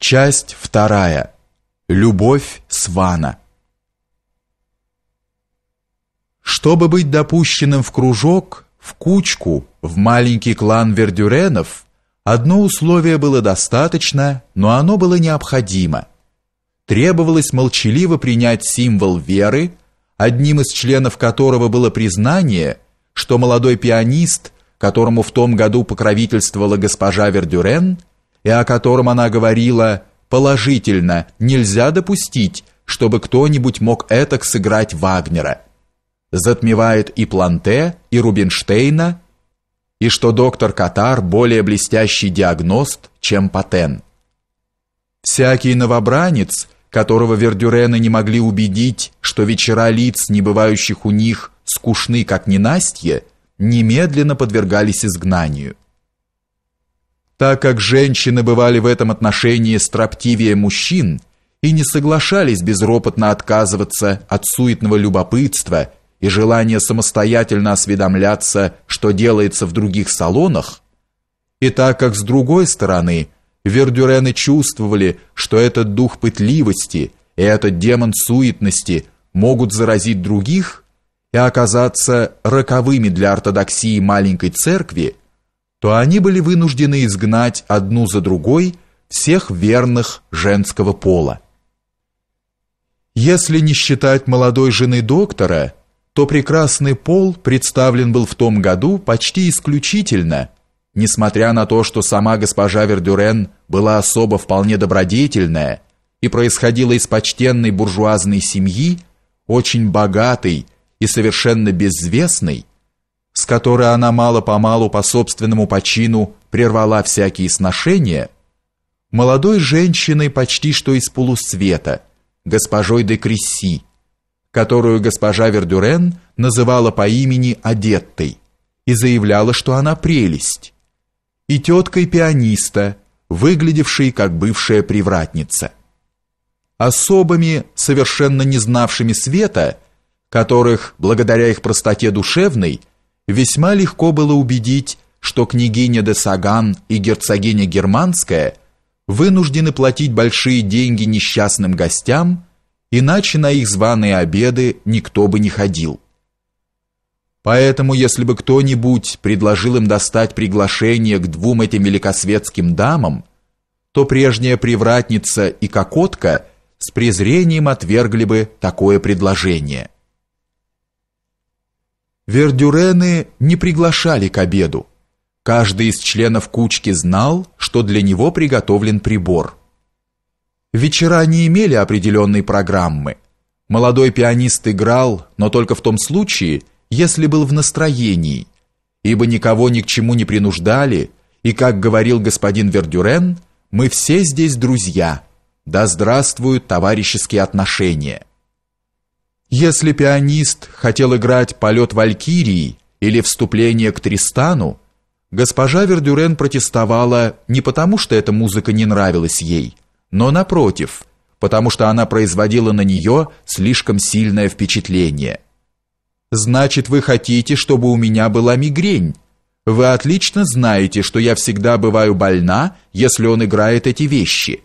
Часть вторая. Любовь Свана. Чтобы быть допущенным в кружок, в кучку, в маленький клан Вердюренов, одно условие было достаточно, но оно было необходимо. Требовалось молчаливо принять символ веры, одним из членов которого было признание, что молодой пианист, которому в том году покровительствовала госпожа Вердюрен, и о котором она говорила положительно, нельзя допустить, чтобы кто-нибудь мог это сыграть Вагнера. Затмевает и Планте, и Рубинштейна, и что доктор Катар более блестящий диагност, чем Патен. Всякий новобранец, которого Вердюрены не могли убедить, что вечера лиц, не бывающих у них, скучны как ненастье, немедленно подвергались изгнанию. Так как женщины бывали в этом отношении строптивее мужчин и не соглашались безропотно отказываться от суетного любопытства и желания самостоятельно осведомляться, что делается в других салонах, и так как с другой стороны Вердюрены чувствовали, что этот дух пытливости и этот демон суетности могут заразить других и оказаться роковыми для ортодоксии маленькой церкви, то они были вынуждены изгнать одну за другой всех верных женского пола. Если не считать молодой жены доктора, то прекрасный пол представлен был в том году почти исключительно, несмотря на то, что сама госпожа Вердюрен была особо вполне добродетельная и происходила из почтенной буржуазной семьи, очень богатой и совершенно безвестной, с которой она мало-помалу по собственному почину прервала всякие сношения, молодой женщиной почти что из полусвета, госпожой де Кресси, которую госпожа Вердюрен называла по имени Одеттой и заявляла, что она прелесть, и теткой пианиста, выглядевшей как бывшая привратница. особыми совершенно не знавшими света, которых, благодаря их простоте душевной, весьма легко было убедить, что княгиня де Саган и герцогиня Германская вынуждены платить большие деньги несчастным гостям, иначе на их званые обеды никто бы не ходил. Поэтому, если бы кто-нибудь предложил им достать приглашение к двум этим великосветским дамам, то прежняя привратница и кокотка с презрением отвергли бы такое предложение. Вердюрены не приглашали к обеду. Каждый из членов кучки знал, что для него приготовлен прибор. Вечера не имели определенной программы. Молодой пианист играл, но только в том случае, если был в настроении, ибо никого ни к чему не принуждали, и, как говорил господин Вердюрен, «Мы все здесь друзья, да здравствуют товарищеские отношения». Если пианист хотел играть полет Валькирии или вступление к Тристану, госпожа Вердюрен протестовала не потому, что эта музыка не нравилась ей, но напротив, потому что она производила на нее слишком сильное впечатление. «Значит, вы хотите, чтобы у меня была мигрень? Вы отлично знаете, что я всегда бываю больна, если он играет эти вещи.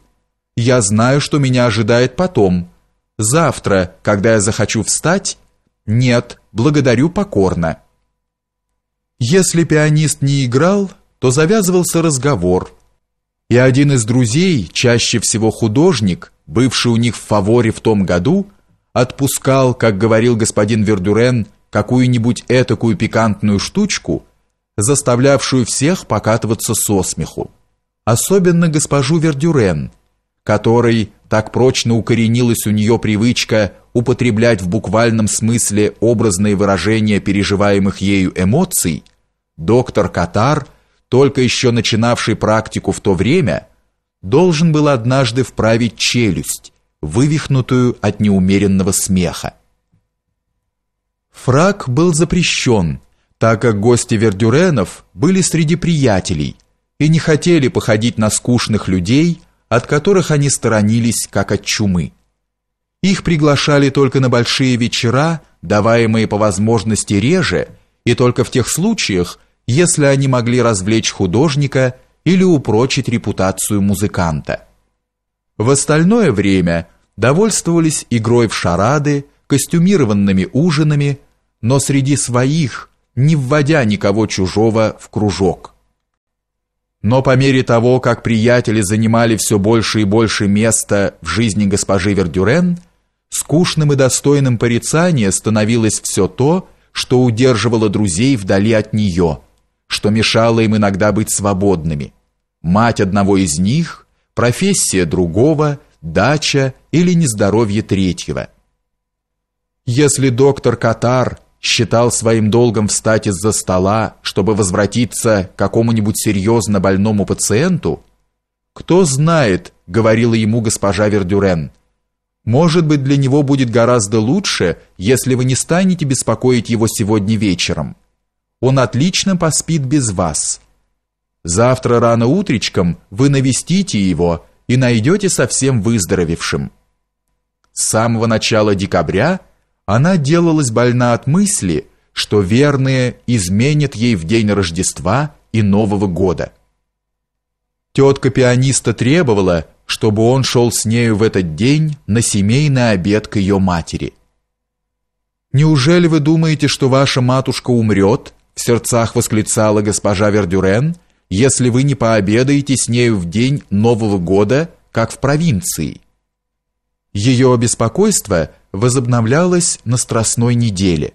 Я знаю, что меня ожидает потом», Завтра, когда я захочу встать? Нет, благодарю покорно. Если пианист не играл, то завязывался разговор. И один из друзей, чаще всего художник, бывший у них в фаворе в том году, отпускал, как говорил господин Вердюрен, какую-нибудь этакую пикантную штучку, заставлявшую всех покатываться со смеху. Особенно госпожу Вердюрен – которой так прочно укоренилась у нее привычка употреблять в буквальном смысле образные выражения переживаемых ею эмоций, доктор Катар, только еще начинавший практику в то время, должен был однажды вправить челюсть, вывихнутую от неумеренного смеха. Фрак был запрещен, так как гости Вердюренов были среди приятелей и не хотели походить на скучных людей – от которых они сторонились, как от чумы. Их приглашали только на большие вечера, даваемые по возможности реже, и только в тех случаях, если они могли развлечь художника или упрочить репутацию музыканта. В остальное время довольствовались игрой в шарады, костюмированными ужинами, но среди своих, не вводя никого чужого в кружок. Но по мере того, как приятели занимали все больше и больше места в жизни госпожи Вердюрен, скучным и достойным порицания становилось все то, что удерживало друзей вдали от нее, что мешало им иногда быть свободными. Мать одного из них, профессия другого, дача или нездоровье третьего. Если доктор Катар считал своим долгом встать из-за стола, чтобы возвратиться к какому-нибудь серьезно больному пациенту? Кто знает, говорила ему госпожа Вердюрен. Может быть, для него будет гораздо лучше, если вы не станете беспокоить его сегодня вечером. Он отлично поспит без вас. Завтра рано утречком вы навестите его и найдете совсем выздоровевшим. С самого начала декабря она делалась больна от мысли, что верные изменят ей в день Рождества и Нового года. Тетка пианиста требовала, чтобы он шел с нею в этот день на семейный обед к ее матери. «Неужели вы думаете, что ваша матушка умрет?» в сердцах восклицала госпожа Вердюрен, если вы не пообедаете с нею в день Нового года, как в провинции. Ее беспокойство – возобновлялась на Страстной неделе.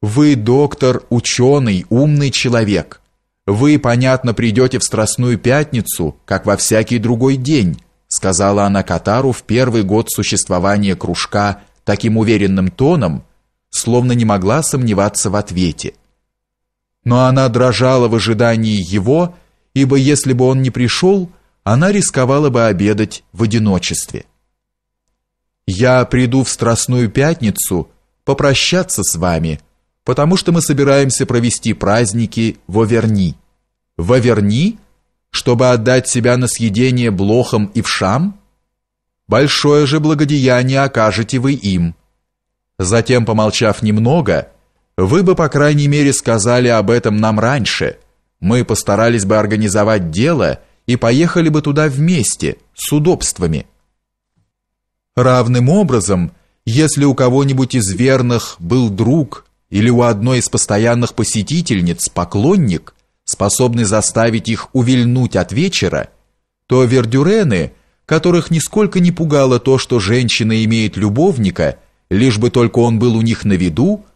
Вы, доктор, ученый, умный человек. Вы, понятно, придете в Страстную пятницу, как во всякий другой день, сказала она Катару в первый год существования кружка таким уверенным тоном, словно не могла сомневаться в ответе. Но она дрожала в ожидании его, ибо если бы он не пришел, она рисковала бы обедать в одиночестве. Я приду в Страстную пятницу попрощаться с вами, потому что мы собираемся провести праздники в Оверни. В Оверни, чтобы отдать себя на съедение блохам и вшам? Большое же благодеяние окажете вы им. Затем, помолчав немного, вы бы, по крайней мере, сказали об этом нам раньше. Мы постарались бы организовать дело и поехали бы туда вместе, с удобствами. Равным образом, если у кого-нибудь из верных был друг или у одной из постоянных посетительниц поклонник, способный заставить их увильнуть от вечера, то вердюрены, которых нисколько не пугало то, что женщина имеет любовника, лишь бы только он был у них на виду,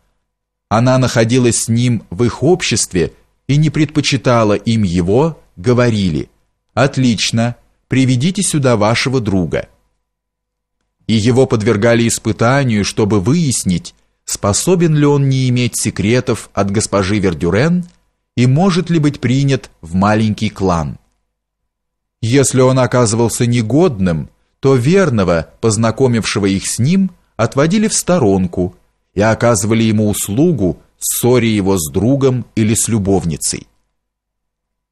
она находилась с ним в их обществе и не предпочитала им его, говорили «Отлично, приведите сюда вашего друга» и его подвергали испытанию, чтобы выяснить, способен ли он не иметь секретов от госпожи Вердюрен и может ли быть принят в маленький клан. Если он оказывался негодным, то верного, познакомившего их с ним, отводили в сторонку и оказывали ему услугу, ссоря его с другом или с любовницей.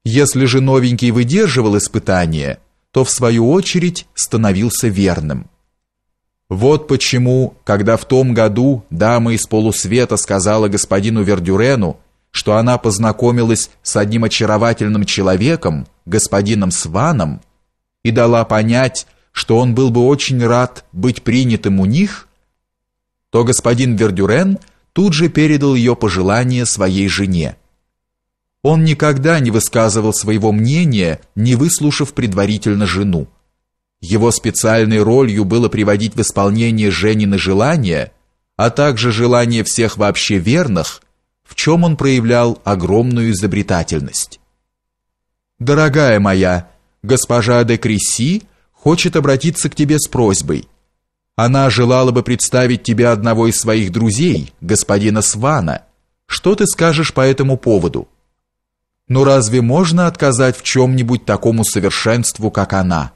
Если же новенький выдерживал испытание, то в свою очередь становился верным. Вот почему, когда в том году дама из полусвета сказала господину Вердюрену, что она познакомилась с одним очаровательным человеком, господином Сваном, и дала понять, что он был бы очень рад быть принятым у них, то господин Вердюрен тут же передал ее пожелание своей жене. Он никогда не высказывал своего мнения, не выслушав предварительно жену. Его специальной ролью было приводить в исполнение Женины желания, а также желания всех вообще верных, в чем он проявлял огромную изобретательность. «Дорогая моя, госпожа де Креси хочет обратиться к тебе с просьбой. Она желала бы представить тебе одного из своих друзей, господина Свана. Что ты скажешь по этому поводу?» Но разве можно отказать в чем-нибудь такому совершенству, как она?»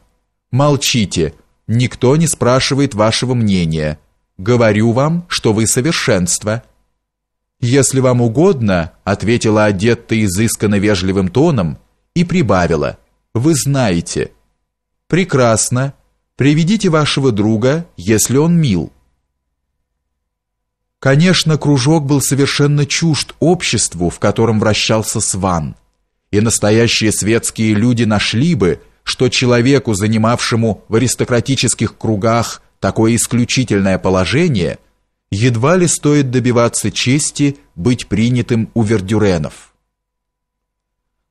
Молчите. Никто не спрашивает вашего мнения. Говорю вам, что вы совершенство. Если вам угодно, ответила одетта изысканно вежливым тоном и прибавила: Вы знаете. Прекрасно. Приведите вашего друга, если он мил. Конечно, кружок был совершенно чужд обществу, в котором вращался Сван. И настоящие светские люди нашли бы, что человеку, занимавшему в аристократических кругах такое исключительное положение, едва ли стоит добиваться чести быть принятым у вердюренов.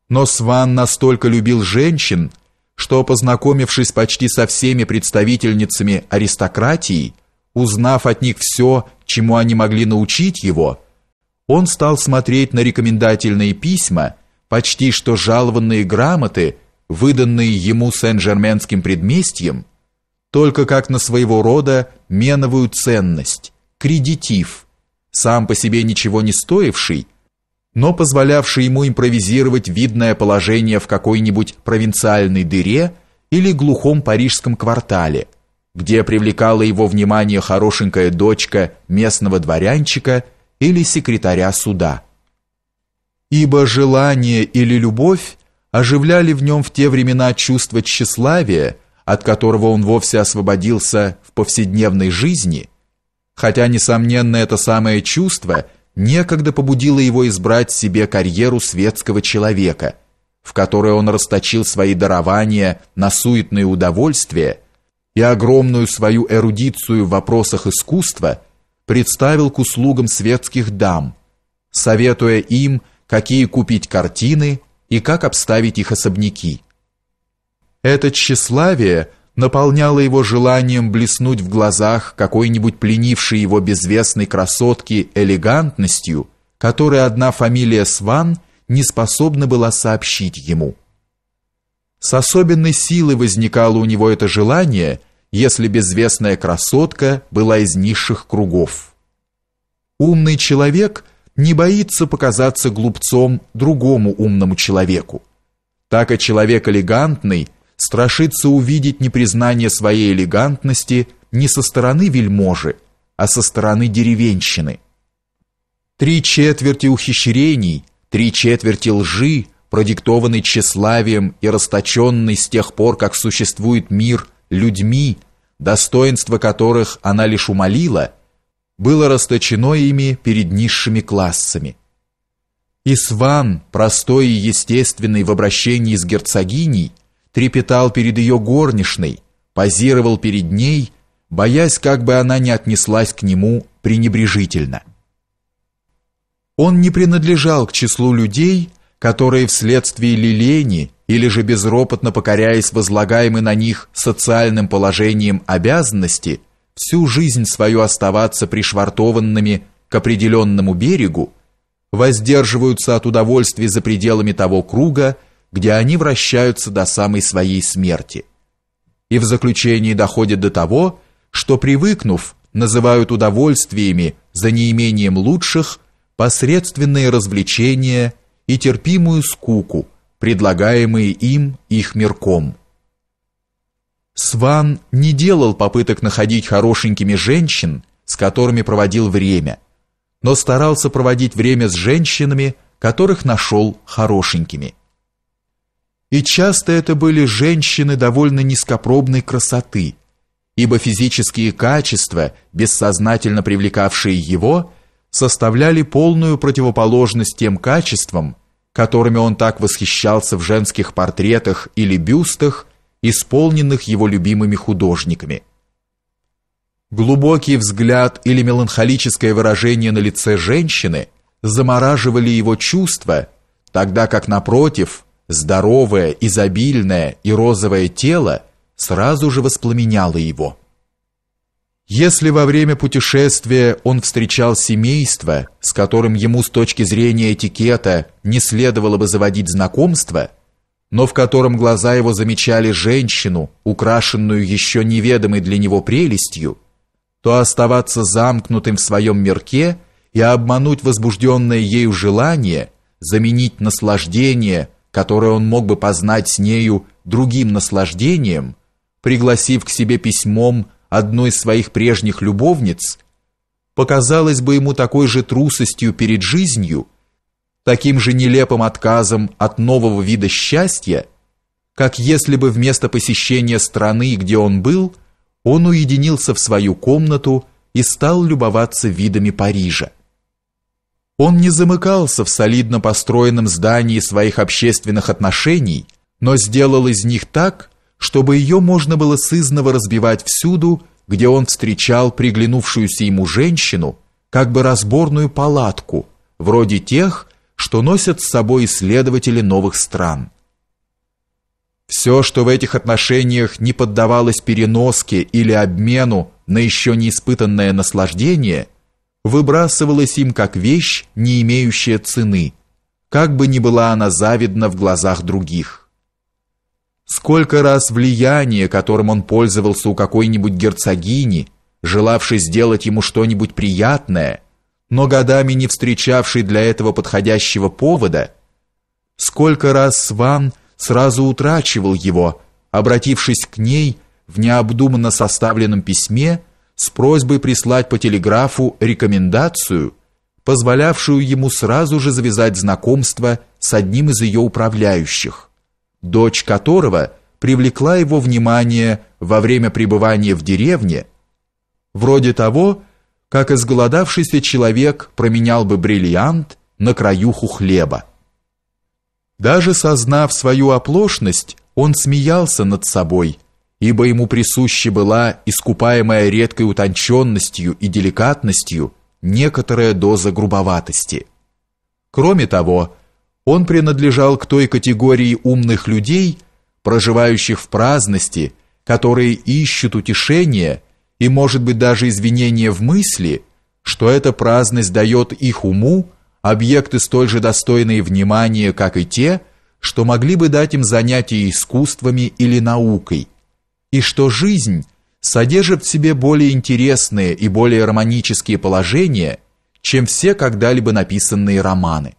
Но Сван настолько любил женщин, что, познакомившись почти со всеми представительницами аристократии, узнав от них все, чему они могли научить его, он стал смотреть на рекомендательные письма, почти что жалованные грамоты – выданные ему Сен-Жерменским предместьем, только как на своего рода меновую ценность, кредитив, сам по себе ничего не стоивший, но позволявший ему импровизировать видное положение в какой-нибудь провинциальной дыре или глухом парижском квартале, где привлекала его внимание хорошенькая дочка местного дворянчика или секретаря суда. Ибо желание или любовь оживляли в нем в те времена чувство тщеславия, от которого он вовсе освободился в повседневной жизни, хотя, несомненно, это самое чувство некогда побудило его избрать себе карьеру светского человека, в которой он расточил свои дарования на суетные удовольствия и огромную свою эрудицию в вопросах искусства представил к услугам светских дам, советуя им, какие купить картины, и как обставить их особняки. Это тщеславие наполняло его желанием блеснуть в глазах какой-нибудь пленившей его безвестной красотки элегантностью, которой одна фамилия Сван не способна была сообщить ему. С особенной силой возникало у него это желание, если безвестная красотка была из низших кругов. Умный человек – не боится показаться глупцом другому умному человеку. Так и человек элегантный страшится увидеть непризнание своей элегантности не со стороны вельможи, а со стороны деревенщины. Три четверти ухищрений, три четверти лжи, продиктованной тщеславием и расточенной с тех пор, как существует мир, людьми, достоинство которых она лишь умолила – было расточено ими перед низшими классами. Исван, простой и естественный в обращении с герцогиней, трепетал перед ее горничной, позировал перед ней, боясь, как бы она не отнеслась к нему пренебрежительно. Он не принадлежал к числу людей, которые вследствие лилени или же безропотно покоряясь возлагаемой на них социальным положением обязанности – всю жизнь свою оставаться пришвартованными к определенному берегу, воздерживаются от удовольствий за пределами того круга, где они вращаются до самой своей смерти. И в заключении доходят до того, что привыкнув, называют удовольствиями за неимением лучших посредственные развлечения и терпимую скуку, предлагаемые им их мирком. Сван не делал попыток находить хорошенькими женщин, с которыми проводил время, но старался проводить время с женщинами, которых нашел хорошенькими. И часто это были женщины довольно низкопробной красоты, ибо физические качества, бессознательно привлекавшие его, составляли полную противоположность тем качествам, которыми он так восхищался в женских портретах или бюстах исполненных его любимыми художниками. Глубокий взгляд или меланхолическое выражение на лице женщины замораживали его чувства, тогда как, напротив, здоровое, изобильное и розовое тело сразу же воспламеняло его. Если во время путешествия он встречал семейство, с которым ему с точки зрения этикета не следовало бы заводить знакомство – но в котором глаза его замечали женщину, украшенную еще неведомой для него прелестью, то оставаться замкнутым в своем мирке и обмануть возбужденное ею желание, заменить наслаждение, которое он мог бы познать с нею другим наслаждением, пригласив к себе письмом одну из своих прежних любовниц, показалось бы ему такой же трусостью перед жизнью, таким же нелепым отказом от нового вида счастья, как если бы вместо посещения страны, где он был, он уединился в свою комнату и стал любоваться видами Парижа. Он не замыкался в солидно построенном здании своих общественных отношений, но сделал из них так, чтобы ее можно было сызново разбивать всюду, где он встречал приглянувшуюся ему женщину, как бы разборную палатку, вроде тех, что носят с собой исследователи новых стран. Все, что в этих отношениях не поддавалось переноске или обмену на еще не испытанное наслаждение, выбрасывалось им как вещь, не имеющая цены, как бы ни была она завидна в глазах других. Сколько раз влияние, которым он пользовался у какой-нибудь герцогини, желавшей сделать ему что-нибудь приятное – но годами не встречавший для этого подходящего повода, сколько раз Сван сразу утрачивал его, обратившись к ней в необдуманно составленном письме с просьбой прислать по телеграфу рекомендацию, позволявшую ему сразу же завязать знакомство с одним из ее управляющих, дочь которого привлекла его внимание во время пребывания в деревне, вроде того, как изголодавшийся человек променял бы бриллиант на краюху хлеба. Даже сознав свою оплошность, он смеялся над собой, ибо ему присуща была, искупаемая редкой утонченностью и деликатностью, некоторая доза грубоватости. Кроме того, он принадлежал к той категории умных людей, проживающих в праздности, которые ищут утешения – и, может быть, даже извинение в мысли, что эта праздность дает их уму объекты столь же достойные внимания, как и те, что могли бы дать им занятия искусствами или наукой, и что жизнь содержит в себе более интересные и более романические положения, чем все когда-либо написанные романы.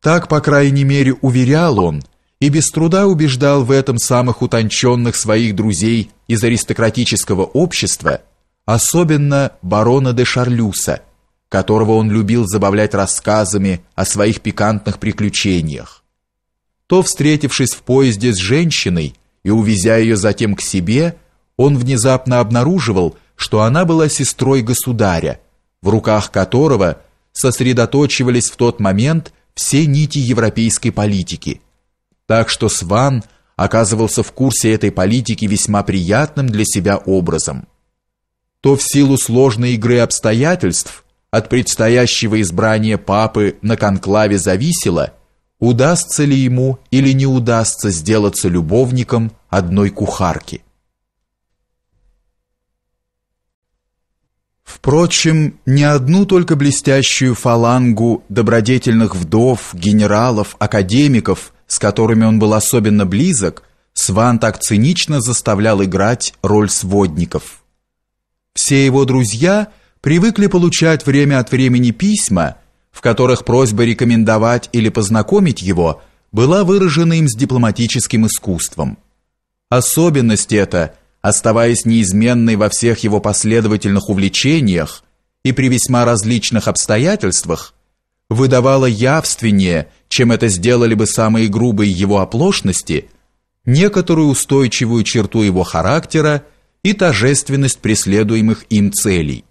Так, по крайней мере, уверял он, и без труда убеждал в этом самых утонченных своих друзей из аристократического общества, особенно барона де Шарлюса, которого он любил забавлять рассказами о своих пикантных приключениях. То, встретившись в поезде с женщиной и увезя ее затем к себе, он внезапно обнаруживал, что она была сестрой государя, в руках которого сосредоточивались в тот момент все нити европейской политики – так что Сван оказывался в курсе этой политики весьма приятным для себя образом. То в силу сложной игры обстоятельств от предстоящего избрания папы на конклаве зависело, удастся ли ему или не удастся сделаться любовником одной кухарки. Впрочем, не одну только блестящую фалангу добродетельных вдов, генералов, академиков – с которыми он был особенно близок, Сван так цинично заставлял играть роль сводников. Все его друзья привыкли получать время от времени письма, в которых просьба рекомендовать или познакомить его была выражена им с дипломатическим искусством. Особенность эта, оставаясь неизменной во всех его последовательных увлечениях и при весьма различных обстоятельствах, выдавала явственнее, чем это сделали бы самые грубые его оплошности, некоторую устойчивую черту его характера и торжественность преследуемых им целей.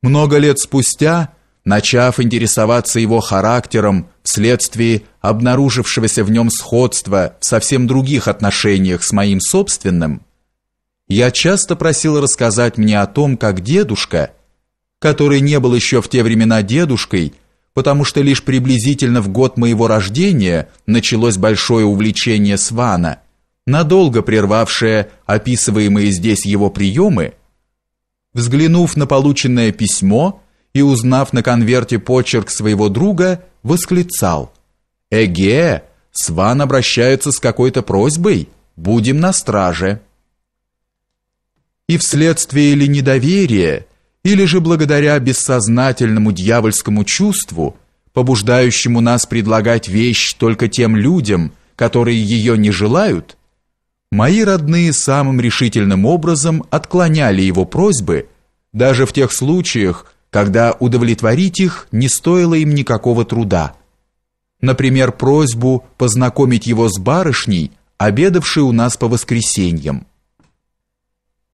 Много лет спустя, начав интересоваться его характером вследствие обнаружившегося в нем сходства в совсем других отношениях с моим собственным, я часто просил рассказать мне о том, как дедушка – который не был еще в те времена дедушкой, потому что лишь приблизительно в год моего рождения началось большое увлечение Свана, надолго прервавшее описываемые здесь его приемы, взглянув на полученное письмо и узнав на конверте почерк своего друга, восклицал «Эге, Сван обращается с какой-то просьбой, будем на страже». И вследствие или недоверия, или же благодаря бессознательному дьявольскому чувству, побуждающему нас предлагать вещь только тем людям, которые ее не желают, мои родные самым решительным образом отклоняли его просьбы, даже в тех случаях, когда удовлетворить их не стоило им никакого труда. Например, просьбу познакомить его с барышней, обедавшей у нас по воскресеньям.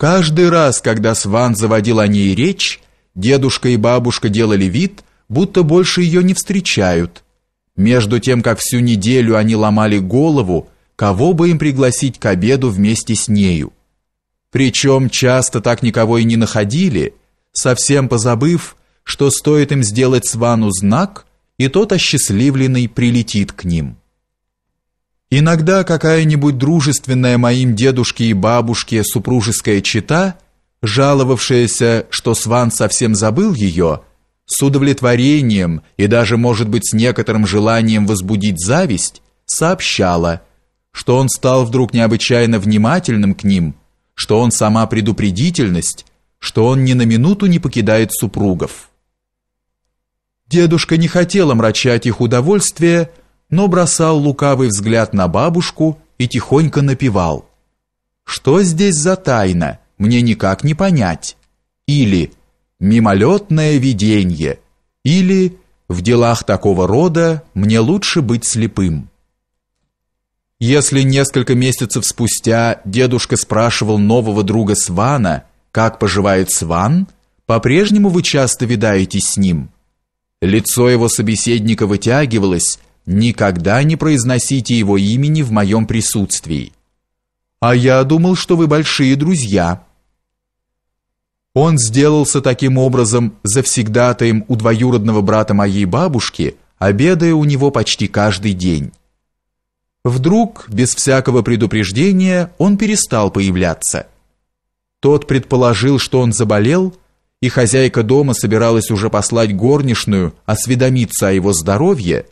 Каждый раз, когда Сван заводил о ней речь, дедушка и бабушка делали вид, будто больше ее не встречают. Между тем, как всю неделю они ломали голову, кого бы им пригласить к обеду вместе с нею. Причем часто так никого и не находили, совсем позабыв, что стоит им сделать Свану знак, и тот осчастливленный прилетит к ним. Иногда какая-нибудь дружественная моим дедушке и бабушке супружеская чита, жаловавшаяся, что Сван совсем забыл ее, с удовлетворением и даже, может быть, с некоторым желанием возбудить зависть, сообщала, что он стал вдруг необычайно внимательным к ним, что он сама предупредительность, что он ни на минуту не покидает супругов. Дедушка не хотел омрачать их удовольствие, но бросал лукавый взгляд на бабушку и тихонько напевал. «Что здесь за тайна? Мне никак не понять». Или «Мимолетное видение». Или «В делах такого рода мне лучше быть слепым». Если несколько месяцев спустя дедушка спрашивал нового друга Свана, как поживает Сван, по-прежнему вы часто видаетесь с ним. Лицо его собеседника вытягивалось, никогда не произносите его имени в моем присутствии. А я думал, что вы большие друзья. Он сделался таким образом завсегдатаем у двоюродного брата моей бабушки, обедая у него почти каждый день. Вдруг, без всякого предупреждения, он перестал появляться. Тот предположил, что он заболел, и хозяйка дома собиралась уже послать горничную осведомиться о его здоровье,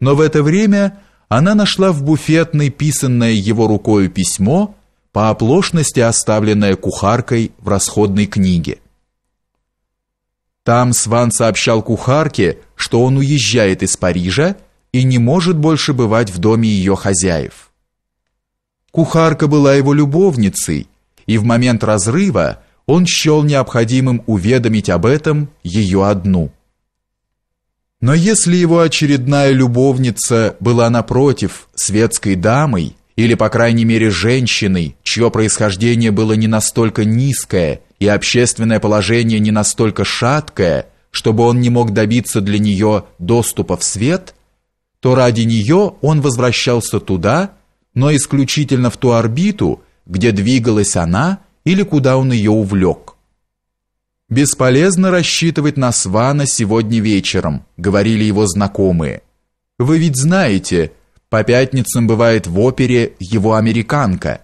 но в это время она нашла в буфетной писанное его рукою письмо, по оплошности оставленное кухаркой в расходной книге. Там Сван сообщал кухарке, что он уезжает из Парижа и не может больше бывать в доме ее хозяев. Кухарка была его любовницей, и в момент разрыва он счел необходимым уведомить об этом ее одну – но если его очередная любовница была напротив светской дамой или, по крайней мере, женщиной, чье происхождение было не настолько низкое и общественное положение не настолько шаткое, чтобы он не мог добиться для нее доступа в свет, то ради нее он возвращался туда, но исключительно в ту орбиту, где двигалась она или куда он ее увлек. Бесполезно рассчитывать на Свана сегодня вечером, говорили его знакомые. Вы ведь знаете, по пятницам бывает в опере его американка.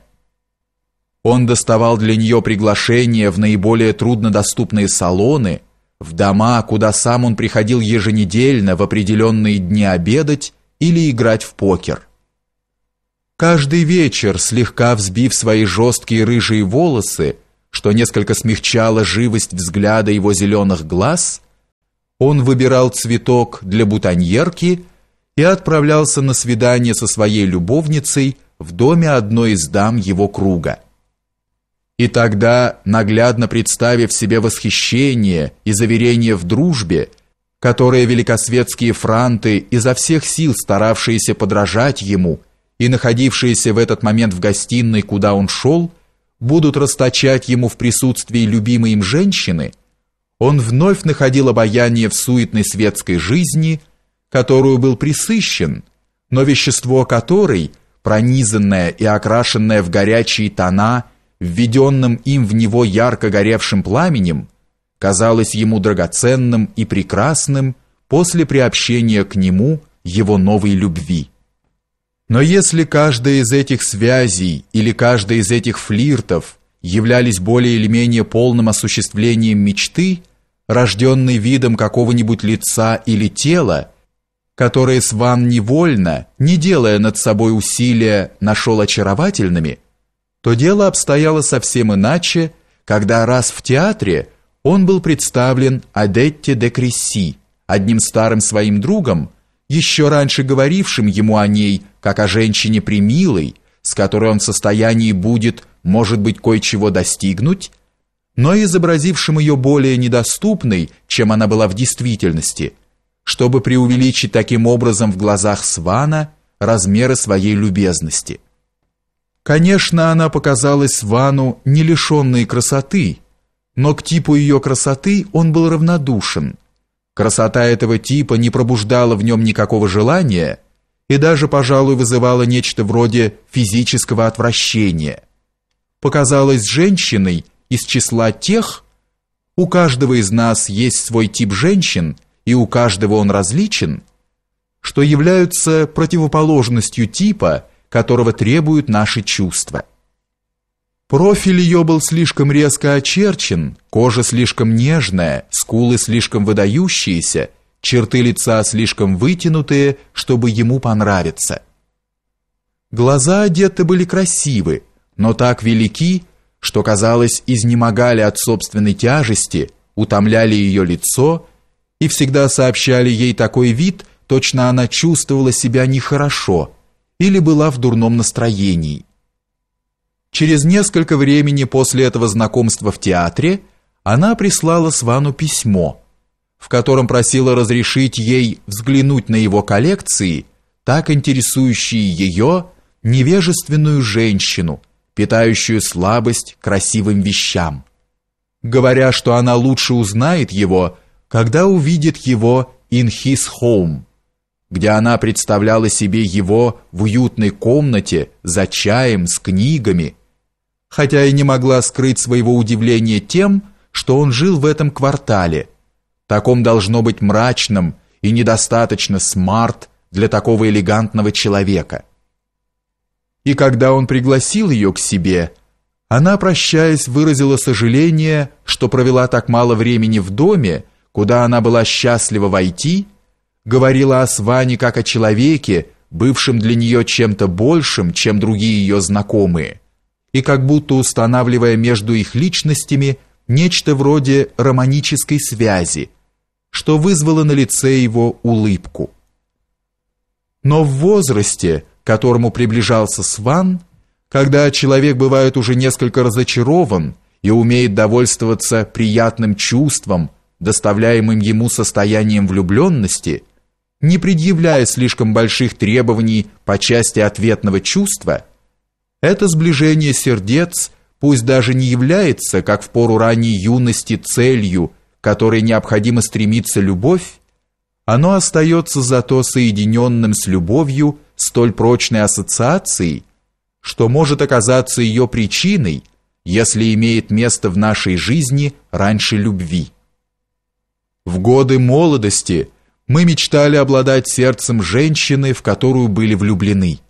Он доставал для нее приглашения в наиболее труднодоступные салоны, в дома, куда сам он приходил еженедельно в определенные дни обедать или играть в покер. Каждый вечер, слегка взбив свои жесткие рыжие волосы, что несколько смягчало живость взгляда его зеленых глаз, он выбирал цветок для бутоньерки и отправлялся на свидание со своей любовницей в доме одной из дам его круга. И тогда, наглядно представив себе восхищение и заверение в дружбе, которые великосветские франты изо всех сил старавшиеся подражать ему и находившиеся в этот момент в гостиной, куда он шел, — будут расточать ему в присутствии любимой им женщины, он вновь находил обаяние в суетной светской жизни, которую был присыщен, но вещество которой, пронизанное и окрашенное в горячие тона, введенным им в него ярко горевшим пламенем, казалось ему драгоценным и прекрасным после приобщения к нему его новой любви. Но если каждая из этих связей или каждая из этих флиртов являлись более или менее полным осуществлением мечты, рожденной видом какого-нибудь лица или тела, которое с вам невольно, не делая над собой усилия, нашел очаровательными, то дело обстояло совсем иначе, когда раз в театре он был представлен Адетте де Кресси, одним старым своим другом, еще раньше говорившим ему о ней – как о женщине примилой, с которой он в состоянии будет, может быть, кое-чего достигнуть, но изобразившим ее более недоступной, чем она была в действительности, чтобы преувеличить таким образом в глазах Свана размеры своей любезности. Конечно, она показалась Свану не лишенной красоты, но к типу ее красоты он был равнодушен. Красота этого типа не пробуждала в нем никакого желания – и даже, пожалуй, вызывала нечто вроде физического отвращения. Показалась женщиной из числа тех, у каждого из нас есть свой тип женщин, и у каждого он различен, что являются противоположностью типа, которого требуют наши чувства. Профиль ее был слишком резко очерчен, кожа слишком нежная, скулы слишком выдающиеся – черты лица слишком вытянутые, чтобы ему понравиться. Глаза одеты были красивы, но так велики, что, казалось, изнемогали от собственной тяжести, утомляли ее лицо и всегда сообщали ей такой вид, точно она чувствовала себя нехорошо или была в дурном настроении. Через несколько времени после этого знакомства в театре она прислала Свану письмо – в котором просила разрешить ей взглянуть на его коллекции, так интересующие ее невежественную женщину, питающую слабость красивым вещам, говоря, что она лучше узнает его, когда увидит его in his home, где она представляла себе его в уютной комнате за чаем с книгами, хотя и не могла скрыть своего удивления тем, что он жил в этом квартале – Таком должно быть мрачным и недостаточно смарт для такого элегантного человека. И когда он пригласил ее к себе, она, прощаясь, выразила сожаление, что провела так мало времени в доме, куда она была счастлива войти, говорила о Сване как о человеке, бывшем для нее чем-то большим, чем другие ее знакомые, и как будто устанавливая между их личностями нечто вроде романической связи – что вызвало на лице его улыбку. Но в возрасте, к которому приближался Сван, когда человек бывает уже несколько разочарован и умеет довольствоваться приятным чувством, доставляемым ему состоянием влюбленности, не предъявляя слишком больших требований по части ответного чувства, это сближение сердец пусть даже не является, как в пору ранней юности, целью – которой необходимо стремиться любовь, оно остается зато соединенным с любовью столь прочной ассоциацией, что может оказаться ее причиной, если имеет место в нашей жизни раньше любви. В годы молодости мы мечтали обладать сердцем женщины, в которую были влюблены.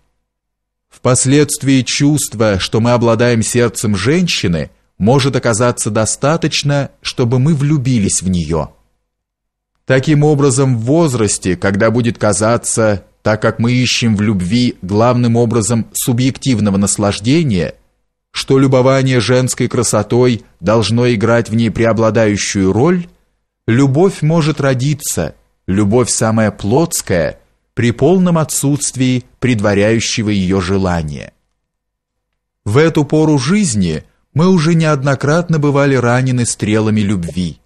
Впоследствии чувство, что мы обладаем сердцем женщины – может оказаться достаточно, чтобы мы влюбились в нее. Таким образом, в возрасте, когда будет казаться, так как мы ищем в любви главным образом субъективного наслаждения, что любование женской красотой должно играть в ней преобладающую роль, любовь может родиться, любовь самая плотская, при полном отсутствии предваряющего ее желания. В эту пору жизни – мы уже неоднократно бывали ранены стрелами любви.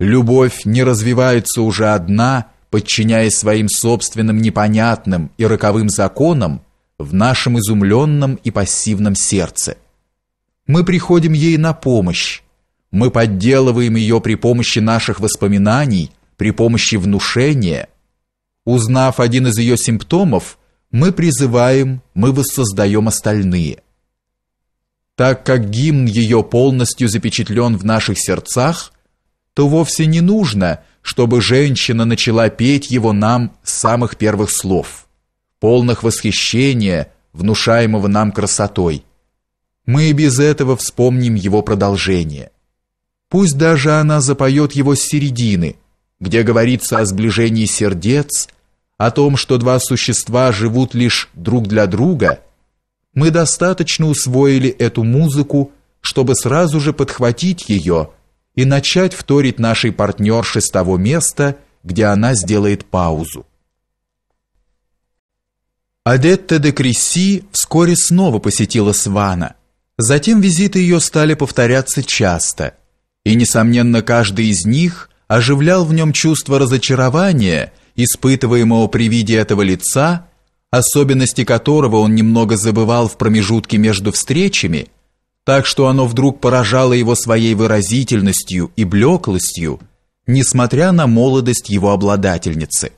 Любовь не развивается уже одна, подчиняясь своим собственным непонятным и роковым законам в нашем изумленном и пассивном сердце. Мы приходим ей на помощь. Мы подделываем ее при помощи наших воспоминаний, при помощи внушения. Узнав один из ее симптомов, мы призываем, мы воссоздаем остальные – так как гимн ее полностью запечатлен в наших сердцах, то вовсе не нужно, чтобы женщина начала петь его нам с самых первых слов, полных восхищения, внушаемого нам красотой. Мы и без этого вспомним его продолжение. Пусть даже она запоет его с середины, где говорится о сближении сердец, о том, что два существа живут лишь друг для друга – мы достаточно усвоили эту музыку, чтобы сразу же подхватить ее и начать вторить нашей партнерше с того места, где она сделает паузу. Адетта де Кресси вскоре снова посетила Свана. Затем визиты ее стали повторяться часто, и, несомненно, каждый из них оживлял в нем чувство разочарования, испытываемого при виде этого лица, особенности которого он немного забывал в промежутке между встречами, так что оно вдруг поражало его своей выразительностью и блеклостью, несмотря на молодость его обладательницы.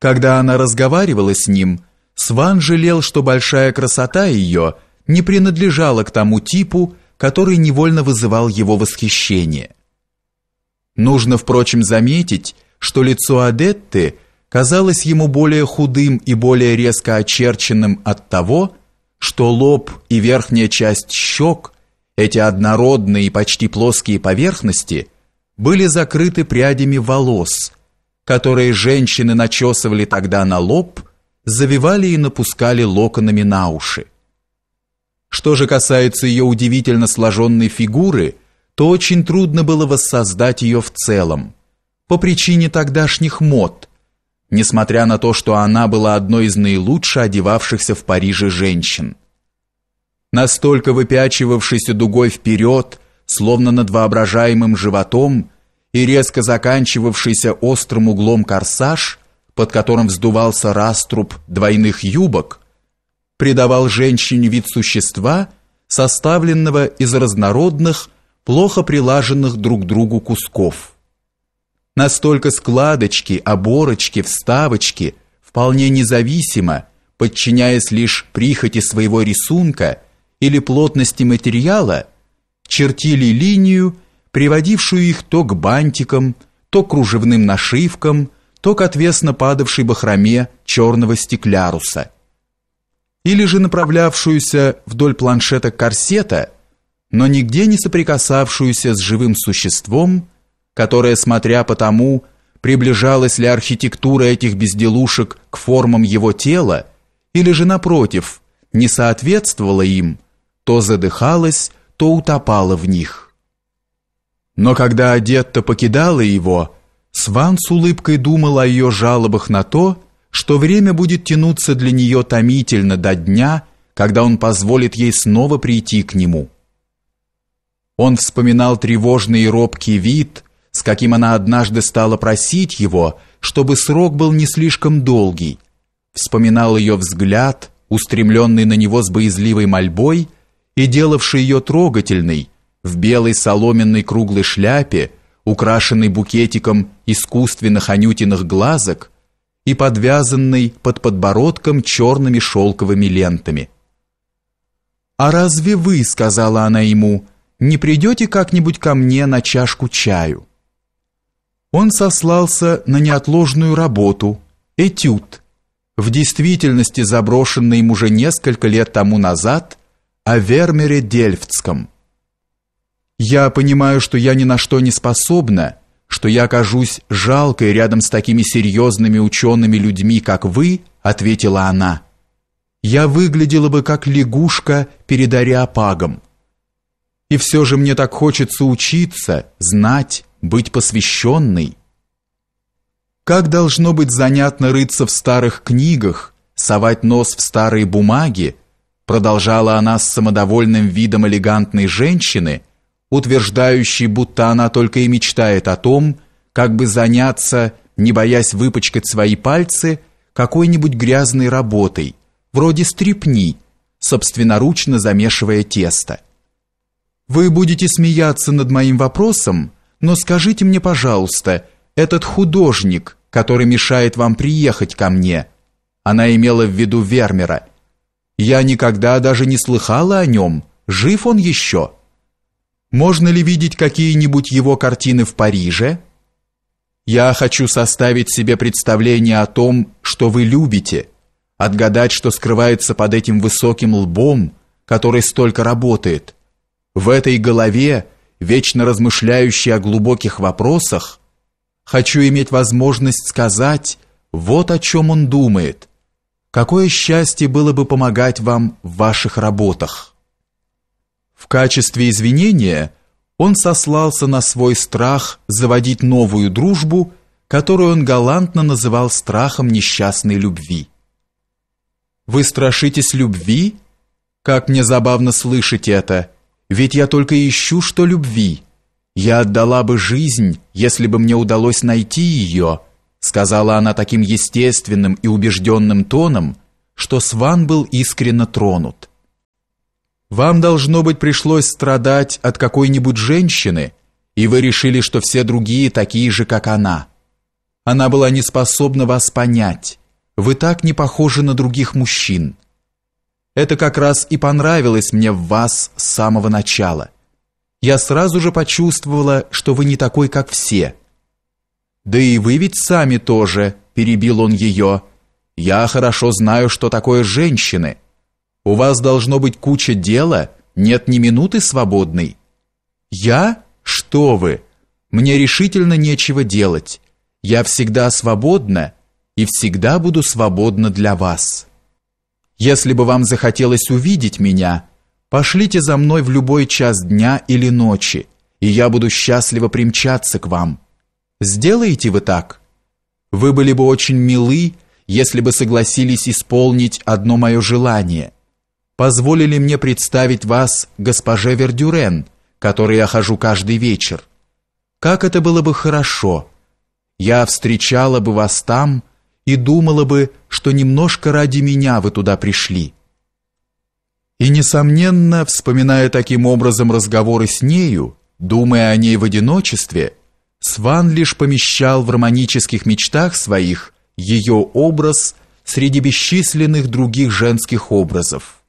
Когда она разговаривала с ним, Сван жалел, что большая красота ее не принадлежала к тому типу, который невольно вызывал его восхищение. Нужно, впрочем, заметить, что лицо Адетты – казалось ему более худым и более резко очерченным от того, что лоб и верхняя часть щек, эти однородные и почти плоские поверхности, были закрыты прядями волос, которые женщины начесывали тогда на лоб, завивали и напускали локонами на уши. Что же касается ее удивительно сложенной фигуры, то очень трудно было воссоздать ее в целом, по причине тогдашних мод – несмотря на то, что она была одной из наилучше одевавшихся в Париже женщин. Настолько выпячивавшийся дугой вперед, словно над воображаемым животом, и резко заканчивавшийся острым углом корсаж, под которым вздувался раструб двойных юбок, придавал женщине вид существа, составленного из разнородных, плохо прилаженных друг к другу кусков – Настолько складочки, оборочки, вставочки вполне независимо, подчиняясь лишь прихоти своего рисунка или плотности материала, чертили линию, приводившую их то к бантикам, то к кружевным нашивкам, то к отвесно падавшей бахроме черного стекляруса. Или же направлявшуюся вдоль планшета корсета, но нигде не соприкасавшуюся с живым существом, которая, смотря по тому, приближалась ли архитектура этих безделушек к формам его тела, или же, напротив, не соответствовала им, то задыхалась, то утопала в них. Но когда Адетта покидала его, Сван с улыбкой думал о ее жалобах на то, что время будет тянуться для нее томительно до дня, когда он позволит ей снова прийти к нему. Он вспоминал тревожный и робкий вид, с каким она однажды стала просить его, чтобы срок был не слишком долгий. Вспоминал ее взгляд, устремленный на него с боязливой мольбой и делавший ее трогательной, в белой соломенной круглой шляпе, украшенной букетиком искусственных анютиных глазок и подвязанной под подбородком черными шелковыми лентами. «А разве вы, — сказала она ему, — не придете как-нибудь ко мне на чашку чаю?» Он сослался на неотложную работу, этюд, в действительности заброшенный им уже несколько лет тому назад, о Вермере Дельфтском. «Я понимаю, что я ни на что не способна, что я окажусь жалкой рядом с такими серьезными учеными людьми, как вы», ответила она. «Я выглядела бы как лягушка перед ареопагом. И все же мне так хочется учиться, знать, быть посвященной. Как должно быть занятно рыться в старых книгах, совать нос в старые бумаги, продолжала она с самодовольным видом элегантной женщины, утверждающей, будто она только и мечтает о том, как бы заняться, не боясь выпачкать свои пальцы, какой-нибудь грязной работой, вроде стрипни, собственноручно замешивая тесто. Вы будете смеяться над моим вопросом, но скажите мне, пожалуйста, этот художник, который мешает вам приехать ко мне, она имела в виду Вермера. Я никогда даже не слыхала о нем. Жив он еще? Можно ли видеть какие-нибудь его картины в Париже? Я хочу составить себе представление о том, что вы любите, отгадать, что скрывается под этим высоким лбом, который столько работает. В этой голове вечно размышляющий о глубоких вопросах, хочу иметь возможность сказать, вот о чем он думает. Какое счастье было бы помогать вам в ваших работах. В качестве извинения он сослался на свой страх заводить новую дружбу, которую он галантно называл страхом несчастной любви. Вы страшитесь любви? Как мне забавно слышать это. Ведь я только ищу, что любви. Я отдала бы жизнь, если бы мне удалось найти ее», сказала она таким естественным и убежденным тоном, что Сван был искренне тронут. «Вам, должно быть, пришлось страдать от какой-нибудь женщины, и вы решили, что все другие такие же, как она. Она была не способна вас понять. Вы так не похожи на других мужчин». Это как раз и понравилось мне в вас с самого начала. Я сразу же почувствовала, что вы не такой, как все. Да и вы ведь сами тоже, перебил он ее. Я хорошо знаю, что такое женщины. У вас должно быть куча дела, нет ни минуты свободной. Я? Что вы? Мне решительно нечего делать. Я всегда свободна и всегда буду свободна для вас. Если бы вам захотелось увидеть меня, пошлите за мной в любой час дня или ночи, и я буду счастливо примчаться к вам. Сделаете вы так? Вы были бы очень милы, если бы согласились исполнить одно мое желание. Позволили мне представить вас госпоже Вердюрен, которой я хожу каждый вечер. Как это было бы хорошо. Я встречала бы вас там и думала бы, что немножко ради меня вы туда пришли. И несомненно, вспоминая таким образом разговоры с нею, думая о ней в одиночестве, Сван лишь помещал в романтических мечтах своих ее образ среди бесчисленных других женских образов.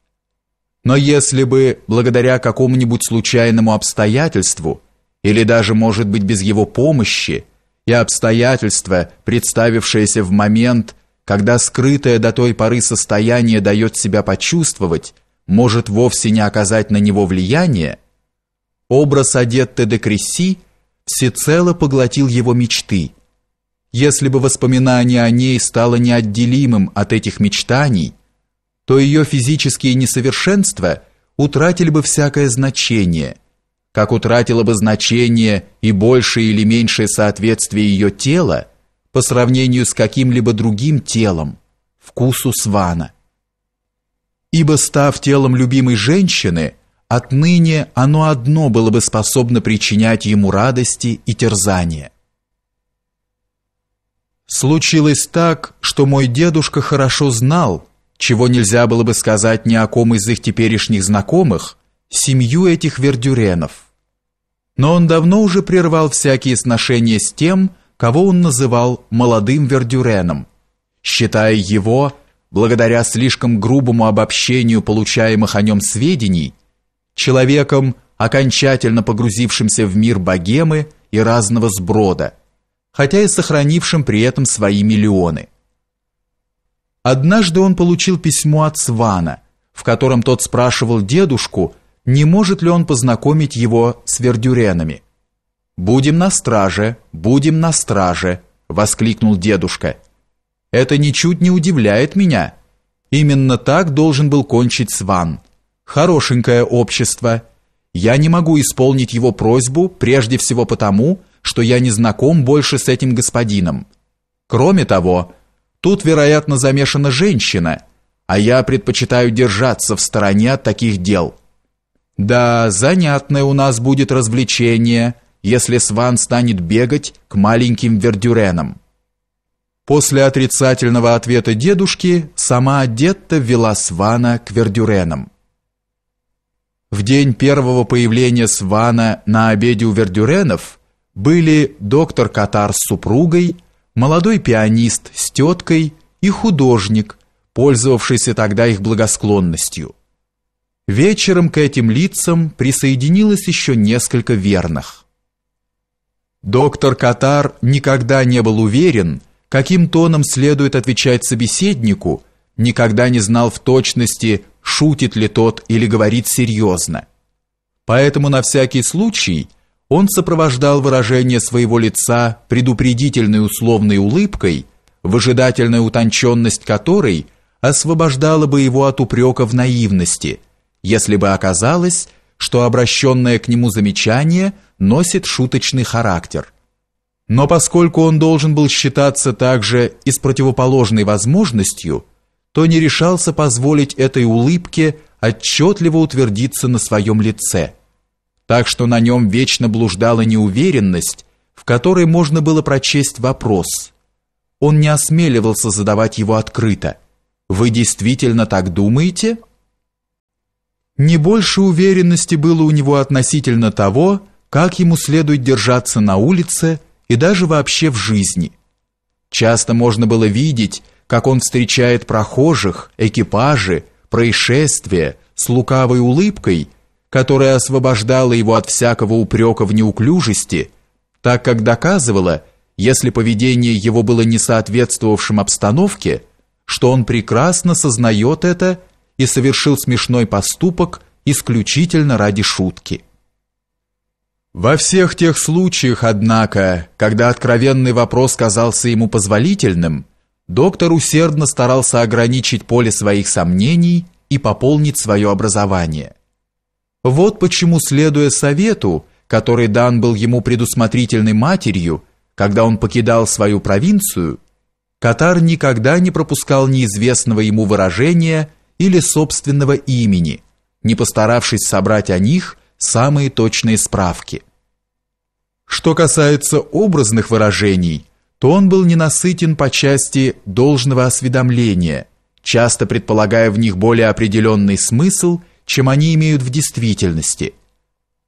Но если бы, благодаря какому-нибудь случайному обстоятельству, или даже, может быть, без его помощи, и обстоятельства, представившиеся в момент, когда скрытое до той поры состояние дает себя почувствовать, может вовсе не оказать на него влияния, образ Адетте де Кресси всецело поглотил его мечты. Если бы воспоминание о ней стало неотделимым от этих мечтаний, то ее физические несовершенства утратили бы всякое значение, как утратило бы значение и большее или меньшее соответствие ее тела, по сравнению с каким-либо другим телом, вкусу свана. Ибо став телом любимой женщины, отныне оно одно было бы способно причинять ему радости и терзания. Случилось так, что мой дедушка хорошо знал, чего нельзя было бы сказать ни о ком из их теперешних знакомых, семью этих вердюренов. Но он давно уже прервал всякие сношения с тем, кого он называл молодым Вердюреном, считая его, благодаря слишком грубому обобщению получаемых о нем сведений, человеком, окончательно погрузившимся в мир богемы и разного сброда, хотя и сохранившим при этом свои миллионы. Однажды он получил письмо от Свана, в котором тот спрашивал дедушку, не может ли он познакомить его с Вердюренами. «Будем на страже, будем на страже!» – воскликнул дедушка. «Это ничуть не удивляет меня. Именно так должен был кончить Сван. Хорошенькое общество. Я не могу исполнить его просьбу прежде всего потому, что я не знаком больше с этим господином. Кроме того, тут, вероятно, замешана женщина, а я предпочитаю держаться в стороне от таких дел. Да, занятное у нас будет развлечение – если Сван станет бегать к маленьким вердюренам. После отрицательного ответа дедушки сама Адетта вела Свана к вердюренам. В день первого появления Свана на обеде у вердюренов были доктор Катар с супругой, молодой пианист с теткой и художник, пользовавшийся тогда их благосклонностью. Вечером к этим лицам присоединилось еще несколько верных. Доктор Катар никогда не был уверен, каким тоном следует отвечать собеседнику, никогда не знал в точности, шутит ли тот или говорит серьезно. Поэтому на всякий случай он сопровождал выражение своего лица предупредительной условной улыбкой, выжидательная утонченность которой освобождала бы его от упреков наивности, если бы оказалось, что обращенное к нему замечание – носит шуточный характер. Но поскольку он должен был считаться также и с противоположной возможностью, то не решался позволить этой улыбке отчетливо утвердиться на своем лице. Так что на нем вечно блуждала неуверенность, в которой можно было прочесть вопрос. Он не осмеливался задавать его открыто. «Вы действительно так думаете?» Не больше уверенности было у него относительно того, как ему следует держаться на улице и даже вообще в жизни. Часто можно было видеть, как он встречает прохожих, экипажи, происшествия с лукавой улыбкой, которая освобождала его от всякого упрека в неуклюжести, так как доказывала, если поведение его было не соответствовавшим обстановке, что он прекрасно сознает это и совершил смешной поступок исключительно ради шутки. Во всех тех случаях, однако, когда откровенный вопрос казался ему позволительным, доктор усердно старался ограничить поле своих сомнений и пополнить свое образование. Вот почему, следуя совету, который дан был ему предусмотрительной матерью, когда он покидал свою провинцию, Катар никогда не пропускал неизвестного ему выражения или собственного имени, не постаравшись собрать о них самые точные справки. Что касается образных выражений, то он был ненасытен по части должного осведомления, часто предполагая в них более определенный смысл, чем они имеют в действительности.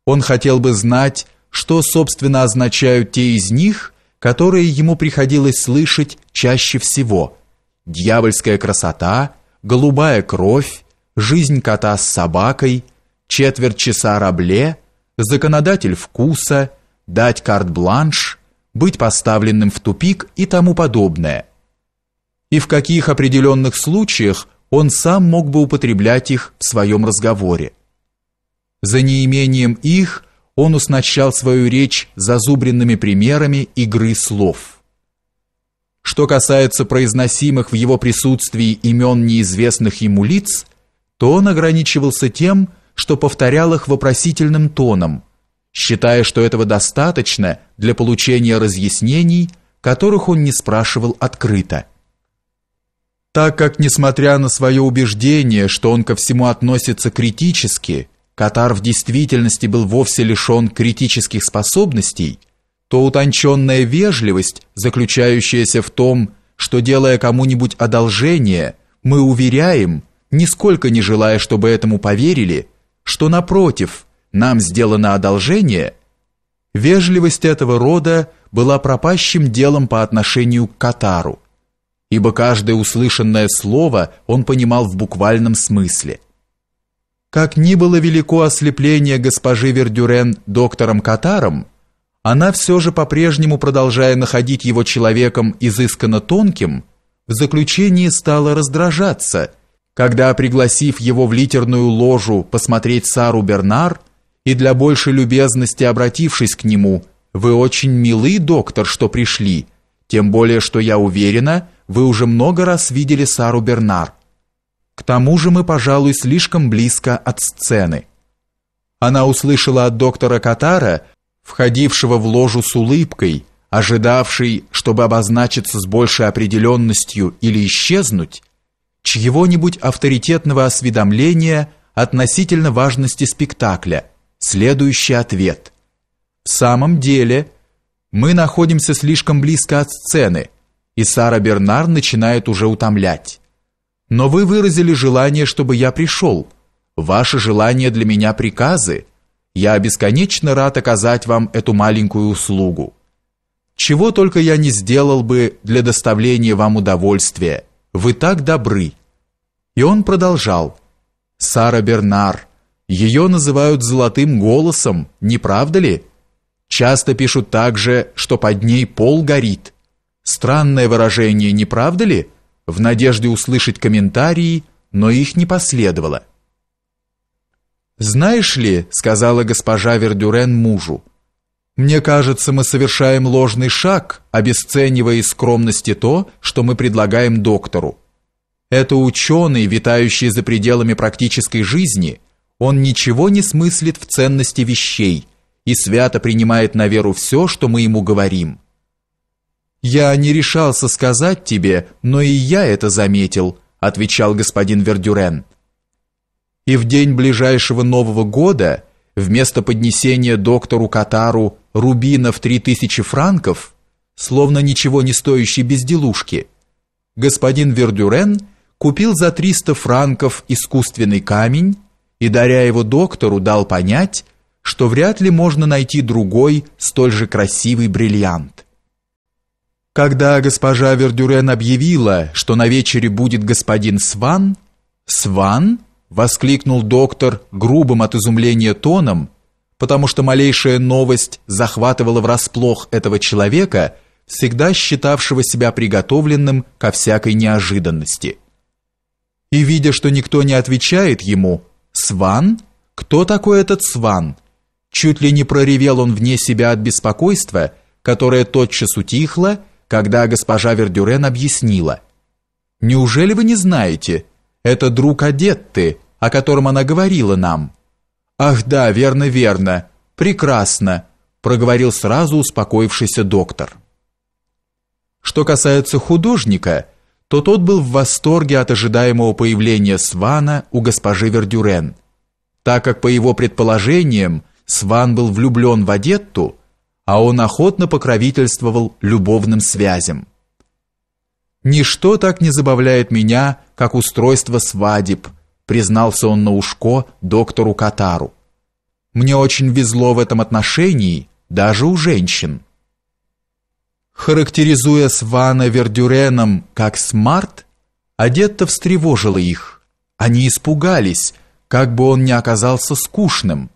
Он хотел бы знать, что, собственно, означают те из них, которые ему приходилось слышать чаще всего. «Дьявольская красота», «Голубая кровь», «Жизнь кота с собакой», «Четверть часа рабле», «Законодатель вкуса», дать карт-бланш, быть поставленным в тупик и тому подобное. И в каких определенных случаях он сам мог бы употреблять их в своем разговоре. За неимением их он уснащал свою речь зазубренными примерами игры слов. Что касается произносимых в его присутствии имен неизвестных ему лиц, то он ограничивался тем, что повторял их вопросительным тоном – считая, что этого достаточно для получения разъяснений, которых он не спрашивал открыто. Так как, несмотря на свое убеждение, что он ко всему относится критически, Катар в действительности был вовсе лишен критических способностей, то утонченная вежливость, заключающаяся в том, что, делая кому-нибудь одолжение, мы уверяем, нисколько не желая, чтобы этому поверили, что, напротив – нам сделано одолжение, вежливость этого рода была пропащим делом по отношению к Катару, ибо каждое услышанное слово он понимал в буквальном смысле. Как ни было велико ослепление госпожи Вердюрен доктором Катаром, она все же по-прежнему, продолжая находить его человеком изысканно тонким, в заключении стала раздражаться, когда, пригласив его в литерную ложу посмотреть Сару Бернар, и для большей любезности обратившись к нему, «Вы очень милы, доктор, что пришли, тем более, что я уверена, вы уже много раз видели Сару Бернар. К тому же мы, пожалуй, слишком близко от сцены». Она услышала от доктора Катара, входившего в ложу с улыбкой, ожидавший, чтобы обозначиться с большей определенностью или исчезнуть, чьего-нибудь авторитетного осведомления относительно важности спектакля – следующий ответ. В самом деле, мы находимся слишком близко от сцены, и Сара Бернар начинает уже утомлять. Но вы выразили желание, чтобы я пришел. Ваши желания для меня приказы. Я бесконечно рад оказать вам эту маленькую услугу. Чего только я не сделал бы для доставления вам удовольствия. Вы так добры. И он продолжал. Сара Бернар, ее называют золотым голосом, не правда ли? Часто пишут также, что под ней пол горит. Странное выражение, не правда ли? В надежде услышать комментарии, но их не последовало. «Знаешь ли», — сказала госпожа Вердюрен мужу, «мне кажется, мы совершаем ложный шаг, обесценивая из скромности то, что мы предлагаем доктору. Это ученый, витающий за пределами практической жизни, он ничего не смыслит в ценности вещей и свято принимает на веру все, что мы ему говорим. «Я не решался сказать тебе, но и я это заметил», отвечал господин Вердюрен. И в день ближайшего Нового года, вместо поднесения доктору Катару рубина в три тысячи франков, словно ничего не стоящей безделушки, господин Вердюрен купил за 300 франков искусственный камень, и, даря его доктору, дал понять, что вряд ли можно найти другой, столь же красивый бриллиант. Когда госпожа Вердюрен объявила, что на вечере будет господин Сван, «Сван?» — воскликнул доктор грубым от изумления тоном, потому что малейшая новость захватывала врасплох этого человека, всегда считавшего себя приготовленным ко всякой неожиданности. И, видя, что никто не отвечает ему, «Сван? Кто такой этот Сван?» Чуть ли не проревел он вне себя от беспокойства, которое тотчас утихло, когда госпожа Вердюрен объяснила. «Неужели вы не знаете? Это друг Адетты, о котором она говорила нам». «Ах да, верно, верно. Прекрасно», — проговорил сразу успокоившийся доктор. Что касается художника — то тот был в восторге от ожидаемого появления Свана у госпожи Вердюрен. Так как, по его предположениям, Сван был влюблен в Адетту, а он охотно покровительствовал любовным связям. «Ничто так не забавляет меня, как устройство свадеб», признался он на ушко доктору Катару. «Мне очень везло в этом отношении, даже у женщин» характеризуя Свана Вердюреном как смарт, Адетта встревожила их. Они испугались, как бы он ни оказался скучным.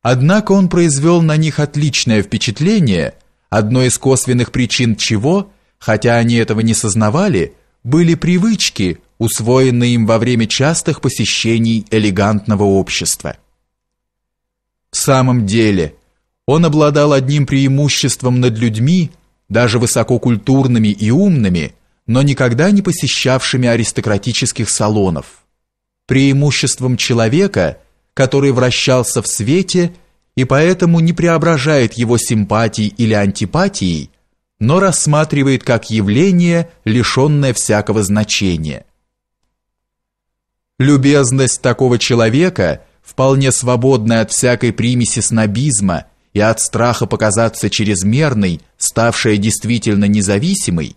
Однако он произвел на них отличное впечатление, одной из косвенных причин чего, хотя они этого не сознавали, были привычки, усвоенные им во время частых посещений элегантного общества. В самом деле, он обладал одним преимуществом над людьми, даже высококультурными и умными, но никогда не посещавшими аристократических салонов, преимуществом человека, который вращался в свете и поэтому не преображает его симпатий или антипатий, но рассматривает как явление, лишённое всякого значения. Любезность такого человека, вполне свободная от всякой примеси снобизма – и от страха показаться чрезмерной, ставшая действительно независимой,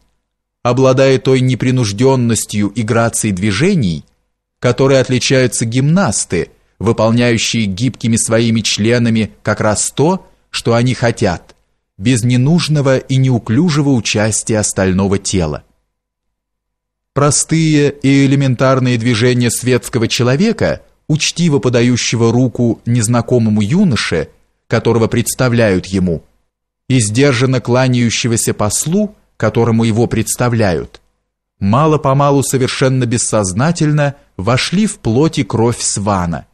обладая той непринужденностью и грацией движений, которые отличаются гимнасты, выполняющие гибкими своими членами как раз то, что они хотят, без ненужного и неуклюжего участия остального тела. Простые и элементарные движения светского человека, учтиво подающего руку незнакомому юноше – которого представляют ему, и сдержанно кланяющегося послу, которому его представляют, мало-помалу совершенно бессознательно вошли в плоть и кровь Свана.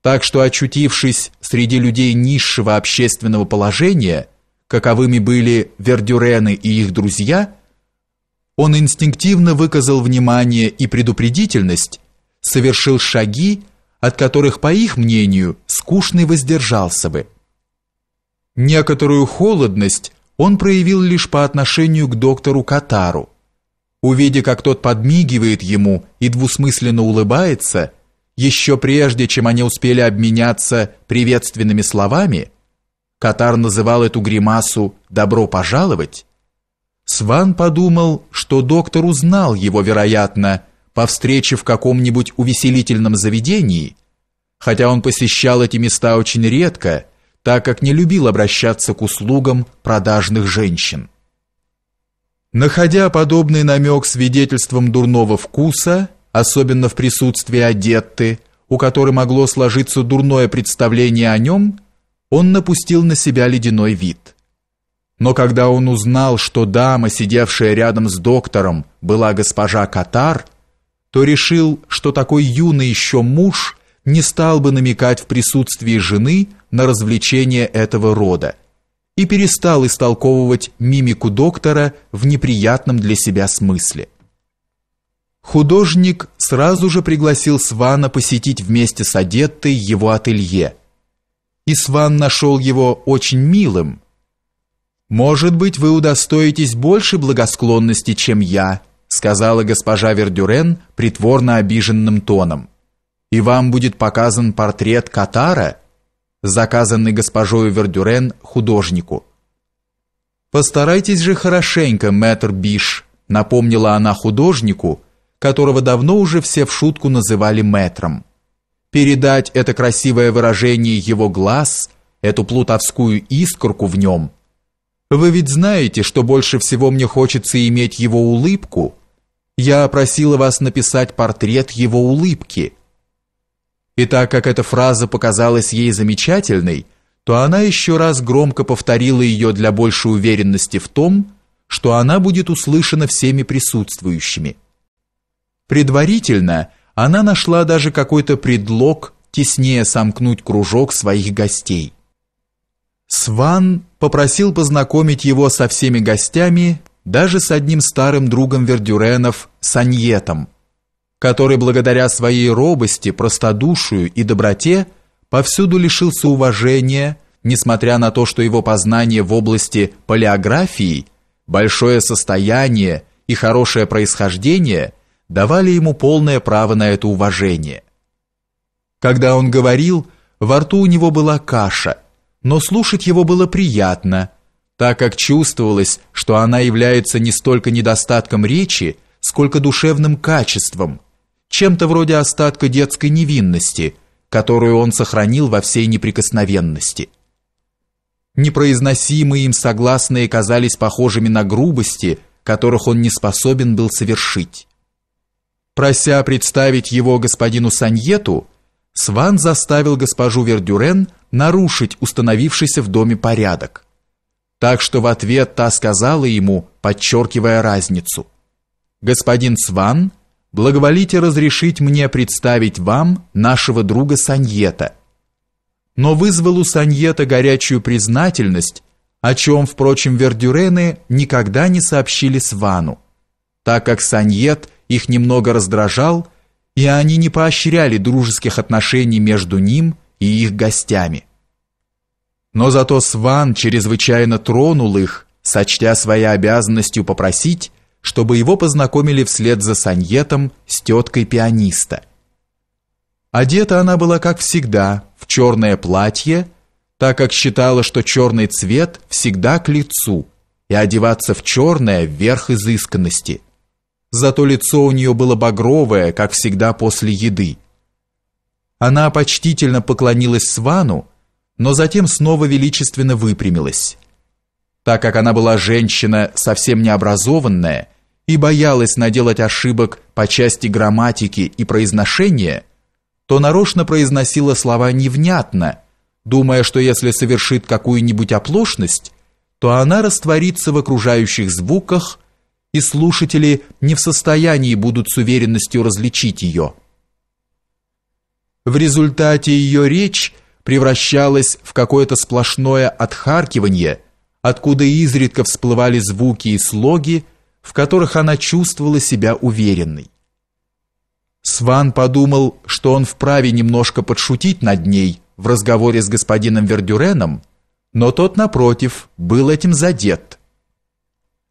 Так что, очутившись среди людей низшего общественного положения, каковыми были Вердюрены и их друзья, он инстинктивно выказал внимание и предупредительность, совершил шаги, от которых, по их мнению, скучный воздержался бы, Некоторую холодность он проявил лишь по отношению к доктору Катару. Увидя, как тот подмигивает ему и двусмысленно улыбается, еще прежде, чем они успели обменяться приветственными словами, Катар называл эту гримасу «добро пожаловать», Сван подумал, что доктор узнал его, вероятно, по встрече в каком-нибудь увеселительном заведении, хотя он посещал эти места очень редко – так как не любил обращаться к услугам продажных женщин. Находя подобный намек свидетельством дурного вкуса, особенно в присутствии Адетты, у которой могло сложиться дурное представление о нем, он напустил на себя ледяной вид. Но когда он узнал, что дама, сидевшая рядом с доктором, была госпожа Катар, то решил, что такой юный еще муж – не стал бы намекать в присутствии жены на развлечения этого рода и перестал истолковывать мимику доктора в неприятном для себя смысле. Художник сразу же пригласил Свана посетить вместе с Одеттой его ателье. И Сван нашел его очень милым. «Может быть, вы удостоитесь больше благосклонности, чем я», сказала госпожа Вердюрен притворно обиженным тоном и вам будет показан портрет Катара, заказанный госпожою Вердюрен художнику. Постарайтесь же хорошенько, мэтр Биш, напомнила она художнику, которого давно уже все в шутку называли мэтром. Передать это красивое выражение его глаз, эту плутовскую искорку в нем. Вы ведь знаете, что больше всего мне хочется иметь его улыбку. Я просила вас написать портрет его улыбки. И так как эта фраза показалась ей замечательной, то она еще раз громко повторила ее для большей уверенности в том, что она будет услышана всеми присутствующими. Предварительно она нашла даже какой-то предлог теснее сомкнуть кружок своих гостей. Сван попросил познакомить его со всеми гостями, даже с одним старым другом Вердюренов, Саньетом, который благодаря своей робости, простодушию и доброте повсюду лишился уважения, несмотря на то, что его познание в области палеографии, большое состояние и хорошее происхождение давали ему полное право на это уважение. Когда он говорил, во рту у него была каша, но слушать его было приятно, так как чувствовалось, что она является не столько недостатком речи, сколько душевным качеством – чем-то вроде остатка детской невинности, которую он сохранил во всей неприкосновенности. Непроизносимые им согласные казались похожими на грубости, которых он не способен был совершить. Прося представить его господину Саньету, Сван заставил госпожу Вердюрен нарушить установившийся в доме порядок. Так что в ответ та сказала ему, подчеркивая разницу, «Господин Сван благоволите разрешить мне представить вам нашего друга Саньета. Но вызвал у Саньета горячую признательность, о чем, впрочем, Вердюрены никогда не сообщили Свану, так как Саньет их немного раздражал, и они не поощряли дружеских отношений между ним и их гостями. Но зато Сван чрезвычайно тронул их, сочтя своей обязанностью попросить, чтобы его познакомили вслед за Саньетом с теткой пианиста. Одета она была, как всегда, в черное платье, так как считала, что черный цвет всегда к лицу, и одеваться в черное – вверх изысканности. Зато лицо у нее было багровое, как всегда после еды. Она почтительно поклонилась Свану, но затем снова величественно выпрямилась – так как она была женщина совсем необразованная и боялась наделать ошибок по части грамматики и произношения, то нарочно произносила слова невнятно, думая, что если совершит какую-нибудь оплошность, то она растворится в окружающих звуках, и слушатели не в состоянии будут с уверенностью различить ее. В результате ее речь превращалась в какое-то сплошное отхаркивание – откуда изредка всплывали звуки и слоги, в которых она чувствовала себя уверенной. Сван подумал, что он вправе немножко подшутить над ней в разговоре с господином Вердюреном, но тот, напротив, был этим задет.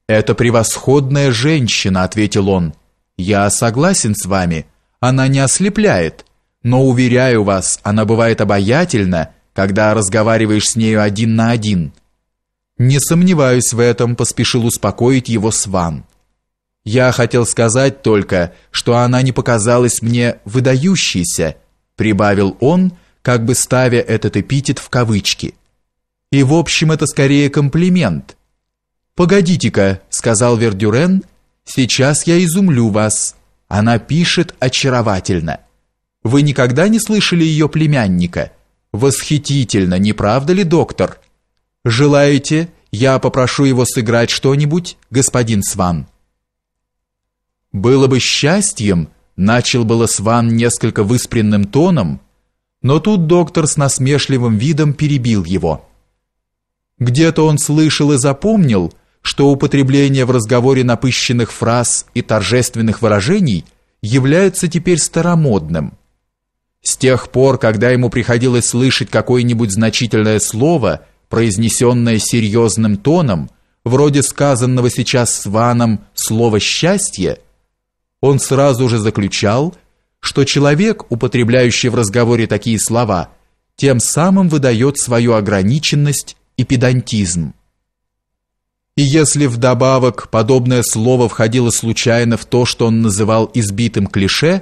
«Это превосходная женщина», — ответил он. «Я согласен с вами, она не ослепляет, но, уверяю вас, она бывает обаятельна, когда разговариваешь с нею один на один. «Не сомневаюсь в этом», — поспешил успокоить его Сван. «Я хотел сказать только, что она не показалась мне выдающейся», — прибавил он, как бы ставя этот эпитет в кавычки. «И в общем это скорее комплимент». «Погодите-ка», — сказал Вердюрен, — «сейчас я изумлю вас. Она пишет очаровательно. Вы никогда не слышали ее племянника? Восхитительно, не правда ли, доктор?» Желаете, я попрошу его сыграть что-нибудь, господин Сван? Было бы счастьем, начал было Сван несколько выспренным тоном, но тут доктор с насмешливым видом перебил его. Где-то он слышал и запомнил, что употребление в разговоре напыщенных фраз и торжественных выражений является теперь старомодным. С тех пор, когда ему приходилось слышать какое-нибудь значительное слово – произнесенное серьезным тоном, вроде сказанного сейчас с Ваном слова «счастье», он сразу же заключал, что человек, употребляющий в разговоре такие слова, тем самым выдает свою ограниченность и педантизм. И если вдобавок подобное слово входило случайно в то, что он называл избитым клише,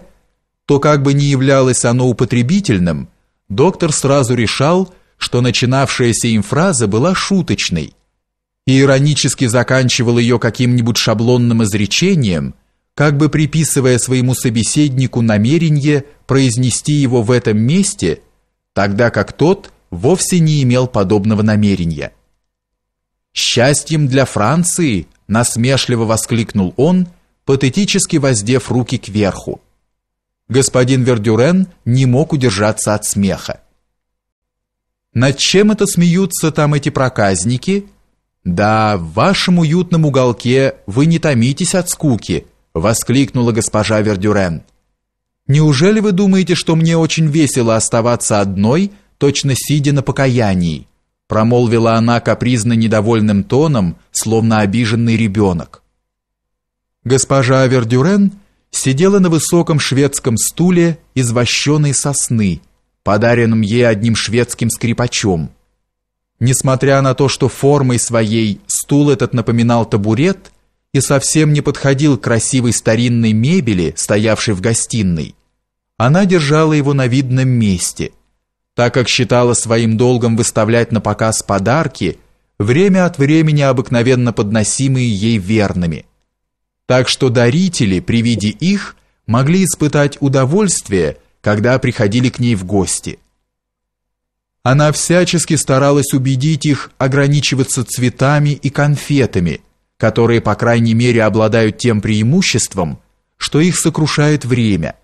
то как бы не являлось оно употребительным, доктор сразу решал, что начинавшаяся им фраза была шуточной, и иронически заканчивал ее каким-нибудь шаблонным изречением, как бы приписывая своему собеседнику намерение произнести его в этом месте, тогда как тот вовсе не имел подобного намерения. «Счастьем для Франции!» – насмешливо воскликнул он, патетически воздев руки кверху. Господин Вердюрен не мог удержаться от смеха. Над чем это смеются там эти проказники? Да, в вашем уютном уголке вы не томитесь от скуки, воскликнула госпожа Вердюрен. Неужели вы думаете, что мне очень весело оставаться одной, точно сидя на покаянии? промолвила она капризно недовольным тоном, словно обиженный ребенок. Госпожа Вердюрен сидела на высоком шведском стуле из вощеной сосны подаренном ей одним шведским скрипачом. Несмотря на то, что формой своей стул этот напоминал табурет и совсем не подходил к красивой старинной мебели, стоявшей в гостиной, она держала его на видном месте, так как считала своим долгом выставлять на показ подарки, время от времени обыкновенно подносимые ей верными. Так что дарители при виде их могли испытать удовольствие – когда приходили к ней в гости. Она всячески старалась убедить их ограничиваться цветами и конфетами, которые, по крайней мере, обладают тем преимуществом, что их сокрушает время.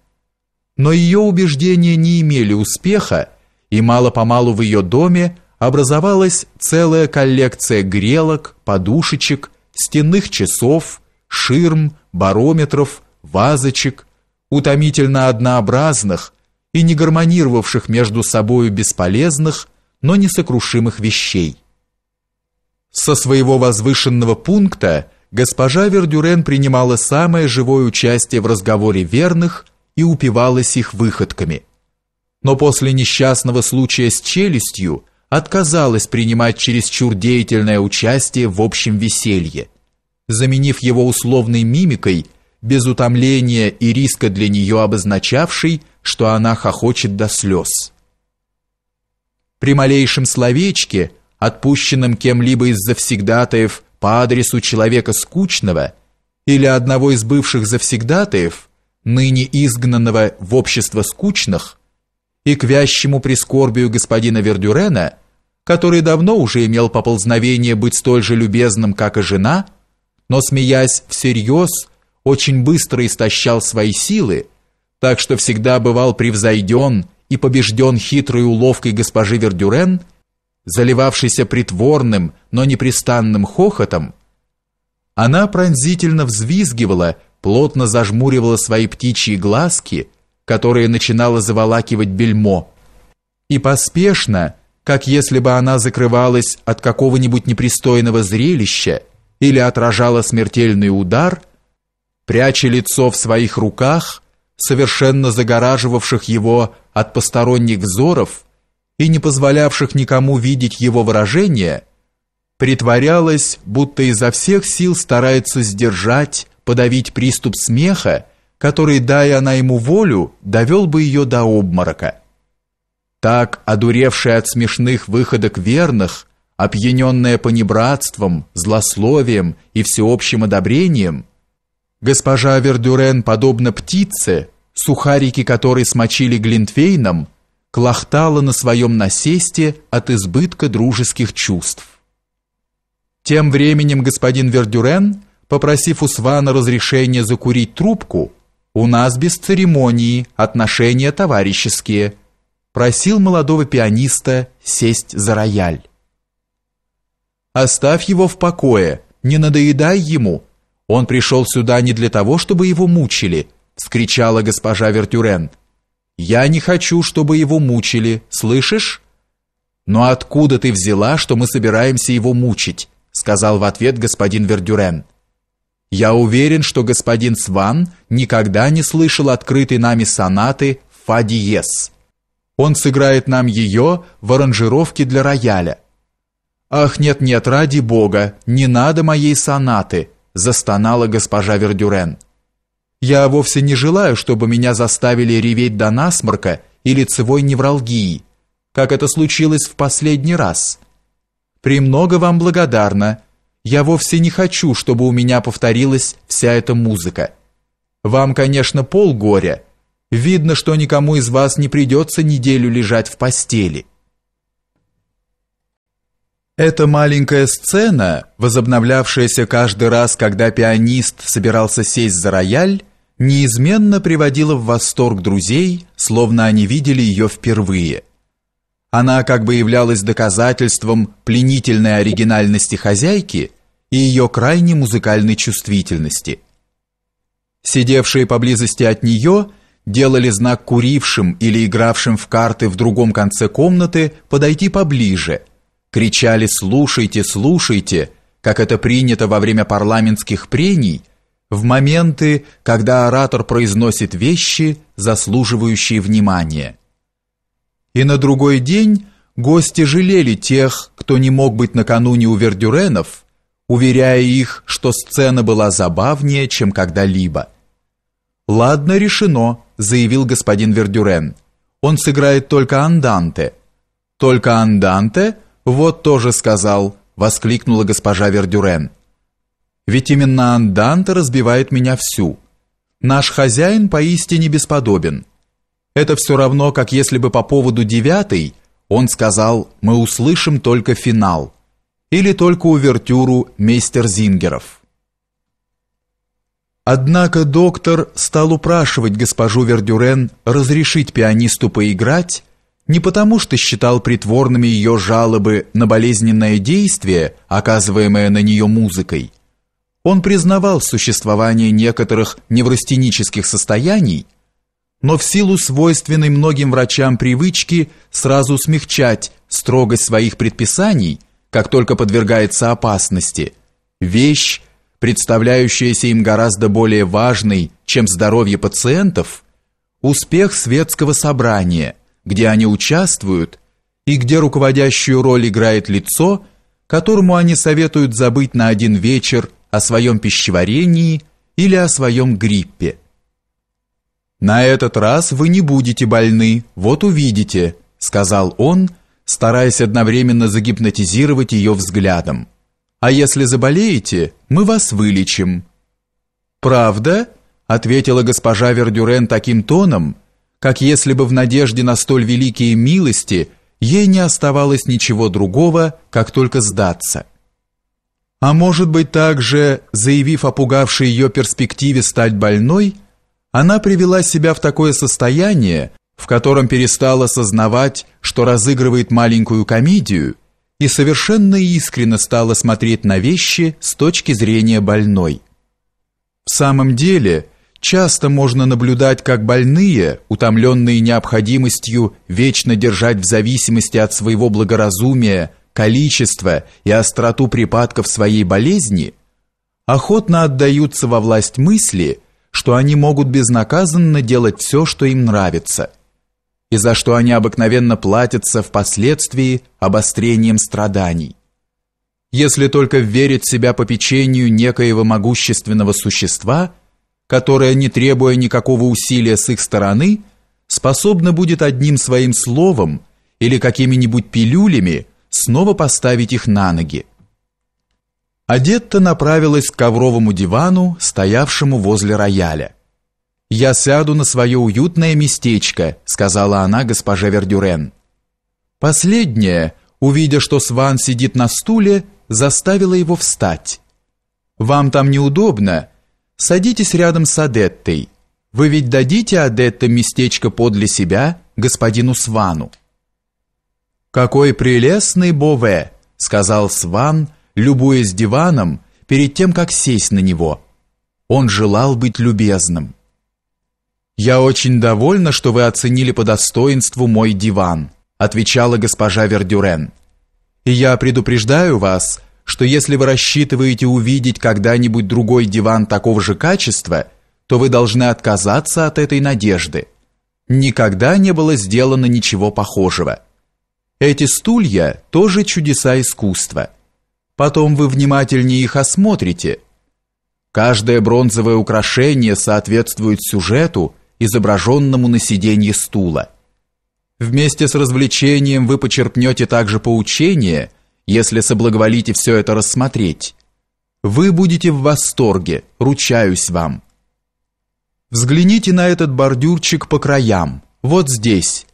Но ее убеждения не имели успеха, и мало-помалу в ее доме образовалась целая коллекция грелок, подушечек, стенных часов, ширм, барометров, вазочек, утомительно однообразных и не гармонировавших между собою бесполезных, но несокрушимых вещей. Со своего возвышенного пункта госпожа Вердюрен принимала самое живое участие в разговоре верных и упивалась их выходками. Но после несчастного случая с челюстью отказалась принимать чересчур деятельное участие в общем веселье, заменив его условной мимикой – без утомления и риска для нее обозначавший, что она хохочет до слез. При малейшем словечке, отпущенном кем-либо из завсегдатаев по адресу человека скучного или одного из бывших завсегдатаев, ныне изгнанного в общество скучных, и к вящему прискорбию господина Вердюрена, который давно уже имел поползновение быть столь же любезным, как и жена, но, смеясь всерьез, очень быстро истощал свои силы, так что всегда бывал превзойден и побежден хитрой уловкой госпожи Вердюрен, заливавшейся притворным, но непрестанным хохотом, она пронзительно взвизгивала, плотно зажмуривала свои птичьи глазки, которые начинала заволакивать бельмо, и поспешно, как если бы она закрывалась от какого-нибудь непристойного зрелища или отражала смертельный удар – пряча лицо в своих руках, совершенно загораживавших его от посторонних взоров и не позволявших никому видеть его выражение, притворялась, будто изо всех сил старается сдержать, подавить приступ смеха, который, дая она ему волю, довел бы ее до обморока. Так, одуревшая от смешных выходок верных, опьяненная понебратством, злословием и всеобщим одобрением – Госпожа Вердюрен, подобно птице, сухарики которой смочили глинтвейном, клохтала на своем насесте от избытка дружеских чувств. Тем временем господин Вердюрен, попросив у Свана разрешения закурить трубку, у нас без церемонии, отношения товарищеские, просил молодого пианиста сесть за рояль. «Оставь его в покое, не надоедай ему», он пришел сюда не для того, чтобы его мучили, вскричала госпожа Вертюрен. Я не хочу, чтобы его мучили, слышишь? Но откуда ты взяла, что мы собираемся его мучить? сказал в ответ господин Вердюрен. Я уверен, что господин Сван никогда не слышал открытой нами сонаты фа диез. Он сыграет нам ее в аранжировке для рояля. Ах, нет, нет, ради бога, не надо моей сонаты, застонала госпожа Вердюрен. Я вовсе не желаю, чтобы меня заставили реветь до насморка и лицевой невралгии, как это случилось в последний раз. Премного вам благодарна. Я вовсе не хочу, чтобы у меня повторилась вся эта музыка. Вам, конечно, полгоря. Видно, что никому из вас не придется неделю лежать в постели. Эта маленькая сцена, возобновлявшаяся каждый раз, когда пианист собирался сесть за рояль, неизменно приводила в восторг друзей, словно они видели ее впервые. Она как бы являлась доказательством пленительной оригинальности хозяйки и ее крайне музыкальной чувствительности. Сидевшие поблизости от нее делали знак курившим или игравшим в карты в другом конце комнаты подойти поближе – кричали «слушайте, слушайте», как это принято во время парламентских прений, в моменты, когда оратор произносит вещи, заслуживающие внимания. И на другой день гости жалели тех, кто не мог быть накануне у Вердюренов, уверяя их, что сцена была забавнее, чем когда-либо. «Ладно, решено», — заявил господин Вердюрен. «Он сыграет только анданте». «Только анданте?» «Вот тоже сказал», — воскликнула госпожа Вердюрен. «Ведь именно Анданта разбивает меня всю. Наш хозяин поистине бесподобен. Это все равно, как если бы по поводу девятой он сказал «мы услышим только финал» или только увертюру «Мейстер Зингеров». Однако доктор стал упрашивать госпожу Вердюрен разрешить пианисту поиграть, не потому, что считал притворными ее жалобы на болезненное действие, оказываемое на нее музыкой. Он признавал существование некоторых неврастенических состояний, но в силу свойственной многим врачам привычки сразу смягчать строгость своих предписаний, как только подвергается опасности, вещь, представляющаяся им гораздо более важной, чем здоровье пациентов, успех светского собрания – где они участвуют и где руководящую роль играет лицо, которому они советуют забыть на один вечер о своем пищеварении или о своем гриппе. «На этот раз вы не будете больны, вот увидите», — сказал он, стараясь одновременно загипнотизировать ее взглядом. «А если заболеете, мы вас вылечим». «Правда?» — ответила госпожа Вердюрен таким тоном — как если бы в надежде на столь великие милости ей не оставалось ничего другого, как только сдаться. А может быть также, заявив о пугавшей ее перспективе стать больной, она привела себя в такое состояние, в котором перестала сознавать, что разыгрывает маленькую комедию, и совершенно искренно стала смотреть на вещи с точки зрения больной. В самом деле, Часто можно наблюдать, как больные, утомленные необходимостью вечно держать в зависимости от своего благоразумия количество и остроту припадков своей болезни, охотно отдаются во власть мысли, что они могут безнаказанно делать все, что им нравится, и за что они обыкновенно платятся впоследствии обострением страданий. Если только верить себя попечению некоего могущественного существа – которая, не требуя никакого усилия с их стороны, способна будет одним своим словом или какими-нибудь пилюлями снова поставить их на ноги. Одетта направилась к ковровому дивану, стоявшему возле рояля. «Я сяду на свое уютное местечко», — сказала она госпоже Вердюрен. Последняя, увидя, что Сван сидит на стуле, заставила его встать. «Вам там неудобно», — Садитесь рядом с Адеттой. Вы ведь дадите Адетте местечко подле себя, господину Свану». «Какой прелестный Бове!» — сказал Сван, любуясь диваном, перед тем, как сесть на него. Он желал быть любезным. «Я очень довольна, что вы оценили по достоинству мой диван», отвечала госпожа Вердюрен. «И я предупреждаю вас, что если вы рассчитываете увидеть когда-нибудь другой диван такого же качества, то вы должны отказаться от этой надежды. Никогда не было сделано ничего похожего. Эти стулья тоже чудеса искусства. Потом вы внимательнее их осмотрите. Каждое бронзовое украшение соответствует сюжету, изображенному на сиденье стула. Вместе с развлечением вы почерпнете также поучение – если соблаговолите все это рассмотреть. Вы будете в восторге, ручаюсь вам. Взгляните на этот бордюрчик по краям, вот здесь.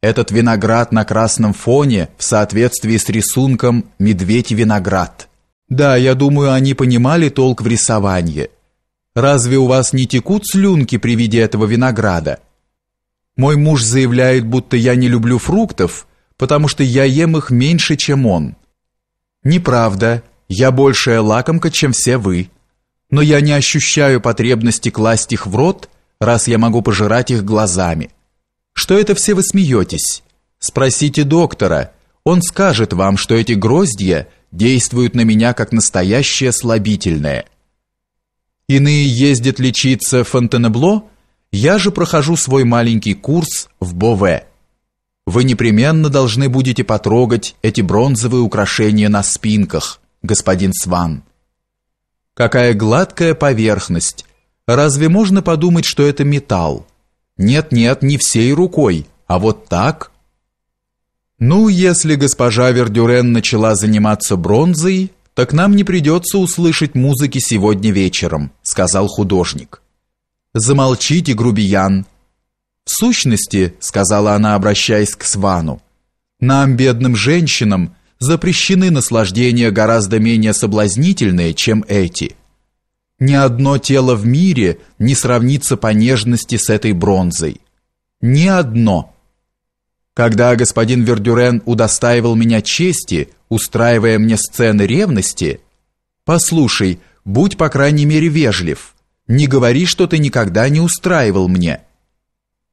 Этот виноград на красном фоне в соответствии с рисунком «Медведь-виноград». Да, я думаю, они понимали толк в рисовании. Разве у вас не текут слюнки при виде этого винограда? Мой муж заявляет, будто я не люблю фруктов, потому что я ем их меньше, чем он. Неправда. Я большая лакомка, чем все вы. Но я не ощущаю потребности класть их в рот, раз я могу пожирать их глазами. Что это все вы смеетесь? Спросите доктора. Он скажет вам, что эти гроздья действуют на меня как настоящее слабительное. Иные ездят лечиться в Фонтенебло, я же прохожу свой маленький курс в Бове. Вы непременно должны будете потрогать эти бронзовые украшения на спинках, господин Сван. Какая гладкая поверхность! Разве можно подумать, что это металл? Нет-нет, не всей рукой, а вот так. Ну, если госпожа Вердюрен начала заниматься бронзой, так нам не придется услышать музыки сегодня вечером», — сказал художник. «Замолчите, грубиян», в сущности, сказала она, обращаясь к Свану, нам, бедным женщинам, запрещены наслаждения гораздо менее соблазнительные, чем эти. Ни одно тело в мире не сравнится по нежности с этой бронзой. Ни одно. Когда господин Вердюрен удостаивал меня чести, устраивая мне сцены ревности, послушай, будь по крайней мере вежлив. Не говори, что ты никогда не устраивал мне.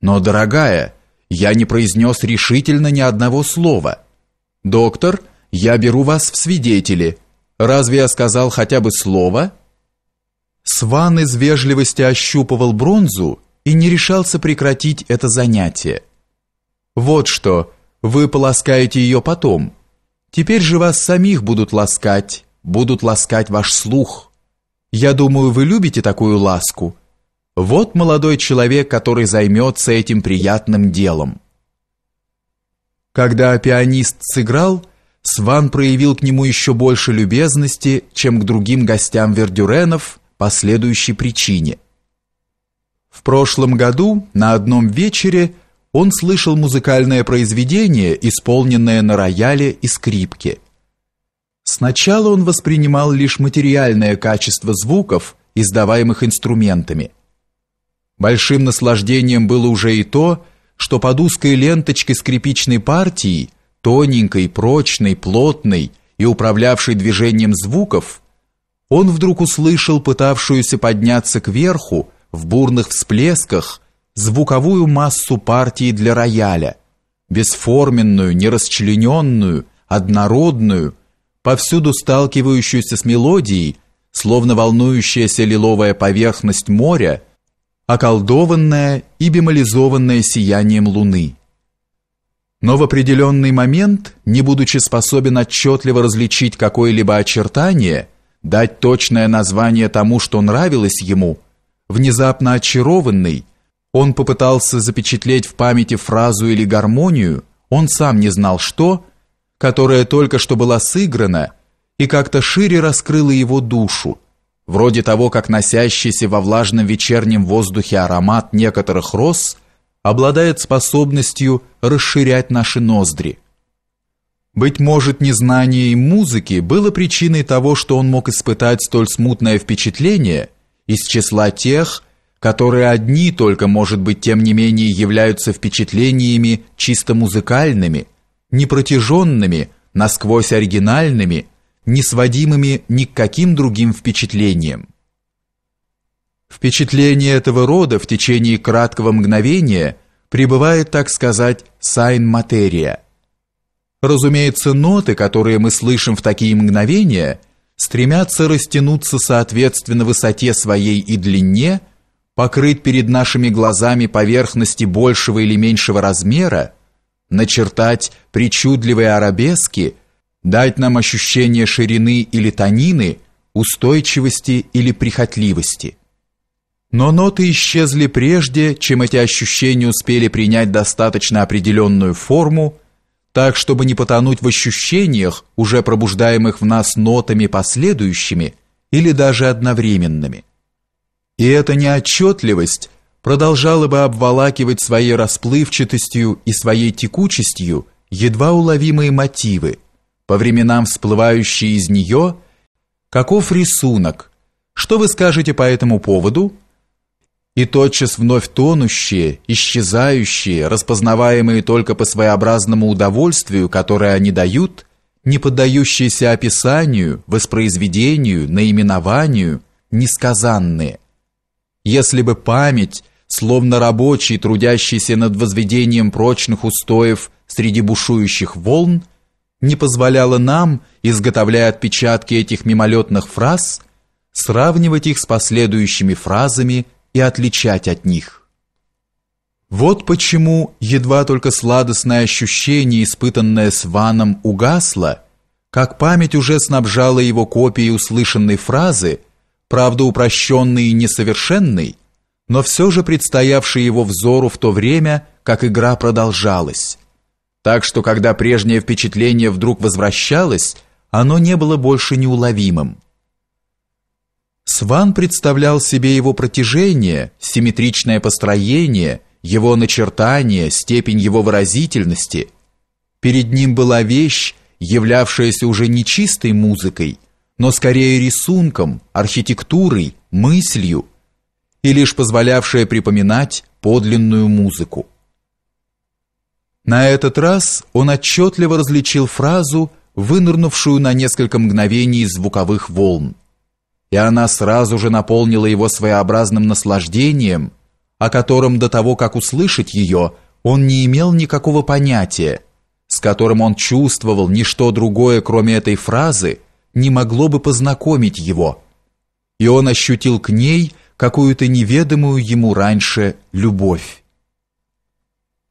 Но, дорогая, я не произнес решительно ни одного слова. Доктор, я беру вас в свидетели. Разве я сказал хотя бы слово? Сван из вежливости ощупывал бронзу и не решался прекратить это занятие. Вот что, вы поласкаете ее потом. Теперь же вас самих будут ласкать, будут ласкать ваш слух. Я думаю, вы любите такую ласку. Вот молодой человек, который займется этим приятным делом. Когда пианист сыграл, Сван проявил к нему еще больше любезности, чем к другим гостям Вердюренов по следующей причине. В прошлом году на одном вечере он слышал музыкальное произведение, исполненное на рояле и скрипке. Сначала он воспринимал лишь материальное качество звуков, издаваемых инструментами – Большим наслаждением было уже и то, что под узкой ленточкой скрипичной партии, тоненькой, прочной, плотной и управлявшей движением звуков, он вдруг услышал пытавшуюся подняться кверху в бурных всплесках звуковую массу партии для рояля, бесформенную, нерасчлененную, однородную, повсюду сталкивающуюся с мелодией, словно волнующаяся лиловая поверхность моря – околдованное и бемолизованное сиянием луны. Но в определенный момент, не будучи способен отчетливо различить какое-либо очертание, дать точное название тому, что нравилось ему, внезапно очарованный, он попытался запечатлеть в памяти фразу или гармонию, он сам не знал что, которая только что была сыграна и как-то шире раскрыла его душу, вроде того, как носящийся во влажном вечернем воздухе аромат некоторых роз обладает способностью расширять наши ноздри. Быть может, незнание им музыки было причиной того, что он мог испытать столь смутное впечатление из числа тех, которые одни только, может быть, тем не менее являются впечатлениями чисто музыкальными, непротяженными, насквозь оригинальными – не сводимыми ни к каким другим впечатлениям. Впечатление этого рода в течение краткого мгновения пребывает, так сказать, сайн-материя. Разумеется, ноты, которые мы слышим в такие мгновения, стремятся растянуться соответственно высоте своей и длине, покрыть перед нашими глазами поверхности большего или меньшего размера, начертать причудливые арабески – дать нам ощущение ширины или тонины, устойчивости или прихотливости. Но ноты исчезли прежде, чем эти ощущения успели принять достаточно определенную форму, так чтобы не потонуть в ощущениях, уже пробуждаемых в нас нотами последующими или даже одновременными. И эта неотчетливость продолжала бы обволакивать своей расплывчатостью и своей текучестью едва уловимые мотивы, по временам всплывающие из нее, каков рисунок, что вы скажете по этому поводу, и тотчас вновь тонущие, исчезающие, распознаваемые только по своеобразному удовольствию, которое они дают, не поддающиеся описанию, воспроизведению, наименованию, несказанные. Если бы память, словно рабочий, трудящийся над возведением прочных устоев среди бушующих волн, не позволяло нам, изготовляя отпечатки этих мимолетных фраз, сравнивать их с последующими фразами и отличать от них. Вот почему едва только сладостное ощущение, испытанное с Ваном, угасло, как память уже снабжала его копией услышанной фразы, правда упрощенной и несовершенной, но все же предстоявшей его взору в то время, как игра продолжалась, так что когда прежнее впечатление вдруг возвращалось, оно не было больше неуловимым. Сван представлял себе его протяжение, симметричное построение, его начертание, степень его выразительности. Перед ним была вещь, являвшаяся уже не чистой музыкой, но скорее рисунком, архитектурой, мыслью, и лишь позволявшая припоминать подлинную музыку. На этот раз он отчетливо различил фразу, вынырнувшую на несколько мгновений из звуковых волн. И она сразу же наполнила его своеобразным наслаждением, о котором до того, как услышать ее, он не имел никакого понятия, с которым он чувствовал ничто другое, кроме этой фразы, не могло бы познакомить его. И он ощутил к ней какую-то неведомую ему раньше любовь.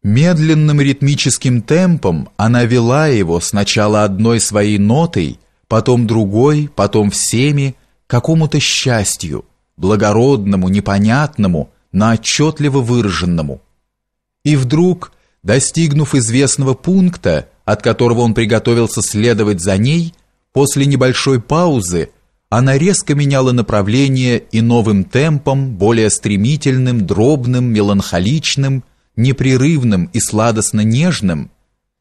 Медленным ритмическим темпом она вела его сначала одной своей нотой, потом другой, потом всеми, к какому-то счастью, благородному, непонятному, но отчетливо выраженному. И вдруг, достигнув известного пункта, от которого он приготовился следовать за ней, после небольшой паузы она резко меняла направление и новым темпом, более стремительным, дробным, меланхоличным – непрерывным и сладостно нежным,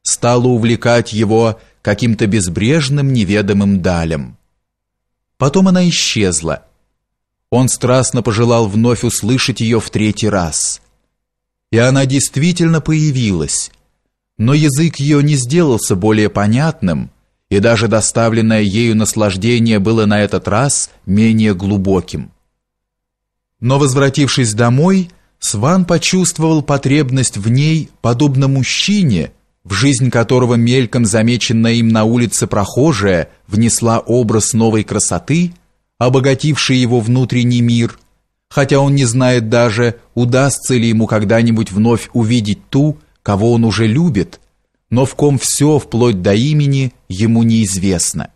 стало увлекать его каким-то безбрежным неведомым далям. Потом она исчезла. Он страстно пожелал вновь услышать ее в третий раз. И она действительно появилась, но язык ее не сделался более понятным, и даже доставленное ею наслаждение было на этот раз менее глубоким. Но возвратившись домой, Сван почувствовал потребность в ней, подобно мужчине, в жизнь которого мельком замеченная им на улице прохожая внесла образ новой красоты, обогативший его внутренний мир, хотя он не знает даже, удастся ли ему когда-нибудь вновь увидеть ту, кого он уже любит, но в ком все, вплоть до имени, ему неизвестно.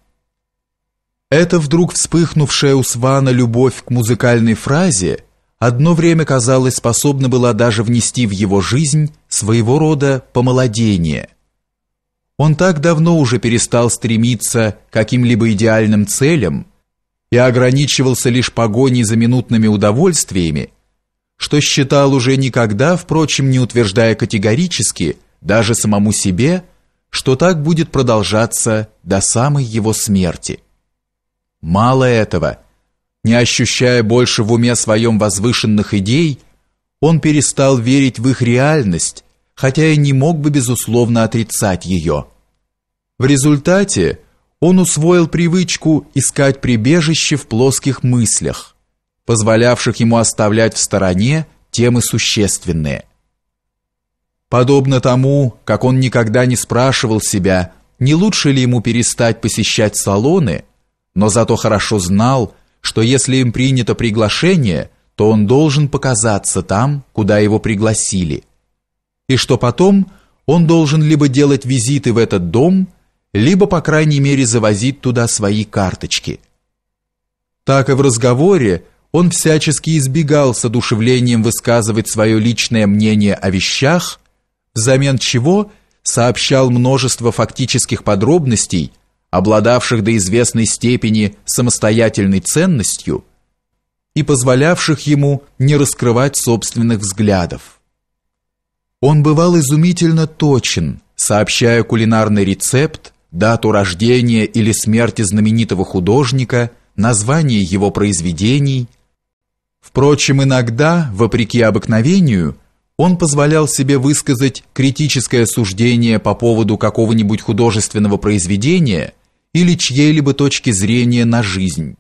Это вдруг вспыхнувшая у Свана любовь к музыкальной фразе – одно время, казалось, способна была даже внести в его жизнь своего рода помолодение. Он так давно уже перестал стремиться к каким-либо идеальным целям и ограничивался лишь погоней за минутными удовольствиями, что считал уже никогда, впрочем, не утверждая категорически, даже самому себе, что так будет продолжаться до самой его смерти. Мало этого – не ощущая больше в уме своем возвышенных идей, он перестал верить в их реальность, хотя и не мог бы безусловно отрицать ее. В результате он усвоил привычку искать прибежище в плоских мыслях, позволявших ему оставлять в стороне темы существенные. Подобно тому, как он никогда не спрашивал себя, не лучше ли ему перестать посещать салоны, но зато хорошо знал, что если им принято приглашение, то он должен показаться там, куда его пригласили, и что потом он должен либо делать визиты в этот дом, либо, по крайней мере, завозить туда свои карточки. Так и в разговоре он всячески избегал с одушевлением высказывать свое личное мнение о вещах, взамен чего сообщал множество фактических подробностей – обладавших до известной степени самостоятельной ценностью и позволявших ему не раскрывать собственных взглядов. Он бывал изумительно точен, сообщая кулинарный рецепт, дату рождения или смерти знаменитого художника, название его произведений. Впрочем, иногда, вопреки обыкновению, он позволял себе высказать критическое суждение по поводу какого-нибудь художественного произведения или чьей-либо точки зрения на жизнь.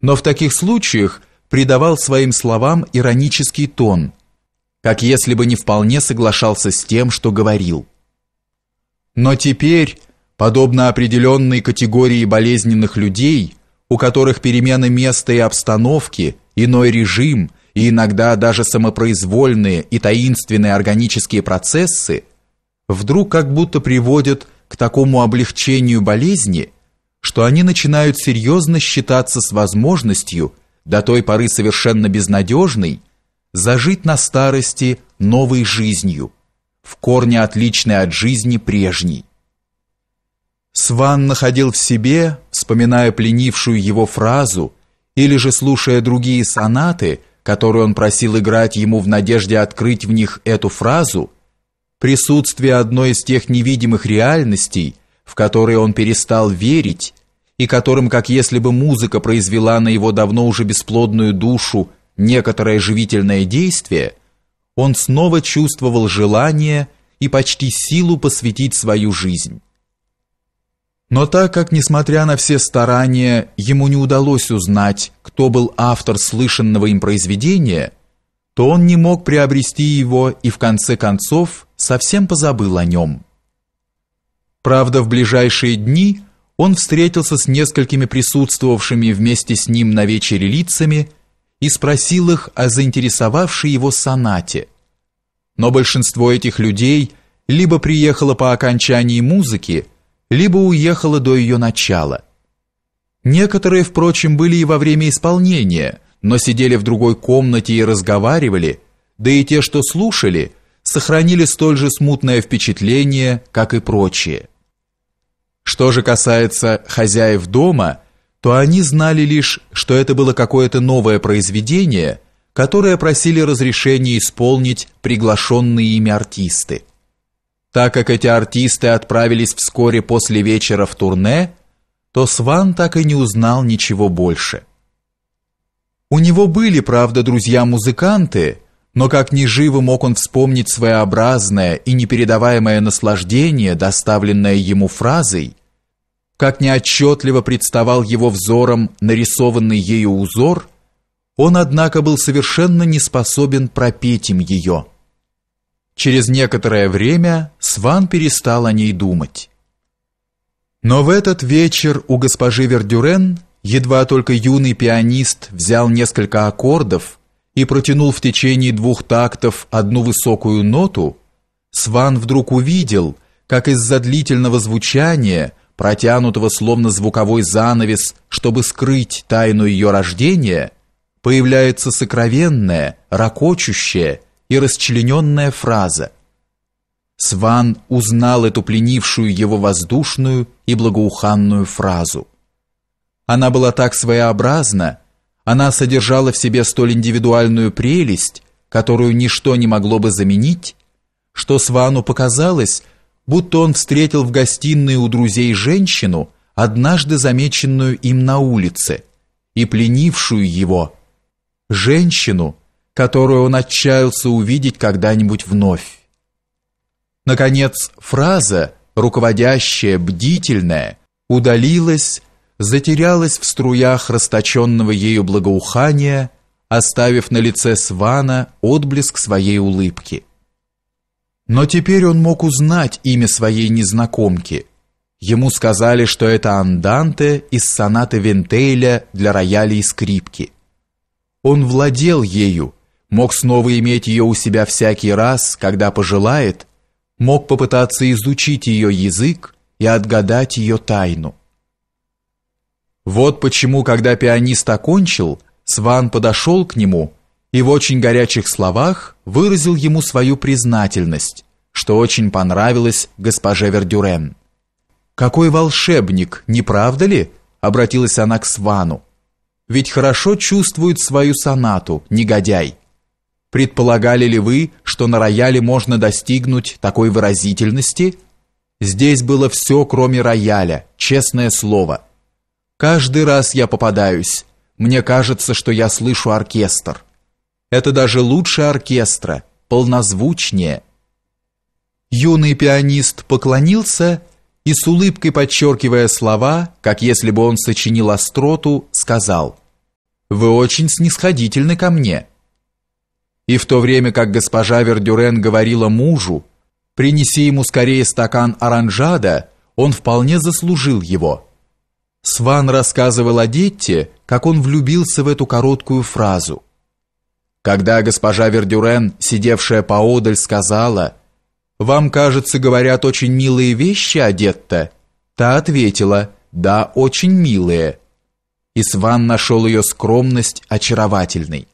Но в таких случаях придавал своим словам иронический тон, как если бы не вполне соглашался с тем, что говорил. Но теперь, подобно определенной категории болезненных людей, у которых перемена места и обстановки, иной режим – и иногда даже самопроизвольные и таинственные органические процессы вдруг как будто приводят к такому облегчению болезни, что они начинают серьезно считаться с возможностью, до той поры совершенно безнадежной, зажить на старости новой жизнью, в корне отличной от жизни прежней. Сван находил в себе, вспоминая пленившую его фразу или же слушая другие сонаты, которую он просил играть ему в надежде открыть в них эту фразу, присутствие одной из тех невидимых реальностей, в которые он перестал верить, и которым, как если бы музыка произвела на его давно уже бесплодную душу некоторое живительное действие, он снова чувствовал желание и почти силу посвятить свою жизнь. Но так как, несмотря на все старания, ему не удалось узнать, кто был автор слышанного им произведения, то он не мог приобрести его и в конце концов совсем позабыл о нем. Правда, в ближайшие дни он встретился с несколькими присутствовавшими вместе с ним на вечере лицами и спросил их о заинтересовавшей его сонате. Но большинство этих людей либо приехало по окончании музыки, либо уехала до ее начала. Некоторые, впрочем, были и во время исполнения, но сидели в другой комнате и разговаривали, да и те, что слушали, сохранили столь же смутное впечатление, как и прочие. Что же касается хозяев дома, то они знали лишь, что это было какое-то новое произведение, которое просили разрешения исполнить приглашенные ими артисты. Так как эти артисты отправились вскоре после вечера в турне, то Сван так и не узнал ничего больше. У него были, правда, друзья-музыканты, но как ни живо мог он вспомнить своеобразное и непередаваемое наслаждение, доставленное ему фразой, как неотчетливо представал его взором нарисованный ею узор, он, однако, был совершенно не способен пропеть им ее – Через некоторое время Сван перестал о ней думать. Но в этот вечер у госпожи Вердюрен, едва только юный пианист взял несколько аккордов и протянул в течение двух тактов одну высокую ноту, Сван вдруг увидел, как из-за длительного звучания, протянутого словно звуковой занавес, чтобы скрыть тайну ее рождения, появляется сокровенное, ракочущее, и расчлененная фраза. Сван узнал эту пленившую его воздушную и благоуханную фразу. Она была так своеобразна, она содержала в себе столь индивидуальную прелесть, которую ничто не могло бы заменить, что Свану показалось, будто он встретил в гостиной у друзей женщину, однажды замеченную им на улице, и пленившую его, женщину, которую он отчаялся увидеть когда-нибудь вновь. Наконец, фраза, руководящая, бдительная, удалилась, затерялась в струях расточенного ею благоухания, оставив на лице Свана отблеск своей улыбки. Но теперь он мог узнать имя своей незнакомки. Ему сказали, что это Анданте из сонаты Вентейля для рояля и скрипки. Он владел ею, мог снова иметь ее у себя всякий раз, когда пожелает, мог попытаться изучить ее язык и отгадать ее тайну. Вот почему, когда пианист окончил, Сван подошел к нему и в очень горячих словах выразил ему свою признательность, что очень понравилось госпоже Вердюрен. «Какой волшебник, не правда ли?» — обратилась она к Свану. «Ведь хорошо чувствует свою сонату, негодяй». Предполагали ли вы, что на рояле можно достигнуть такой выразительности? Здесь было все, кроме рояля, честное слово. Каждый раз я попадаюсь. Мне кажется, что я слышу оркестр. Это даже лучше оркестра, полнозвучнее. Юный пианист поклонился и с улыбкой подчеркивая слова, как если бы он сочинил остроту, сказал «Вы очень снисходительны ко мне». И в то время как госпожа Вердюрен говорила мужу, «Принеси ему скорее стакан оранжада», он вполне заслужил его. Сван рассказывал о Детте, как он влюбился в эту короткую фразу. Когда госпожа Вердюрен, сидевшая поодаль, сказала, «Вам, кажется, говорят очень милые вещи о Детте», та ответила, «Да, очень милые». И Сван нашел ее скромность очаровательной.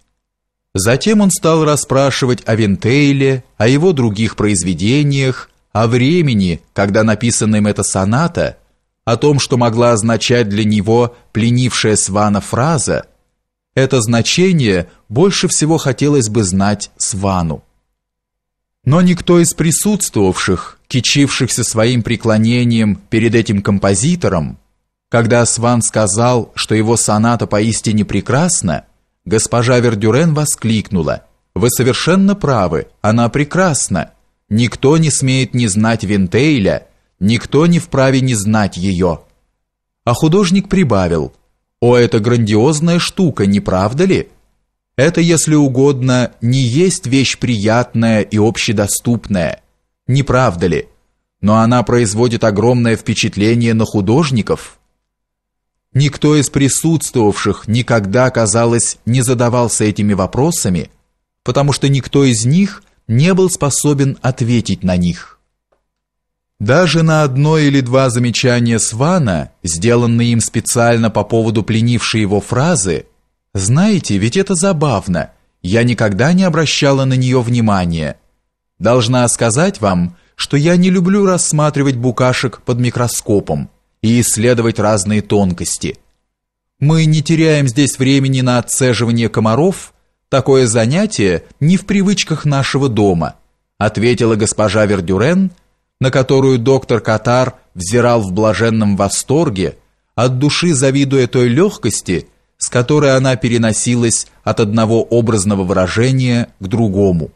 Затем он стал расспрашивать о Винтейле, о его других произведениях, о времени, когда написана им эта соната, о том, что могла означать для него пленившая Свана фраза. Это значение больше всего хотелось бы знать Свану. Но никто из присутствовавших, кичившихся своим преклонением перед этим композитором, когда Сван сказал, что его соната поистине прекрасна, Госпожа Вердюрен воскликнула. «Вы совершенно правы, она прекрасна. Никто не смеет не знать Винтейля, никто не вправе не знать ее». А художник прибавил. «О, это грандиозная штука, не правда ли? Это, если угодно, не есть вещь приятная и общедоступная. Не правда ли? Но она производит огромное впечатление на художников». Никто из присутствовавших никогда, казалось, не задавался этими вопросами, потому что никто из них не был способен ответить на них. Даже на одно или два замечания Свана, сделанные им специально по поводу пленившей его фразы, «Знаете, ведь это забавно, я никогда не обращала на нее внимания. Должна сказать вам, что я не люблю рассматривать букашек под микроскопом, и исследовать разные тонкости. Мы не теряем здесь времени на отцеживание комаров, такое занятие не в привычках нашего дома, ответила госпожа Вердюрен, на которую доктор Катар взирал в блаженном восторге, от души завидуя той легкости, с которой она переносилась от одного образного выражения к другому.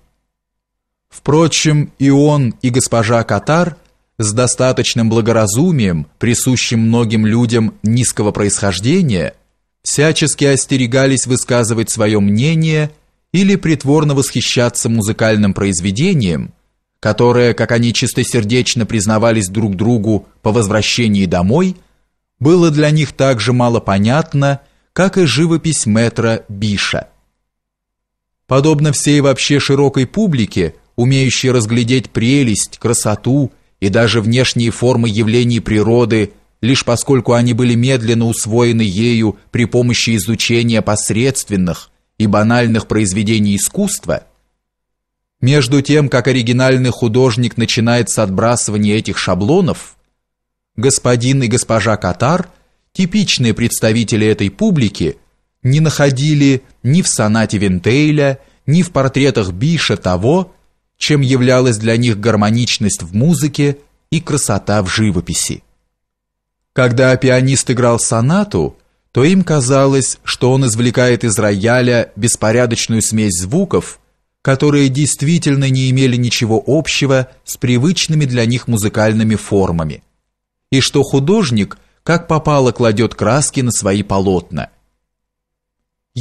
Впрочем, и он, и госпожа Катар – с достаточным благоразумием, присущим многим людям низкого происхождения, всячески остерегались высказывать свое мнение или притворно восхищаться музыкальным произведением, которое, как они чистосердечно признавались друг другу по возвращении домой, было для них так же мало понятно, как и живопись метра Биша. Подобно всей вообще широкой публике, умеющей разглядеть прелесть, красоту и даже внешние формы явлений природы, лишь поскольку они были медленно усвоены ею при помощи изучения посредственных и банальных произведений искусства, между тем, как оригинальный художник начинает с отбрасывания этих шаблонов, господин и госпожа Катар, типичные представители этой публики, не находили ни в сонате Винтейля, ни в портретах Биша того, чем являлась для них гармоничность в музыке и красота в живописи. Когда пианист играл сонату, то им казалось, что он извлекает из рояля беспорядочную смесь звуков, которые действительно не имели ничего общего с привычными для них музыкальными формами, и что художник как попало кладет краски на свои полотна –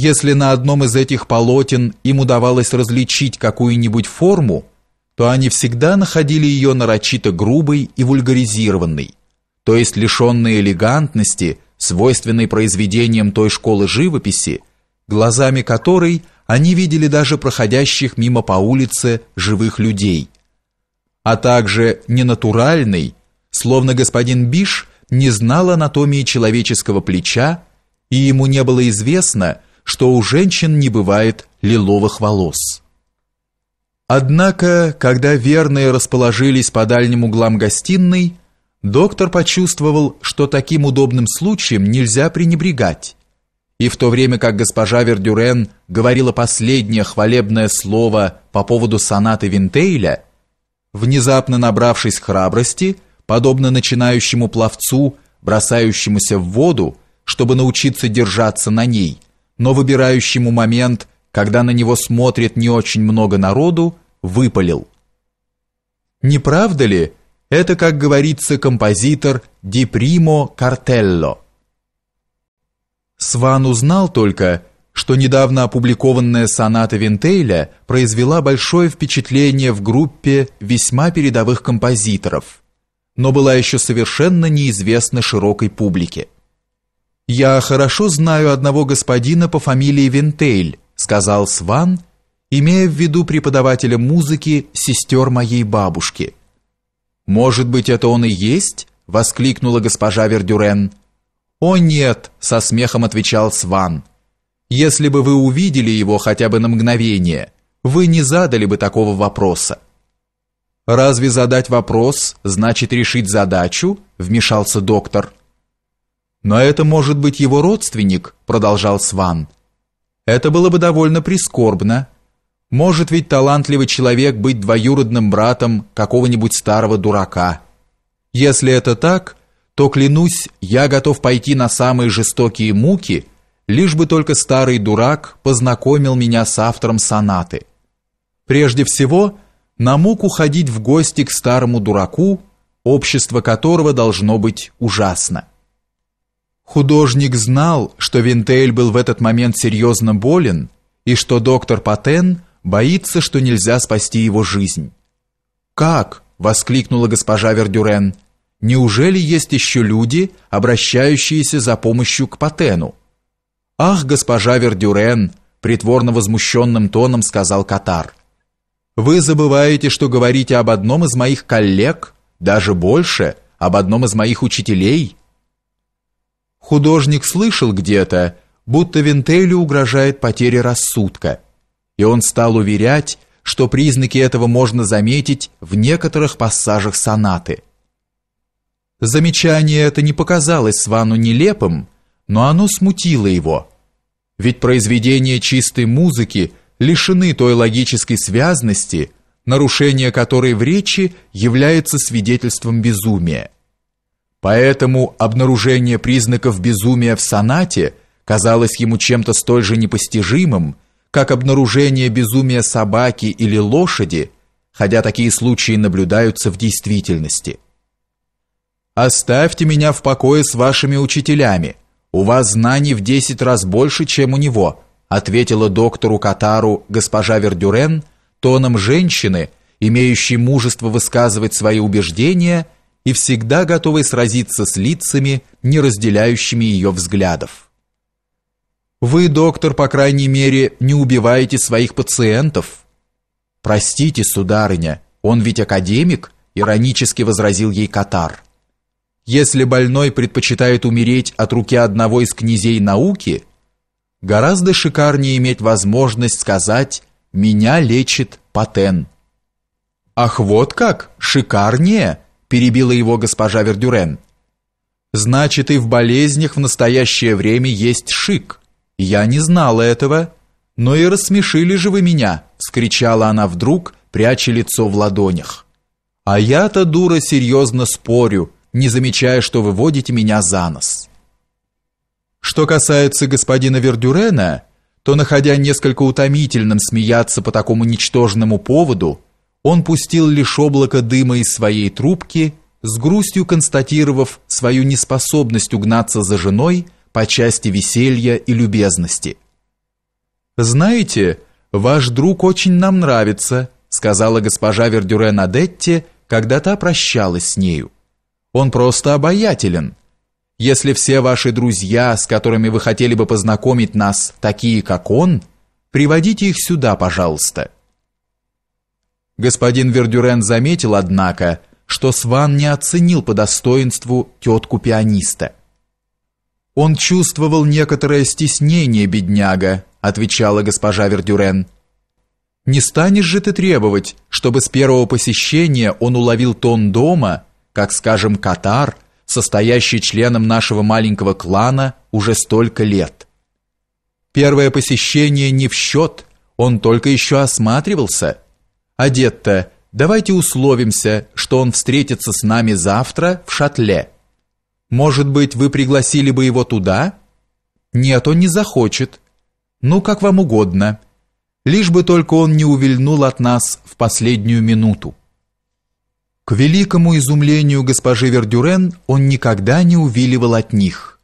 если на одном из этих полотен им удавалось различить какую-нибудь форму, то они всегда находили ее нарочито грубой и вульгаризированной, то есть лишенной элегантности, свойственной произведениям той школы живописи, глазами которой они видели даже проходящих мимо по улице живых людей, а также ненатуральной, словно господин Биш не знал анатомии человеческого плеча, и ему не было известно, что у женщин не бывает лиловых волос. Однако, когда верные расположились по дальним углам гостиной, доктор почувствовал, что таким удобным случаем нельзя пренебрегать. И в то время, как госпожа Вердюрен говорила последнее хвалебное слово по поводу сонаты Винтейля, внезапно набравшись храбрости, подобно начинающему пловцу, бросающемуся в воду, чтобы научиться держаться на ней – но выбирающему момент, когда на него смотрит не очень много народу, выпалил. «Не правда ли? Это, как говорится, композитор Ди Примо Картелло». Сван узнал только, что недавно опубликованная соната Винтейля произвела большое впечатление в группе весьма передовых композиторов, но была еще совершенно неизвестна широкой публике. «Я хорошо знаю одного господина по фамилии Вентейль», сказал Сван, имея в виду преподавателя музыки сестер моей бабушки. «Может быть, это он и есть?» воскликнула госпожа Вердюрен. «О нет!» – со смехом отвечал Сван. «Если бы вы увидели его хотя бы на мгновение, вы не задали бы такого вопроса». «Разве задать вопрос значит решить задачу?» – вмешался доктор. «Но это может быть его родственник», — продолжал Сван. «Это было бы довольно прискорбно. Может ведь талантливый человек быть двоюродным братом какого-нибудь старого дурака. Если это так, то, клянусь, я готов пойти на самые жестокие муки, лишь бы только старый дурак познакомил меня с автором сонаты. Прежде всего, на муку ходить в гости к старому дураку, общество которого должно быть ужасно». Художник знал, что Винтель был в этот момент серьезно болен и что доктор Патен боится, что нельзя спасти его жизнь. «Как?» – воскликнула госпожа Вердюрен. «Неужели есть еще люди, обращающиеся за помощью к Патену?» «Ах, госпожа Вердюрен!» – притворно возмущенным тоном сказал Катар. «Вы забываете, что говорите об одном из моих коллег, даже больше, об одном из моих учителей?» Художник слышал где-то, будто Винтелю угрожает потеря рассудка, и он стал уверять, что признаки этого можно заметить в некоторых пассажах сонаты. Замечание это не показалось Свану нелепым, но оно смутило его. Ведь произведения чистой музыки лишены той логической связности, нарушение которой в речи является свидетельством безумия. Поэтому обнаружение признаков безумия в сонате казалось ему чем-то столь же непостижимым, как обнаружение безумия собаки или лошади, хотя такие случаи наблюдаются в действительности. «Оставьте меня в покое с вашими учителями. У вас знаний в десять раз больше, чем у него», ответила доктору Катару госпожа Вердюрен тоном женщины, имеющей мужество высказывать свои убеждения – и всегда готовой сразиться с лицами, не разделяющими ее взглядов. Вы, доктор, по крайней мере, не убиваете своих пациентов. Простите, сударыня, он ведь академик, иронически возразил ей Катар. Если больной предпочитает умереть от руки одного из князей науки, гораздо шикарнее иметь возможность сказать: "Меня лечит Патен". Ах, вот как, шикарнее, перебила его госпожа Вердюрен. Значит, и в болезнях в настоящее время есть шик. Я не знала этого. Но и рассмешили же вы меня, вскричала она вдруг, пряча лицо в ладонях. А я-то дура серьезно спорю, не замечая, что вы меня за нос. Что касается господина Вердюрена, то находя несколько утомительным смеяться по такому ничтожному поводу, он пустил лишь облако дыма из своей трубки, с грустью констатировав свою неспособность угнаться за женой по части веселья и любезности. «Знаете, ваш друг очень нам нравится», сказала госпожа Вердюрен Адетти, когда та прощалась с нею. «Он просто обаятелен. Если все ваши друзья, с которыми вы хотели бы познакомить нас, такие, как он, приводите их сюда, пожалуйста». Господин Вердюрен заметил, однако, что Сван не оценил по достоинству тетку-пианиста. «Он чувствовал некоторое стеснение, бедняга», — отвечала госпожа Вердюрен. «Не станешь же ты требовать, чтобы с первого посещения он уловил тон дома, как, скажем, Катар, состоящий членом нашего маленького клана уже столько лет? Первое посещение не в счет, он только еще осматривался». «Одетта, давайте условимся, что он встретится с нами завтра в шатле. Может быть, вы пригласили бы его туда?» «Нет, он не захочет. Ну, как вам угодно. Лишь бы только он не увильнул от нас в последнюю минуту». К великому изумлению госпожи Вердюрен он никогда не увиливал от них.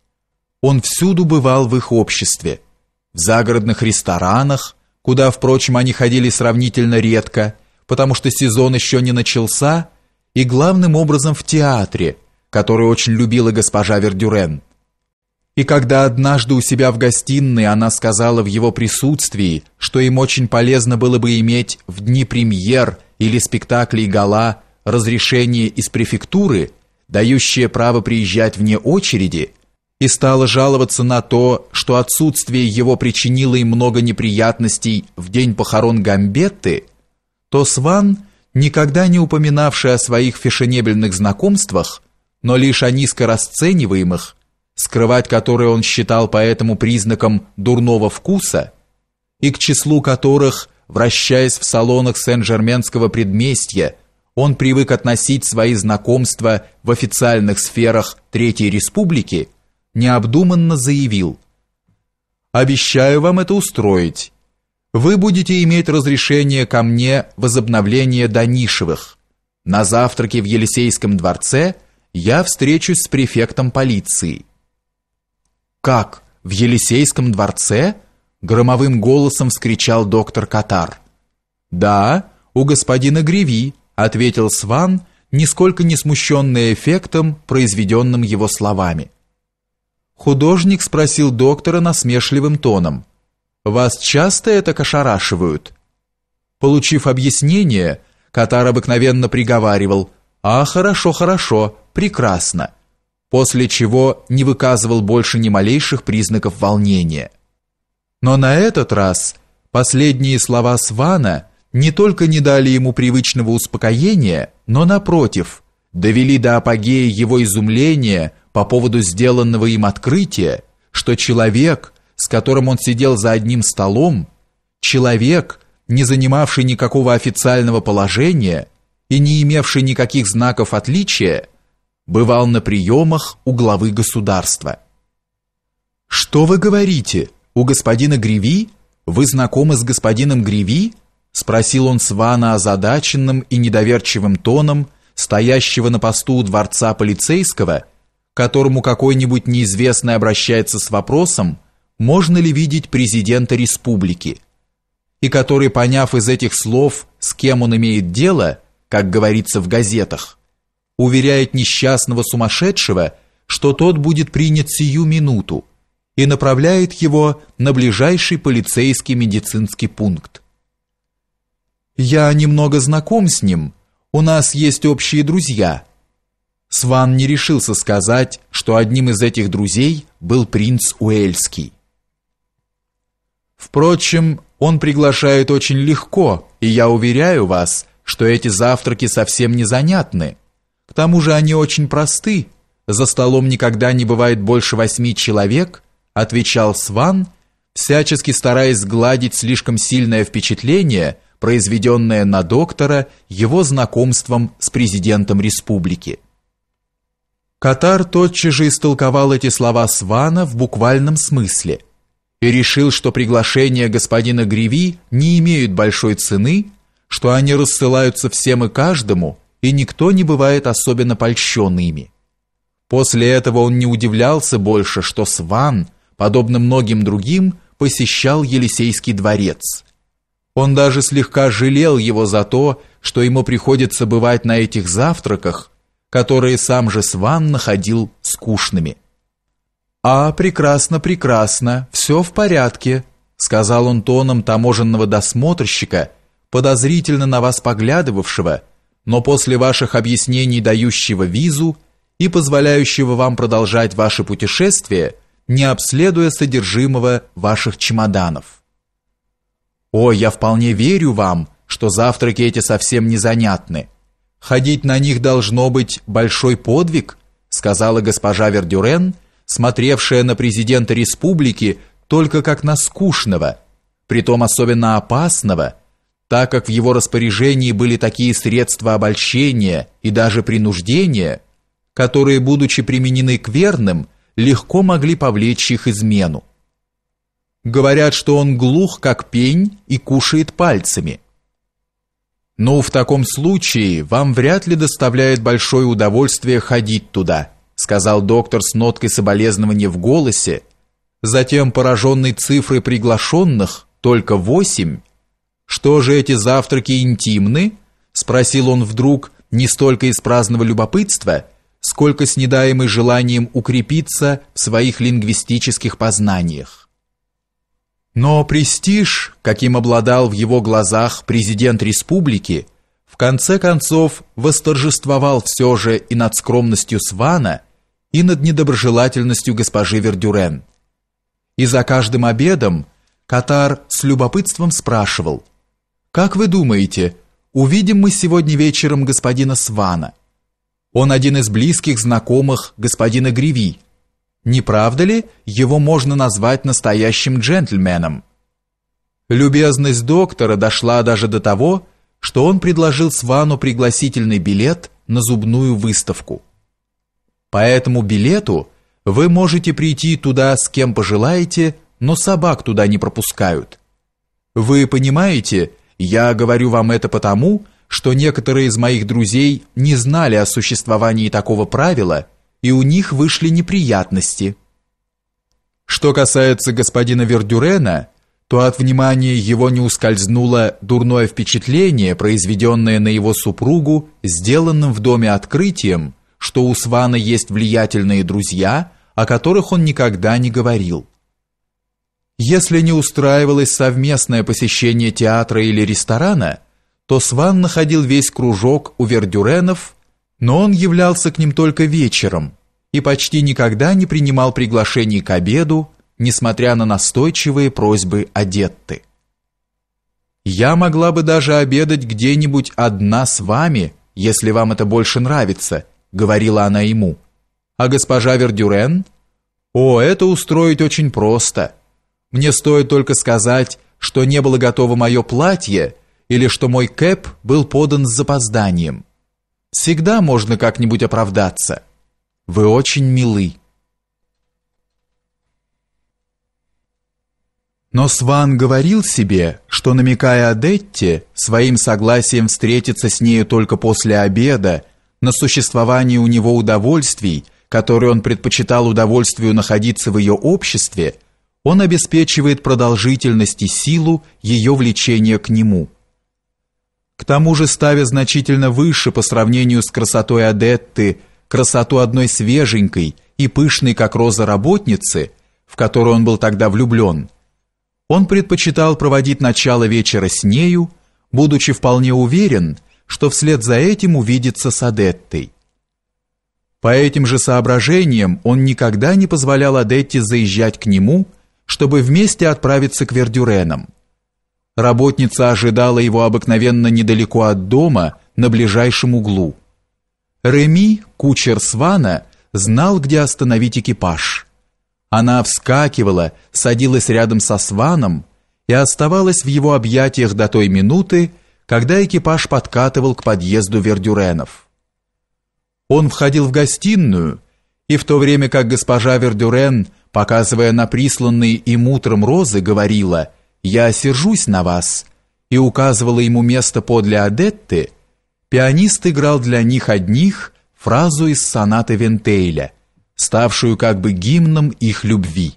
Он всюду бывал в их обществе, в загородных ресторанах, куда, впрочем, они ходили сравнительно редко – потому что сезон еще не начался, и главным образом в театре, который очень любила госпожа Вердюрен. И когда однажды у себя в гостиной она сказала в его присутствии, что им очень полезно было бы иметь в дни премьер или спектаклей гала разрешение из префектуры, дающее право приезжать вне очереди, и стала жаловаться на то, что отсутствие его причинило им много неприятностей в день похорон Гамбетты – то Сван, никогда не упоминавший о своих фешенебельных знакомствах, но лишь о низко расцениваемых, скрывать которые он считал по этому признакам дурного вкуса, и к числу которых, вращаясь в салонах Сен-Жерменского предместья, он привык относить свои знакомства в официальных сферах Третьей Республики, необдуманно заявил «Обещаю вам это устроить, вы будете иметь разрешение ко мне возобновления Данишевых. На завтраке в Елисейском дворце я встречусь с префектом полиции». «Как? В Елисейском дворце?» – громовым голосом вскричал доктор Катар. «Да, у господина Греви, ответил Сван, нисколько не смущенный эффектом, произведённым его словами. Художник спросил доктора насмешливым тоном – вас часто это кошарашивают?» Получив объяснение, Катар обыкновенно приговаривал «А, хорошо, хорошо, прекрасно», после чего не выказывал больше ни малейших признаков волнения. Но на этот раз последние слова Свана не только не дали ему привычного успокоения, но, напротив, довели до апогея его изумления по поводу сделанного им открытия, что человек, с которым он сидел за одним столом, человек, не занимавший никакого официального положения и не имевший никаких знаков отличия, бывал на приемах у главы государства. «Что вы говорите? У господина Гриви? Вы знакомы с господином Гриви?» спросил он Свана озадаченным и недоверчивым тоном, стоящего на посту у дворца полицейского, которому какой-нибудь неизвестный обращается с вопросом, можно ли видеть президента республики, и который, поняв из этих слов, с кем он имеет дело, как говорится в газетах, уверяет несчастного сумасшедшего, что тот будет принят сию минуту, и направляет его на ближайший полицейский медицинский пункт. «Я немного знаком с ним, у нас есть общие друзья», Сван не решился сказать, что одним из этих друзей был принц Уэльский. Впрочем, он приглашает очень легко, и я уверяю вас, что эти завтраки совсем не занятны. К тому же они очень просты. За столом никогда не бывает больше восьми человек, отвечал Сван, всячески стараясь сгладить слишком сильное впечатление, произведенное на доктора его знакомством с президентом республики. Катар тотчас же истолковал эти слова Свана в буквальном смысле – и решил, что приглашения господина Гриви не имеют большой цены, что они рассылаются всем и каждому, и никто не бывает особенно польщен ими. После этого он не удивлялся больше, что Сван, подобно многим другим, посещал Елисейский дворец. Он даже слегка жалел его за то, что ему приходится бывать на этих завтраках, которые сам же Сван находил скучными. «А, прекрасно, прекрасно, все в порядке», — сказал он тоном таможенного досмотрщика, подозрительно на вас поглядывавшего, но после ваших объяснений дающего визу и позволяющего вам продолжать ваше путешествие, не обследуя содержимого ваших чемоданов. «О, я вполне верю вам, что завтраки эти совсем не занятны. Ходить на них должно быть большой подвиг», — сказала госпожа Вердюрен, — смотревшая на президента республики только как на скучного, притом особенно опасного, так как в его распоряжении были такие средства обольщения и даже принуждения, которые, будучи применены к верным, легко могли повлечь их измену. Говорят, что он глух, как пень, и кушает пальцами. Но в таком случае вам вряд ли доставляет большое удовольствие ходить туда – сказал доктор с ноткой соболезнования в голосе, затем пораженный цифрой приглашенных, только восемь. Что же эти завтраки интимны? спросил он вдруг, не столько из праздного любопытства, сколько с недаемой желанием укрепиться в своих лингвистических познаниях. Но престиж, каким обладал в его глазах президент республики, в конце концов восторжествовал все же и над скромностью Свана, и над недоброжелательностью госпожи Вердюрен. И за каждым обедом Катар с любопытством спрашивал, «Как вы думаете, увидим мы сегодня вечером господина Свана? Он один из близких знакомых господина Гриви. Не правда ли, его можно назвать настоящим джентльменом?» Любезность доктора дошла даже до того, что он предложил Свану пригласительный билет на зубную выставку. По этому билету вы можете прийти туда с кем пожелаете, но собак туда не пропускают. Вы понимаете, я говорю вам это потому, что некоторые из моих друзей не знали о существовании такого правила, и у них вышли неприятности. Что касается господина Вердюрена, то от внимания его не ускользнуло дурное впечатление, произведенное на его супругу, сделанным в доме открытием, что у Свана есть влиятельные друзья, о которых он никогда не говорил. Если не устраивалось совместное посещение театра или ресторана, то Сван находил весь кружок у Вердюренов, но он являлся к ним только вечером и почти никогда не принимал приглашений к обеду, несмотря на настойчивые просьбы Адетты. «Я могла бы даже обедать где-нибудь одна с вами, если вам это больше нравится», — говорила она ему. «А госпожа Вердюрен?» «О, это устроить очень просто. Мне стоит только сказать, что не было готово мое платье или что мой кэп был подан с запозданием. Всегда можно как-нибудь оправдаться. Вы очень милы». Но Сван говорил себе, что, намекая Адетте своим согласием встретиться с ней только после обеда, на существование у него удовольствий, которые он предпочитал удовольствию находиться в ее обществе, он обеспечивает продолжительность и силу ее влечения к нему. К тому же, ставя значительно выше по сравнению с красотой Адетты, красоту одной свеженькой и пышной, как роза работницы, в которую он был тогда влюблен – он предпочитал проводить начало вечера с нею, будучи вполне уверен, что вслед за этим увидится с Адеттой. По этим же соображениям он никогда не позволял Адетте заезжать к нему, чтобы вместе отправиться к Вердюренам. Работница ожидала его обыкновенно недалеко от дома, на ближайшем углу. Реми, кучер Свана, знал, где остановить экипаж. Она вскакивала, садилась рядом со Сваном и оставалась в его объятиях до той минуты, когда экипаж подкатывал к подъезду Вердюренов. Он входил в гостиную, и в то время как госпожа Вердюрен, показывая на присланные им утром розы, говорила «Я сержусь на вас» и указывала ему место подле Адетты, пианист играл для них одних фразу из сонаты Вентейля – ставшую как бы гимном их любви.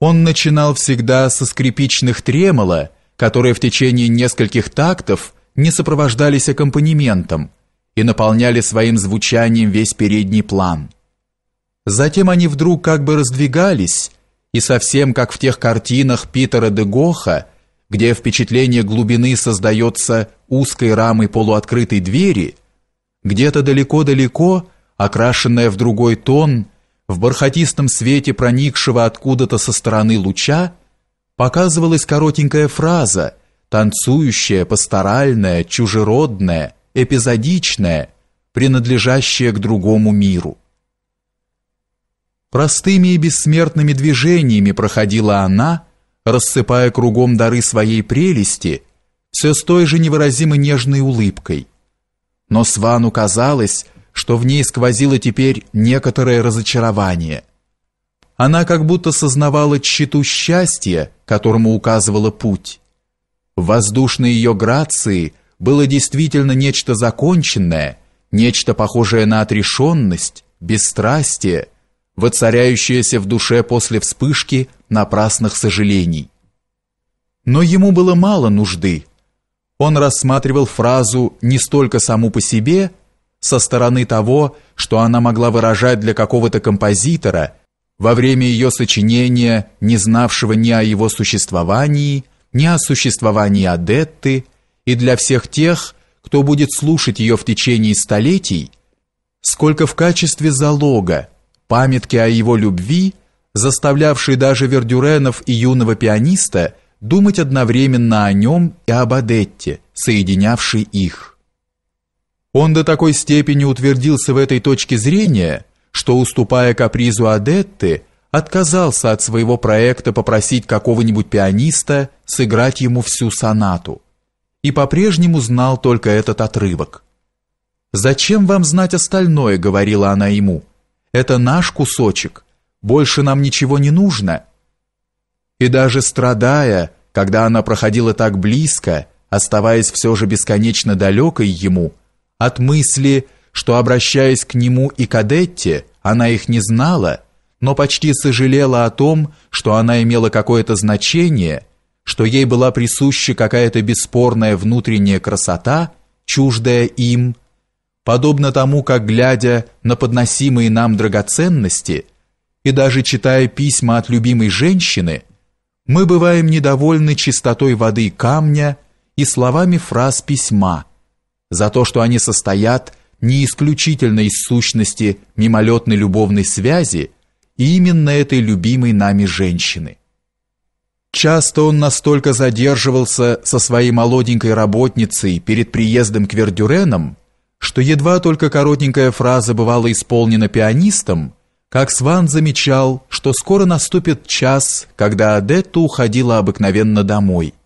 Он начинал всегда со скрипичных тремоло, которые в течение нескольких тактов не сопровождались аккомпанементом и наполняли своим звучанием весь передний план. Затем они вдруг как бы раздвигались, и совсем как в тех картинах Питера де Гоха, где впечатление глубины создается узкой рамой полуоткрытой двери, где-то далеко-далеко – окрашенная в другой тон, в бархатистом свете проникшего откуда-то со стороны луча, показывалась коротенькая фраза, танцующая, пасторальная, чужеродная, эпизодичная, принадлежащая к другому миру. Простыми и бессмертными движениями проходила она, рассыпая кругом дары своей прелести, все с той же невыразимо нежной улыбкой. Но Свану казалось, что в ней сквозило теперь некоторое разочарование. Она как будто сознавала тщету счастья, которому указывала путь. В воздушной ее грации было действительно нечто законченное, нечто похожее на отрешенность, бесстрастие, воцаряющееся в душе после вспышки напрасных сожалений. Но ему было мало нужды. Он рассматривал фразу не столько саму по себе, со стороны того, что она могла выражать для какого-то композитора во время ее сочинения, не знавшего ни о его существовании, ни о существовании Адетты, и для всех тех, кто будет слушать ее в течение столетий, сколько в качестве залога, памятки о его любви, заставлявшей даже Вердюренов и юного пианиста думать одновременно о нем и об Адетте, соединявшей их. Он до такой степени утвердился в этой точке зрения, что, уступая капризу Адетты, отказался от своего проекта попросить какого-нибудь пианиста сыграть ему всю сонату. И по-прежнему знал только этот отрывок. «Зачем вам знать остальное?» — говорила она ему. «Это наш кусочек. Больше нам ничего не нужно». И даже страдая, когда она проходила так близко, оставаясь все же бесконечно далекой ему, от мысли, что, обращаясь к нему и кадетте, она их не знала, но почти сожалела о том, что она имела какое-то значение, что ей была присуща какая-то бесспорная внутренняя красота, чуждая им, подобно тому, как, глядя на подносимые нам драгоценности и даже читая письма от любимой женщины, мы бываем недовольны чистотой воды камня и словами фраз письма – за то, что они состоят не исключительно из сущности мимолетной любовной связи и именно этой любимой нами женщины. Часто он настолько задерживался со своей молоденькой работницей перед приездом к Вердюренам, что едва только коротенькая фраза бывала исполнена пианистом, как Сван замечал, что скоро наступит час, когда Адетта уходила обыкновенно домой –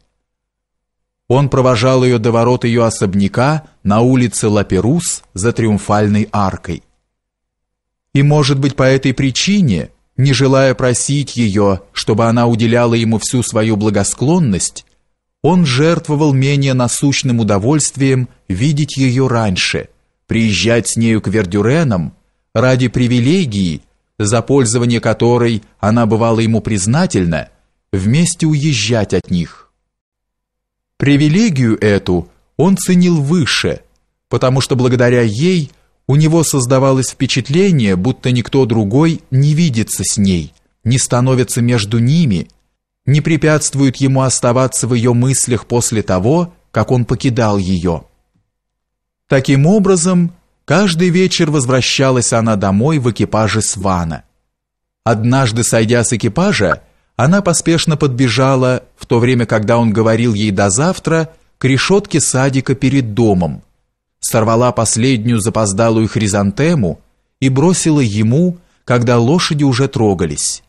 он провожал ее до ворот ее особняка на улице Лаперус за Триумфальной аркой. И, может быть, по этой причине, не желая просить ее, чтобы она уделяла ему всю свою благосклонность, он жертвовал менее насущным удовольствием видеть ее раньше, приезжать с нею к Вердюренам ради привилегии, за пользование которой она бывала ему признательна, вместе уезжать от них. Привилегию эту он ценил выше, потому что благодаря ей у него создавалось впечатление, будто никто другой не видится с ней, не становится между ними, не препятствует ему оставаться в ее мыслях после того, как он покидал ее. Таким образом, каждый вечер возвращалась она домой в экипаже Свана. Однажды, сойдя с экипажа, она поспешно подбежала, в то время, когда он говорил ей до завтра, к решетке садика перед домом, сорвала последнюю запоздалую хризантему и бросила ему, когда лошади уже трогались.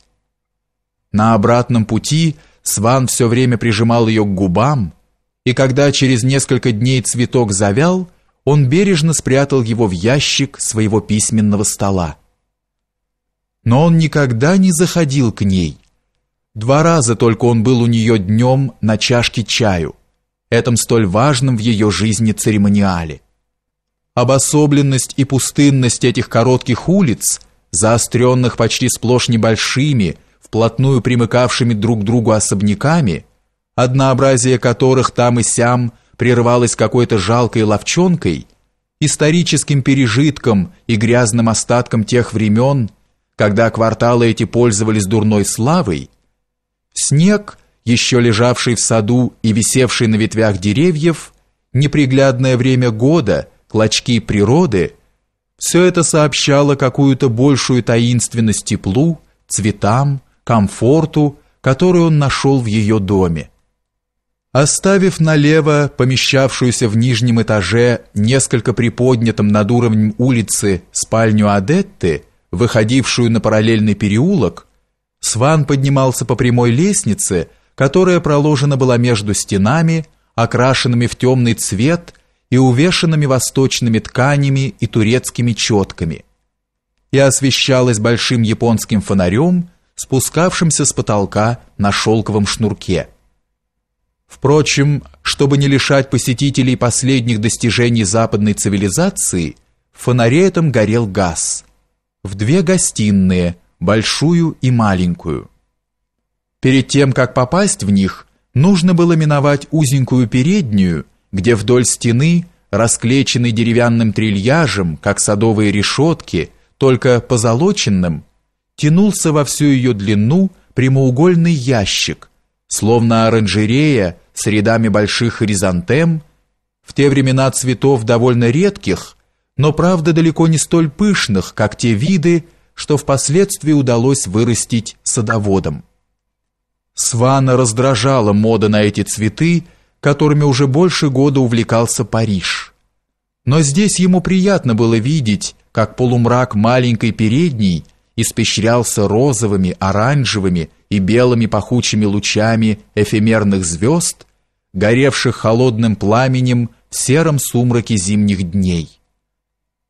На обратном пути Сван все время прижимал ее к губам, и когда через несколько дней цветок завял, он бережно спрятал его в ящик своего письменного стола. Но он никогда не заходил к ней, Два раза только он был у нее днем на чашке чаю, этом столь важном в ее жизни церемониале. Обособленность и пустынность этих коротких улиц, заостренных почти сплошь небольшими, вплотную примыкавшими друг к другу особняками, однообразие которых там и сям прерывалось какой-то жалкой ловчонкой, историческим пережитком и грязным остатком тех времен, когда кварталы эти пользовались дурной славой, Снег, еще лежавший в саду и висевший на ветвях деревьев, неприглядное время года, клочки природы – все это сообщало какую-то большую таинственность теплу, цветам, комфорту, который он нашел в ее доме. Оставив налево помещавшуюся в нижнем этаже, несколько приподнятом над уровнем улицы, спальню Адетты, выходившую на параллельный переулок, Сван поднимался по прямой лестнице, которая проложена была между стенами, окрашенными в темный цвет и увешанными восточными тканями и турецкими четками, и освещалась большим японским фонарем, спускавшимся с потолка на шелковом шнурке. Впрочем, чтобы не лишать посетителей последних достижений западной цивилизации, в фонаре этом горел газ. В две гостиные – большую и маленькую. Перед тем, как попасть в них, нужно было миновать узенькую переднюю, где вдоль стены, расклеченной деревянным трильяжем, как садовые решетки, только позолоченным, тянулся во всю ее длину прямоугольный ящик, словно оранжерея с рядами больших хоризонтем, в те времена цветов довольно редких, но правда далеко не столь пышных, как те виды, что впоследствии удалось вырастить садоводом. Свана раздражала мода на эти цветы, которыми уже больше года увлекался Париж. Но здесь ему приятно было видеть, как полумрак маленькой передней испещрялся розовыми, оранжевыми и белыми пахучими лучами эфемерных звезд, горевших холодным пламенем в сером сумраке зимних дней.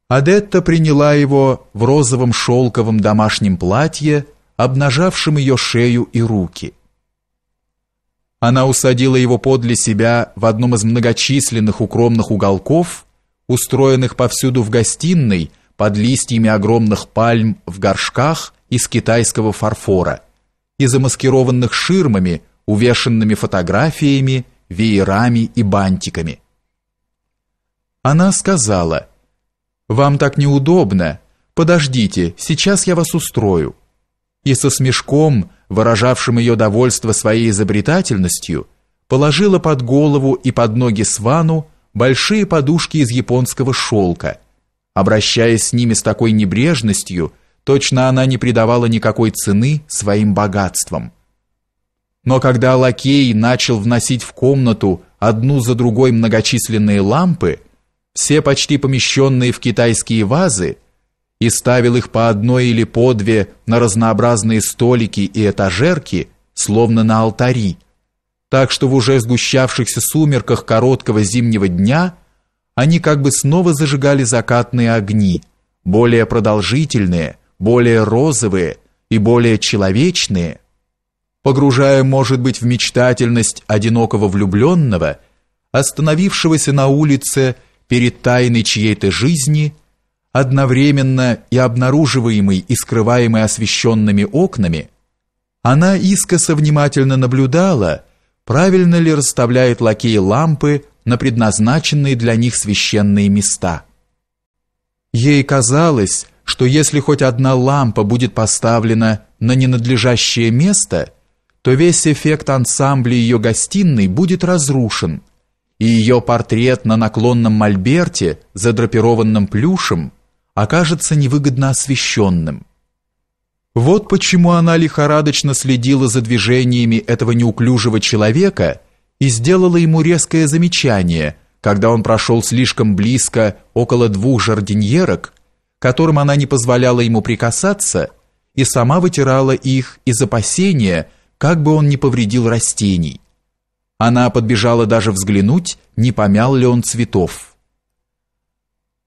Адетта приняла его в розовом шелковом домашнем платье, обнажавшем ее шею и руки. Она усадила его подле себя в одном из многочисленных укромных уголков, устроенных повсюду в гостиной, под листьями огромных пальм в горшках из китайского фарфора и замаскированных ширмами, увешанными фотографиями, веерами и бантиками. Она сказала – вам так неудобно. Подождите, сейчас я вас устрою. И со смешком, выражавшим ее довольство своей изобретательностью, положила под голову и под ноги Свану большие подушки из японского шелка, обращаясь с ними с такой небрежностью, точно она не придавала никакой цены своим богатствам. Но когда лакей начал вносить в комнату одну за другой многочисленные лампы, все почти помещенные в китайские вазы и ставил их по одной или по две на разнообразные столики и этажерки, словно на алтари, так что в уже сгущавшихся сумерках короткого зимнего дня они как бы снова зажигали закатные огни, более продолжительные, более розовые и более человечные, погружая, может быть, в мечтательность одинокого влюбленного, остановившегося на улице перед тайной чьей-то жизни, одновременно и обнаруживаемой и скрываемой освещенными окнами, она искоса внимательно наблюдала, правильно ли расставляет лакей лампы на предназначенные для них священные места. Ей казалось, что если хоть одна лампа будет поставлена на ненадлежащее место, то весь эффект ансамбля ее гостиной будет разрушен – и ее портрет на наклонном мольберте, задрапированном плюшем, окажется невыгодно освещенным. Вот почему она лихорадочно следила за движениями этого неуклюжего человека и сделала ему резкое замечание, когда он прошел слишком близко около двух жардиньерок, которым она не позволяла ему прикасаться, и сама вытирала их из опасения, как бы он не повредил растений. Она подбежала даже взглянуть, не помял ли он цветов.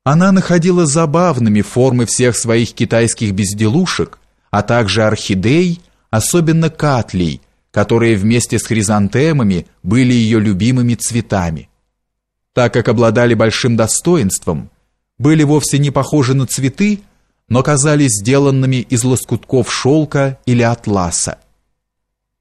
Она находила забавными формы всех своих китайских безделушек, а также орхидей, особенно катлей, которые вместе с хризантемами были ее любимыми цветами. Так как обладали большим достоинством, были вовсе не похожи на цветы, но казались сделанными из лоскутков шелка или атласа.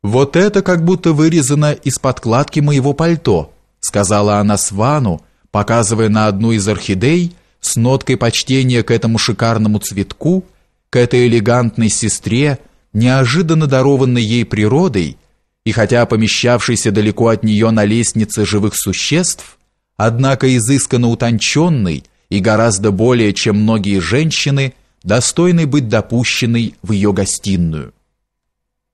«Вот это как будто вырезано из подкладки моего пальто», сказала она Свану, показывая на одну из орхидей с ноткой почтения к этому шикарному цветку, к этой элегантной сестре, неожиданно дарованной ей природой, и хотя помещавшейся далеко от нее на лестнице живых существ, однако изысканно утонченной и гораздо более, чем многие женщины, достойной быть допущенной в ее гостиную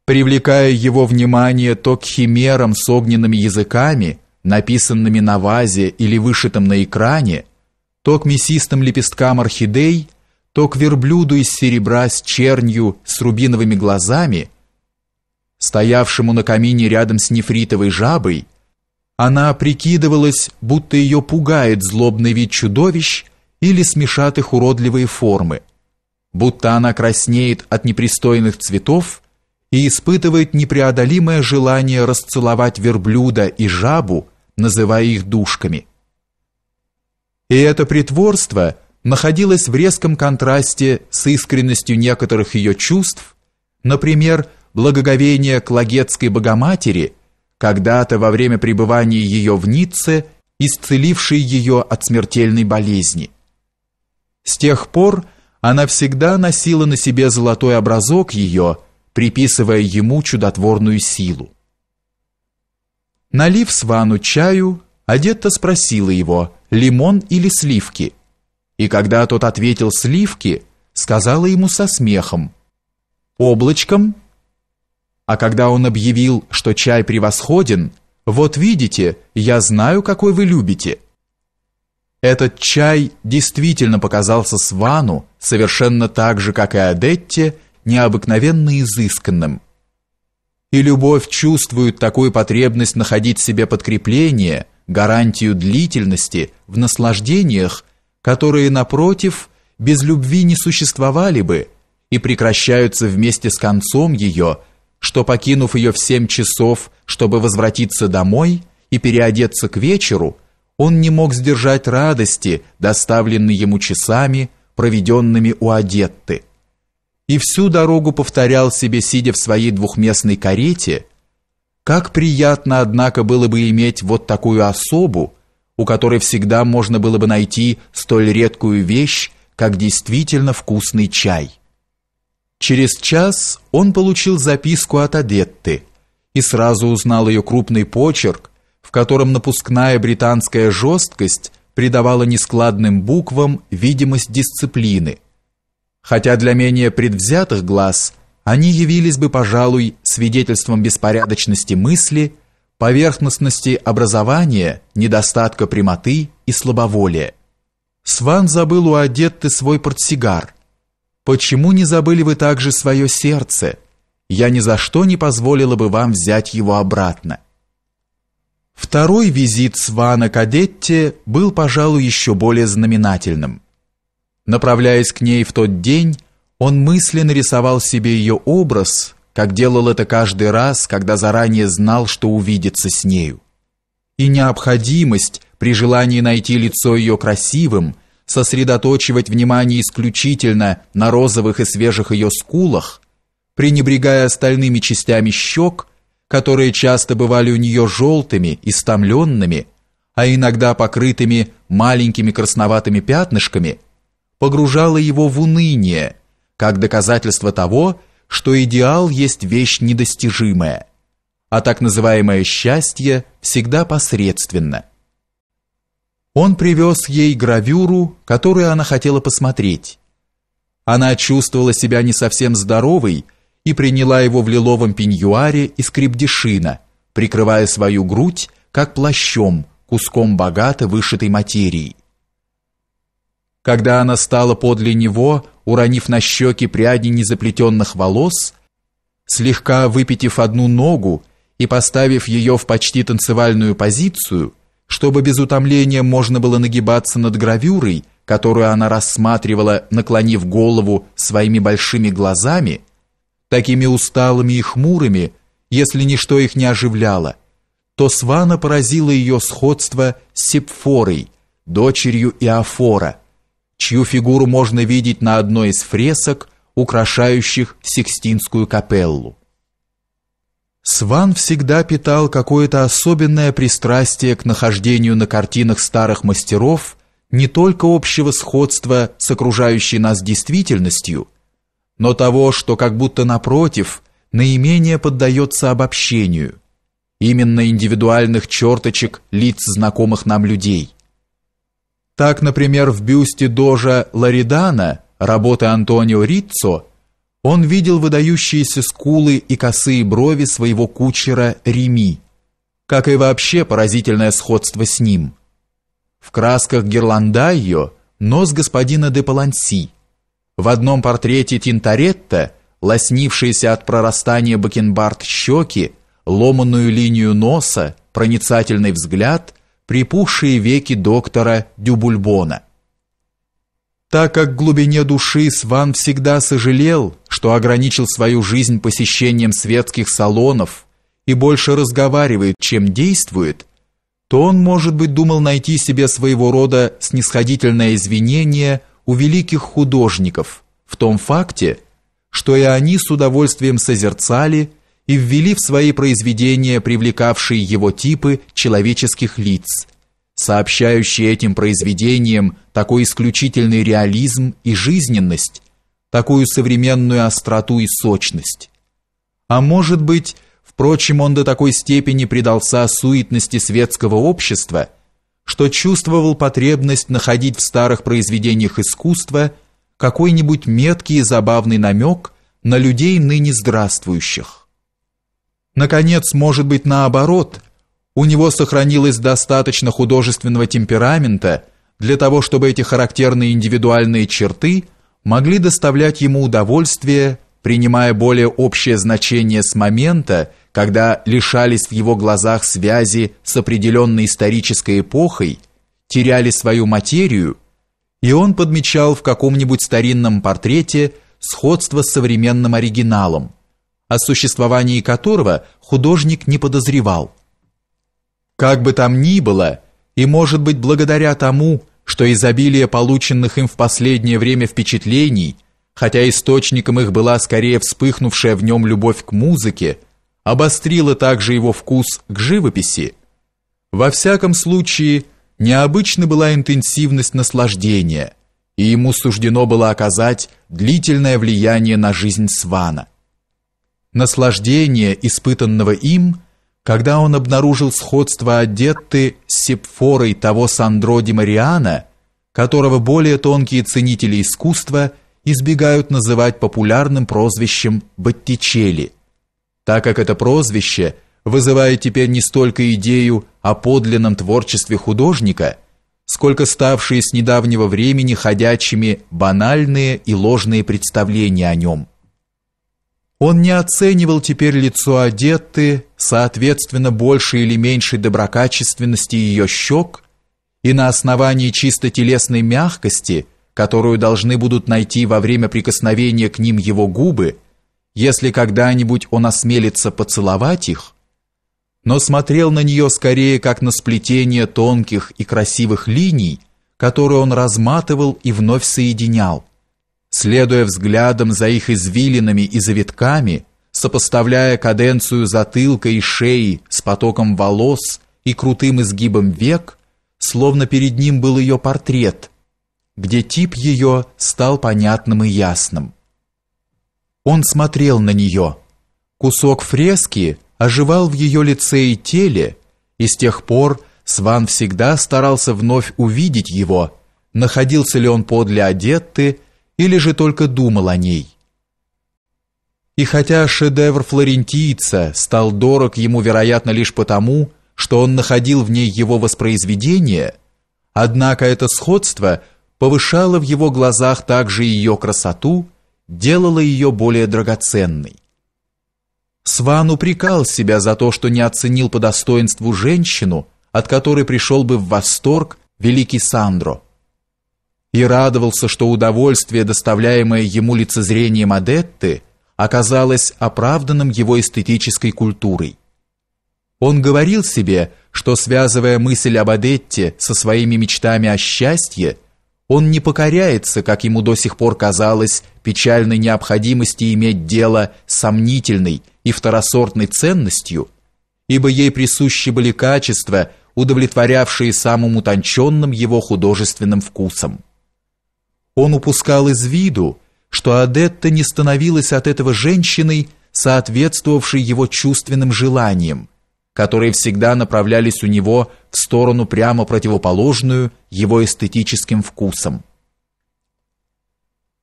привлекая его внимание то к химерам с огненными языками, написанными на вазе или вышитым на экране, то к мясистым лепесткам орхидей, то к верблюду из серебра с чернью, с рубиновыми глазами, стоявшему на камине рядом с нефритовой жабой, она прикидывалась, будто ее пугает злобный вид чудовищ или смешат их уродливые формы, будто она краснеет от непристойных цветов, и испытывает непреодолимое желание расцеловать верблюда и жабу, называя их душками. И это притворство находилось в резком контрасте с искренностью некоторых ее чувств, например, благоговение к Лагетской Богоматери, когда-то во время пребывания ее в Ницце, исцелившей ее от смертельной болезни. С тех пор она всегда носила на себе золотой образок ее – приписывая ему чудотворную силу. Налив Свану чаю, Адетта спросила его, лимон или сливки. И когда тот ответил «сливки», сказала ему со смехом, «облачком». А когда он объявил, что чай превосходен, «вот видите, я знаю, какой вы любите». Этот чай действительно показался Свану совершенно так же, как и Адетте, необыкновенно изысканным. И любовь чувствует такую потребность находить себе подкрепление, гарантию длительности в наслаждениях, которые, напротив, без любви не существовали бы и прекращаются вместе с концом ее, что, покинув ее в семь часов, чтобы возвратиться домой и переодеться к вечеру, он не мог сдержать радости, доставленной ему часами, проведенными у Адетты и всю дорогу повторял себе, сидя в своей двухместной карете, как приятно, однако, было бы иметь вот такую особу, у которой всегда можно было бы найти столь редкую вещь, как действительно вкусный чай. Через час он получил записку от Адетты и сразу узнал ее крупный почерк, в котором напускная британская жесткость придавала нескладным буквам видимость дисциплины, хотя для менее предвзятых глаз они явились бы, пожалуй, свидетельством беспорядочности мысли, поверхностности образования, недостатка прямоты и слабоволия. Сван забыл у Адетты свой портсигар. Почему не забыли вы также свое сердце? Я ни за что не позволила бы вам взять его обратно. Второй визит Свана к Адетте был, пожалуй, еще более знаменательным. Направляясь к ней в тот день, он мысленно рисовал себе ее образ, как делал это каждый раз, когда заранее знал, что увидится с нею. И необходимость при желании найти лицо ее красивым, сосредоточивать внимание исключительно на розовых и свежих ее скулах, пренебрегая остальными частями щек, которые часто бывали у нее желтыми, истомленными, а иногда покрытыми маленькими красноватыми пятнышками – погружало его в уныние, как доказательство того, что идеал есть вещь недостижимая, а так называемое счастье всегда посредственно. Он привез ей гравюру, которую она хотела посмотреть. Она чувствовала себя не совсем здоровой и приняла его в лиловом пеньюаре из крепдешина, прикрывая свою грудь как плащом, куском богато вышитой материи. Когда она стала подле него, уронив на щеки пряди незаплетенных волос, слегка выпитив одну ногу и поставив ее в почти танцевальную позицию, чтобы без утомления можно было нагибаться над гравюрой, которую она рассматривала, наклонив голову своими большими глазами, такими усталыми и хмурыми, если ничто их не оживляло, то Свана поразило ее сходство с Сепфорой, дочерью Иофора – чью фигуру можно видеть на одной из фресок, украшающих Сикстинскую капеллу. Сван всегда питал какое-то особенное пристрастие к нахождению на картинах старых мастеров не только общего сходства с окружающей нас действительностью, но того, что как будто напротив, наименее поддается обобщению, именно индивидуальных черточек лиц знакомых нам людей – так, например, в бюсте дожа Ларидана, работы Антонио Риццо, он видел выдающиеся скулы и косые брови своего кучера Реми, как и вообще поразительное сходство с ним. В красках Герландайо нос господина де Паланси, в одном портрете Тинторетто, лоснившиеся от прорастания бакенбард щеки, ломанную линию носа, проницательный взгляд – припухшие веки доктора Дюбульбона. Так как в глубине души Сван всегда сожалел, что ограничил свою жизнь посещением светских салонов и больше разговаривает, чем действует, то он, может быть, думал найти себе своего рода снисходительное извинение у великих художников в том факте, что и они с удовольствием созерцали – и ввели в свои произведения привлекавшие его типы человеческих лиц, сообщающие этим произведениям такой исключительный реализм и жизненность, такую современную остроту и сочность. А может быть, впрочем, он до такой степени предался суетности светского общества, что чувствовал потребность находить в старых произведениях искусства какой-нибудь меткий и забавный намек на людей ныне здравствующих. Наконец, может быть, наоборот, у него сохранилось достаточно художественного темперамента для того, чтобы эти характерные индивидуальные черты могли доставлять ему удовольствие, принимая более общее значение с момента, когда лишались в его глазах связи с определенной исторической эпохой, теряли свою материю, и он подмечал в каком-нибудь старинном портрете сходство с современным оригиналом, о существовании которого художник не подозревал. Как бы там ни было, и может быть благодаря тому, что изобилие полученных им в последнее время впечатлений, хотя источником их была скорее вспыхнувшая в нем любовь к музыке, обострило также его вкус к живописи, во всяком случае необычна была интенсивность наслаждения, и ему суждено было оказать длительное влияние на жизнь Свана наслаждение, испытанного им, когда он обнаружил сходство Адетты с Сепфорой того Сандро Ди Мариана, которого более тонкие ценители искусства избегают называть популярным прозвищем Боттичелли, так как это прозвище вызывает теперь не столько идею о подлинном творчестве художника, сколько ставшие с недавнего времени ходячими банальные и ложные представления о нем – он не оценивал теперь лицо одеты, соответственно, больше или меньшей доброкачественности ее щек, и на основании чисто телесной мягкости, которую должны будут найти во время прикосновения к ним его губы, если когда-нибудь он осмелится поцеловать их, но смотрел на нее скорее как на сплетение тонких и красивых линий, которые он разматывал и вновь соединял, следуя взглядом за их извилинами и завитками, сопоставляя каденцию затылка и шеи с потоком волос и крутым изгибом век, словно перед ним был ее портрет, где тип ее стал понятным и ясным. Он смотрел на нее. Кусок фрески оживал в ее лице и теле, и с тех пор Сван всегда старался вновь увидеть его, находился ли он подле одетты, или же только думал о ней. И хотя шедевр флорентийца стал дорог ему, вероятно, лишь потому, что он находил в ней его воспроизведение, однако это сходство повышало в его глазах также ее красоту, делало ее более драгоценной. Сван упрекал себя за то, что не оценил по достоинству женщину, от которой пришел бы в восторг великий Сандро и радовался, что удовольствие, доставляемое ему лицезрением Адетты, оказалось оправданным его эстетической культурой. Он говорил себе, что связывая мысль об Адетте со своими мечтами о счастье, он не покоряется, как ему до сих пор казалось, печальной необходимости иметь дело с сомнительной и второсортной ценностью, ибо ей присущи были качества, удовлетворявшие самым утонченным его художественным вкусом. Он упускал из виду, что Адетта не становилась от этого женщиной, соответствовавшей его чувственным желаниям, которые всегда направлялись у него в сторону прямо противоположную его эстетическим вкусам.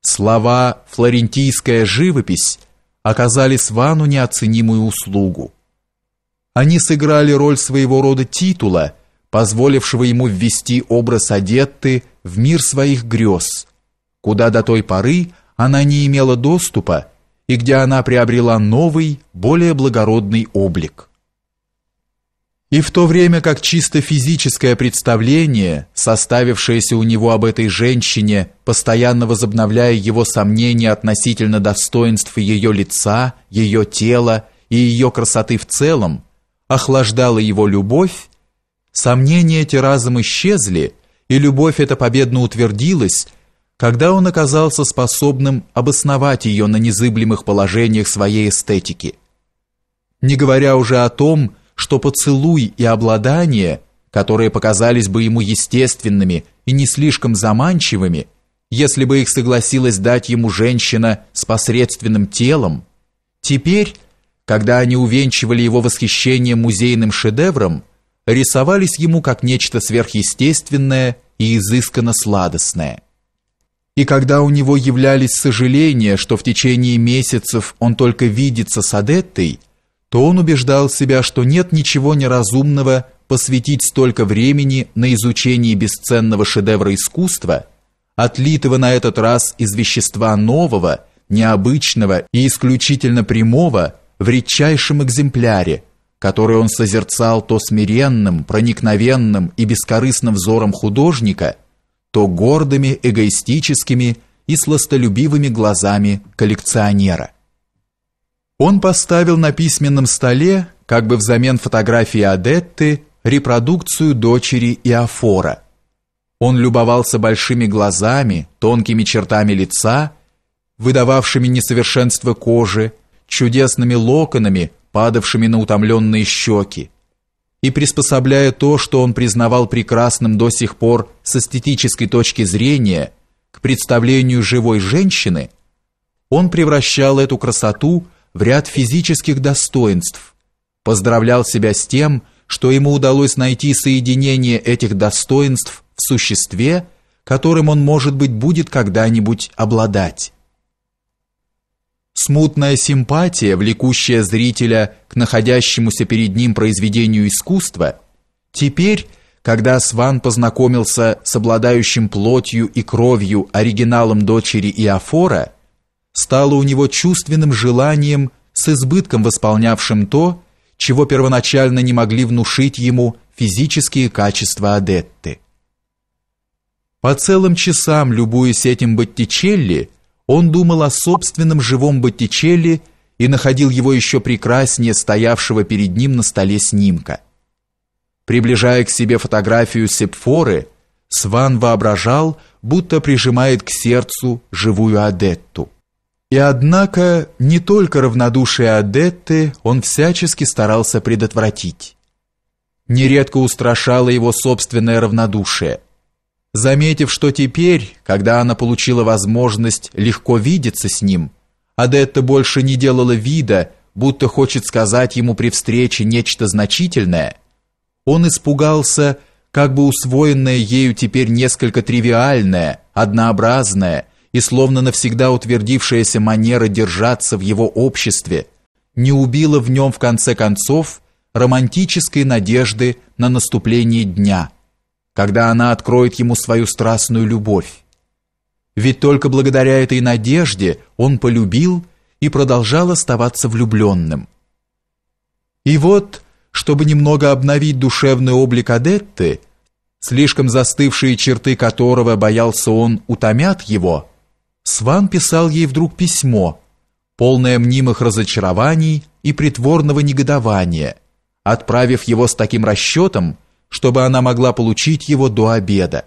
Слова «флорентийская живопись» оказали Свану неоценимую услугу. Они сыграли роль своего рода титула, позволившего ему ввести образ Адетты в мир своих грез – куда до той поры она не имела доступа и где она приобрела новый, более благородный облик. И в то время как чисто физическое представление, составившееся у него об этой женщине, постоянно возобновляя его сомнения относительно достоинств ее лица, ее тела и ее красоты в целом, охлаждало его любовь, сомнения эти разом исчезли, и любовь эта победно утвердилась, когда он оказался способным обосновать ее на незыблемых положениях своей эстетики. Не говоря уже о том, что поцелуй и обладание, которые показались бы ему естественными и не слишком заманчивыми, если бы их согласилась дать ему женщина с посредственным телом, теперь, когда они увенчивали его восхищение музейным шедевром, рисовались ему как нечто сверхъестественное и изысканно сладостное. И когда у него являлись сожаления, что в течение месяцев он только видится с Адеттой, то он убеждал себя, что нет ничего неразумного посвятить столько времени на изучение бесценного шедевра искусства, отлитого на этот раз из вещества нового, необычного и исключительно прямого в редчайшем экземпляре, который он созерцал то смиренным, проникновенным и бескорыстным взором художника – то гордыми, эгоистическими и сластолюбивыми глазами коллекционера. Он поставил на письменном столе, как бы взамен фотографии Адетты, репродукцию дочери Иофора. Он любовался большими глазами, тонкими чертами лица, выдававшими несовершенство кожи, чудесными локонами, падавшими на утомленные щеки, и приспособляя то, что он признавал прекрасным до сих пор с эстетической точки зрения, к представлению живой женщины, он превращал эту красоту в ряд физических достоинств, поздравлял себя с тем, что ему удалось найти соединение этих достоинств в существе, которым он, может быть, будет когда-нибудь обладать. Смутная симпатия, влекущая зрителя к находящемуся перед ним произведению искусства, теперь, когда Сван познакомился с обладающим плотью и кровью оригиналом дочери Иофора, стала у него чувственным желанием, с избытком восполнявшим то, чего первоначально не могли внушить ему физические качества Адетты. По целым часам, любуясь этим Боттичелли, он думал о собственном живом Боттичелли и находил его еще прекраснее стоявшего перед ним на столе снимка. Приближая к себе фотографию Сепфоры, Сван воображал, будто прижимает к сердцу живую Адетту. И однако не только равнодушие Адетты он всячески старался предотвратить. Нередко устрашало его собственное равнодушие – Заметив, что теперь, когда она получила возможность легко видеться с ним, Адетта больше не делала вида, будто хочет сказать ему при встрече нечто значительное, он испугался, как бы усвоенное ею теперь несколько тривиальное, однообразное и словно навсегда утвердившаяся манера держаться в его обществе, не убила в нем в конце концов романтической надежды на наступление дня – когда она откроет ему свою страстную любовь. Ведь только благодаря этой надежде он полюбил и продолжал оставаться влюбленным. И вот, чтобы немного обновить душевный облик Адетты, слишком застывшие черты которого боялся он утомят его, Сван писал ей вдруг письмо, полное мнимых разочарований и притворного негодования, отправив его с таким расчетом, чтобы она могла получить его до обеда.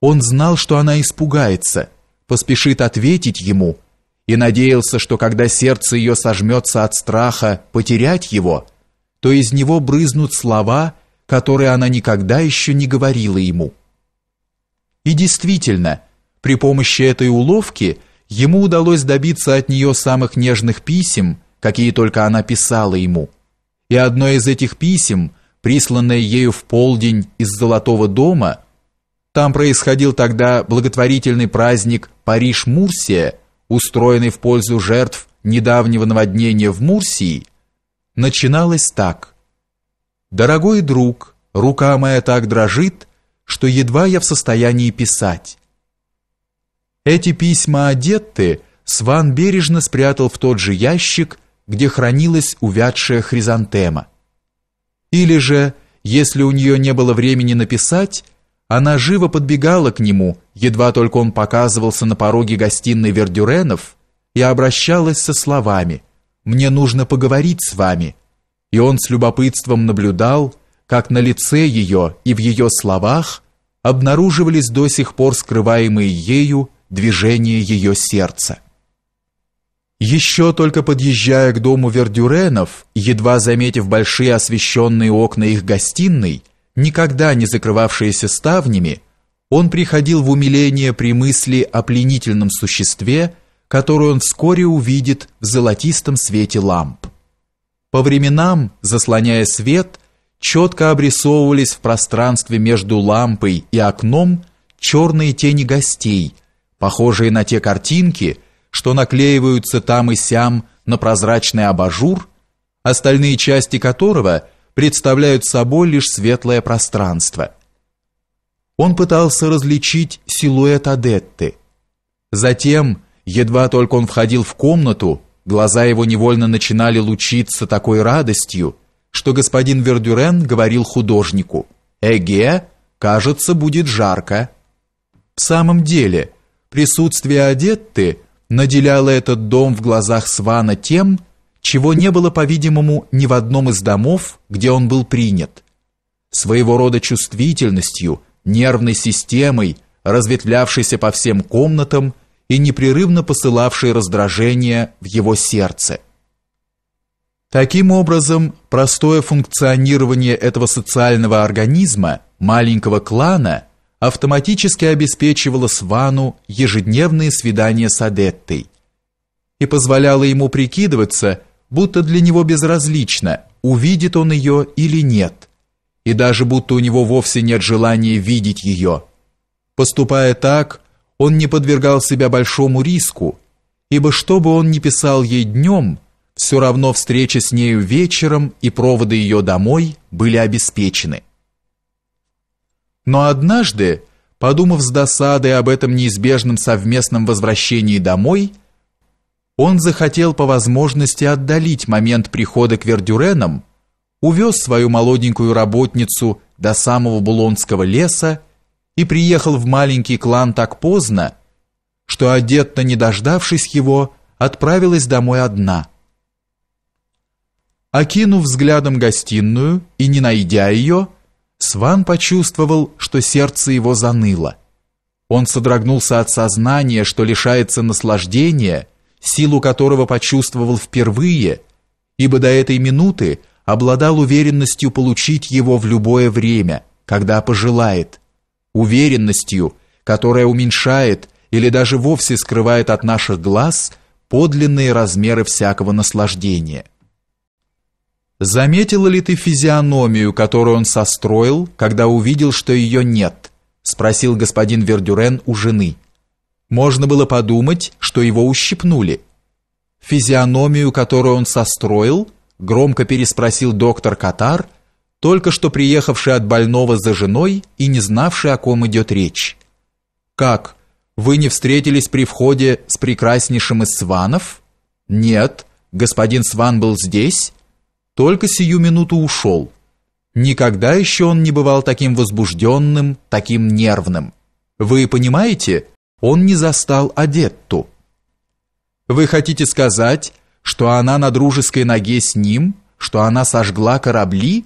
Он знал, что она испугается, поспешит ответить ему и надеялся, что когда сердце ее сожмется от страха потерять его, то из него брызнут слова, которые она никогда еще не говорила ему. И действительно, при помощи этой уловки ему удалось добиться от нее самых нежных писем, какие только она писала ему. И одно из этих писем – присланное ею в полдень из Золотого дома, там происходил тогда благотворительный праздник Париж-Мурсия, устроенный в пользу жертв недавнего наводнения в Мурсии, начиналось так. «Дорогой друг, рука моя так дрожит, что едва я в состоянии писать». Эти письма одетты Сван бережно спрятал в тот же ящик, где хранилась увядшая хризантема. Или же, если у нее не было времени написать, она живо подбегала к нему, едва только он показывался на пороге гостиной Вердюренов, и обращалась со словами «Мне нужно поговорить с вами». И он с любопытством наблюдал, как на лице ее и в ее словах обнаруживались до сих пор скрываемые ею движения ее сердца. Еще только подъезжая к дому Вердюренов, едва заметив большие освещенные окна их гостиной, никогда не закрывавшиеся ставнями, он приходил в умиление при мысли о пленительном существе, которое он вскоре увидит в золотистом свете ламп. По временам, заслоняя свет, четко обрисовывались в пространстве между лампой и окном черные тени гостей, похожие на те картинки, что наклеиваются там и сям на прозрачный абажур, остальные части которого представляют собой лишь светлое пространство. Он пытался различить силуэт Адетты. Затем, едва только он входил в комнату, глаза его невольно начинали лучиться такой радостью, что господин Вердюрен говорил художнику «Эге, кажется, будет жарко». В самом деле, присутствие Адетты – наделяло этот дом в глазах Свана тем, чего не было, по-видимому, ни в одном из домов, где он был принят. Своего рода чувствительностью, нервной системой, разветвлявшейся по всем комнатам и непрерывно посылавшей раздражение в его сердце. Таким образом, простое функционирование этого социального организма, маленького клана – автоматически обеспечивала Свану ежедневные свидания с Адеттой и позволяла ему прикидываться, будто для него безразлично, увидит он ее или нет, и даже будто у него вовсе нет желания видеть ее. Поступая так, он не подвергал себя большому риску, ибо что бы он ни писал ей днем, все равно встреча с нею вечером и проводы ее домой были обеспечены. Но однажды, подумав с досадой об этом неизбежном совместном возвращении домой, он захотел по возможности отдалить момент прихода к Вердюренам, увез свою молоденькую работницу до самого Булонского леса и приехал в маленький клан так поздно, что одетта, не дождавшись его, отправилась домой одна. Окинув взглядом гостиную и не найдя ее, Сван почувствовал, что сердце его заныло. Он содрогнулся от сознания, что лишается наслаждения, силу которого почувствовал впервые, ибо до этой минуты обладал уверенностью получить его в любое время, когда пожелает, уверенностью, которая уменьшает или даже вовсе скрывает от наших глаз подлинные размеры всякого наслаждения. «Заметила ли ты физиономию, которую он состроил, когда увидел, что ее нет?» – спросил господин Вердюрен у жены. Можно было подумать, что его ущипнули. «Физиономию, которую он состроил?» – громко переспросил доктор Катар, только что приехавший от больного за женой и не знавший, о ком идет речь. «Как? Вы не встретились при входе с прекраснейшим из сванов?» «Нет, господин сван был здесь» только сию минуту ушел. Никогда еще он не бывал таким возбужденным, таким нервным. Вы понимаете, он не застал Одетту. Вы хотите сказать, что она на дружеской ноге с ним, что она сожгла корабли?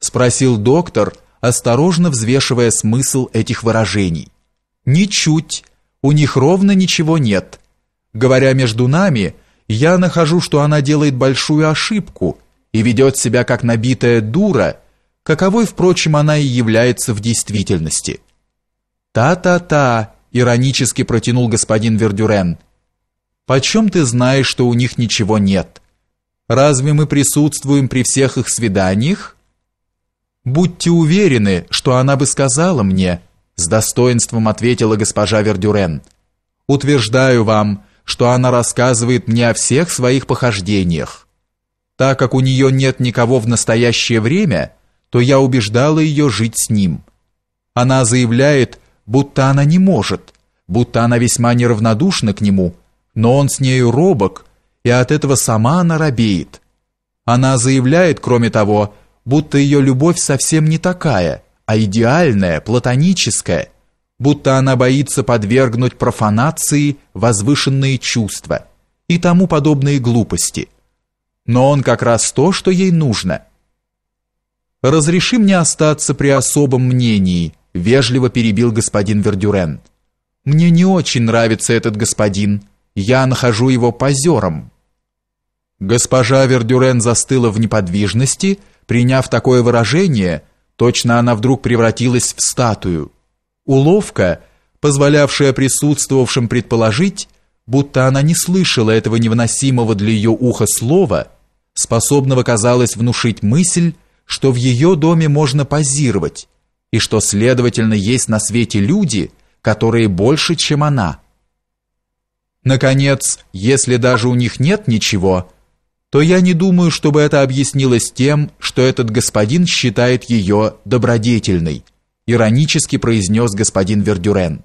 Спросил доктор, осторожно взвешивая смысл этих выражений. Ничуть, у них ровно ничего нет. Говоря между нами, я нахожу, что она делает большую ошибку – и ведет себя как набитая дура, каковой, впрочем, она и является в действительности. «Та-та-та», — иронически протянул господин Вердюрен, «почем ты знаешь, что у них ничего нет? Разве мы присутствуем при всех их свиданиях?» «Будьте уверены, что она бы сказала мне», — с достоинством ответила госпожа Вердюрен. «Утверждаю вам, что она рассказывает мне о всех своих похождениях. Так как у нее нет никого в настоящее время, то я убеждала ее жить с ним. Она заявляет, будто она не может, будто она весьма неравнодушна к нему, но он с нею робок, и от этого сама она робеет. Она заявляет, кроме того, будто ее любовь совсем не такая, а идеальная, платоническая, будто она боится подвергнуть профанации возвышенные чувства и тому подобные глупости – но он как раз то, что ей нужно. «Разреши мне остаться при особом мнении», — вежливо перебил господин Вердюрен. «Мне не очень нравится этот господин. Я нахожу его позером». Госпожа Вердюрен застыла в неподвижности, приняв такое выражение, точно она вдруг превратилась в статую. Уловка, позволявшая присутствовавшим предположить, будто она не слышала этого невыносимого для ее уха слова — способного, казалось, внушить мысль, что в ее доме можно позировать, и что, следовательно, есть на свете люди, которые больше, чем она. Наконец, если даже у них нет ничего, то я не думаю, чтобы это объяснилось тем, что этот господин считает ее добродетельной, иронически произнес господин Вердюрен.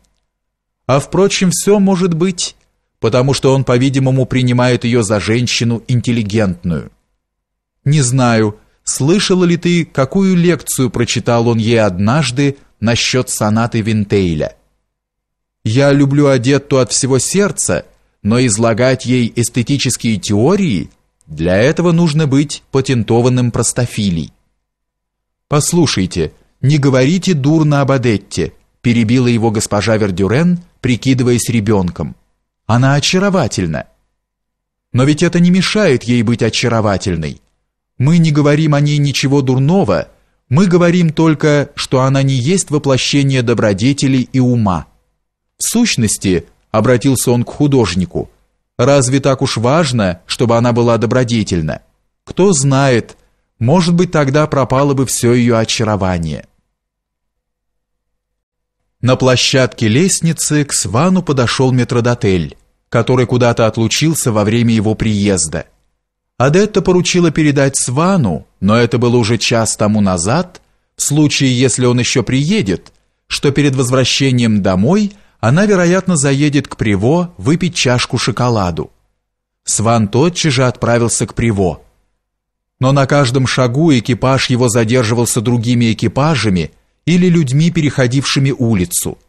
А впрочем, все может быть, потому что он, по-видимому, принимает ее за женщину интеллигентную. Не знаю, слышала ли ты, какую лекцию прочитал он ей однажды насчет сонаты Винтейля. Я люблю Одетту от всего сердца, но излагать ей эстетические теории для этого нужно быть патентованным простофилей. Послушайте, не говорите дурно об Адетте, перебила его госпожа Вердюрен, прикидываясь ребенком. Она очаровательна. Но ведь это не мешает ей быть очаровательной. Мы не говорим о ней ничего дурного, мы говорим только, что она не есть воплощение добродетели и ума. В сущности, обратился он к художнику, разве так уж важно, чтобы она была добродетельна? Кто знает, может быть, тогда пропало бы все ее очарование. На площадке лестницы к Свану подошел метродотель, который куда-то отлучился во время его приезда. Адетта поручила передать Свану, но это было уже час тому назад, в случае, если он еще приедет, что перед возвращением домой она, вероятно, заедет к Приво выпить чашку шоколаду. Сван тотчас же отправился к Приво. Но на каждом шагу экипаж его задерживался другими экипажами или людьми, переходившими улицу,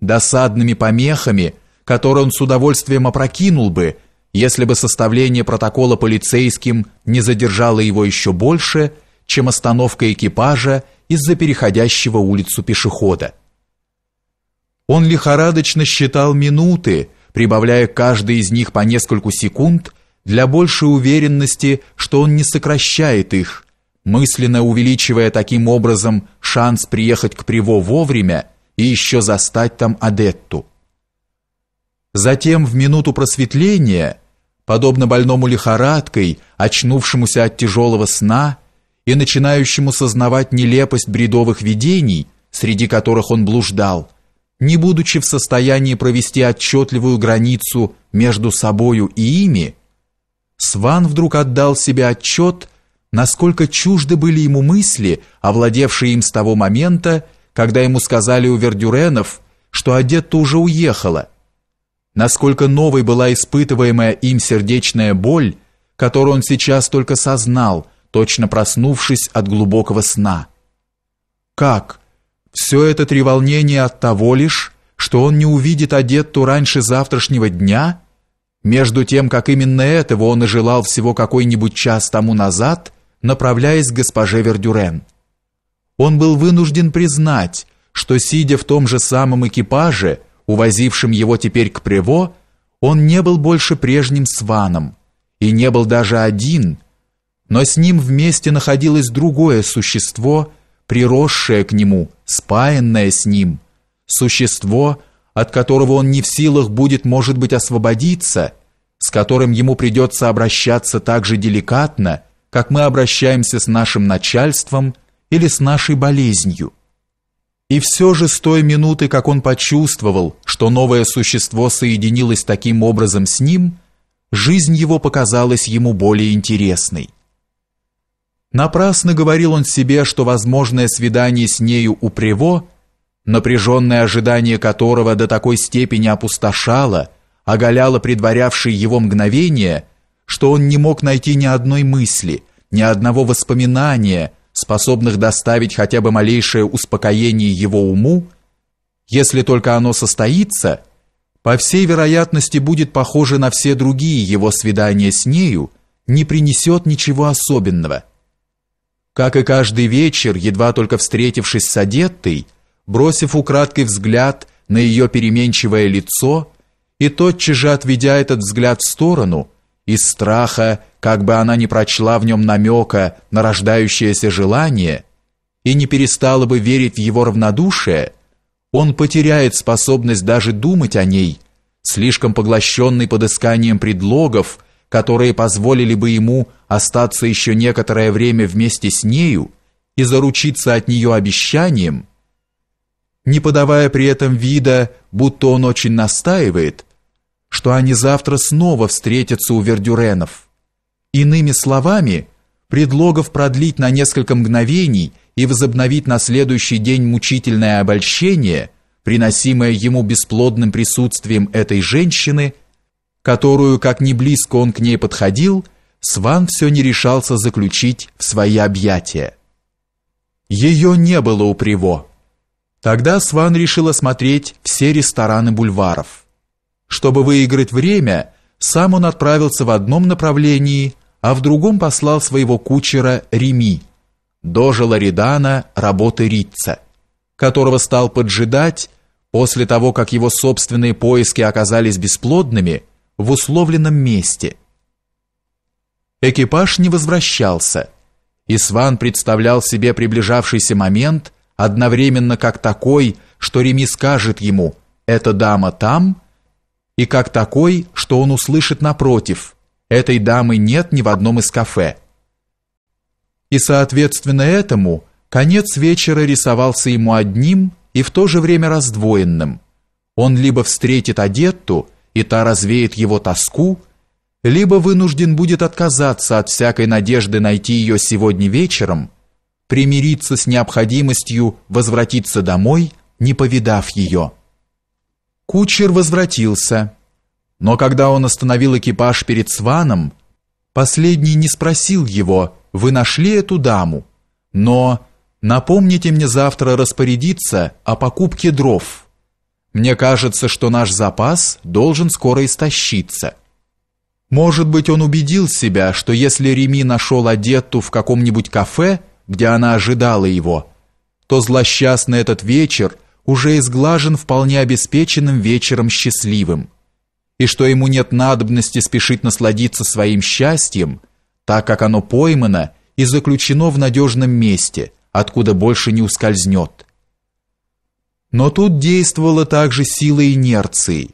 досадными помехами, которые он с удовольствием опрокинул бы – если бы составление протокола полицейским не задержало его еще больше, чем остановка экипажа из-за переходящего улицу пешехода. Он лихорадочно считал минуты, прибавляя каждой из них по нескольку секунд для большей уверенности, что он не сокращает их, мысленно увеличивая таким образом шанс приехать к Приво вовремя и еще застать там Адетту. Затем в минуту просветления подобно больному лихорадкой, очнувшемуся от тяжелого сна и начинающему сознавать нелепость бредовых видений, среди которых он блуждал, не будучи в состоянии провести отчетливую границу между собою и ими, Сван вдруг отдал себе отчет, насколько чужды были ему мысли, овладевшие им с того момента, когда ему сказали у Вердюренов, что Одетта уже уехала, насколько новой была испытываемая им сердечная боль, которую он сейчас только сознал, точно проснувшись от глубокого сна. Как? Все это треволнение от того лишь, что он не увидит Одетту раньше завтрашнего дня, между тем, как именно этого он и желал всего какой-нибудь час тому назад, направляясь к госпоже Вердюрен. Он был вынужден признать, что, сидя в том же самом экипаже, увозившим его теперь к Прево, он не был больше прежним сваном и не был даже один, но с ним вместе находилось другое существо, приросшее к нему, спаянное с ним, существо, от которого он не в силах будет, может быть, освободиться, с которым ему придется обращаться так же деликатно, как мы обращаемся с нашим начальством или с нашей болезнью. И все же с той минуты, как он почувствовал, что новое существо соединилось таким образом с ним, жизнь его показалась ему более интересной. Напрасно говорил он себе, что возможное свидание с нею у приво, напряженное ожидание которого до такой степени опустошало, оголяло предварявшие его мгновение, что он не мог найти ни одной мысли, ни одного воспоминания – способных доставить хотя бы малейшее успокоение его уму, если только оно состоится, по всей вероятности будет похоже на все другие его свидания с нею, не принесет ничего особенного. Как и каждый вечер, едва только встретившись с одеттой, бросив украдкой взгляд на ее переменчивое лицо и тотчас же отведя этот взгляд в сторону, из страха как бы она ни прочла в нем намека на рождающееся желание и не перестала бы верить в его равнодушие, он потеряет способность даже думать о ней, слишком поглощенный подысканием предлогов, которые позволили бы ему остаться еще некоторое время вместе с нею и заручиться от нее обещанием, не подавая при этом вида, будто он очень настаивает, что они завтра снова встретятся у Вердюренов. Иными словами, предлогов продлить на несколько мгновений и возобновить на следующий день мучительное обольщение, приносимое ему бесплодным присутствием этой женщины, которую, как ни близко он к ней подходил, Сван все не решался заключить в свои объятия. Ее не было у Приво. Тогда Сван решил осмотреть все рестораны бульваров. Чтобы выиграть время, сам он отправился в одном направлении, а в другом послал своего кучера Реми, дожила Ларидана работы Рица, которого стал поджидать после того, как его собственные поиски оказались бесплодными в условленном месте. Экипаж не возвращался, и Сван представлял себе приближавшийся момент одновременно как такой, что Реми скажет ему «эта дама там», и как такой, что он услышит напротив – Этой дамы нет ни в одном из кафе. И соответственно этому конец вечера рисовался ему одним и в то же время раздвоенным. Он либо встретит Одетту, и та развеет его тоску, либо вынужден будет отказаться от всякой надежды найти ее сегодня вечером, примириться с необходимостью возвратиться домой, не повидав ее. Кучер возвратился. Но когда он остановил экипаж перед Сваном, последний не спросил его, «Вы нашли эту даму?» Но «Напомните мне завтра распорядиться о покупке дров. Мне кажется, что наш запас должен скоро истощиться». Может быть, он убедил себя, что если Реми нашел Одетту в каком-нибудь кафе, где она ожидала его, то злосчастный этот вечер уже изглажен вполне обеспеченным вечером счастливым и что ему нет надобности спешить насладиться своим счастьем, так как оно поймано и заключено в надежном месте, откуда больше не ускользнет. Но тут действовала также сила инерции.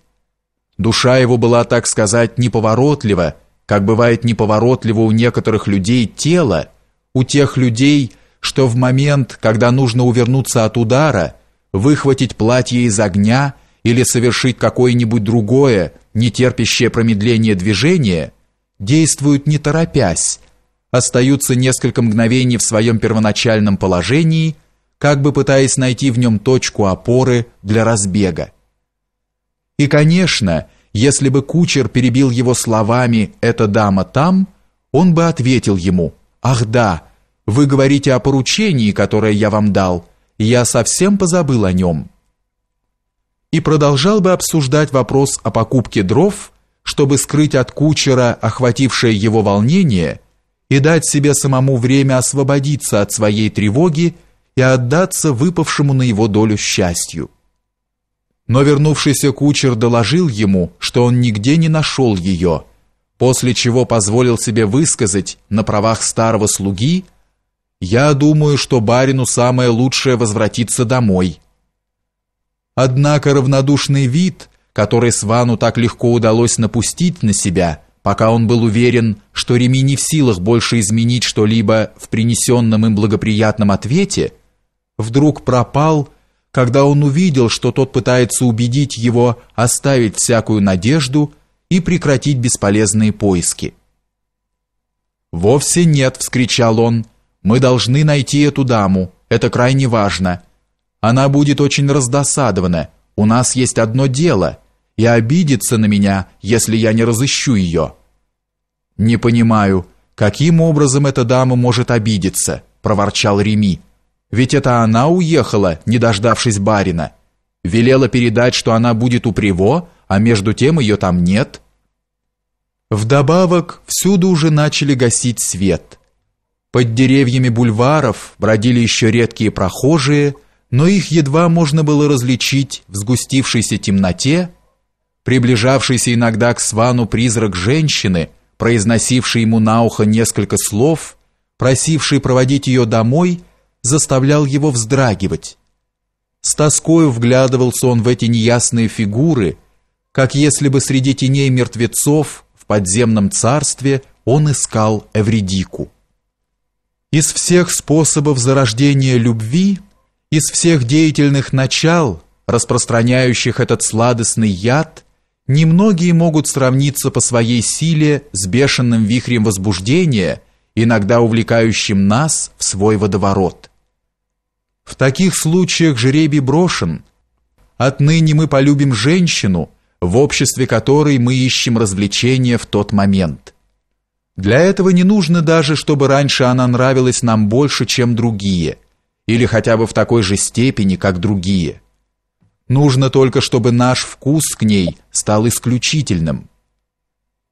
Душа его была, так сказать, неповоротлива, как бывает неповоротливо у некоторых людей тело, у тех людей, что в момент, когда нужно увернуться от удара, выхватить платье из огня – или совершить какое-нибудь другое, не терпящее промедление движение, действуют не торопясь, остаются несколько мгновений в своем первоначальном положении, как бы пытаясь найти в нем точку опоры для разбега. И, конечно, если бы кучер перебил его словами «эта дама там», он бы ответил ему «Ах да, вы говорите о поручении, которое я вам дал, я совсем позабыл о нем» и продолжал бы обсуждать вопрос о покупке дров, чтобы скрыть от кучера охватившее его волнение и дать себе самому время освободиться от своей тревоги и отдаться выпавшему на его долю счастью. Но вернувшийся кучер доложил ему, что он нигде не нашел ее, после чего позволил себе высказать на правах старого слуги «Я думаю, что барину самое лучшее возвратиться домой» Однако равнодушный вид, который Свану так легко удалось напустить на себя, пока он был уверен, что Реми не в силах больше изменить что-либо в принесенном им благоприятном ответе, вдруг пропал, когда он увидел, что тот пытается убедить его оставить всякую надежду и прекратить бесполезные поиски. «Вовсе нет!» — вскричал он. «Мы должны найти эту даму. Это крайне важно. Она будет очень раздосадована. У нас есть одно дело, и обидится на меня, если я не разыщу ее». Не понимаю, каким образом эта дама может обидеться, проворчал Реми. Ведь это она уехала, не дождавшись барина. Велела передать, что она будет у Приво, а между тем ее там нет. Вдобавок, всюду уже начали гасить свет. Под деревьями бульваров бродили еще редкие прохожие, но их едва можно было различить в сгустившейся темноте, приближавшийся иногда к Свану призрак женщины, произносивший ему на ухо несколько слов, просивший проводить ее домой, заставлял его вздрагивать. С тоскою вглядывался он в эти неясные фигуры, как если бы среди теней мертвецов в подземном царстве он искал Эвредику. Из всех способов зарождения любви – из всех деятельных начал, распространяющих этот сладостный яд, немногие могут сравниться по своей силе с бешеным вихрем возбуждения, иногда увлекающим нас в свой водоворот. В таких случаях жребий брошен. Отныне мы полюбим женщину, в обществе которой мы ищем развлечения в тот момент. Для этого не нужно даже, чтобы раньше она нравилась нам больше, чем другие – или хотя бы в такой же степени, как другие. Нужно только, чтобы наш вкус к ней стал исключительным.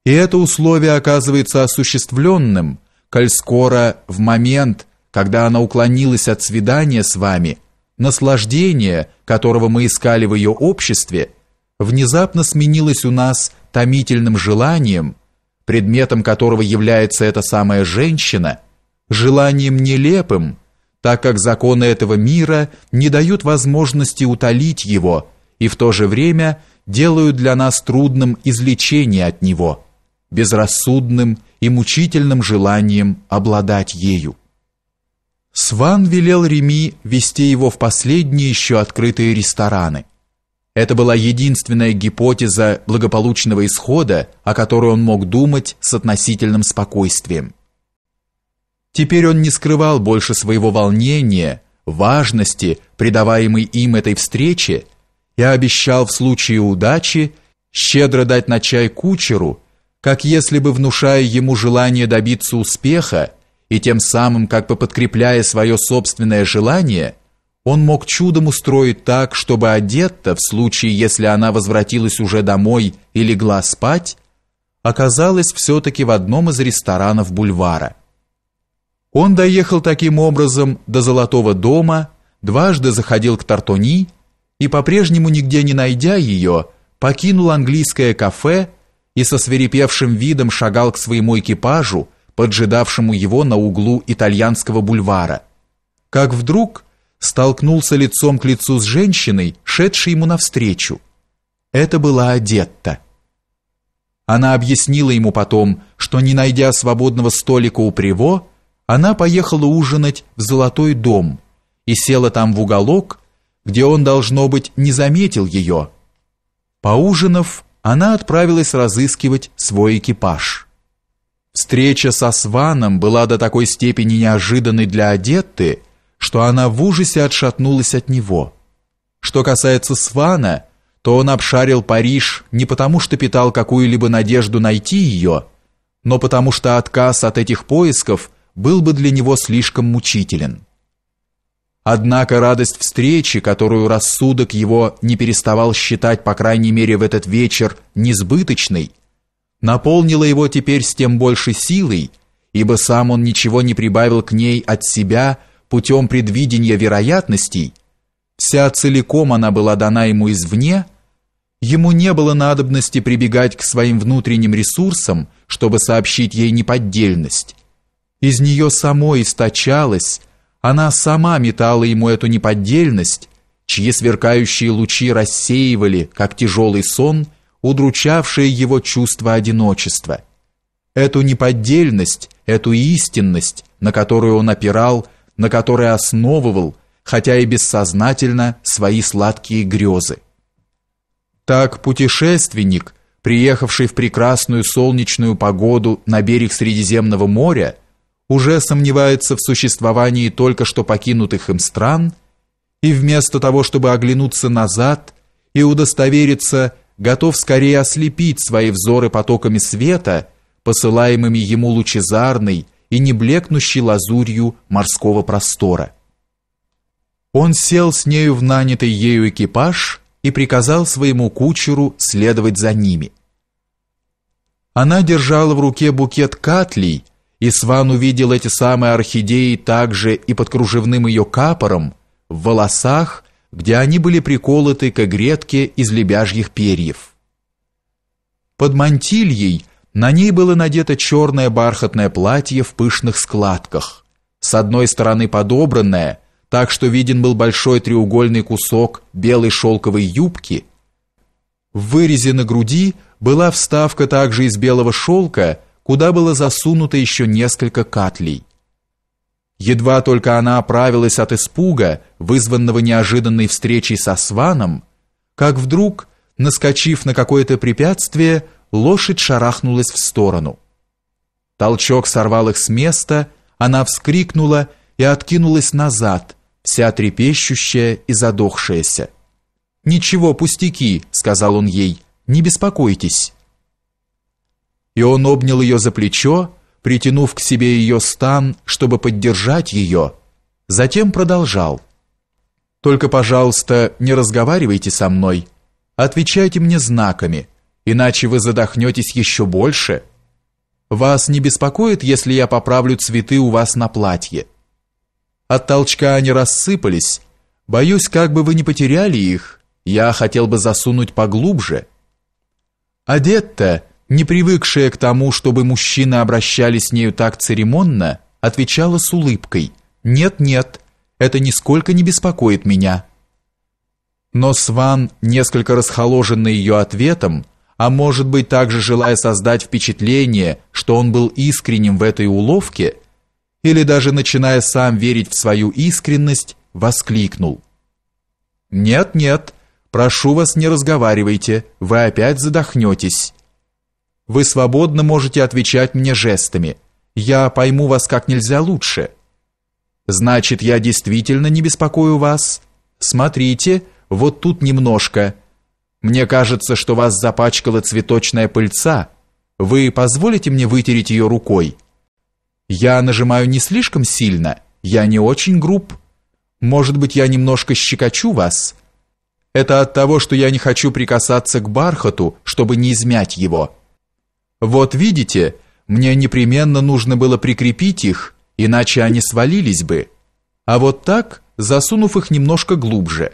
И это условие оказывается осуществленным, коль скоро в момент, когда она уклонилась от свидания с вами, наслаждение, которого мы искали в ее обществе, внезапно сменилось у нас томительным желанием, предметом которого является эта самая женщина, желанием нелепым, так как законы этого мира не дают возможности утолить его и в то же время делают для нас трудным излечение от него, безрассудным и мучительным желанием обладать ею. Сван велел Реми вести его в последние еще открытые рестораны. Это была единственная гипотеза благополучного исхода, о которой он мог думать с относительным спокойствием. Теперь он не скрывал больше своего волнения, важности, придаваемой им этой встрече, и обещал в случае удачи щедро дать на чай кучеру, как если бы внушая ему желание добиться успеха, и тем самым как бы подкрепляя свое собственное желание, он мог чудом устроить так, чтобы одетта, в случае, если она возвратилась уже домой и легла спать, оказалась все-таки в одном из ресторанов бульвара. Он доехал таким образом до Золотого дома, дважды заходил к Тартони и, по-прежнему нигде не найдя ее, покинул английское кафе и со свирепевшим видом шагал к своему экипажу, поджидавшему его на углу итальянского бульвара. Как вдруг столкнулся лицом к лицу с женщиной, шедшей ему навстречу. Это была Одетта. Она объяснила ему потом, что, не найдя свободного столика у Приво, она поехала ужинать в Золотой дом и села там в уголок, где он, должно быть, не заметил ее. Поужинав, она отправилась разыскивать свой экипаж. Встреча со Сваном была до такой степени неожиданной для Адетты, что она в ужасе отшатнулась от него. Что касается Свана, то он обшарил Париж не потому, что питал какую-либо надежду найти ее, но потому что отказ от этих поисков – был бы для него слишком мучителен. Однако радость встречи, которую рассудок его не переставал считать, по крайней мере, в этот вечер несбыточной, наполнила его теперь с тем больше силой, ибо сам он ничего не прибавил к ней от себя путем предвидения вероятностей, вся целиком она была дана ему извне, ему не было надобности прибегать к своим внутренним ресурсам, чтобы сообщить ей неподдельность, из нее самой источалась, она сама метала ему эту неподдельность, чьи сверкающие лучи рассеивали, как тяжелый сон, удручавшее его чувство одиночества. Эту неподдельность, эту истинность, на которую он опирал, на которой основывал, хотя и бессознательно, свои сладкие грезы. Так путешественник, приехавший в прекрасную солнечную погоду на берег Средиземного моря, уже сомневается в существовании только что покинутых им стран, и вместо того, чтобы оглянуться назад и удостовериться, готов скорее ослепить свои взоры потоками света, посылаемыми ему лучезарной и не блекнущей лазурью морского простора. Он сел с нею в нанятый ею экипаж и приказал своему кучеру следовать за ними. Она держала в руке букет катлей, и Сван увидел эти самые орхидеи также и под кружевным ее капором, в волосах, где они были приколоты к гретке из лебяжьих перьев. Под мантильей на ней было надето черное бархатное платье в пышных складках, с одной стороны подобранное, так что виден был большой треугольный кусок белой шелковой юбки. В вырезе на груди была вставка также из белого шелка, куда было засунуто еще несколько катлей. Едва только она оправилась от испуга, вызванного неожиданной встречей со сваном, как вдруг, наскочив на какое-то препятствие, лошадь шарахнулась в сторону. Толчок сорвал их с места, она вскрикнула и откинулась назад, вся трепещущая и задохшаяся. «Ничего, пустяки», — сказал он ей, — «не беспокойтесь» и он обнял ее за плечо, притянув к себе ее стан, чтобы поддержать ее, затем продолжал. «Только, пожалуйста, не разговаривайте со мной, отвечайте мне знаками, иначе вы задохнетесь еще больше. Вас не беспокоит, если я поправлю цветы у вас на платье?» От толчка они рассыпались. Боюсь, как бы вы не потеряли их. Я хотел бы засунуть поглубже. Одет-то не привыкшая к тому, чтобы мужчины обращались с нею так церемонно, отвечала с улыбкой «Нет-нет, это нисколько не беспокоит меня». Но Сван, несколько расхоложенный ее ответом, а может быть также желая создать впечатление, что он был искренним в этой уловке, или даже начиная сам верить в свою искренность, воскликнул. «Нет-нет, прошу вас, не разговаривайте, вы опять задохнетесь». Вы свободно можете отвечать мне жестами. Я пойму вас как нельзя лучше. Значит, я действительно не беспокою вас. Смотрите, вот тут немножко. Мне кажется, что вас запачкала цветочная пыльца. Вы позволите мне вытереть ее рукой? Я нажимаю не слишком сильно. Я не очень груб. Может быть, я немножко щекочу вас? Это от того, что я не хочу прикасаться к бархату, чтобы не измять его. Вот видите, мне непременно нужно было прикрепить их, иначе они свалились бы. А вот так, засунув их немножко глубже.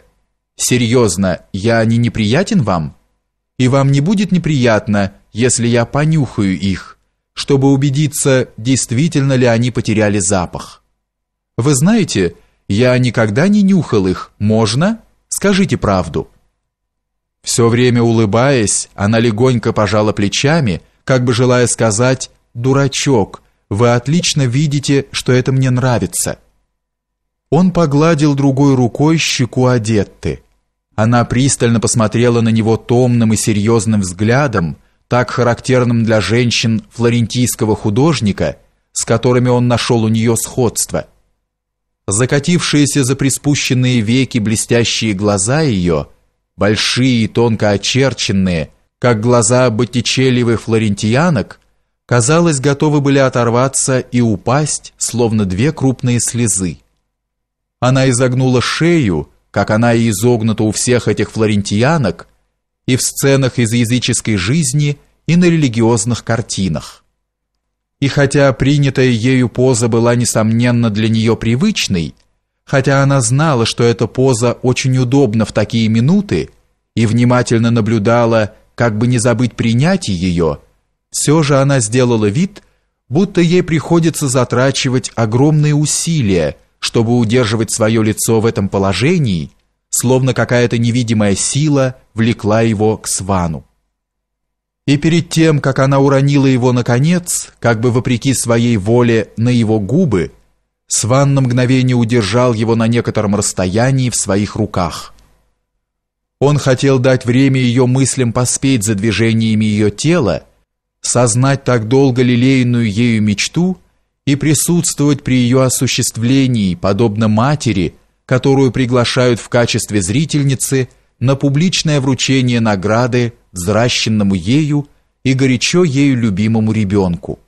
Серьезно, я не неприятен вам? И вам не будет неприятно, если я понюхаю их, чтобы убедиться, действительно ли они потеряли запах. Вы знаете, я никогда не нюхал их, можно? Скажите правду. Все время улыбаясь, она легонько пожала плечами, как бы желая сказать «Дурачок, вы отлично видите, что это мне нравится». Он погладил другой рукой щеку Адетты. Она пристально посмотрела на него томным и серьезным взглядом, так характерным для женщин флорентийского художника, с которыми он нашел у нее сходство. Закатившиеся за приспущенные веки блестящие глаза ее, большие и тонко очерченные – как глаза боттичелевых флорентианок казалось, готовы были оторваться и упасть, словно две крупные слезы. Она изогнула шею, как она и изогнута у всех этих флорентианок, и в сценах из языческой жизни, и на религиозных картинах. И хотя принятая ею поза была, несомненно, для нее привычной, хотя она знала, что эта поза очень удобна в такие минуты, и внимательно наблюдала как бы не забыть принять ее, все же она сделала вид, будто ей приходится затрачивать огромные усилия, чтобы удерживать свое лицо в этом положении, словно какая-то невидимая сила влекла его к Свану. И перед тем, как она уронила его наконец, как бы вопреки своей воле на его губы, Сван на мгновение удержал его на некотором расстоянии в своих руках. Он хотел дать время ее мыслям поспеть за движениями ее тела, сознать так долго лелеянную ею мечту и присутствовать при ее осуществлении, подобно матери, которую приглашают в качестве зрительницы на публичное вручение награды взращенному ею и горячо ею любимому ребенку.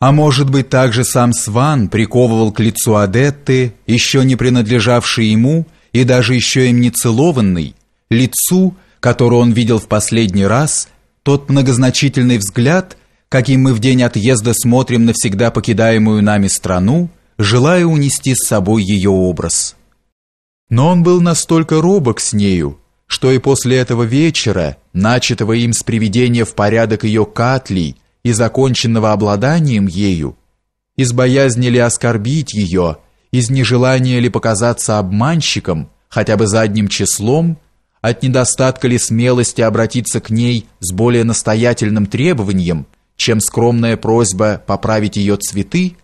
А может быть, также сам Сван приковывал к лицу Адетты, еще не принадлежавшей ему, и даже еще им не целованный, лицу, которое он видел в последний раз, тот многозначительный взгляд, каким мы в день отъезда смотрим навсегда покидаемую нами страну, желая унести с собой ее образ. Но он был настолько робок с нею, что и после этого вечера, начатого им с приведения в порядок ее катлей и законченного обладанием ею, из боязни ли оскорбить ее, из нежелания ли показаться обманщиком, хотя бы задним числом, от недостатка ли смелости обратиться к ней с более настоятельным требованием, чем скромная просьба поправить ее цветы,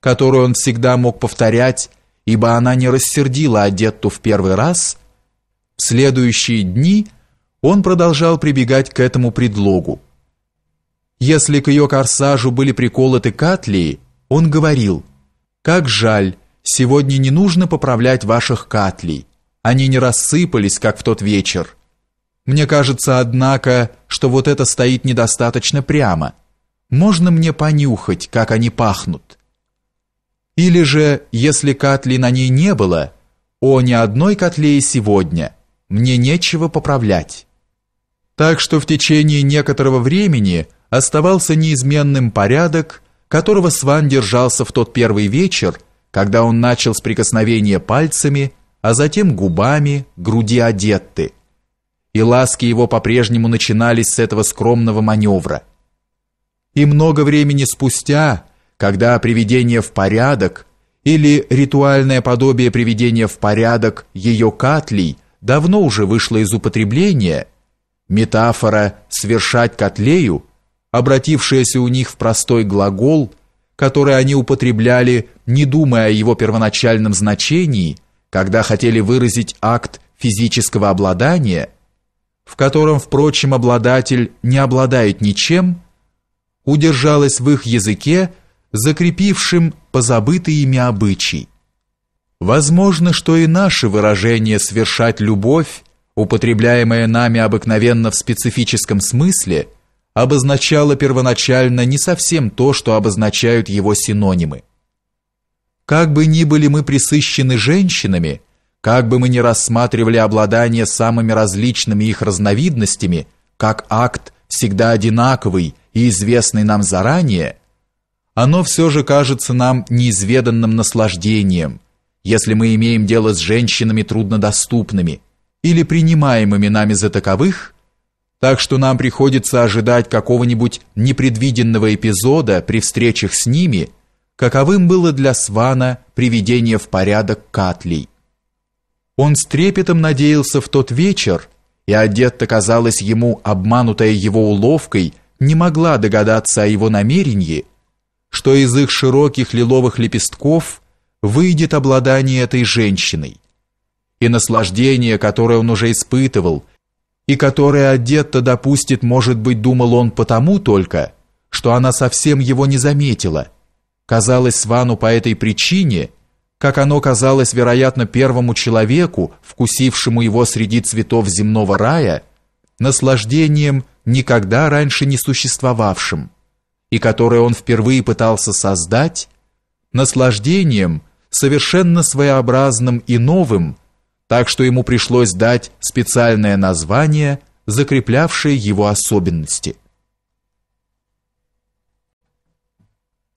которую он всегда мог повторять, ибо она не рассердила Адетту в первый раз, в следующие дни он продолжал прибегать к этому предлогу. Если к ее корсажу были приколоты катлии, он говорил «Как жаль, Сегодня не нужно поправлять ваших катлей. Они не рассыпались, как в тот вечер. Мне кажется, однако, что вот это стоит недостаточно прямо. Можно мне понюхать, как они пахнут? Или же, если катли на ней не было, о, ни одной котле и сегодня, мне нечего поправлять. Так что в течение некоторого времени оставался неизменным порядок, которого Сван держался в тот первый вечер, когда он начал с прикосновения пальцами, а затем губами, груди одетты. И ласки его по-прежнему начинались с этого скромного маневра. И много времени спустя, когда приведение в порядок или ритуальное подобие приведения в порядок ее катлей давно уже вышло из употребления, метафора «свершать котлею», обратившаяся у них в простой глагол, который они употребляли не думая о его первоначальном значении, когда хотели выразить акт физического обладания, в котором, впрочем, обладатель не обладает ничем, удержалось в их языке, закрепившим позабытые ими обычаи. Возможно, что и наше выражение «совершать любовь», употребляемое нами обыкновенно в специфическом смысле, обозначало первоначально не совсем то, что обозначают его синонимы. Как бы ни были мы присыщены женщинами, как бы мы ни рассматривали обладание самыми различными их разновидностями, как акт всегда одинаковый и известный нам заранее, оно все же кажется нам неизведанным наслаждением, если мы имеем дело с женщинами труднодоступными или принимаемыми нами за таковых, так что нам приходится ожидать какого-нибудь непредвиденного эпизода при встречах с ними – каковым было для Свана приведение в порядок Катлей. Он с трепетом надеялся в тот вечер, и Одетта, казалось ему, обманутая его уловкой, не могла догадаться о его намерении, что из их широких лиловых лепестков выйдет обладание этой женщиной. И наслаждение, которое он уже испытывал, и которое Одетта допустит, может быть, думал он потому только, что она совсем его не заметила – казалось Свану по этой причине, как оно казалось, вероятно, первому человеку, вкусившему его среди цветов земного рая, наслаждением, никогда раньше не существовавшим, и которое он впервые пытался создать, наслаждением, совершенно своеобразным и новым, так что ему пришлось дать специальное название, закреплявшее его особенности –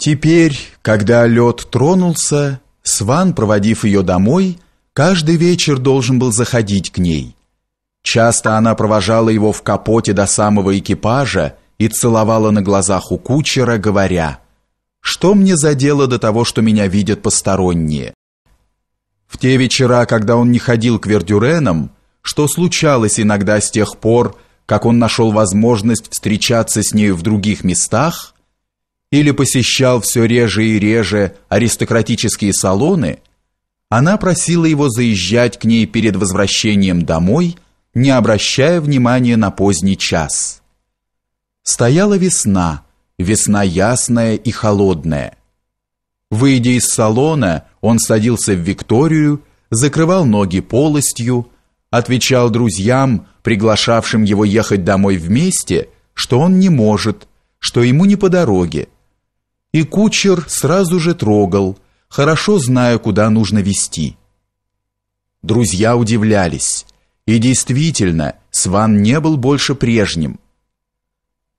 Теперь, когда лед тронулся, Сван, проводив ее домой, каждый вечер должен был заходить к ней. Часто она провожала его в капоте до самого экипажа и целовала на глазах у кучера, говоря, «Что мне за дело до того, что меня видят посторонние?» В те вечера, когда он не ходил к Вердюренам, что случалось иногда с тех пор, как он нашел возможность встречаться с нею в других местах, или посещал все реже и реже аристократические салоны, она просила его заезжать к ней перед возвращением домой, не обращая внимания на поздний час. Стояла весна, весна ясная и холодная. Выйдя из салона, он садился в Викторию, закрывал ноги полостью, отвечал друзьям, приглашавшим его ехать домой вместе, что он не может, что ему не по дороге, и кучер сразу же трогал, хорошо зная, куда нужно вести. Друзья удивлялись. И действительно, Сван не был больше прежним.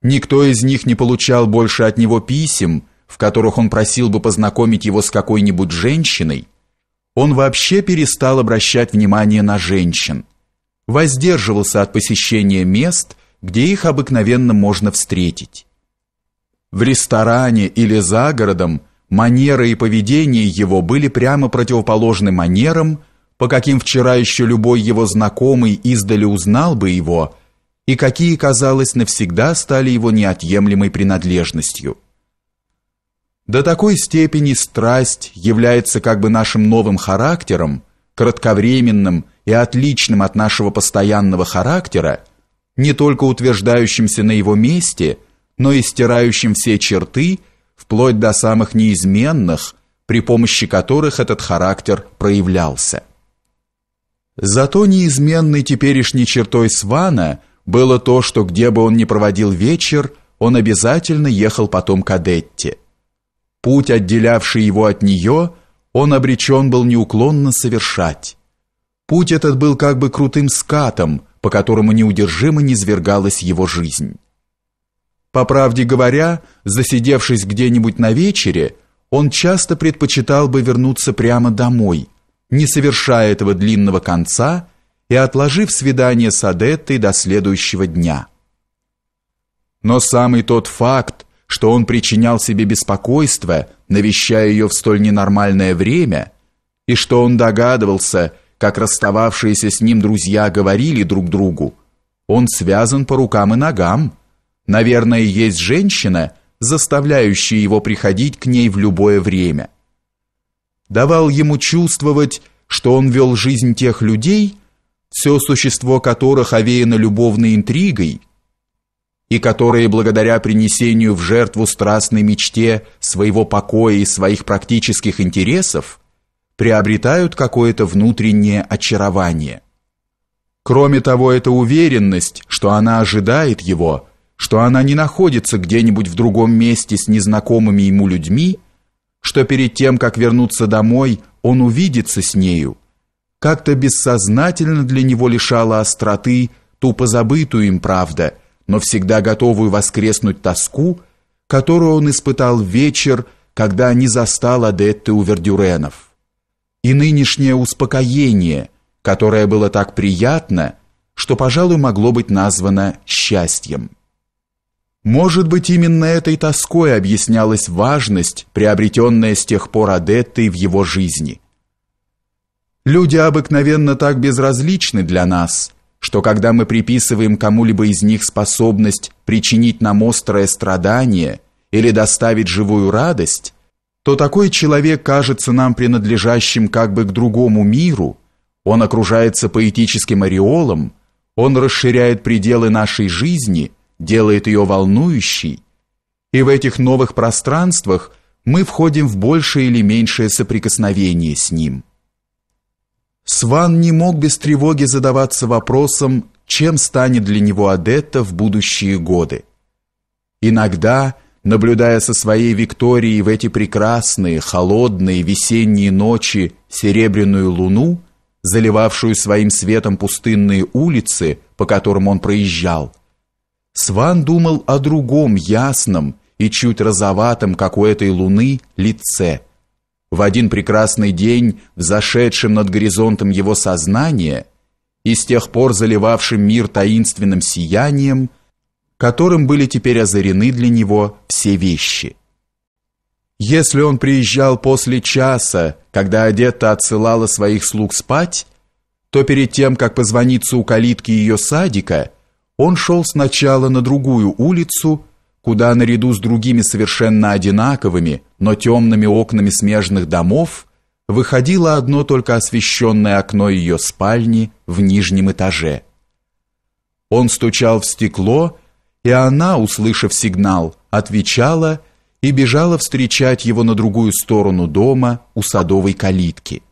Никто из них не получал больше от него писем, в которых он просил бы познакомить его с какой-нибудь женщиной. Он вообще перестал обращать внимание на женщин. Воздерживался от посещения мест, где их обыкновенно можно встретить. В ресторане или за городом манеры и поведение его были прямо противоположны манерам, по каким вчера еще любой его знакомый издали узнал бы его, и какие, казалось, навсегда стали его неотъемлемой принадлежностью. До такой степени страсть является как бы нашим новым характером, кратковременным и отличным от нашего постоянного характера, не только утверждающимся на его месте – но и стирающим все черты, вплоть до самых неизменных, при помощи которых этот характер проявлялся. Зато неизменной теперешней чертой Свана было то, что где бы он ни проводил вечер, он обязательно ехал потом к Адетте. Путь, отделявший его от нее, он обречен был неуклонно совершать. Путь этот был как бы крутым скатом, по которому неудержимо низвергалась его жизнь. По правде говоря, засидевшись где-нибудь на вечере, он часто предпочитал бы вернуться прямо домой, не совершая этого длинного конца и отложив свидание с Адеттой до следующего дня. Но самый тот факт, что он причинял себе беспокойство, навещая ее в столь ненормальное время, и что он догадывался, как расстававшиеся с ним друзья говорили друг другу, он связан по рукам и ногам, Наверное, есть женщина, заставляющая его приходить к ней в любое время. Давал ему чувствовать, что он вел жизнь тех людей, все существо которых овеяно любовной интригой, и которые благодаря принесению в жертву страстной мечте своего покоя и своих практических интересов приобретают какое-то внутреннее очарование. Кроме того, эта уверенность, что она ожидает его – что она не находится где-нибудь в другом месте с незнакомыми ему людьми, что перед тем, как вернуться домой, он увидится с нею, как-то бессознательно для него лишала остроты тупо забытую им правда, но всегда готовую воскреснуть тоску, которую он испытал вечер, когда не застал Адетты у Вердюренов. И нынешнее успокоение, которое было так приятно, что, пожалуй, могло быть названо счастьем. Может быть, именно этой тоской объяснялась важность, приобретенная с тех пор Адеттой в его жизни. Люди обыкновенно так безразличны для нас, что когда мы приписываем кому-либо из них способность причинить нам острое страдание или доставить живую радость, то такой человек кажется нам принадлежащим как бы к другому миру, он окружается поэтическим ореолом, он расширяет пределы нашей жизни – делает ее волнующей, и в этих новых пространствах мы входим в большее или меньшее соприкосновение с ним. Сван не мог без тревоги задаваться вопросом, чем станет для него Адетта в будущие годы. Иногда, наблюдая со своей Викторией в эти прекрасные, холодные весенние ночи серебряную луну, заливавшую своим светом пустынные улицы, по которым он проезжал, Сван думал о другом, ясном и чуть розоватом, как у этой луны, лице. В один прекрасный день, взошедшим над горизонтом его сознания и с тех пор заливавшим мир таинственным сиянием, которым были теперь озарены для него все вещи. Если он приезжал после часа, когда Одетта отсылала своих слуг спать, то перед тем, как позвониться у калитки ее садика – он шел сначала на другую улицу, куда наряду с другими совершенно одинаковыми, но темными окнами смежных домов выходило одно только освещенное окно ее спальни в нижнем этаже. Он стучал в стекло, и она, услышав сигнал, отвечала и бежала встречать его на другую сторону дома у садовой калитки.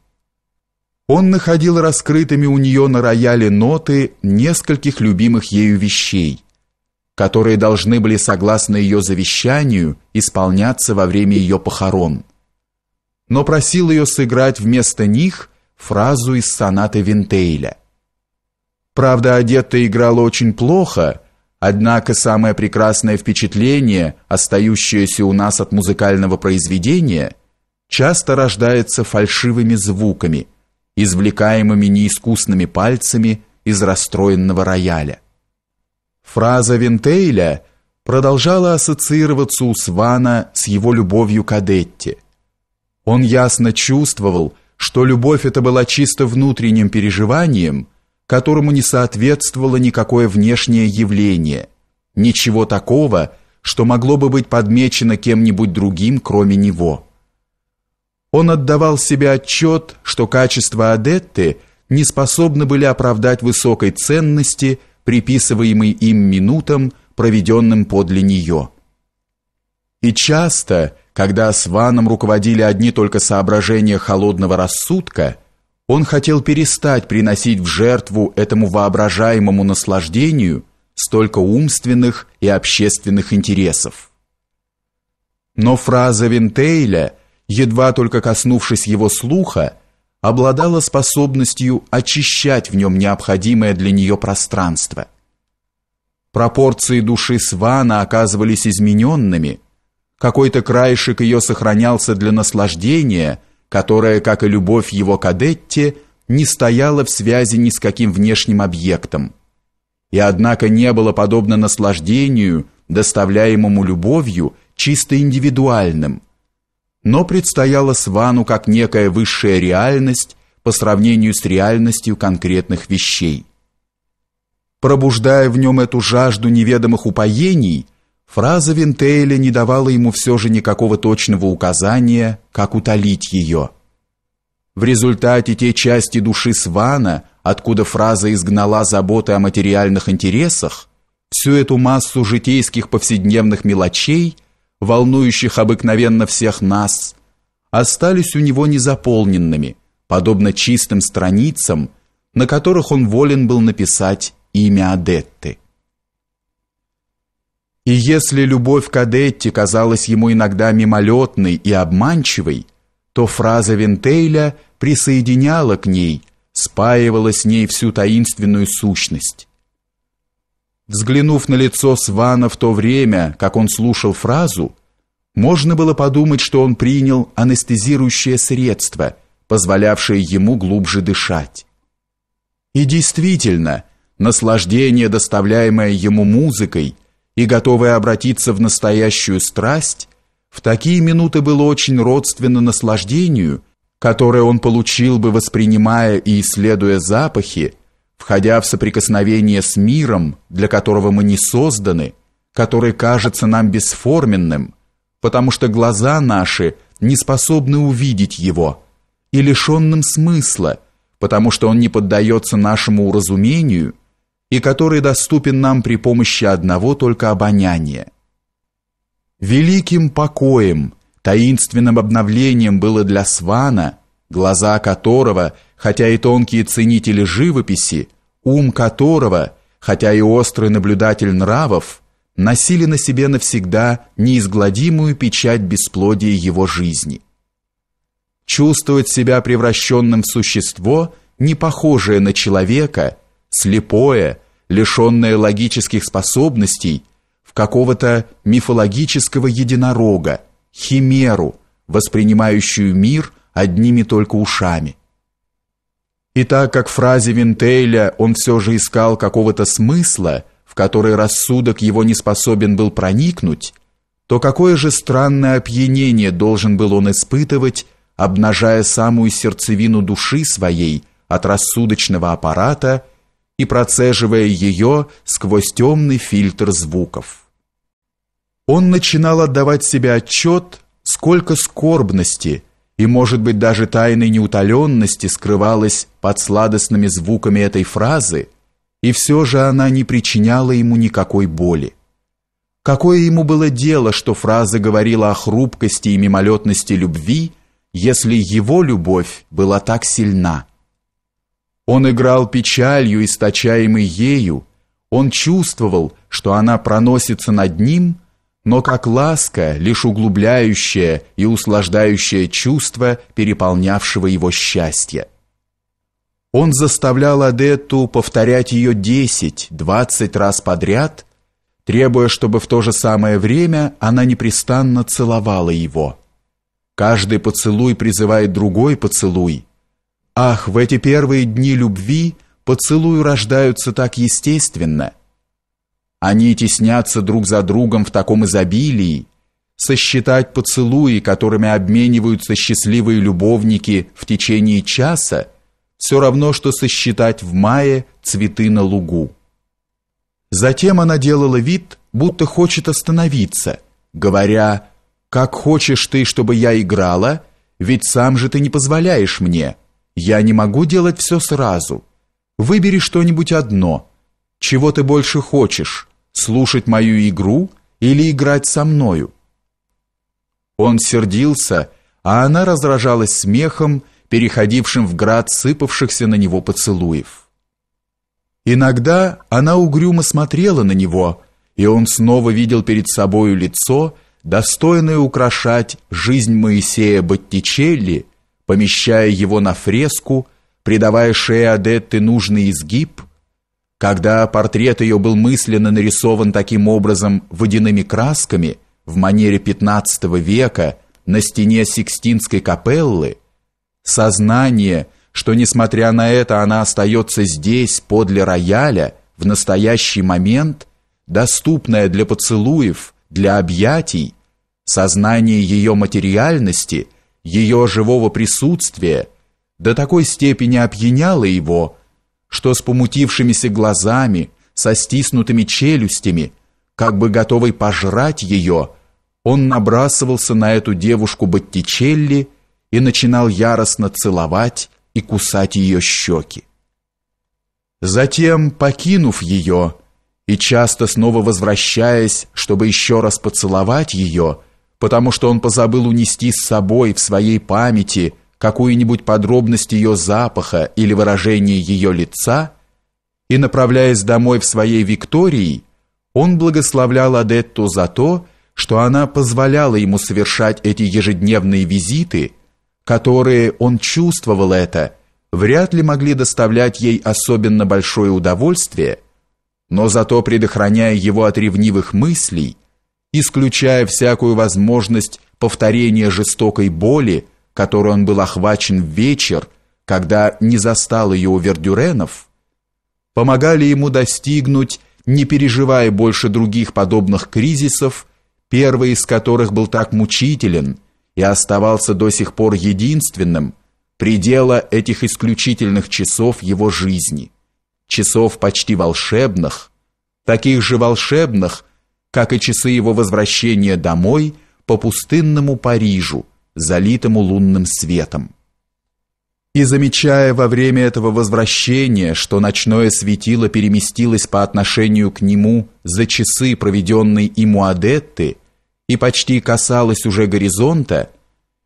Он находил раскрытыми у нее на рояле ноты нескольких любимых ею вещей, которые должны были, согласно ее завещанию, исполняться во время ее похорон. Но просил ее сыграть вместо них фразу из сонаты Винтейля. Правда, одета играла очень плохо, однако самое прекрасное впечатление, остающееся у нас от музыкального произведения, часто рождается фальшивыми звуками – извлекаемыми неискусными пальцами из расстроенного рояля. Фраза Винтейля продолжала ассоциироваться у Свана с его любовью к Адетте. Он ясно чувствовал, что любовь эта была чисто внутренним переживанием, которому не соответствовало никакое внешнее явление, ничего такого, что могло бы быть подмечено кем-нибудь другим, кроме него. Он отдавал себе отчет, что качества Адетты не способны были оправдать высокой ценности, приписываемой им минутам, проведенным подле нее. И часто, когда с Ваном руководили одни только соображения холодного рассудка, он хотел перестать приносить в жертву этому воображаемому наслаждению столько умственных и общественных интересов. Но фраза Винтейля – едва только коснувшись его слуха, обладала способностью очищать в нем необходимое для нее пространство. Пропорции души Свана оказывались измененными, какой-то краешек ее сохранялся для наслаждения, которое, как и любовь его к Адетте, не стояло в связи ни с каким внешним объектом. И однако не было подобно наслаждению, доставляемому любовью, чисто индивидуальным – но предстояло Свану как некая высшая реальность по сравнению с реальностью конкретных вещей. Пробуждая в нем эту жажду неведомых упоений, фраза Винтейля не давала ему все же никакого точного указания, как утолить ее. В результате те части души Свана, откуда фраза изгнала заботы о материальных интересах, всю эту массу житейских повседневных мелочей – волнующих обыкновенно всех нас, остались у него незаполненными, подобно чистым страницам, на которых он волен был написать имя Адетты. И если любовь к Адетте казалась ему иногда мимолетной и обманчивой, то фраза Винтейля присоединяла к ней, спаивала с ней всю таинственную сущность. Взглянув на лицо Свана в то время, как он слушал фразу, можно было подумать, что он принял анестезирующее средство, позволявшее ему глубже дышать. И действительно, наслаждение, доставляемое ему музыкой, и готовое обратиться в настоящую страсть, в такие минуты было очень родственно наслаждению, которое он получил бы, воспринимая и исследуя запахи, входя в соприкосновение с миром, для которого мы не созданы, который кажется нам бесформенным, потому что глаза наши не способны увидеть его, и лишенным смысла, потому что он не поддается нашему уразумению, и который доступен нам при помощи одного только обоняния. Великим покоем, таинственным обновлением было для Свана, глаза которого – хотя и тонкие ценители живописи, ум которого, хотя и острый наблюдатель нравов, носили на себе навсегда неизгладимую печать бесплодия его жизни. Чувствовать себя превращенным в существо, не похожее на человека, слепое, лишенное логических способностей, в какого-то мифологического единорога, химеру, воспринимающую мир одними только ушами. И так как в фразе Винтейля он все же искал какого-то смысла, в который рассудок его не способен был проникнуть, то какое же странное опьянение должен был он испытывать, обнажая самую сердцевину души своей от рассудочного аппарата и процеживая ее сквозь темный фильтр звуков. Он начинал отдавать себе отчет, сколько скорбности – и, может быть, даже тайной неутоленности скрывалась под сладостными звуками этой фразы, и все же она не причиняла ему никакой боли. Какое ему было дело, что фраза говорила о хрупкости и мимолетности любви, если его любовь была так сильна? Он играл печалью, источаемой ею, он чувствовал, что она проносится над ним но как ласка, лишь углубляющая и услаждающая чувство переполнявшего его счастье. Он заставлял Адетту повторять ее десять, двадцать раз подряд, требуя, чтобы в то же самое время она непрестанно целовала его. Каждый поцелуй призывает другой поцелуй. Ах, в эти первые дни любви поцелуи рождаются так естественно – они теснятся друг за другом в таком изобилии, сосчитать поцелуи, которыми обмениваются счастливые любовники в течение часа, все равно что сосчитать в мае цветы на лугу. Затем она делала вид, будто хочет остановиться, говоря: "Как хочешь ты, чтобы я играла, ведь сам же ты не позволяешь мне. Я не могу делать все сразу. Выбери что-нибудь одно. Чего ты больше хочешь?" слушать мою игру или играть со мною. Он сердился, а она раздражалась смехом, переходившим в град сыпавшихся на него поцелуев. Иногда она угрюмо смотрела на него, и он снова видел перед собою лицо, достойное украшать жизнь Моисея Боттичелли, помещая его на фреску, придавая шее Адетты нужный изгиб – когда портрет ее был мысленно нарисован таким образом водяными красками в манере XV века на стене Сикстинской капеллы, сознание, что несмотря на это она остается здесь подле рояля в настоящий момент, доступное для поцелуев, для объятий, сознание ее материальности, ее живого присутствия до такой степени опьяняло его, что с помутившимися глазами, со стиснутыми челюстями, как бы готовый пожрать ее, он набрасывался на эту девушку Боттичелли и начинал яростно целовать и кусать ее щеки. Затем, покинув ее и часто снова возвращаясь, чтобы еще раз поцеловать ее, потому что он позабыл унести с собой в своей памяти – какую-нибудь подробность ее запаха или выражение ее лица, и, направляясь домой в своей Виктории, он благословлял Адетту за то, что она позволяла ему совершать эти ежедневные визиты, которые, он чувствовал это, вряд ли могли доставлять ей особенно большое удовольствие, но зато предохраняя его от ревнивых мыслей, исключая всякую возможность повторения жестокой боли, которой он был охвачен в вечер, когда не застал ее у Вердюренов, помогали ему достигнуть, не переживая больше других подобных кризисов, первый из которых был так мучителен и оставался до сих пор единственным предела этих исключительных часов его жизни, часов почти волшебных, таких же волшебных, как и часы его возвращения домой по пустынному Парижу, залитому лунным светом. И замечая во время этого возвращения, что ночное светило переместилось по отношению к нему за часы, проведенные им у Адетты, и почти касалось уже горизонта,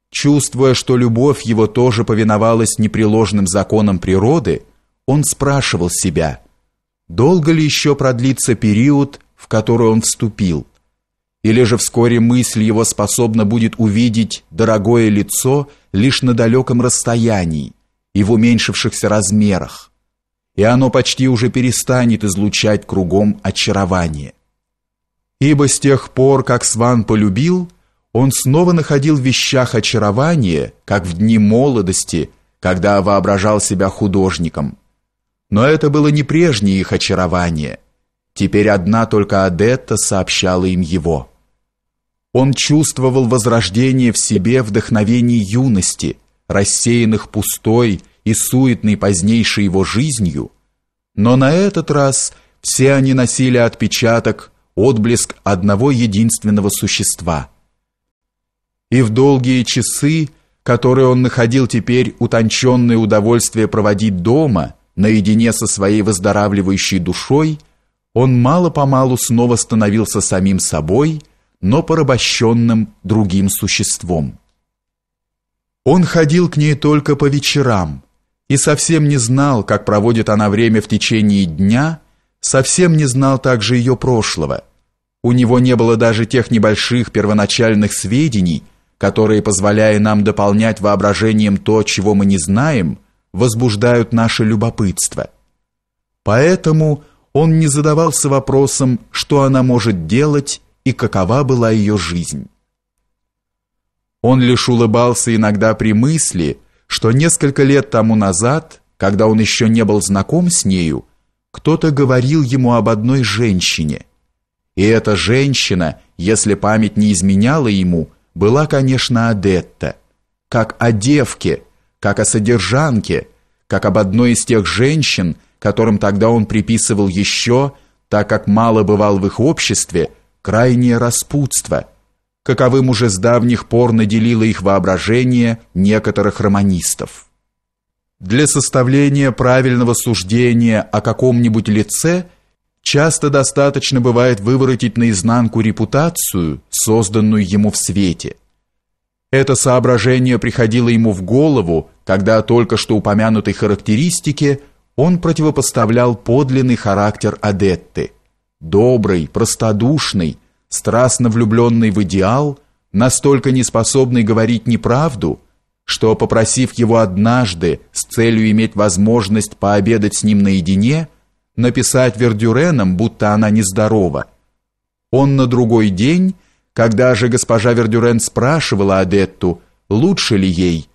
чувствуя, что любовь его тоже повиновалась непреложным законам природы, он спрашивал себя, долго ли еще продлится период, в который он вступил, или же вскоре мысль его способна будет увидеть дорогое лицо лишь на далеком расстоянии и в уменьшившихся размерах, и оно почти уже перестанет излучать кругом очарование. Ибо с тех пор, как Сван полюбил, он снова находил в вещах очарование, как в дни молодости, когда воображал себя художником. Но это было не прежнее их очарование – Теперь одна только Адетта сообщала им его. Он чувствовал возрождение в себе вдохновений юности, рассеянных пустой и суетной позднейшей его жизнью, но на этот раз все они носили отпечаток, отблеск одного единственного существа. И в долгие часы, которые он находил теперь утонченное удовольствие проводить дома, наедине со своей выздоравливающей душой, он мало-помалу снова становился самим собой – но порабощенным другим существом. Он ходил к ней только по вечерам и совсем не знал, как проводит она время в течение дня, совсем не знал также ее прошлого. У него не было даже тех небольших первоначальных сведений, которые, позволяя нам дополнять воображением то, чего мы не знаем, возбуждают наше любопытство. Поэтому он не задавался вопросом, что она может делать и какова была ее жизнь. Он лишь улыбался иногда при мысли, что несколько лет тому назад, когда он еще не был знаком с нею, кто-то говорил ему об одной женщине. И эта женщина, если память не изменяла ему, была, конечно, Адетта, как о девке, как о содержанке, как об одной из тех женщин, которым тогда он приписывал еще, так как мало бывал в их обществе, крайнее распутство, каковым уже с давних пор наделило их воображение некоторых романистов. Для составления правильного суждения о каком-нибудь лице часто достаточно бывает выворотить наизнанку репутацию, созданную ему в свете. Это соображение приходило ему в голову, когда только что упомянутой характеристике он противопоставлял подлинный характер Адетты – добрый, простодушный, страстно влюбленный в идеал, настолько неспособный говорить неправду, что, попросив его однажды с целью иметь возможность пообедать с ним наедине, написать Вердюренам, будто она нездорова, он на другой день, когда же госпожа Вердюрен спрашивала Адетту, лучше ли ей,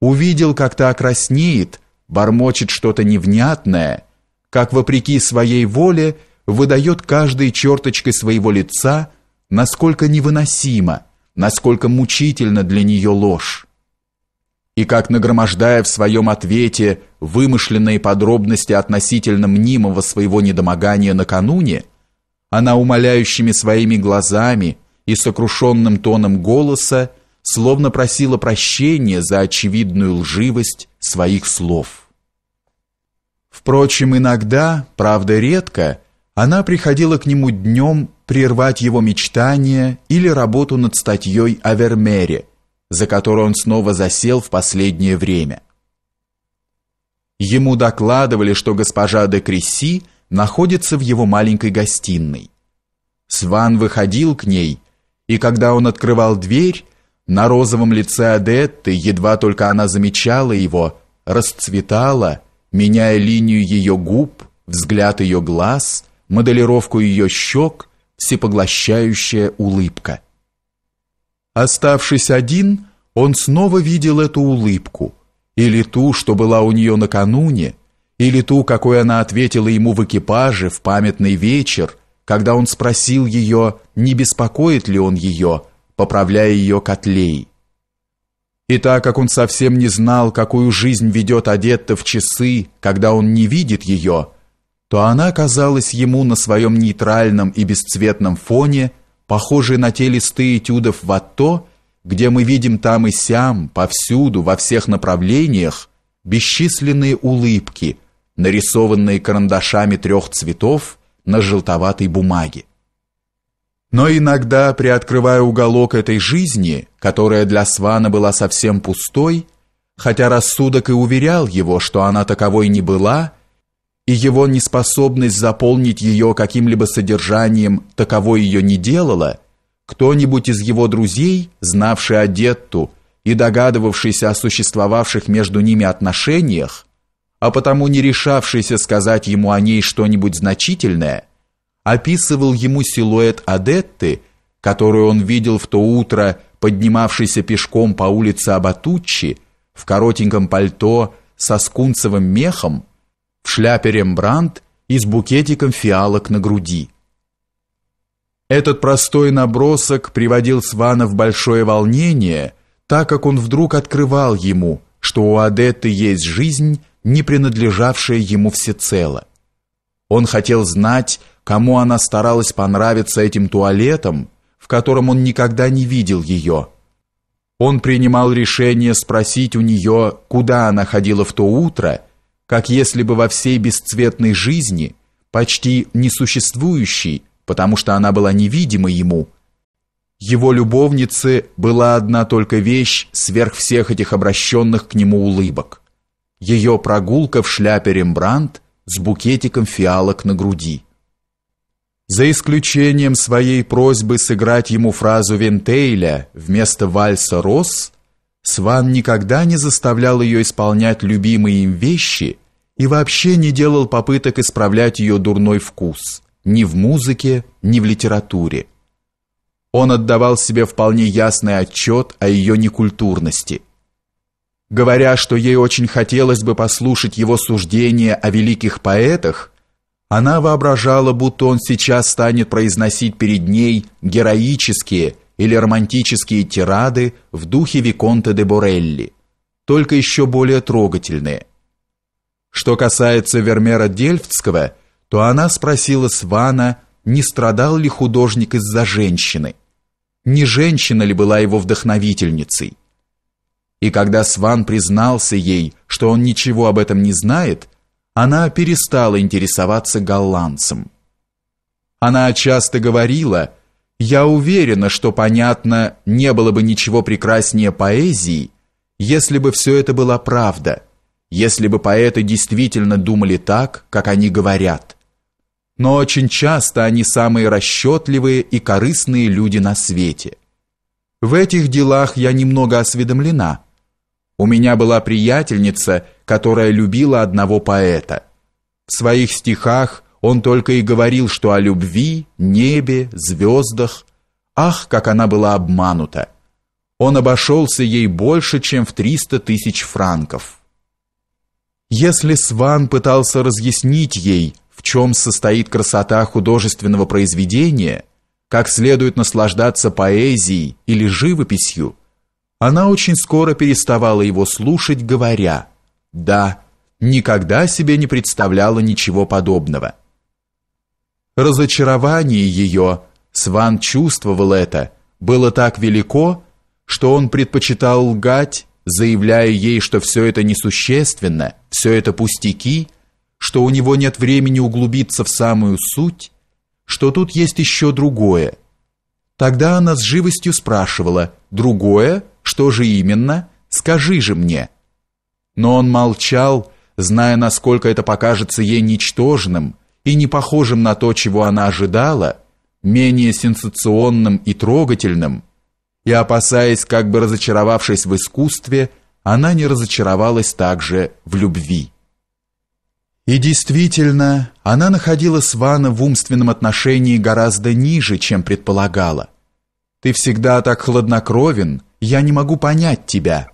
увидел, как та окраснеет, бормочет что-то невнятное, как, вопреки своей воле, выдает каждой черточкой своего лица, насколько невыносимо, насколько мучительно для нее ложь. И как нагромождая в своем ответе вымышленные подробности относительно мнимого своего недомогания накануне, она умоляющими своими глазами и сокрушенным тоном голоса словно просила прощения за очевидную лживость своих слов. Впрочем, иногда, правда редко, она приходила к нему днем прервать его мечтания или работу над статьей о Вермере, за которую он снова засел в последнее время. Ему докладывали, что госпожа де Кресси находится в его маленькой гостиной. Сван выходил к ней, и когда он открывал дверь, на розовом лице Адетты, едва только она замечала его, расцветала, меняя линию ее губ, взгляд ее глаз – моделировку ее щек, всепоглощающая улыбка. Оставшись один, он снова видел эту улыбку, или ту, что была у нее накануне, или ту, какой она ответила ему в экипаже в памятный вечер, когда он спросил ее, не беспокоит ли он ее, поправляя ее котлей. И так как он совсем не знал, какую жизнь ведет одетта в часы, когда он не видит ее, то она казалась ему на своем нейтральном и бесцветном фоне, похожей на те листы этюдов Ватто, где мы видим там и сям, повсюду, во всех направлениях, бесчисленные улыбки, нарисованные карандашами трех цветов на желтоватой бумаге. Но иногда, приоткрывая уголок этой жизни, которая для Свана была совсем пустой, хотя рассудок и уверял его, что она таковой не была, и его неспособность заполнить ее каким-либо содержанием таково ее не делала, кто-нибудь из его друзей, знавший Одетту и догадывавшийся о существовавших между ними отношениях, а потому не решавшийся сказать ему о ней что-нибудь значительное, описывал ему силуэт Адетты, которую он видел в то утро, поднимавшийся пешком по улице Абатуччи, в коротеньком пальто со скунцевым мехом, в шляпе Рембрандт и с букетиком фиалок на груди. Этот простой набросок приводил Свана в большое волнение, так как он вдруг открывал ему, что у Адетты есть жизнь, не принадлежавшая ему всецело. Он хотел знать, кому она старалась понравиться этим туалетом, в котором он никогда не видел ее. Он принимал решение спросить у нее, куда она ходила в то утро – как если бы во всей бесцветной жизни, почти несуществующей, потому что она была невидима ему, его любовнице была одна только вещь сверх всех этих обращенных к нему улыбок. Ее прогулка в шляпе Рембрандт с букетиком фиалок на груди. За исключением своей просьбы сыграть ему фразу Вентейля вместо вальса «Росс», Сван никогда не заставлял ее исполнять любимые им вещи и вообще не делал попыток исправлять ее дурной вкус ни в музыке, ни в литературе. Он отдавал себе вполне ясный отчет о ее некультурности. Говоря, что ей очень хотелось бы послушать его суждения о великих поэтах, она воображала, будто он сейчас станет произносить перед ней героические, или романтические тирады в духе Виконта де Борелли, только еще более трогательные. Что касается Вермера Дельфтского, то она спросила Свана, не страдал ли художник из-за женщины, не женщина ли была его вдохновительницей. И когда Сван признался ей, что он ничего об этом не знает, она перестала интересоваться голландцем. Она часто говорила – я уверена, что, понятно, не было бы ничего прекраснее поэзии, если бы все это было правда, если бы поэты действительно думали так, как они говорят. Но очень часто они самые расчетливые и корыстные люди на свете. В этих делах я немного осведомлена. У меня была приятельница, которая любила одного поэта. В своих стихах он только и говорил, что о любви, небе, звездах. Ах, как она была обманута! Он обошелся ей больше, чем в 300 тысяч франков. Если Сван пытался разъяснить ей, в чем состоит красота художественного произведения, как следует наслаждаться поэзией или живописью, она очень скоро переставала его слушать, говоря «Да, никогда себе не представляла ничего подобного». Разочарование ее, Сван чувствовал это, было так велико, что он предпочитал лгать, заявляя ей, что все это несущественно, все это пустяки, что у него нет времени углубиться в самую суть, что тут есть еще другое. Тогда она с живостью спрашивала «Другое? Что же именно? Скажи же мне». Но он молчал, зная, насколько это покажется ей ничтожным, и не похожим на то, чего она ожидала, менее сенсационным и трогательным, и опасаясь, как бы разочаровавшись в искусстве, она не разочаровалась также в любви. И действительно, она находила Свана в умственном отношении гораздо ниже, чем предполагала. «Ты всегда так хладнокровен, я не могу понять тебя».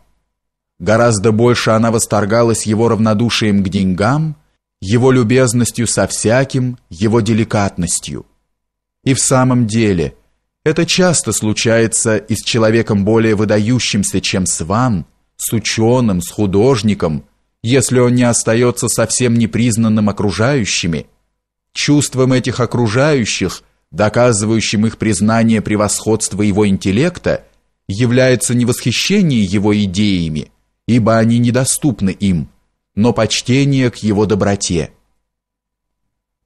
Гораздо больше она восторгалась его равнодушием к деньгам – его любезностью со всяким, его деликатностью. И в самом деле, это часто случается и с человеком более выдающимся, чем Сван, с ученым, с художником, если он не остается совсем непризнанным окружающими, чувством этих окружающих, доказывающим их признание превосходства его интеллекта, является не восхищение его идеями, ибо они недоступны им, но почтение к его доброте.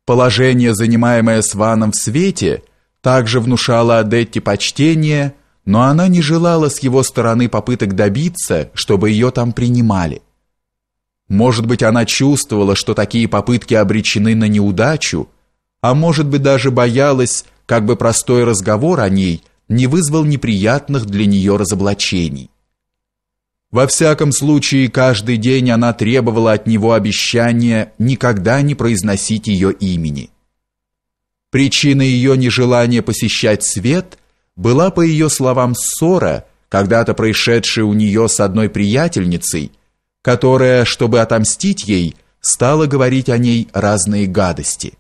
Положение, занимаемое Сваном в свете, также внушало Адетте почтение, но она не желала с его стороны попыток добиться, чтобы ее там принимали. Может быть, она чувствовала, что такие попытки обречены на неудачу, а может быть, даже боялась, как бы простой разговор о ней не вызвал неприятных для нее разоблачений. Во всяком случае, каждый день она требовала от него обещания никогда не произносить ее имени. Причиной ее нежелания посещать свет была, по ее словам, ссора, когда-то происшедшая у нее с одной приятельницей, которая, чтобы отомстить ей, стала говорить о ней разные гадости.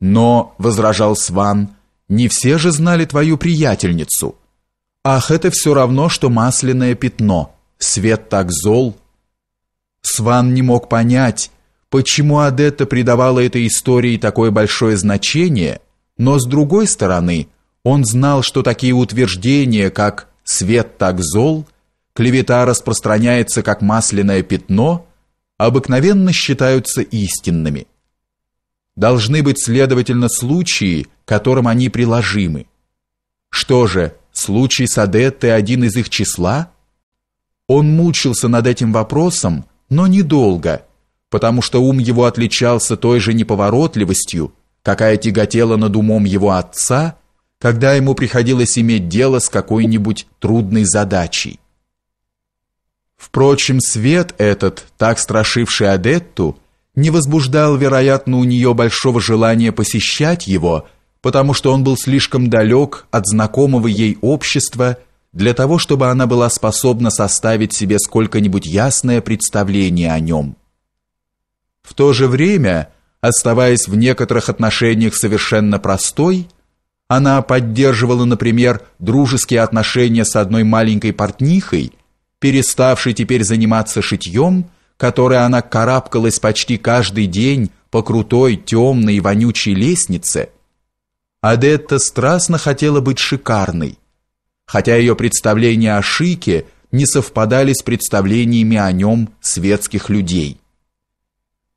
Но, возражал Сван, не все же знали твою приятельницу. Ах, это все равно, что масляное пятно свет так зол. Сван не мог понять, почему Адетта придавала этой истории такое большое значение, но с другой стороны, он знал, что такие утверждения, как «свет так зол», «клевета распространяется как масляное пятно», обыкновенно считаются истинными. Должны быть, следовательно, случаи, которым они приложимы. Что же, случай с Адеттой один из их числа – он мучился над этим вопросом, но недолго, потому что ум его отличался той же неповоротливостью, какая тяготела над умом его отца, когда ему приходилось иметь дело с какой-нибудь трудной задачей. Впрочем, свет этот, так страшивший Адетту, не возбуждал, вероятно, у нее большого желания посещать его, потому что он был слишком далек от знакомого ей общества – для того, чтобы она была способна составить себе сколько-нибудь ясное представление о нем. В то же время, оставаясь в некоторых отношениях совершенно простой, она поддерживала, например, дружеские отношения с одной маленькой портнихой, переставшей теперь заниматься шитьем, которой она карабкалась почти каждый день по крутой, темной и вонючей лестнице. Адетта страстно хотела быть шикарной, хотя ее представления о Шике не совпадали с представлениями о нем светских людей.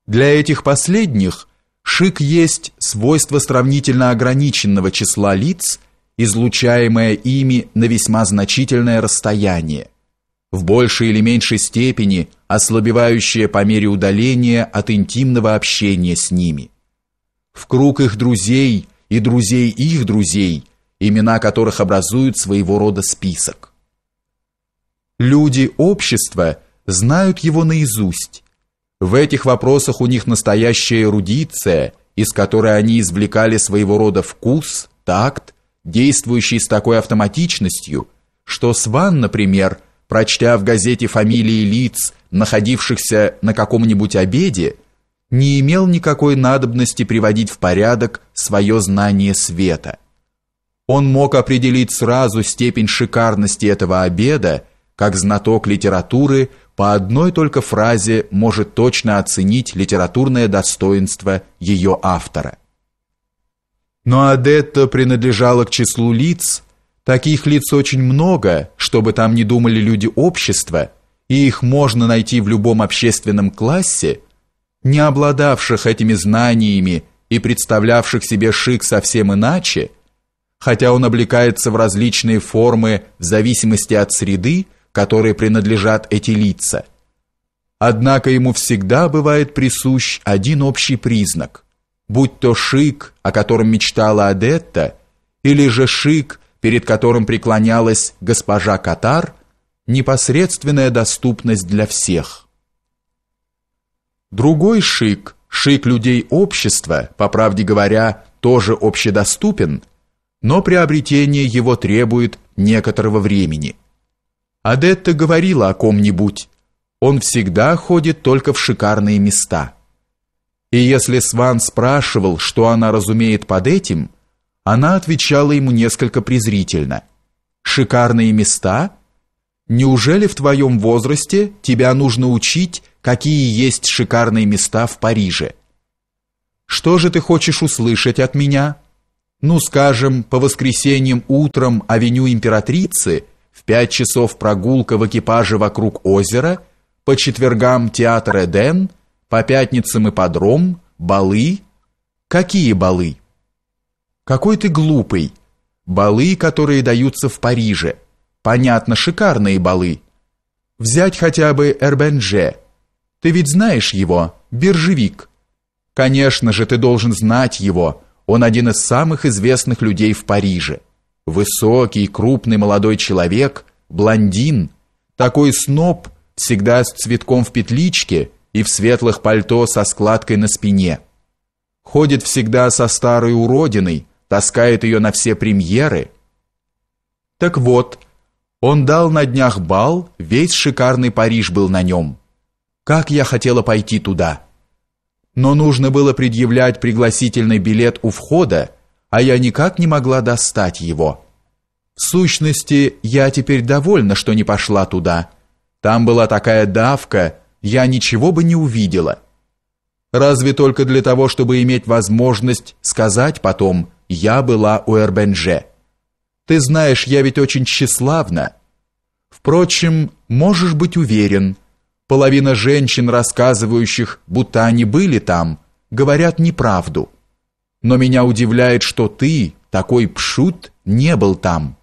Для этих последних Шик есть свойство сравнительно ограниченного числа лиц, излучаемое ими на весьма значительное расстояние, в большей или меньшей степени ослабевающее по мере удаления от интимного общения с ними. В круг их друзей и друзей их друзей – имена которых образуют своего рода список. Люди общества знают его наизусть. В этих вопросах у них настоящая эрудиция, из которой они извлекали своего рода вкус, такт, действующий с такой автоматичностью, что Сван, например, прочтя в газете фамилии лиц, находившихся на каком-нибудь обеде, не имел никакой надобности приводить в порядок свое знание света. Он мог определить сразу степень шикарности этого обеда, как знаток литературы по одной только фразе может точно оценить литературное достоинство ее автора. Но Адетта принадлежала к числу лиц, таких лиц очень много, чтобы там не думали люди общества, и их можно найти в любом общественном классе, не обладавших этими знаниями и представлявших себе шик совсем иначе – хотя он облекается в различные формы в зависимости от среды, которой принадлежат эти лица. Однако ему всегда бывает присущ один общий признак, будь то шик, о котором мечтала Адетта, или же шик, перед которым преклонялась госпожа Катар, непосредственная доступность для всех. Другой шик, шик людей общества, по правде говоря, тоже общедоступен – но приобретение его требует некоторого времени. Адетта говорила о ком-нибудь. Он всегда ходит только в шикарные места. И если Сван спрашивал, что она разумеет под этим, она отвечала ему несколько презрительно. «Шикарные места? Неужели в твоем возрасте тебя нужно учить, какие есть шикарные места в Париже?» «Что же ты хочешь услышать от меня?» ну, скажем, по воскресеньям утром авеню императрицы, в пять часов прогулка в экипаже вокруг озера, по четвергам театр Эден, по пятницам ипподром, балы. Какие балы? Какой ты глупый. Балы, которые даются в Париже. Понятно, шикарные балы. Взять хотя бы Эрбенже. Ты ведь знаешь его, биржевик. Конечно же, ты должен знать его он один из самых известных людей в Париже. Высокий, крупный молодой человек, блондин, такой сноб, всегда с цветком в петличке и в светлых пальто со складкой на спине. Ходит всегда со старой уродиной, таскает ее на все премьеры. Так вот, он дал на днях бал, весь шикарный Париж был на нем. Как я хотела пойти туда!» но нужно было предъявлять пригласительный билет у входа, а я никак не могла достать его. В сущности, я теперь довольна, что не пошла туда. Там была такая давка, я ничего бы не увидела. Разве только для того, чтобы иметь возможность сказать потом «я была у Эрбенже». Ты знаешь, я ведь очень тщеславна. Впрочем, можешь быть уверен – Половина женщин, рассказывающих, будто они были там, говорят неправду. Но меня удивляет, что ты, такой пшут, не был там.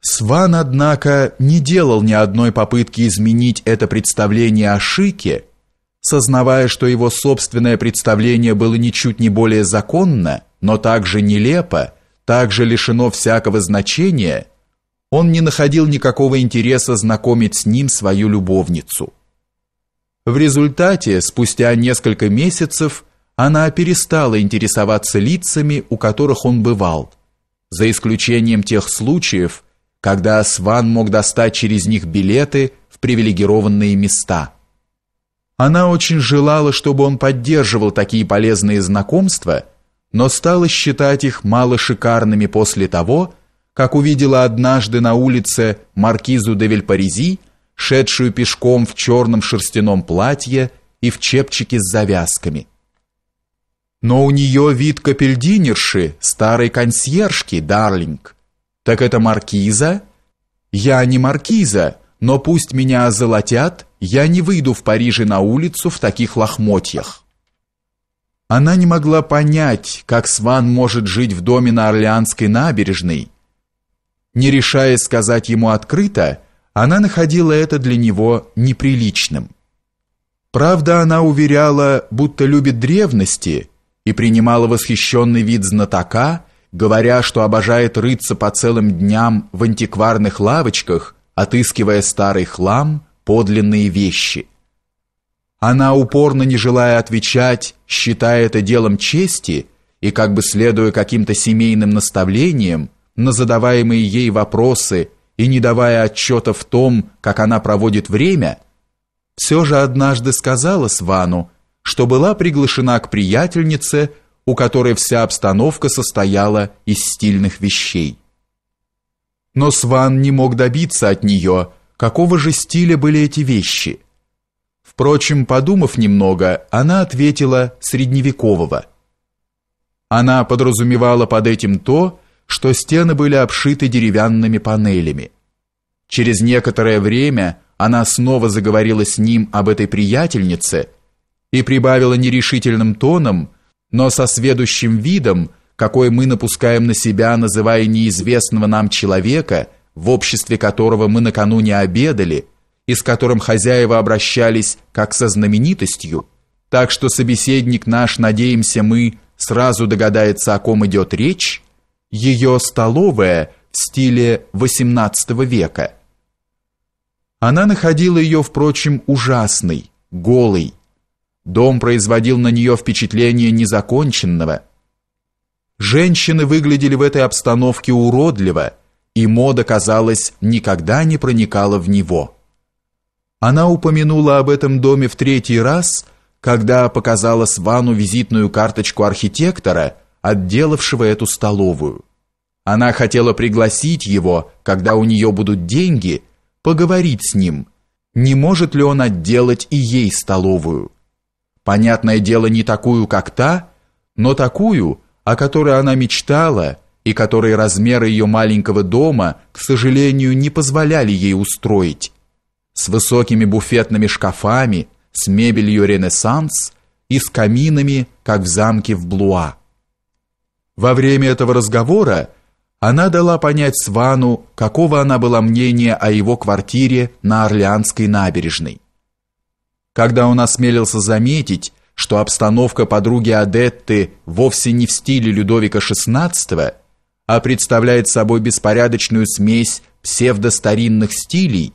Сван, однако, не делал ни одной попытки изменить это представление о Шике, сознавая, что его собственное представление было ничуть не более законно, но также нелепо, также лишено всякого значения – он не находил никакого интереса знакомить с ним свою любовницу. В результате, спустя несколько месяцев, она перестала интересоваться лицами, у которых он бывал, за исключением тех случаев, когда Сван мог достать через них билеты в привилегированные места. Она очень желала, чтобы он поддерживал такие полезные знакомства, но стала считать их мало шикарными после того, как увидела однажды на улице маркизу де Вильпаризи, шедшую пешком в черном шерстяном платье и в чепчике с завязками. Но у нее вид капельдинерши, старой консьержки, дарлинг. Так это маркиза? Я не маркиза, но пусть меня озолотят, я не выйду в Париже на улицу в таких лохмотьях. Она не могла понять, как Сван может жить в доме на Орлеанской набережной, не решая сказать ему открыто, она находила это для него неприличным. Правда, она уверяла, будто любит древности и принимала восхищенный вид знатока, говоря, что обожает рыться по целым дням в антикварных лавочках, отыскивая старый хлам, подлинные вещи. Она упорно не желая отвечать, считая это делом чести и как бы следуя каким-то семейным наставлениям, на задаваемые ей вопросы и не давая отчета в том, как она проводит время, все же однажды сказала Свану, что была приглашена к приятельнице, у которой вся обстановка состояла из стильных вещей. Но Сван не мог добиться от нее, какого же стиля были эти вещи. Впрочем, подумав немного, она ответила средневекового. Она подразумевала под этим то, что стены были обшиты деревянными панелями. Через некоторое время она снова заговорила с ним об этой приятельнице и прибавила нерешительным тоном, но со сведущим видом, какой мы напускаем на себя, называя неизвестного нам человека, в обществе которого мы накануне обедали, и с которым хозяева обращались как со знаменитостью, так что собеседник наш, надеемся мы, сразу догадается, о ком идет речь, ее столовая в стиле XVIII века. Она находила ее, впрочем, ужасной, голой. Дом производил на нее впечатление незаконченного. Женщины выглядели в этой обстановке уродливо, и мода, казалось, никогда не проникала в него. Она упомянула об этом доме в третий раз, когда показала Свану визитную карточку архитектора – отделавшего эту столовую. Она хотела пригласить его, когда у нее будут деньги, поговорить с ним, не может ли он отделать и ей столовую. Понятное дело, не такую, как та, но такую, о которой она мечтала и которой размеры ее маленького дома, к сожалению, не позволяли ей устроить. С высокими буфетными шкафами, с мебелью «Ренессанс» и с каминами, как в замке в Блуа. Во время этого разговора она дала понять Свану, какого она была мнения о его квартире на Орлеанской набережной. Когда он осмелился заметить, что обстановка подруги Адетты вовсе не в стиле Людовика XVI, а представляет собой беспорядочную смесь псевдостаринных стилей,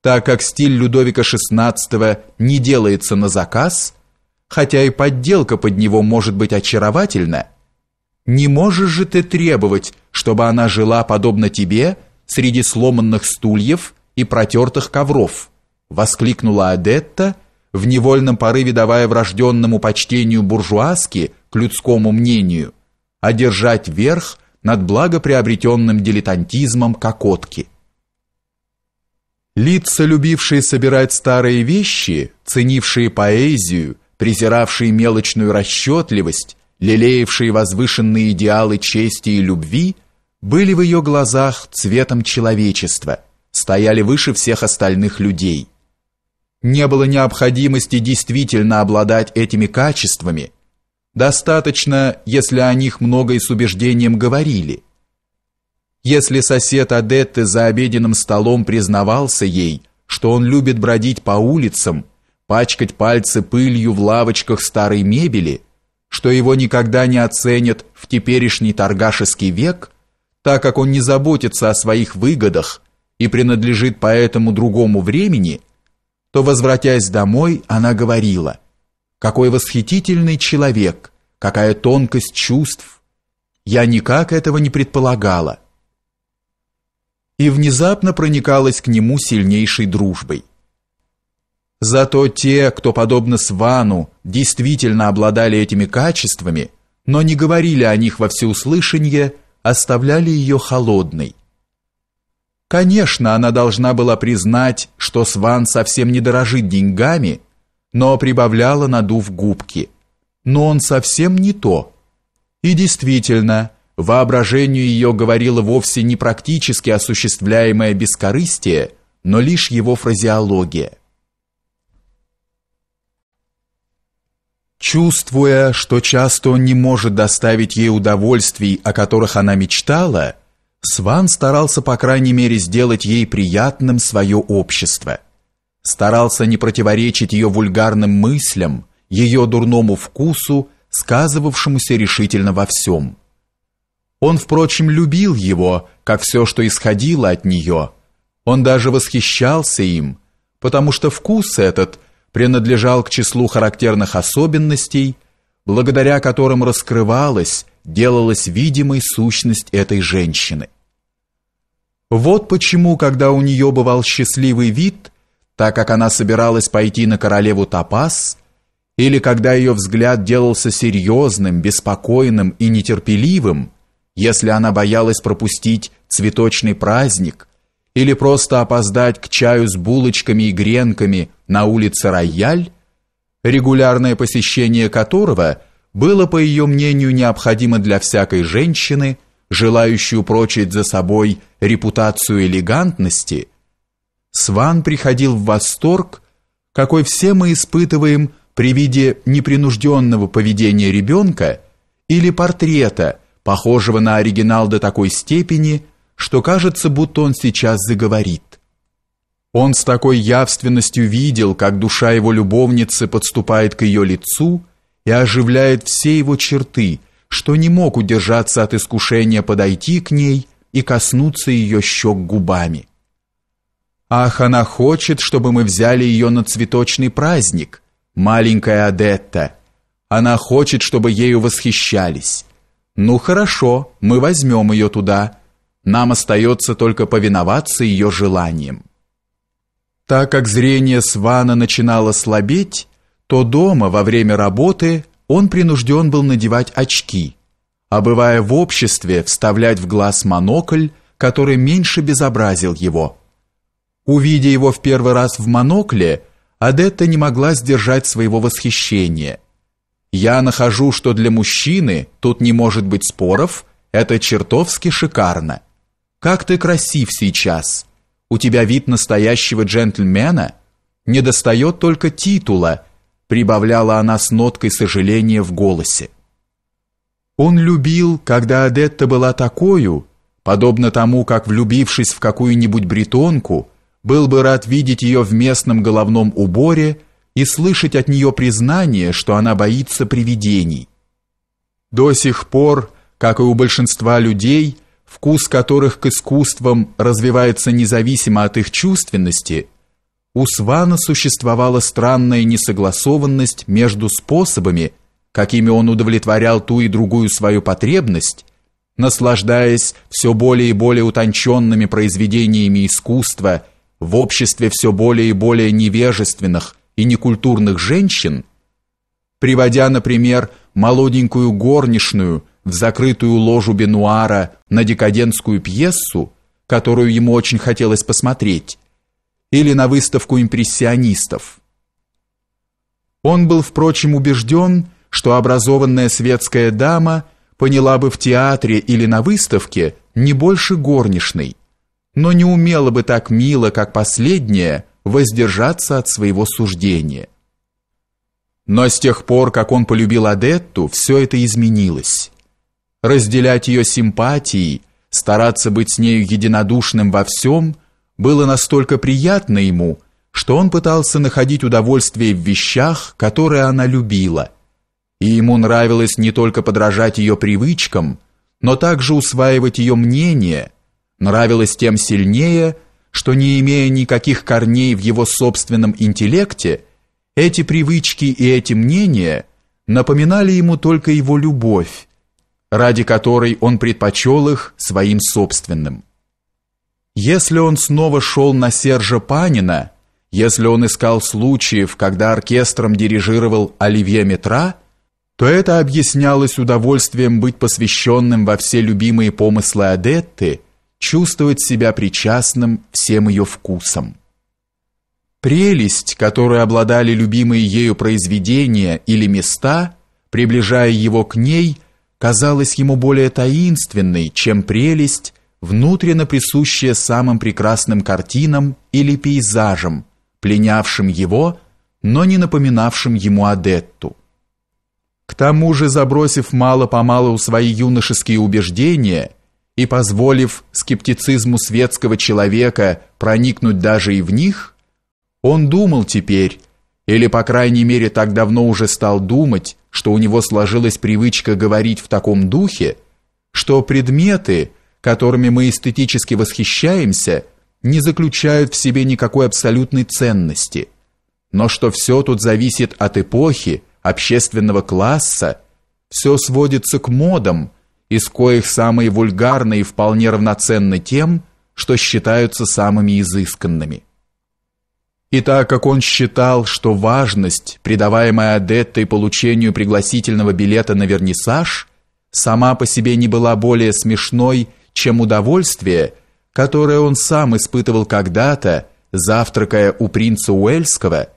так как стиль Людовика XVI не делается на заказ, хотя и подделка под него может быть очаровательна, не можешь же ты требовать, чтобы она жила подобно тебе среди сломанных стульев и протертых ковров, воскликнула Адетта, в невольном порыве давая врожденному почтению буржуазки к людскому мнению, одержать верх над благоприобретенным дилетантизмом кокотки. Лица, любившие собирать старые вещи, ценившие поэзию, презиравшие мелочную расчетливость, лелеявшие возвышенные идеалы чести и любви, были в ее глазах цветом человечества, стояли выше всех остальных людей. Не было необходимости действительно обладать этими качествами, достаточно, если о них много и с убеждением говорили. Если сосед Адетты за обеденным столом признавался ей, что он любит бродить по улицам, пачкать пальцы пылью в лавочках старой мебели – что его никогда не оценят в теперешний торгашеский век, так как он не заботится о своих выгодах и принадлежит поэтому другому времени, то, возвратясь домой, она говорила, «Какой восхитительный человек, какая тонкость чувств! Я никак этого не предполагала!» И внезапно проникалась к нему сильнейшей дружбой. Зато те, кто подобно Свану действительно обладали этими качествами, но не говорили о них во всеуслышание, оставляли ее холодной. Конечно, она должна была признать, что Сван совсем не дорожит деньгами, но прибавляла, надув губки. Но он совсем не то. И действительно, воображению ее говорило вовсе не практически осуществляемое бескорыстие, но лишь его фразеология. Чувствуя, что часто он не может доставить ей удовольствий, о которых она мечтала, Сван старался, по крайней мере, сделать ей приятным свое общество. Старался не противоречить ее вульгарным мыслям, ее дурному вкусу, сказывавшемуся решительно во всем. Он, впрочем, любил его, как все, что исходило от нее. Он даже восхищался им, потому что вкус этот – принадлежал к числу характерных особенностей, благодаря которым раскрывалась, делалась видимой сущность этой женщины. Вот почему, когда у нее бывал счастливый вид, так как она собиралась пойти на королеву Тапас, или когда ее взгляд делался серьезным, беспокойным и нетерпеливым, если она боялась пропустить цветочный праздник, или просто опоздать к чаю с булочками и гренками на улице Рояль, регулярное посещение которого было, по ее мнению, необходимо для всякой женщины, желающей упрочить за собой репутацию элегантности, Сван приходил в восторг, какой все мы испытываем при виде непринужденного поведения ребенка или портрета, похожего на оригинал до такой степени – что кажется, будто он сейчас заговорит. Он с такой явственностью видел, как душа его любовницы подступает к ее лицу и оживляет все его черты, что не мог удержаться от искушения подойти к ней и коснуться ее щек губами. «Ах, она хочет, чтобы мы взяли ее на цветочный праздник, маленькая Адетта. Она хочет, чтобы ею восхищались. Ну хорошо, мы возьмем ее туда, нам остается только повиноваться ее желаниям. Так как зрение Свана начинало слабеть, то дома во время работы он принужден был надевать очки, а бывая в обществе, вставлять в глаз монокль, который меньше безобразил его. Увидя его в первый раз в монокле, Адетта не могла сдержать своего восхищения. «Я нахожу, что для мужчины тут не может быть споров, это чертовски шикарно». Как ты красив сейчас! У тебя вид настоящего джентльмена. Не достает только титула, прибавляла она с ноткой сожаления в голосе. Он любил, когда Адетта была такою, подобно тому, как влюбившись в какую-нибудь бретонку, был бы рад видеть ее в местном головном уборе и слышать от нее признание, что она боится привидений. До сих пор, как и у большинства людей, вкус которых к искусствам развивается независимо от их чувственности, у Свана существовала странная несогласованность между способами, какими он удовлетворял ту и другую свою потребность, наслаждаясь все более и более утонченными произведениями искусства в обществе все более и более невежественных и некультурных женщин, приводя, например, молоденькую горничную – в закрытую ложу Бенуара на декадентскую пьесу, которую ему очень хотелось посмотреть, или на выставку импрессионистов. Он был, впрочем, убежден, что образованная светская дама поняла бы в театре или на выставке не больше горничной, но не умела бы так мило, как последняя, воздержаться от своего суждения. Но с тех пор, как он полюбил Адетту, все это изменилось разделять ее симпатии, стараться быть с ней единодушным во всем, было настолько приятно ему, что он пытался находить удовольствие в вещах, которые она любила. И ему нравилось не только подражать ее привычкам, но также усваивать ее мнение, нравилось тем сильнее, что не имея никаких корней в его собственном интеллекте, эти привычки и эти мнения напоминали ему только его любовь, ради которой он предпочел их своим собственным. Если он снова шел на Сержа Панина, если он искал случаев, когда оркестром дирижировал Оливье Метра, то это объяснялось удовольствием быть посвященным во все любимые помыслы Адетты, чувствовать себя причастным всем ее вкусам. Прелесть, которой обладали любимые ею произведения или места, приближая его к ней – казалась ему более таинственной, чем прелесть, внутренно присущая самым прекрасным картинам или пейзажам, пленявшим его, но не напоминавшим ему Адетту. К тому же, забросив мало-помалу свои юношеские убеждения и позволив скептицизму светского человека проникнуть даже и в них, он думал теперь, или, по крайней мере, так давно уже стал думать, что у него сложилась привычка говорить в таком духе, что предметы, которыми мы эстетически восхищаемся, не заключают в себе никакой абсолютной ценности, но что все тут зависит от эпохи, общественного класса, все сводится к модам, из коих самые вульгарные вполне равноценны тем, что считаются самыми изысканными. И так как он считал, что важность, придаваемая Адеттой получению пригласительного билета на вернисаж, сама по себе не была более смешной, чем удовольствие, которое он сам испытывал когда-то, завтракая у принца Уэльского,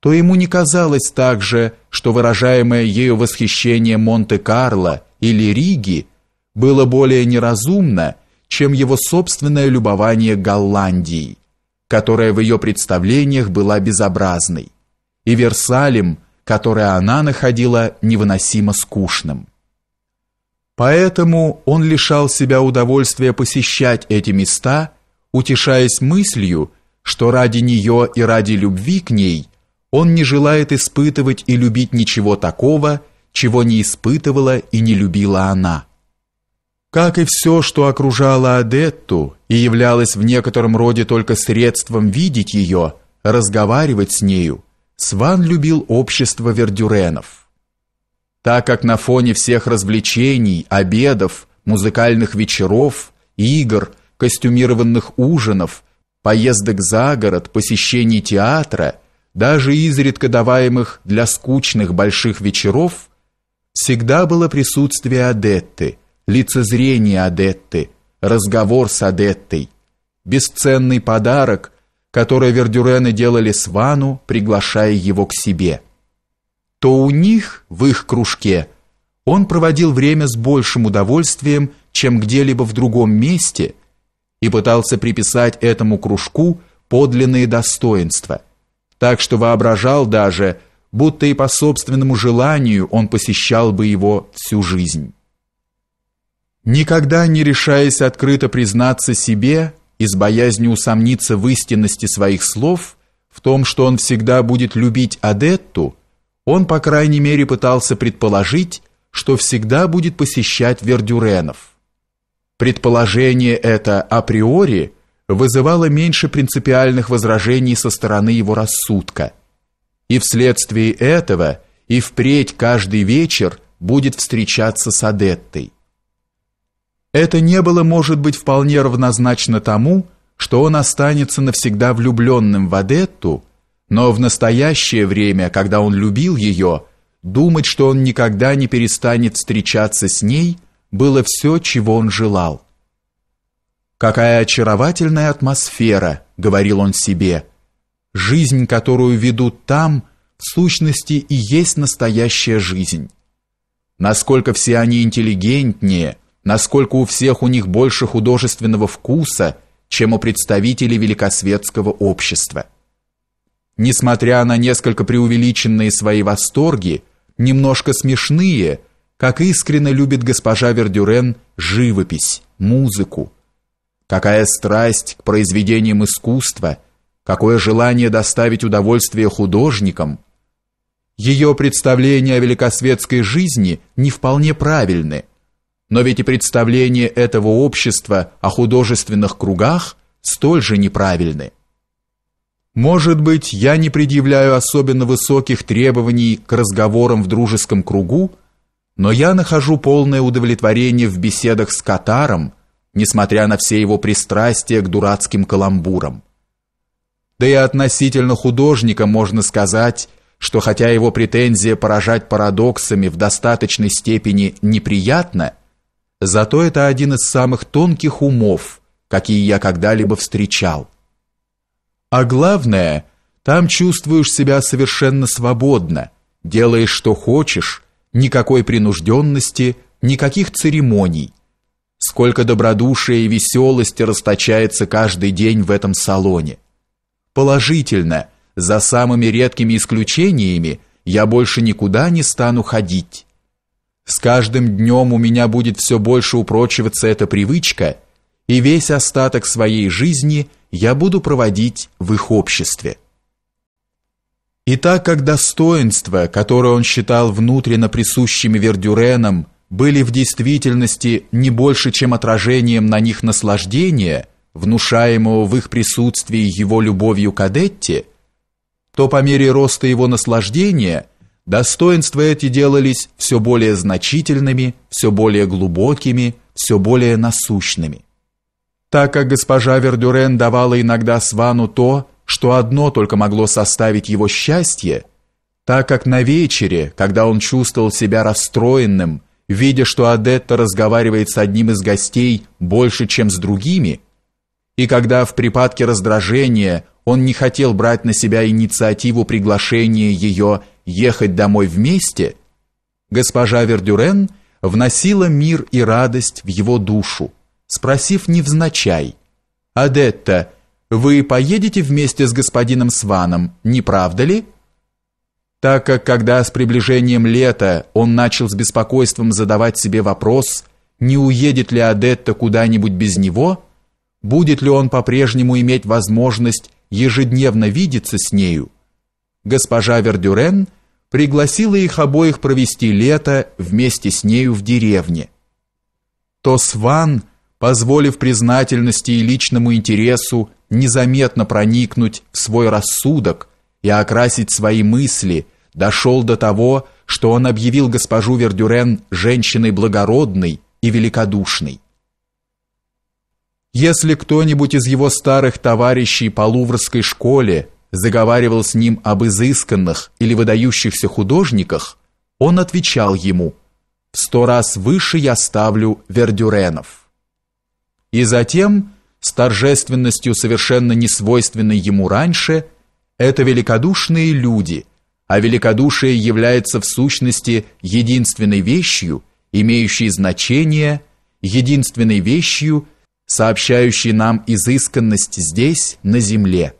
то ему не казалось также, что выражаемое ею восхищение Монте-Карло или Риги было более неразумно, чем его собственное любование Голландией которая в ее представлениях была безобразной, и Версалем, которое она находила невыносимо скучным. Поэтому он лишал себя удовольствия посещать эти места, утешаясь мыслью, что ради нее и ради любви к ней он не желает испытывать и любить ничего такого, чего не испытывала и не любила она. Как и все, что окружало Адетту и являлось в некотором роде только средством видеть ее, разговаривать с нею, Сван любил общество вердюренов. Так как на фоне всех развлечений, обедов, музыкальных вечеров, игр, костюмированных ужинов, поездок за город, посещений театра, даже изредка даваемых для скучных больших вечеров, всегда было присутствие Адетты – лицезрение Адетты, разговор с Адеттой, бесценный подарок, который Вердюрены делали Свану, приглашая его к себе. То у них, в их кружке, он проводил время с большим удовольствием, чем где-либо в другом месте, и пытался приписать этому кружку подлинные достоинства, так что воображал даже, будто и по собственному желанию он посещал бы его всю жизнь. Никогда не решаясь открыто признаться себе, из боязни усомниться в истинности своих слов, в том, что он всегда будет любить Адетту, он, по крайней мере, пытался предположить, что всегда будет посещать Вердюренов. Предположение это априори вызывало меньше принципиальных возражений со стороны его рассудка. И вследствие этого и впредь каждый вечер будет встречаться с Адеттой. Это не было, может быть, вполне равнозначно тому, что он останется навсегда влюбленным в Адетту, но в настоящее время, когда он любил ее, думать, что он никогда не перестанет встречаться с ней, было все, чего он желал. «Какая очаровательная атмосфера!» — говорил он себе. «Жизнь, которую ведут там, в сущности и есть настоящая жизнь. Насколько все они интеллигентнее — насколько у всех у них больше художественного вкуса, чем у представителей великосветского общества. Несмотря на несколько преувеличенные свои восторги, немножко смешные, как искренне любит госпожа Вердюрен живопись, музыку. Какая страсть к произведениям искусства, какое желание доставить удовольствие художникам. Ее представления о великосветской жизни не вполне правильны – но ведь и представления этого общества о художественных кругах столь же неправильны. Может быть, я не предъявляю особенно высоких требований к разговорам в дружеском кругу, но я нахожу полное удовлетворение в беседах с Катаром, несмотря на все его пристрастия к дурацким каламбурам. Да и относительно художника можно сказать, что хотя его претензия поражать парадоксами в достаточной степени неприятна, Зато это один из самых тонких умов, какие я когда-либо встречал. А главное, там чувствуешь себя совершенно свободно, делаешь что хочешь, никакой принужденности, никаких церемоний. Сколько добродушия и веселости расточается каждый день в этом салоне. Положительно, за самыми редкими исключениями я больше никуда не стану ходить. С каждым днем у меня будет все больше упрочиваться эта привычка, и весь остаток своей жизни я буду проводить в их обществе. И так как достоинства, которые он считал внутренно присущими Вердюренам, были в действительности не больше, чем отражением на них наслаждения, внушаемого в их присутствии его любовью к Адетте, то по мере роста его наслаждения – Достоинства эти делались все более значительными, все более глубокими, все более насущными. Так как госпожа Вердюрен давала иногда Свану то, что одно только могло составить его счастье, так как на вечере, когда он чувствовал себя расстроенным, видя, что Адетта разговаривает с одним из гостей больше, чем с другими, и когда в припадке раздражения он не хотел брать на себя инициативу приглашения ее ехать домой вместе, госпожа Вердюрен вносила мир и радость в его душу, спросив невзначай, «Адетта, вы поедете вместе с господином Сваном, не правда ли?» Так как, когда с приближением лета он начал с беспокойством задавать себе вопрос, не уедет ли Адетта куда-нибудь без него – будет ли он по-прежнему иметь возможность ежедневно видеться с нею, госпожа Вердюрен пригласила их обоих провести лето вместе с нею в деревне. То Сван, позволив признательности и личному интересу незаметно проникнуть в свой рассудок и окрасить свои мысли, дошел до того, что он объявил госпожу Вердюрен женщиной благородной и великодушной. Если кто-нибудь из его старых товарищей по Луврской школе заговаривал с ним об изысканных или выдающихся художниках, он отвечал ему «В сто раз выше я ставлю Вердюренов». И затем, с торжественностью, совершенно несвойственной ему раньше, это великодушные люди, а великодушие является в сущности единственной вещью, имеющей значение, единственной вещью – сообщающий нам изысканность здесь, на земле.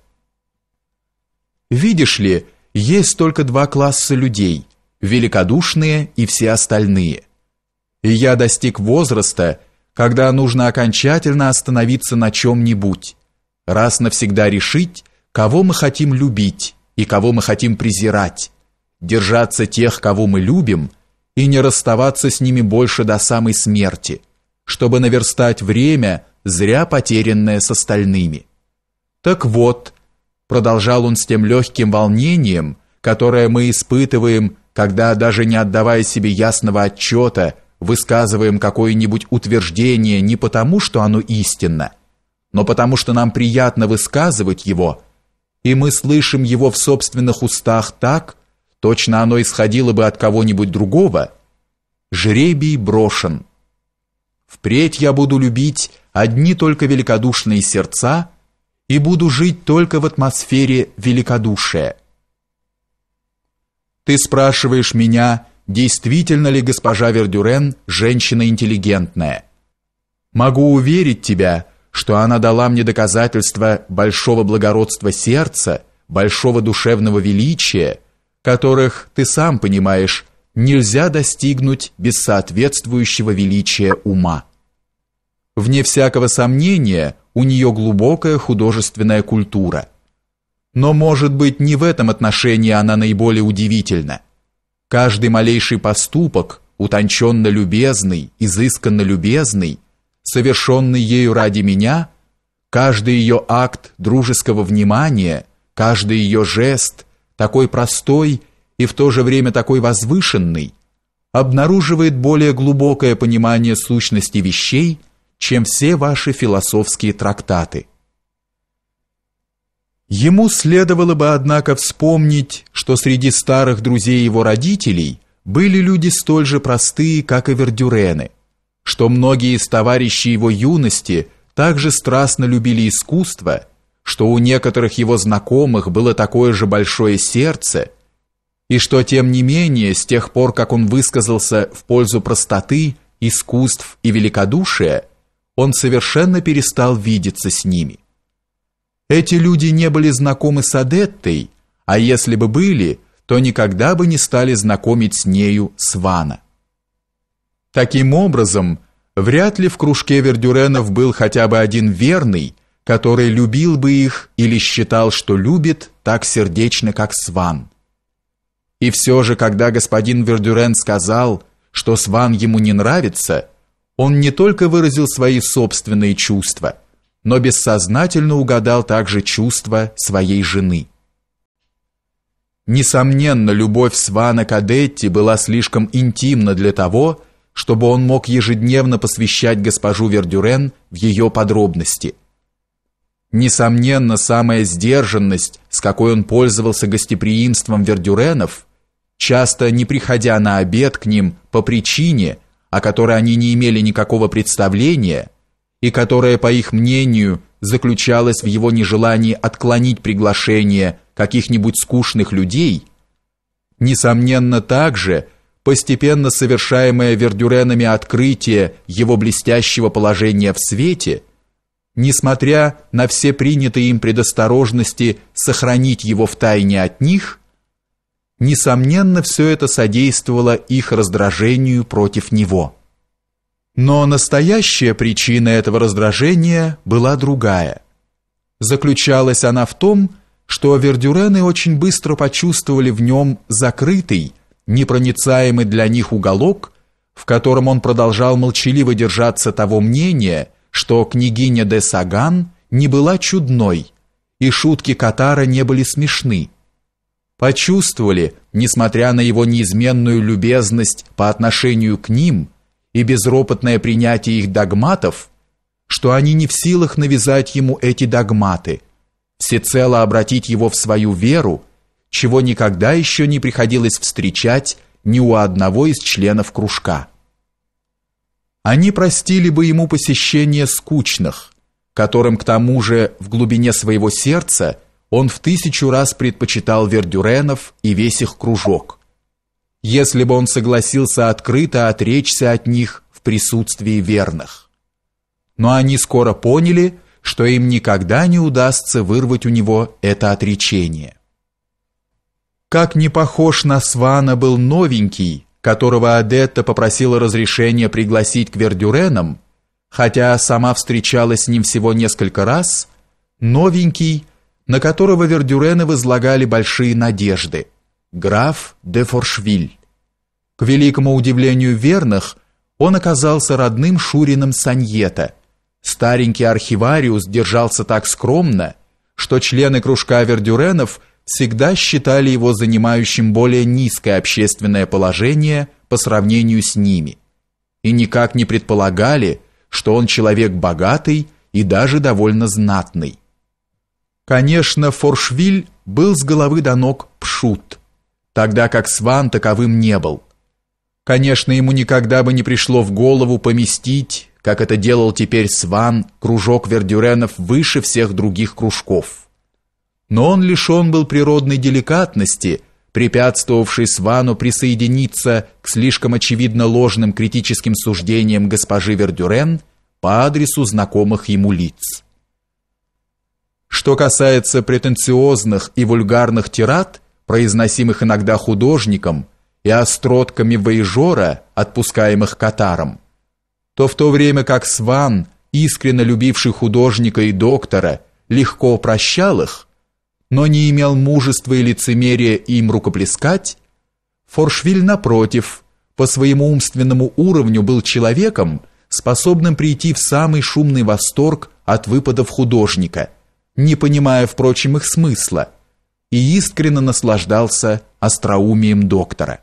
Видишь ли, есть только два класса людей – великодушные и все остальные. И я достиг возраста, когда нужно окончательно остановиться на чем-нибудь, раз навсегда решить, кого мы хотим любить и кого мы хотим презирать, держаться тех, кого мы любим, и не расставаться с ними больше до самой смерти – чтобы наверстать время, зря потерянное с остальными. Так вот, продолжал он с тем легким волнением, которое мы испытываем, когда даже не отдавая себе ясного отчета, высказываем какое-нибудь утверждение не потому, что оно истинно, но потому что нам приятно высказывать его, и мы слышим его в собственных устах так, точно оно исходило бы от кого-нибудь другого. Жребий брошен. Впредь я буду любить одни только великодушные сердца и буду жить только в атмосфере великодушия. Ты спрашиваешь меня, действительно ли госпожа Вердюрен женщина интеллигентная? Могу уверить тебя, что она дала мне доказательства большого благородства сердца, большого душевного величия, которых, ты сам понимаешь, нельзя достигнуть без соответствующего величия ума. Вне всякого сомнения, у нее глубокая художественная культура. Но, может быть, не в этом отношении она наиболее удивительна. Каждый малейший поступок, утонченно любезный, изысканно любезный, совершенный ею ради меня, каждый ее акт дружеского внимания, каждый ее жест, такой простой и в то же время такой возвышенный, обнаруживает более глубокое понимание сущности вещей, чем все ваши философские трактаты. Ему следовало бы, однако, вспомнить, что среди старых друзей его родителей были люди столь же простые, как и Вердюрены, что многие из товарищей его юности также страстно любили искусство, что у некоторых его знакомых было такое же большое сердце – и что тем не менее с тех пор, как он высказался в пользу простоты, искусств и великодушия, он совершенно перестал видеться с ними. Эти люди не были знакомы с Адеттой, а если бы были, то никогда бы не стали знакомить с нею Свана. Таким образом, вряд ли в кружке Вердюренов был хотя бы один верный, который любил бы их или считал, что любит так сердечно, как Сван. И все же, когда господин Вердюрен сказал, что Сван ему не нравится, он не только выразил свои собственные чувства, но бессознательно угадал также чувства своей жены. Несомненно, любовь Свана к Адетти была слишком интимна для того, чтобы он мог ежедневно посвящать госпожу Вердюрен в ее подробности – Несомненно, самая сдержанность, с какой он пользовался гостеприимством Вердюренов, часто не приходя на обед к ним по причине, о которой они не имели никакого представления, и которая, по их мнению, заключалась в его нежелании отклонить приглашение каких-нибудь скучных людей, несомненно также постепенно совершаемое Вердюренами открытие его блестящего положения в свете, несмотря на все принятые им предосторожности сохранить его в тайне от них – Несомненно, все это содействовало их раздражению против него. Но настоящая причина этого раздражения была другая. Заключалась она в том, что вердюрены очень быстро почувствовали в нем закрытый, непроницаемый для них уголок, в котором он продолжал молчаливо держаться того мнения, что княгиня де Саган не была чудной, и шутки Катара не были смешны почувствовали, несмотря на его неизменную любезность по отношению к ним и безропотное принятие их догматов, что они не в силах навязать ему эти догматы, всецело обратить его в свою веру, чего никогда еще не приходилось встречать ни у одного из членов кружка. Они простили бы ему посещение скучных, которым к тому же в глубине своего сердца – он в тысячу раз предпочитал Вердюренов и весь их кружок. Если бы он согласился открыто отречься от них в присутствии верных. Но они скоро поняли, что им никогда не удастся вырвать у него это отречение. Как не похож на Свана был новенький, которого Адетта попросила разрешения пригласить к Вердюренам, хотя сама встречалась с ним всего несколько раз, новенький на которого Вердюрены возлагали большие надежды, граф де Форшвиль. К великому удивлению верных, он оказался родным Шурином Саньета. Старенький архивариус держался так скромно, что члены кружка Вердюренов всегда считали его занимающим более низкое общественное положение по сравнению с ними и никак не предполагали, что он человек богатый и даже довольно знатный. Конечно, Форшвиль был с головы до ног пшут, тогда как Сван таковым не был. Конечно, ему никогда бы не пришло в голову поместить, как это делал теперь Сван, кружок вердюренов выше всех других кружков. Но он лишен был природной деликатности, препятствовавшей Свану присоединиться к слишком очевидно ложным критическим суждениям госпожи Вердюрен по адресу знакомых ему лиц. Что касается претенциозных и вульгарных тират, произносимых иногда художником, и остротками воежора, отпускаемых катаром, то в то время как Сван, искренне любивший художника и доктора, легко прощал их, но не имел мужества и лицемерия им рукоплескать, Форшвиль, напротив, по своему умственному уровню был человеком, способным прийти в самый шумный восторг от выпадов художника – не понимая, впрочем, их смысла, и искренне наслаждался остроумием доктора.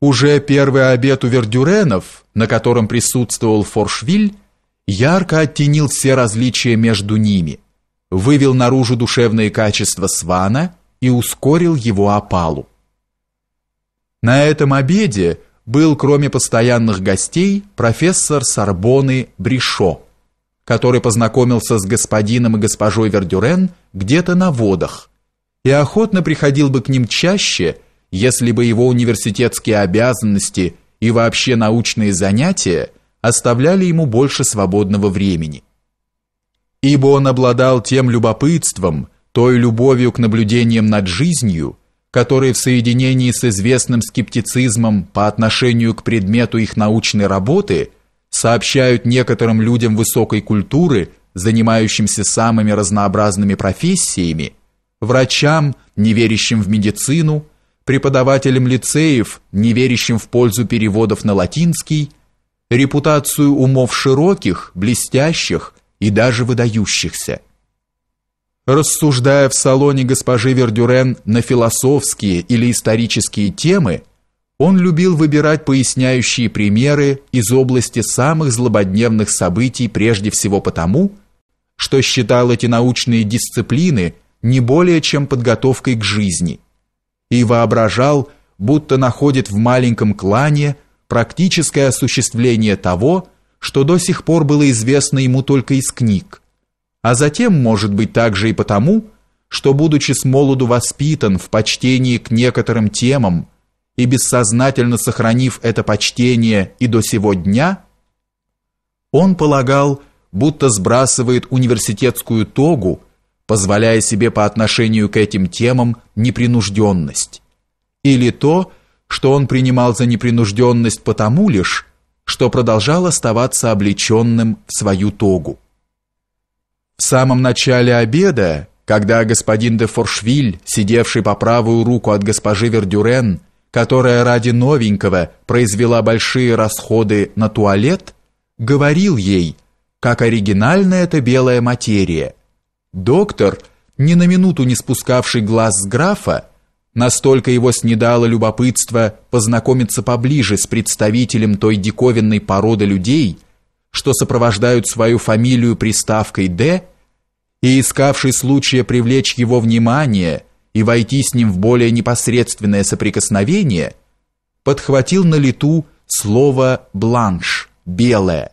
Уже первый обед у Вердюренов, на котором присутствовал Форшвиль, ярко оттенил все различия между ними, вывел наружу душевные качества Свана и ускорил его опалу. На этом обеде был, кроме постоянных гостей, профессор Сорбоны Бришо, который познакомился с господином и госпожой Вердюрен где-то на водах и охотно приходил бы к ним чаще, если бы его университетские обязанности и вообще научные занятия оставляли ему больше свободного времени. Ибо он обладал тем любопытством, той любовью к наблюдениям над жизнью, которые в соединении с известным скептицизмом по отношению к предмету их научной работы – сообщают некоторым людям высокой культуры, занимающимся самыми разнообразными профессиями, врачам, не верящим в медицину, преподавателям лицеев, не верящим в пользу переводов на латинский, репутацию умов широких, блестящих и даже выдающихся. Рассуждая в салоне госпожи Вердюрен на философские или исторические темы, он любил выбирать поясняющие примеры из области самых злободневных событий прежде всего потому, что считал эти научные дисциплины не более чем подготовкой к жизни и воображал, будто находит в маленьком клане практическое осуществление того, что до сих пор было известно ему только из книг, а затем, может быть, также и потому, что, будучи с молоду воспитан в почтении к некоторым темам, и бессознательно сохранив это почтение и до сего дня, он полагал, будто сбрасывает университетскую тогу, позволяя себе по отношению к этим темам непринужденность, или то, что он принимал за непринужденность потому лишь, что продолжал оставаться облеченным в свою тогу. В самом начале обеда, когда господин де Форшвиль, сидевший по правую руку от госпожи Вердюрен, которая ради новенького произвела большие расходы на туалет, говорил ей, как оригинальна эта белая материя. Доктор, ни на минуту не спускавший глаз с графа, настолько его снедало любопытство познакомиться поближе с представителем той диковинной породы людей, что сопровождают свою фамилию приставкой «Д», и искавший случая привлечь его внимание – и войти с ним в более непосредственное соприкосновение, подхватил на лету слово бланш, белое,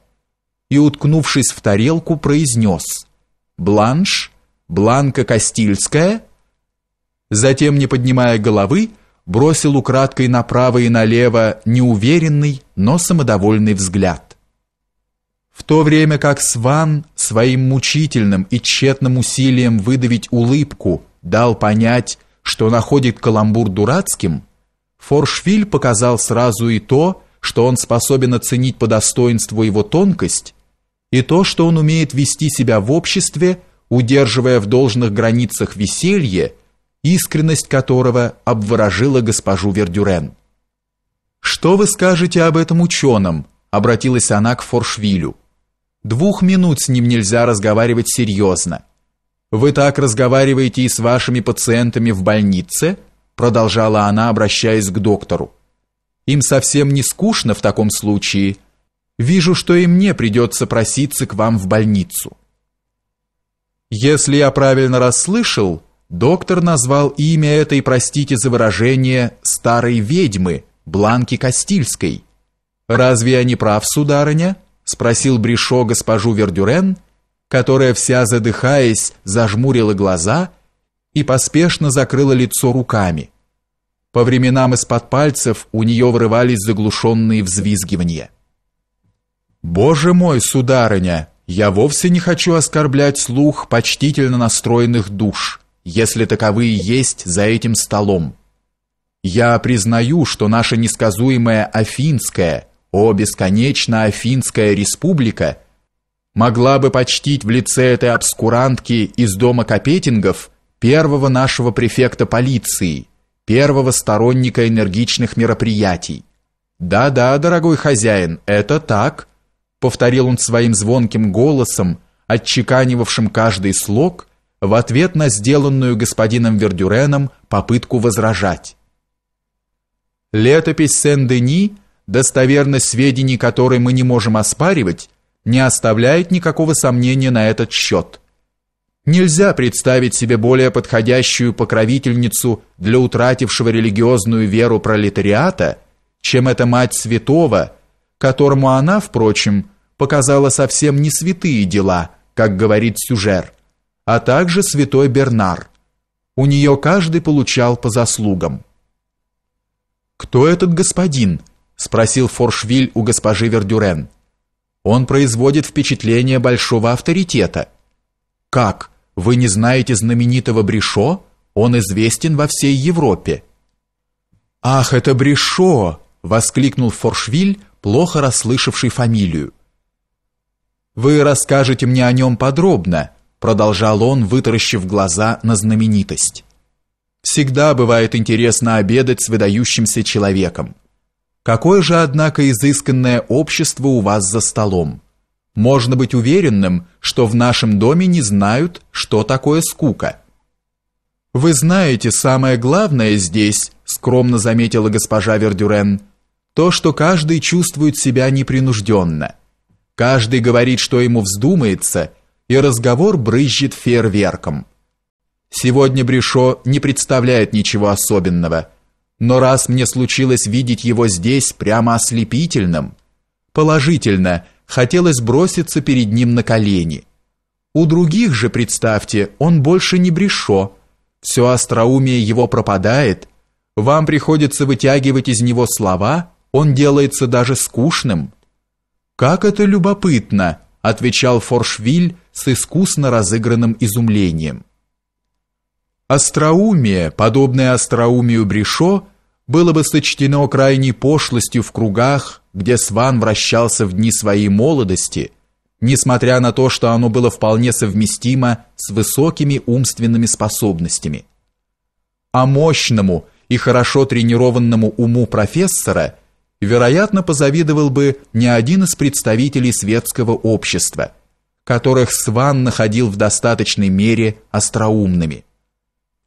и уткнувшись в тарелку, произнес: "Бланш, Бланка Кастильская?" Затем, не поднимая головы, бросил украдкой направо и налево неуверенный, но самодовольный взгляд. В то время как Сван своим мучительным и тщетным усилием выдавить улыбку дал понять, что находит каламбур дурацким, Форшвиль показал сразу и то, что он способен оценить по достоинству его тонкость, и то, что он умеет вести себя в обществе, удерживая в должных границах веселье, искренность которого обворожила госпожу Вердюрен. «Что вы скажете об этом ученом?» – обратилась она к Форшвилю. «Двух минут с ним нельзя разговаривать серьезно». Вы так разговариваете и с вашими пациентами в больнице? продолжала она, обращаясь к доктору. Им совсем не скучно в таком случае. Вижу, что и мне придется проситься к вам в больницу. Если я правильно расслышал, доктор назвал имя этой, простите за выражение, старой ведьмы Бланки Кастильской. Разве я не прав, сударыня? спросил Бришо госпожу Вердюрен которая вся задыхаясь зажмурила глаза и поспешно закрыла лицо руками. По временам из-под пальцев у нее вырывались заглушенные взвизгивания. «Боже мой, сударыня, я вовсе не хочу оскорблять слух почтительно настроенных душ, если таковые есть за этим столом. Я признаю, что наша несказуемая Афинская, о бесконечно Афинская республика – могла бы почтить в лице этой обскурантки из дома Капетингов первого нашего префекта полиции, первого сторонника энергичных мероприятий. Да-да, дорогой хозяин, это так, повторил он своим звонким голосом, отчеканивавшим каждый слог в ответ на сделанную господином Вердюреном попытку возражать. Летопись Сен-Дени, достоверность сведений которой мы не можем оспаривать, не оставляет никакого сомнения на этот счет. Нельзя представить себе более подходящую покровительницу для утратившего религиозную веру пролетариата, чем эта мать святого, которому она, впрочем, показала совсем не святые дела, как говорит Сюжер, а также святой Бернар. У нее каждый получал по заслугам. «Кто этот господин?» – спросил Форшвиль у госпожи Вердюрен. Он производит впечатление большого авторитета. Как? Вы не знаете знаменитого Брешо? Он известен во всей Европе. Ах, это Брешо, воскликнул Форшвиль, плохо расслышавший фамилию. Вы расскажете мне о нем подробно, продолжал он, вытаращив глаза на знаменитость. Всегда бывает интересно обедать с выдающимся человеком. Какое же, однако, изысканное общество у вас за столом? Можно быть уверенным, что в нашем доме не знают, что такое скука. Вы знаете, самое главное здесь, скромно заметила госпожа Вердюрен, то, что каждый чувствует себя непринужденно. Каждый говорит, что ему вздумается, и разговор брызжет фейерверком. Сегодня Брешо не представляет ничего особенного – но раз мне случилось видеть его здесь прямо ослепительным, положительно, хотелось броситься перед ним на колени. У других же, представьте, он больше не брешо. Все остроумие его пропадает, вам приходится вытягивать из него слова, он делается даже скучным. Как это любопытно, отвечал Форшвиль с искусно разыгранным изумлением. Остроумие, подобное остроумию Брешо, было бы сочтено крайней пошлостью в кругах, где Сван вращался в дни своей молодости, несмотря на то, что оно было вполне совместимо с высокими умственными способностями. А мощному и хорошо тренированному уму профессора, вероятно, позавидовал бы не один из представителей светского общества, которых Сван находил в достаточной мере остроумными.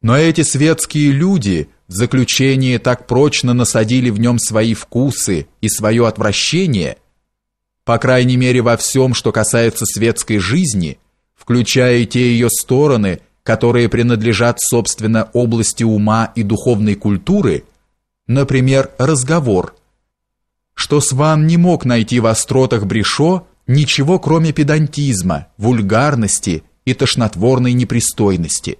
Но эти светские люди – в заключение так прочно насадили в нем свои вкусы и свое отвращение, по крайней мере во всем, что касается светской жизни, включая те ее стороны, которые принадлежат, собственно, области ума и духовной культуры, например, разговор, что Сван не мог найти в остротах Бришо ничего, кроме педантизма, вульгарности и тошнотворной непристойности.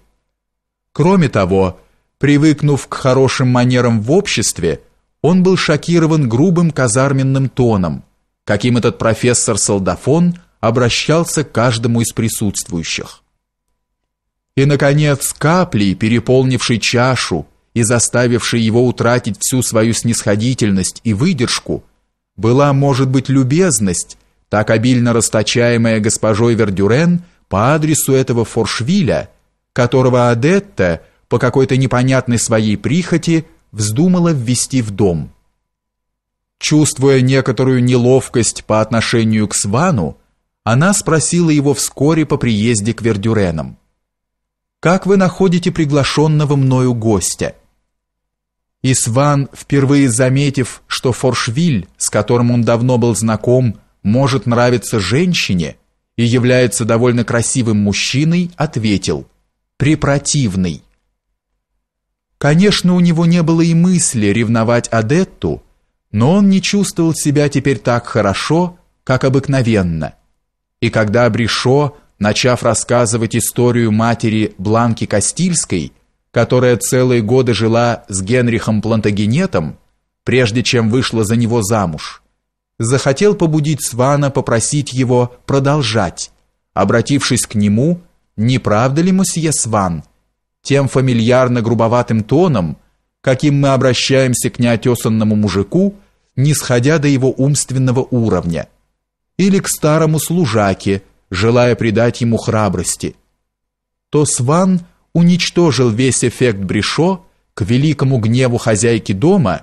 Кроме того, Привыкнув к хорошим манерам в обществе, он был шокирован грубым казарменным тоном, каким этот профессор Солдафон обращался к каждому из присутствующих. И, наконец, капли, переполнившей чашу и заставившей его утратить всю свою снисходительность и выдержку, была, может быть, любезность, так обильно расточаемая госпожой Вердюрен по адресу этого Форшвиля, которого Адетта – по какой-то непонятной своей прихоти вздумала ввести в дом. Чувствуя некоторую неловкость по отношению к Свану, она спросила его вскоре по приезде к Вердюренам. «Как вы находите приглашенного мною гостя?» И Сван, впервые заметив, что Форшвиль, с которым он давно был знаком, может нравиться женщине и является довольно красивым мужчиной, ответил «препротивный». Конечно, у него не было и мысли ревновать Адетту, но он не чувствовал себя теперь так хорошо, как обыкновенно. И когда Бришо, начав рассказывать историю матери Бланки Кастильской, которая целые годы жила с Генрихом Плантагенетом, прежде чем вышла за него замуж, захотел побудить Свана попросить его продолжать, обратившись к нему, «Не правда ли, мсье Сван?» тем фамильярно-грубоватым тоном, каким мы обращаемся к неотесанному мужику, не сходя до его умственного уровня, или к старому служаке, желая придать ему храбрости. То Сван уничтожил весь эффект Брешо к великому гневу хозяйки дома,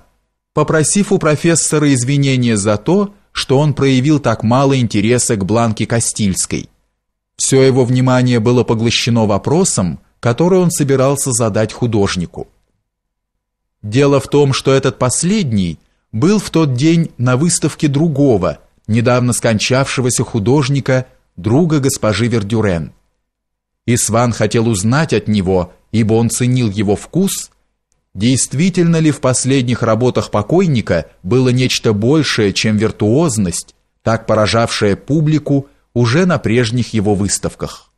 попросив у профессора извинения за то, что он проявил так мало интереса к Бланке Кастильской. Все его внимание было поглощено вопросом, который он собирался задать художнику. Дело в том, что этот последний был в тот день на выставке другого, недавно скончавшегося художника, друга госпожи Вердюрен. И Сван хотел узнать от него, ибо он ценил его вкус, действительно ли в последних работах покойника было нечто большее, чем виртуозность, так поражавшая публику уже на прежних его выставках.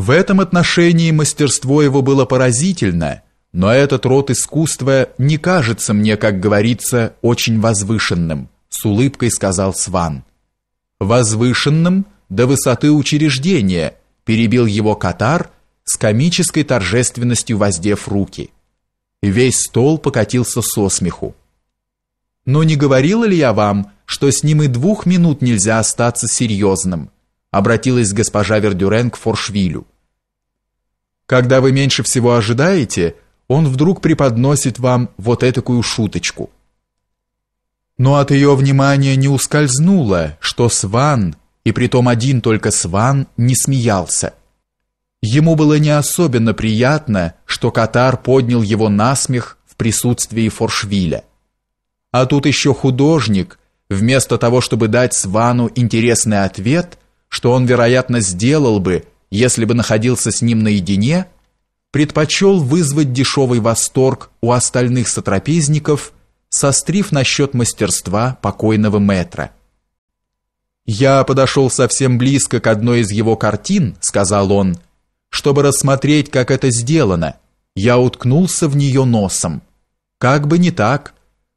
В этом отношении мастерство его было поразительно, но этот род искусства не кажется мне, как говорится, очень возвышенным, с улыбкой сказал Сван. Возвышенным до высоты учреждения, перебил его Катар с комической торжественностью воздев руки. Весь стол покатился со смеху. Но не говорила ли я вам, что с ним и двух минут нельзя остаться серьезным? обратилась госпожа Вердюрен к Форшвилю. Когда вы меньше всего ожидаете, он вдруг преподносит вам вот этакую шуточку. Но от ее внимания не ускользнуло, что Сван, и притом один только Сван, не смеялся. Ему было не особенно приятно, что Катар поднял его насмех в присутствии Форшвиля. А тут еще художник, вместо того, чтобы дать Свану интересный ответ – что он, вероятно, сделал бы, если бы находился с ним наедине, предпочел вызвать дешевый восторг у остальных сотрапезников, сострив насчет мастерства покойного мэтра. «Я подошел совсем близко к одной из его картин», — сказал он, — «чтобы рассмотреть, как это сделано. Я уткнулся в нее носом. Как бы не так,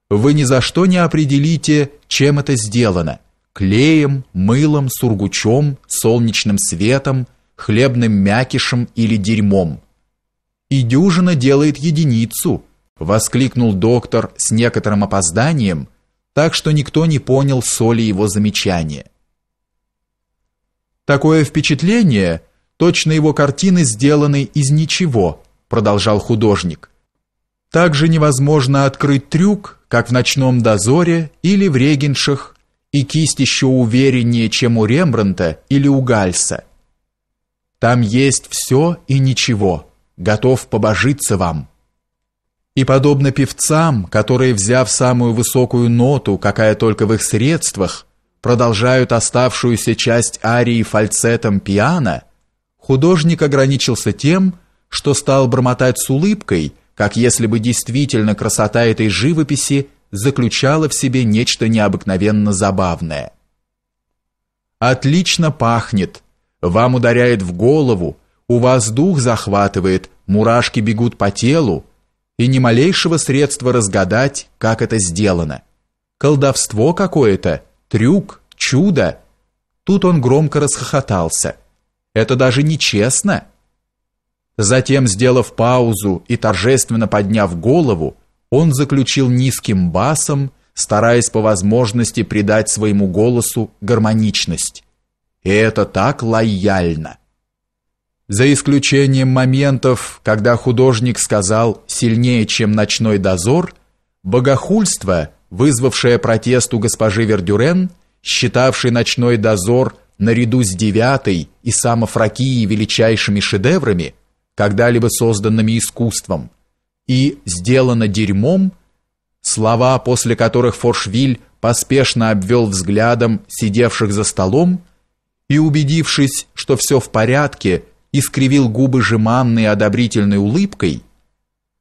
вы ни за что не определите, чем это сделано» клеем, мылом, сургучом, солнечным светом, хлебным мякишем или дерьмом. И дюжина делает единицу, воскликнул доктор с некоторым опозданием, так что никто не понял соли его замечания. Такое впечатление, точно его картины сделаны из ничего, продолжал художник. Также невозможно открыть трюк, как в ночном дозоре или в регеншах и кисть еще увереннее, чем у Рембранта или у Гальса. Там есть все и ничего, готов побожиться вам. И подобно певцам, которые, взяв самую высокую ноту, какая только в их средствах, продолжают оставшуюся часть арии фальцетом пиано, художник ограничился тем, что стал бормотать с улыбкой, как если бы действительно красота этой живописи заключала в себе нечто необыкновенно забавное. «Отлично пахнет, вам ударяет в голову, у вас дух захватывает, мурашки бегут по телу, и ни малейшего средства разгадать, как это сделано. Колдовство какое-то, трюк, чудо». Тут он громко расхохотался. «Это даже нечестно!» Затем, сделав паузу и торжественно подняв голову, он заключил низким басом, стараясь по возможности придать своему голосу гармоничность. И это так лояльно. За исключением моментов, когда художник сказал «сильнее, чем ночной дозор», богохульство, вызвавшее протест у госпожи Вердюрен, считавший ночной дозор наряду с «девятой» и самофракией величайшими шедеврами, когда-либо созданными искусством – и «сделано дерьмом», слова, после которых Форшвиль поспешно обвел взглядом сидевших за столом и, убедившись, что все в порядке, искривил губы жеманной одобрительной улыбкой,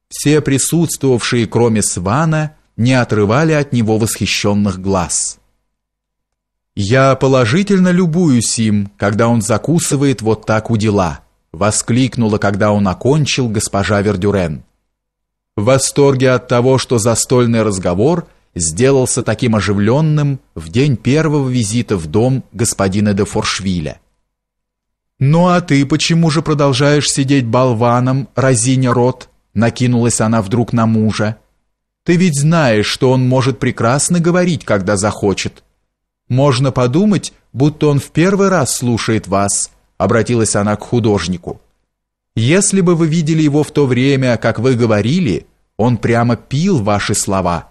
все присутствовавшие, кроме Свана, не отрывали от него восхищенных глаз. «Я положительно любуюсь им, когда он закусывает вот так у дела», воскликнула, когда он окончил госпожа Вердюрен в восторге от того, что застольный разговор сделался таким оживленным в день первого визита в дом господина де Форшвиля. «Ну а ты почему же продолжаешь сидеть болваном, разиня рот?» накинулась она вдруг на мужа. «Ты ведь знаешь, что он может прекрасно говорить, когда захочет. Можно подумать, будто он в первый раз слушает вас», обратилась она к художнику. Если бы вы видели его в то время, как вы говорили, он прямо пил ваши слова.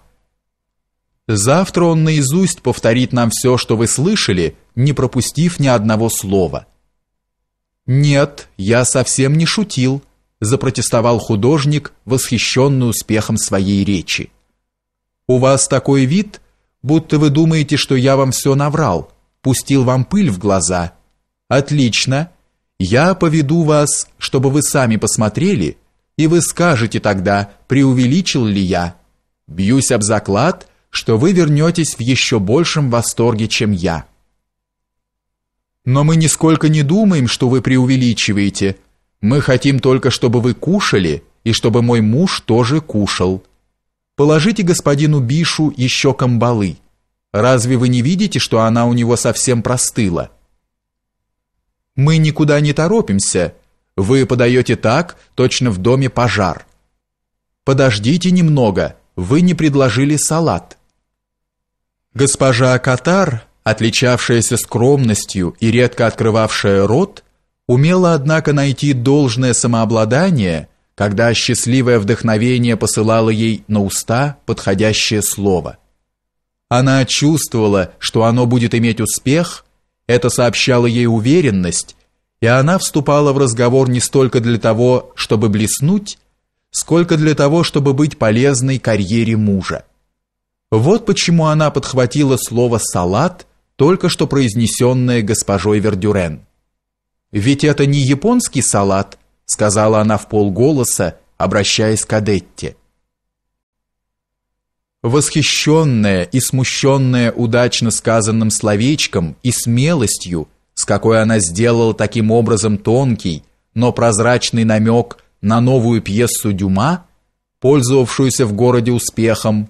Завтра он наизусть повторит нам все, что вы слышали, не пропустив ни одного слова. Нет, я совсем не шутил, запротестовал художник, восхищенный успехом своей речи. У вас такой вид, будто вы думаете, что я вам все наврал, пустил вам пыль в глаза. Отлично. Я поведу вас, чтобы вы сами посмотрели, и вы скажете тогда, преувеличил ли я. Бьюсь об заклад, что вы вернетесь в еще большем восторге, чем я. Но мы нисколько не думаем, что вы преувеличиваете. Мы хотим только, чтобы вы кушали и чтобы мой муж тоже кушал. Положите господину Бишу еще камбалы. Разве вы не видите, что она у него совсем простыла? Мы никуда не торопимся. Вы подаете так, точно в доме пожар. Подождите немного, вы не предложили салат. Госпожа Катар, отличавшаяся скромностью и редко открывавшая рот, умела однако найти должное самообладание, когда счастливое вдохновение посылало ей на уста подходящее слово. Она чувствовала, что оно будет иметь успех – это сообщало ей уверенность, и она вступала в разговор не столько для того, чтобы блеснуть, сколько для того, чтобы быть полезной карьере мужа. Вот почему она подхватила слово «салат», только что произнесенное госпожой Вердюрен. «Ведь это не японский салат», — сказала она в полголоса, обращаясь к Адетте восхищенная и смущенная удачно сказанным словечком и смелостью, с какой она сделала таким образом тонкий, но прозрачный намек на новую пьесу Дюма, пользовавшуюся в городе успехом,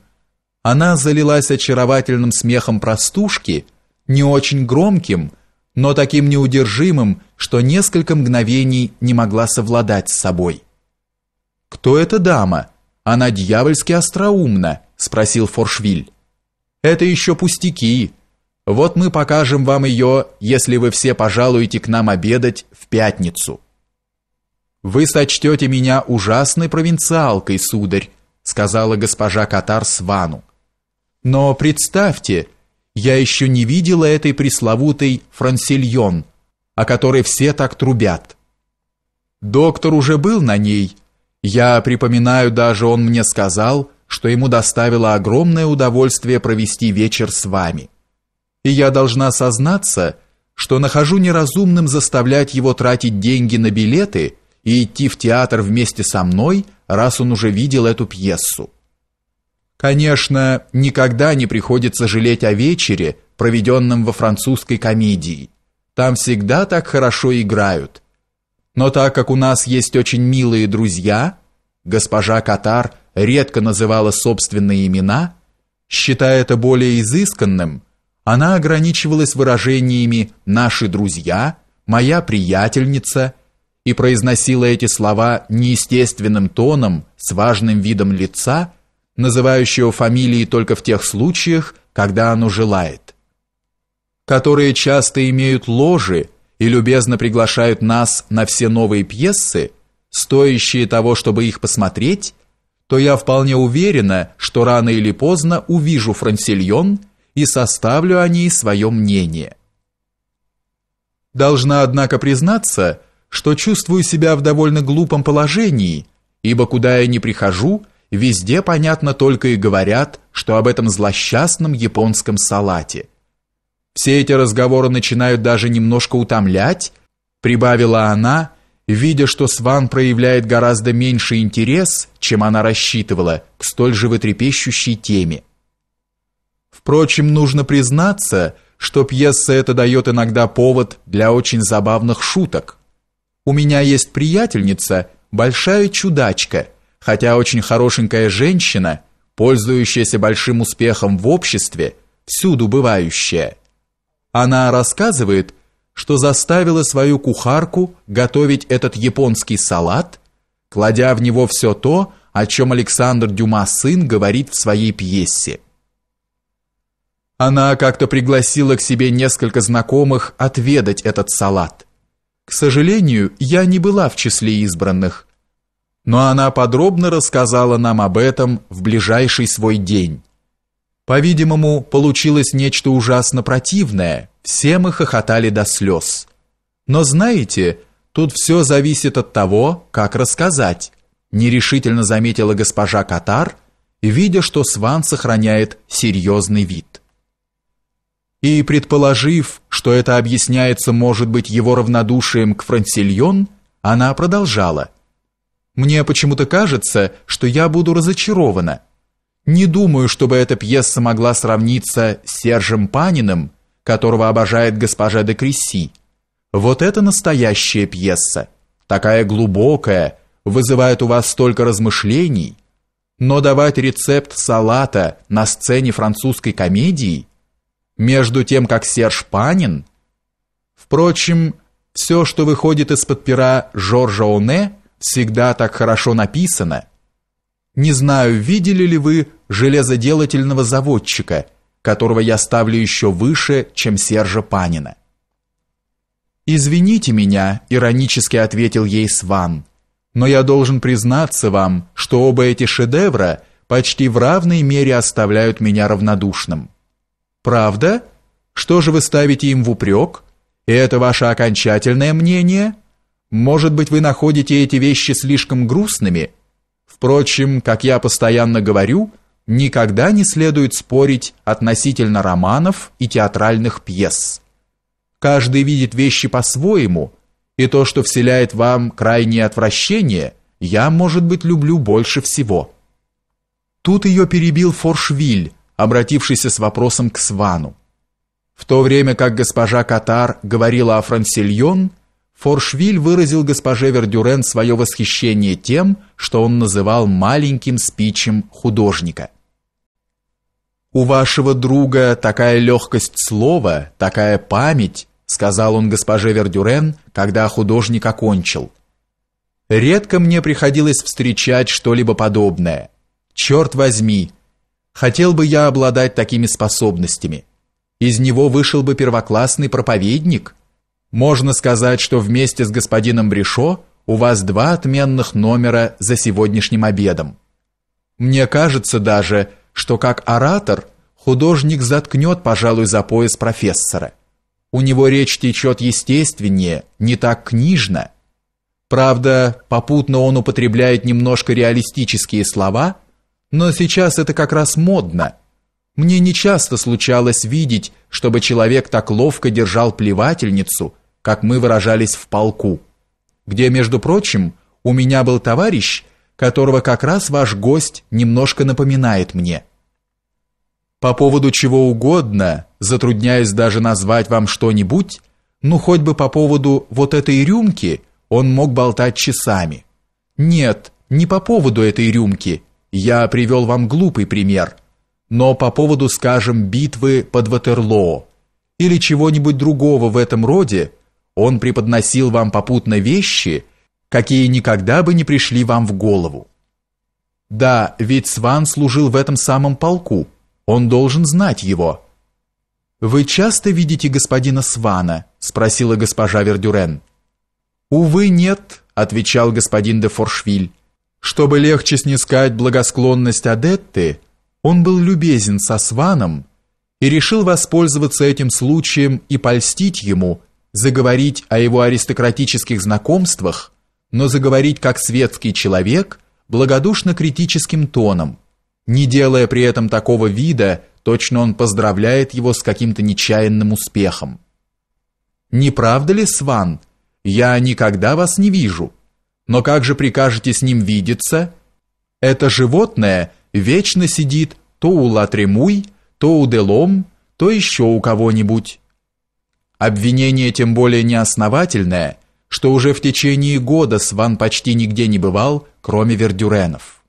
она залилась очаровательным смехом простушки, не очень громким, но таким неудержимым, что несколько мгновений не могла совладать с собой. «Кто эта дама?» Она дьявольски остроумна, спросил Форшвиль. Это еще пустяки. Вот мы покажем вам ее, если вы все пожалуете к нам обедать в пятницу. Вы сочтете меня ужасной провинциалкой, сударь, сказала госпожа Катар Свану. Но представьте, я еще не видела этой пресловутой франсильон, о которой все так трубят. Доктор уже был на ней я припоминаю даже, он мне сказал, что ему доставило огромное удовольствие провести вечер с вами. И я должна сознаться, что нахожу неразумным заставлять его тратить деньги на билеты и идти в театр вместе со мной, раз он уже видел эту пьесу. Конечно, никогда не приходится жалеть о вечере, проведенном во французской комедии. Там всегда так хорошо играют, но так как у нас есть очень милые друзья, госпожа Катар редко называла собственные имена, считая это более изысканным, она ограничивалась выражениями «наши друзья», «моя приятельница» и произносила эти слова неестественным тоном, с важным видом лица, называющего фамилии только в тех случаях, когда оно желает. Которые часто имеют ложи, и любезно приглашают нас на все новые пьесы, стоящие того, чтобы их посмотреть, то я вполне уверена, что рано или поздно увижу Франсильон и составлю о ней свое мнение. Должна, однако, признаться, что чувствую себя в довольно глупом положении, ибо куда я ни прихожу, везде, понятно, только и говорят, что об этом злосчастном японском салате – все эти разговоры начинают даже немножко утомлять, прибавила она, видя, что Сван проявляет гораздо меньше интерес, чем она рассчитывала, к столь животрепещущей теме. Впрочем, нужно признаться, что пьеса эта дает иногда повод для очень забавных шуток. У меня есть приятельница, большая чудачка, хотя очень хорошенькая женщина, пользующаяся большим успехом в обществе, всюду бывающая. Она рассказывает, что заставила свою кухарку готовить этот японский салат, кладя в него все то, о чем Александр Дюма сын говорит в своей пьесе. Она как-то пригласила к себе несколько знакомых отведать этот салат. К сожалению, я не была в числе избранных, но она подробно рассказала нам об этом в ближайший свой день. По-видимому, получилось нечто ужасно противное. Все мы хохотали до слез. Но знаете, тут все зависит от того, как рассказать, нерешительно заметила госпожа Катар, видя, что Сван сохраняет серьезный вид. И предположив, что это объясняется, может быть, его равнодушием к Франсильон, она продолжала. «Мне почему-то кажется, что я буду разочарована». Не думаю, чтобы эта пьеса могла сравниться с Сержем Паниным, которого обожает госпожа де Кресси. Вот это настоящая пьеса, такая глубокая, вызывает у вас столько размышлений. Но давать рецепт салата на сцене французской комедии между тем, как Серж Панин, впрочем, все, что выходит из-под пера Жоржа Оне, всегда так хорошо написано – не знаю, видели ли вы железоделательного заводчика, которого я ставлю еще выше, чем Сержа Панина. «Извините меня», — иронически ответил ей Сван, «но я должен признаться вам, что оба эти шедевра почти в равной мере оставляют меня равнодушным». «Правда? Что же вы ставите им в упрек? И это ваше окончательное мнение? Может быть, вы находите эти вещи слишком грустными?» Впрочем, как я постоянно говорю, никогда не следует спорить относительно романов и театральных пьес. Каждый видит вещи по-своему, и то, что вселяет вам крайнее отвращение, я, может быть, люблю больше всего. Тут ее перебил Форшвиль, обратившийся с вопросом к Свану. В то время как госпожа Катар говорила о Франсильон, Форшвиль выразил госпоже Вердюрен свое восхищение тем, что он называл маленьким спичем художника. «У вашего друга такая легкость слова, такая память», сказал он госпоже Вердюрен, когда художник окончил. «Редко мне приходилось встречать что-либо подобное. Черт возьми, хотел бы я обладать такими способностями. Из него вышел бы первоклассный проповедник». Можно сказать, что вместе с господином Брешо у вас два отменных номера за сегодняшним обедом. Мне кажется даже, что как оратор художник заткнет, пожалуй, за пояс профессора. У него речь течет естественнее, не так книжно. Правда, попутно он употребляет немножко реалистические слова, но сейчас это как раз модно. Мне нечасто случалось видеть, чтобы человек так ловко держал плевательницу – как мы выражались в полку, где, между прочим, у меня был товарищ, которого как раз ваш гость немножко напоминает мне. По поводу чего угодно, затрудняюсь даже назвать вам что-нибудь, ну хоть бы по поводу вот этой рюмки он мог болтать часами. Нет, не по поводу этой рюмки, я привел вам глупый пример, но по поводу, скажем, битвы под Ватерлоо или чего-нибудь другого в этом роде, он преподносил вам попутно вещи, какие никогда бы не пришли вам в голову. Да, ведь Сван служил в этом самом полку. Он должен знать его. Вы часто видите господина Свана, спросила госпожа Вердюрен. Увы, нет, отвечал господин де Форшвиль. Чтобы легче снискать благосклонность Адетты, он был любезен со Сваном и решил воспользоваться этим случаем и польстить ему заговорить о его аристократических знакомствах, но заговорить как светский человек благодушно-критическим тоном, не делая при этом такого вида, точно он поздравляет его с каким-то нечаянным успехом. «Не правда ли, Сван? Я никогда вас не вижу. Но как же прикажете с ним видеться? Это животное вечно сидит то у Латремуй, то у Делом, то еще у кого-нибудь». Обвинение тем более неосновательное, что уже в течение года Сван почти нигде не бывал, кроме Вердюренов.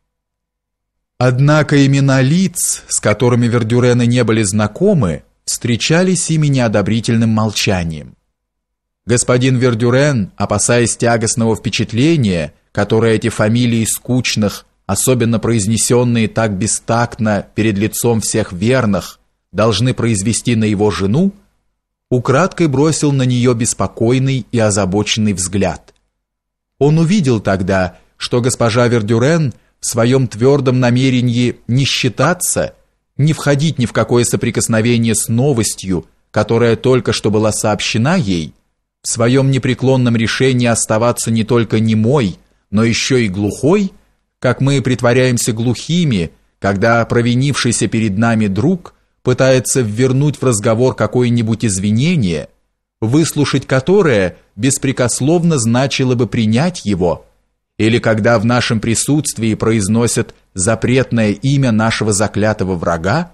Однако имена лиц, с которыми Вердюрены не были знакомы, встречались ими неодобрительным молчанием. Господин Вердюрен, опасаясь тягостного впечатления, которое эти фамилии скучных, особенно произнесенные так бестактно перед лицом всех верных, должны произвести на его жену, украдкой бросил на нее беспокойный и озабоченный взгляд. Он увидел тогда, что госпожа Вердюрен в своем твердом намерении не считаться, не входить ни в какое соприкосновение с новостью, которая только что была сообщена ей, в своем непреклонном решении оставаться не только немой, но еще и глухой, как мы притворяемся глухими, когда провинившийся перед нами друг – пытается ввернуть в разговор какое-нибудь извинение, выслушать которое беспрекословно значило бы принять его, или когда в нашем присутствии произносят запретное имя нашего заклятого врага,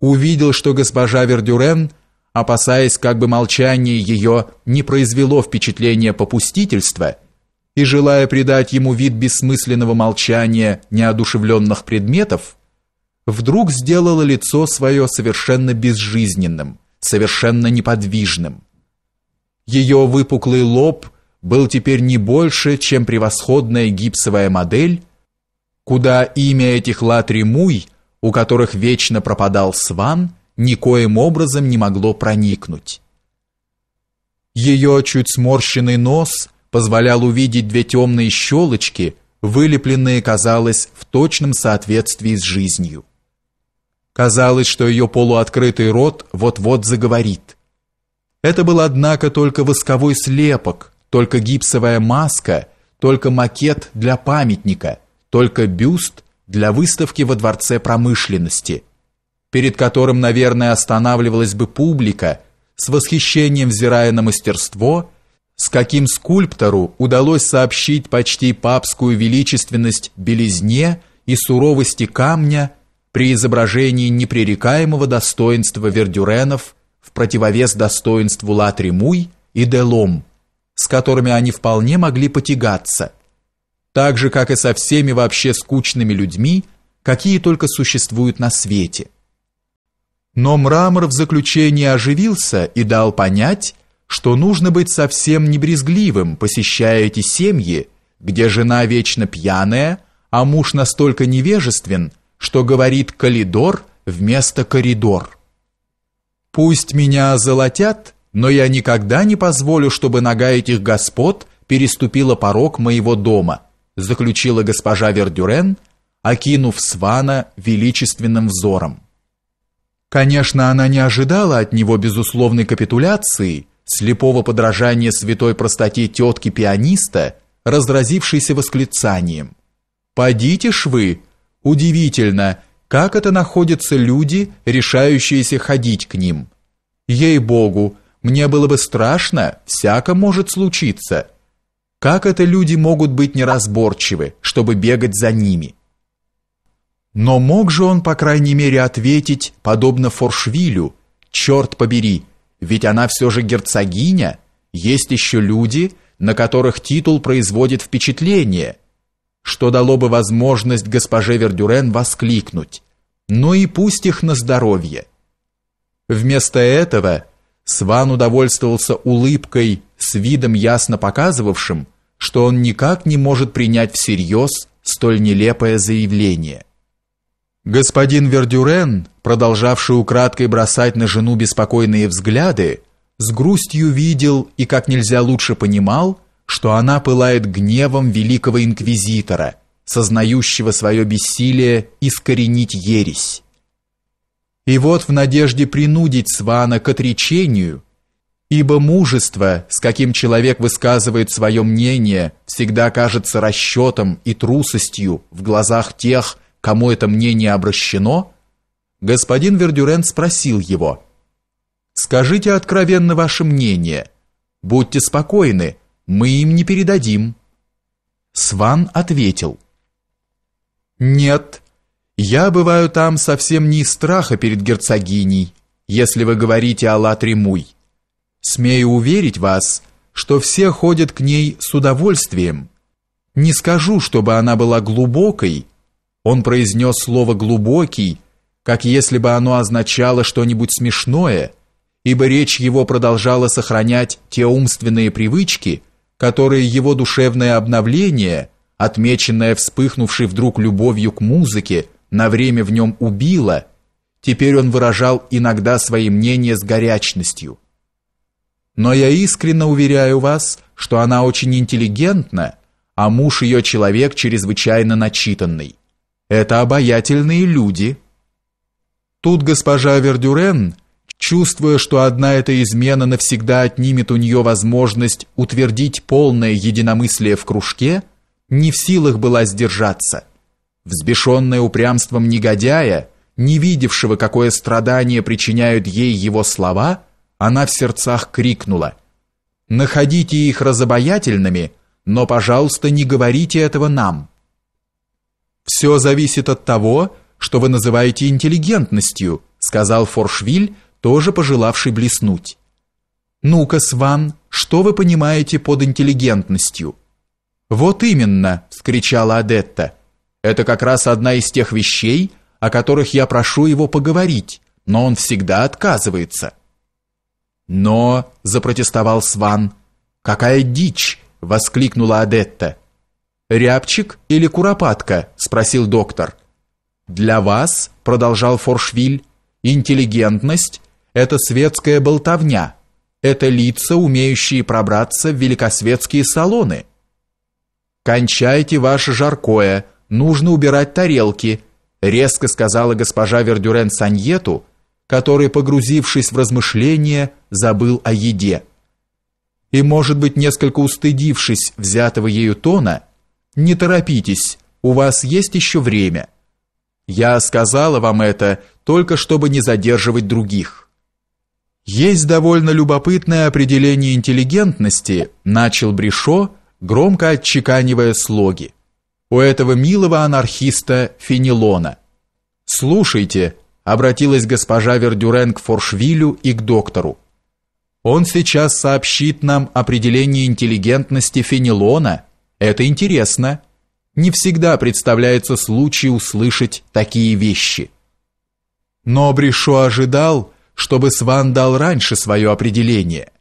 увидел, что госпожа Вердюрен, опасаясь, как бы молчание ее не произвело впечатление попустительства, и желая придать ему вид бессмысленного молчания неодушевленных предметов, вдруг сделало лицо свое совершенно безжизненным, совершенно неподвижным. Ее выпуклый лоб был теперь не больше, чем превосходная гипсовая модель, куда имя этих латримуй, у которых вечно пропадал сван, никоим образом не могло проникнуть. Ее чуть сморщенный нос позволял увидеть две темные щелочки, вылепленные, казалось, в точном соответствии с жизнью. Казалось, что ее полуоткрытый рот вот-вот заговорит. Это был, однако, только восковой слепок, только гипсовая маска, только макет для памятника, только бюст для выставки во Дворце промышленности, перед которым, наверное, останавливалась бы публика, с восхищением взирая на мастерство, с каким скульптору удалось сообщить почти папскую величественность белизне и суровости камня – при изображении непререкаемого достоинства Вердюренов в противовес достоинству Латремуй и Делом, с которыми они вполне могли потягаться, так же, как и со всеми вообще скучными людьми, какие только существуют на свете. Но Мрамор в заключении оживился и дал понять, что нужно быть совсем небрезгливым, посещая эти семьи, где жена вечно пьяная, а муж настолько невежествен – что говорит «калидор» вместо «коридор». Пусть меня золотят, но я никогда не позволю, чтобы нога этих господ переступила порог моего дома, заключила госпожа Вердюрен, окинув Свана величественным взором. Конечно, она не ожидала от него безусловной капитуляции, слепого подражания святой простоте тетки-пианиста, разразившейся восклицанием. «Подите ж вы, Удивительно, как это находятся люди, решающиеся ходить к ним. Ей-богу, мне было бы страшно, всяко может случиться. Как это люди могут быть неразборчивы, чтобы бегать за ними? Но мог же он, по крайней мере, ответить, подобно Форшвилю, «Черт побери, ведь она все же герцогиня, есть еще люди, на которых титул производит впечатление» что дало бы возможность госпоже Вердюрен воскликнуть "Но «Ну и пусть их на здоровье!». Вместо этого Сван удовольствовался улыбкой с видом ясно показывавшим, что он никак не может принять всерьез столь нелепое заявление. Господин Вердюрен, продолжавший украдкой бросать на жену беспокойные взгляды, с грустью видел и как нельзя лучше понимал, что она пылает гневом великого инквизитора, сознающего свое бессилие искоренить ересь. И вот в надежде принудить Свана к отречению, ибо мужество, с каким человек высказывает свое мнение, всегда кажется расчетом и трусостью в глазах тех, кому это мнение обращено, господин Вердюрен спросил его: "Скажите откровенно ваше мнение. Будьте спокойны, мы им не передадим». Сван ответил. «Нет, я бываю там совсем не из страха перед герцогиней, если вы говорите о Латримуй. Смею уверить вас, что все ходят к ней с удовольствием. Не скажу, чтобы она была глубокой». Он произнес слово «глубокий», как если бы оно означало что-нибудь смешное, ибо речь его продолжала сохранять те умственные привычки – которые его душевное обновление, отмеченное вспыхнувшей вдруг любовью к музыке, на время в нем убило, теперь он выражал иногда свои мнения с горячностью. Но я искренне уверяю вас, что она очень интеллигентна, а муж ее человек чрезвычайно начитанный. Это обаятельные люди. Тут госпожа Вердюрен чувствуя, что одна эта измена навсегда отнимет у нее возможность утвердить полное единомыслие в кружке, не в силах была сдержаться. Взбешенная упрямством негодяя, не видевшего, какое страдание причиняют ей его слова, она в сердцах крикнула «Находите их разобаятельными, но, пожалуйста, не говорите этого нам». «Все зависит от того, что вы называете интеллигентностью», сказал Форшвиль, тоже пожелавший блеснуть. «Ну-ка, Сван, что вы понимаете под интеллигентностью?» «Вот именно!» – вскричала Адетта. «Это как раз одна из тех вещей, о которых я прошу его поговорить, но он всегда отказывается». «Но!» – запротестовал Сван. «Какая дичь!» – воскликнула Адетта. «Рябчик или куропатка?» – спросил доктор. «Для вас», – продолжал Форшвиль, – «интеллигентность это светская болтовня, это лица, умеющие пробраться в великосветские салоны. «Кончайте ваше жаркое, нужно убирать тарелки», резко сказала госпожа Вердюрен Саньету, который, погрузившись в размышления, забыл о еде. И, может быть, несколько устыдившись взятого ею тона, «Не торопитесь, у вас есть еще время». «Я сказала вам это, только чтобы не задерживать других». Есть довольно любопытное определение интеллигентности, начал Бришо, громко отчеканивая слоги. У этого милого анархиста Фенелона. Слушайте, обратилась госпожа Вердюрен к Форшвилю и к доктору. Он сейчас сообщит нам определение интеллигентности Фенелона. Это интересно. Не всегда представляется случай услышать такие вещи. Но Бришо ожидал, чтобы Сван дал раньше свое определение.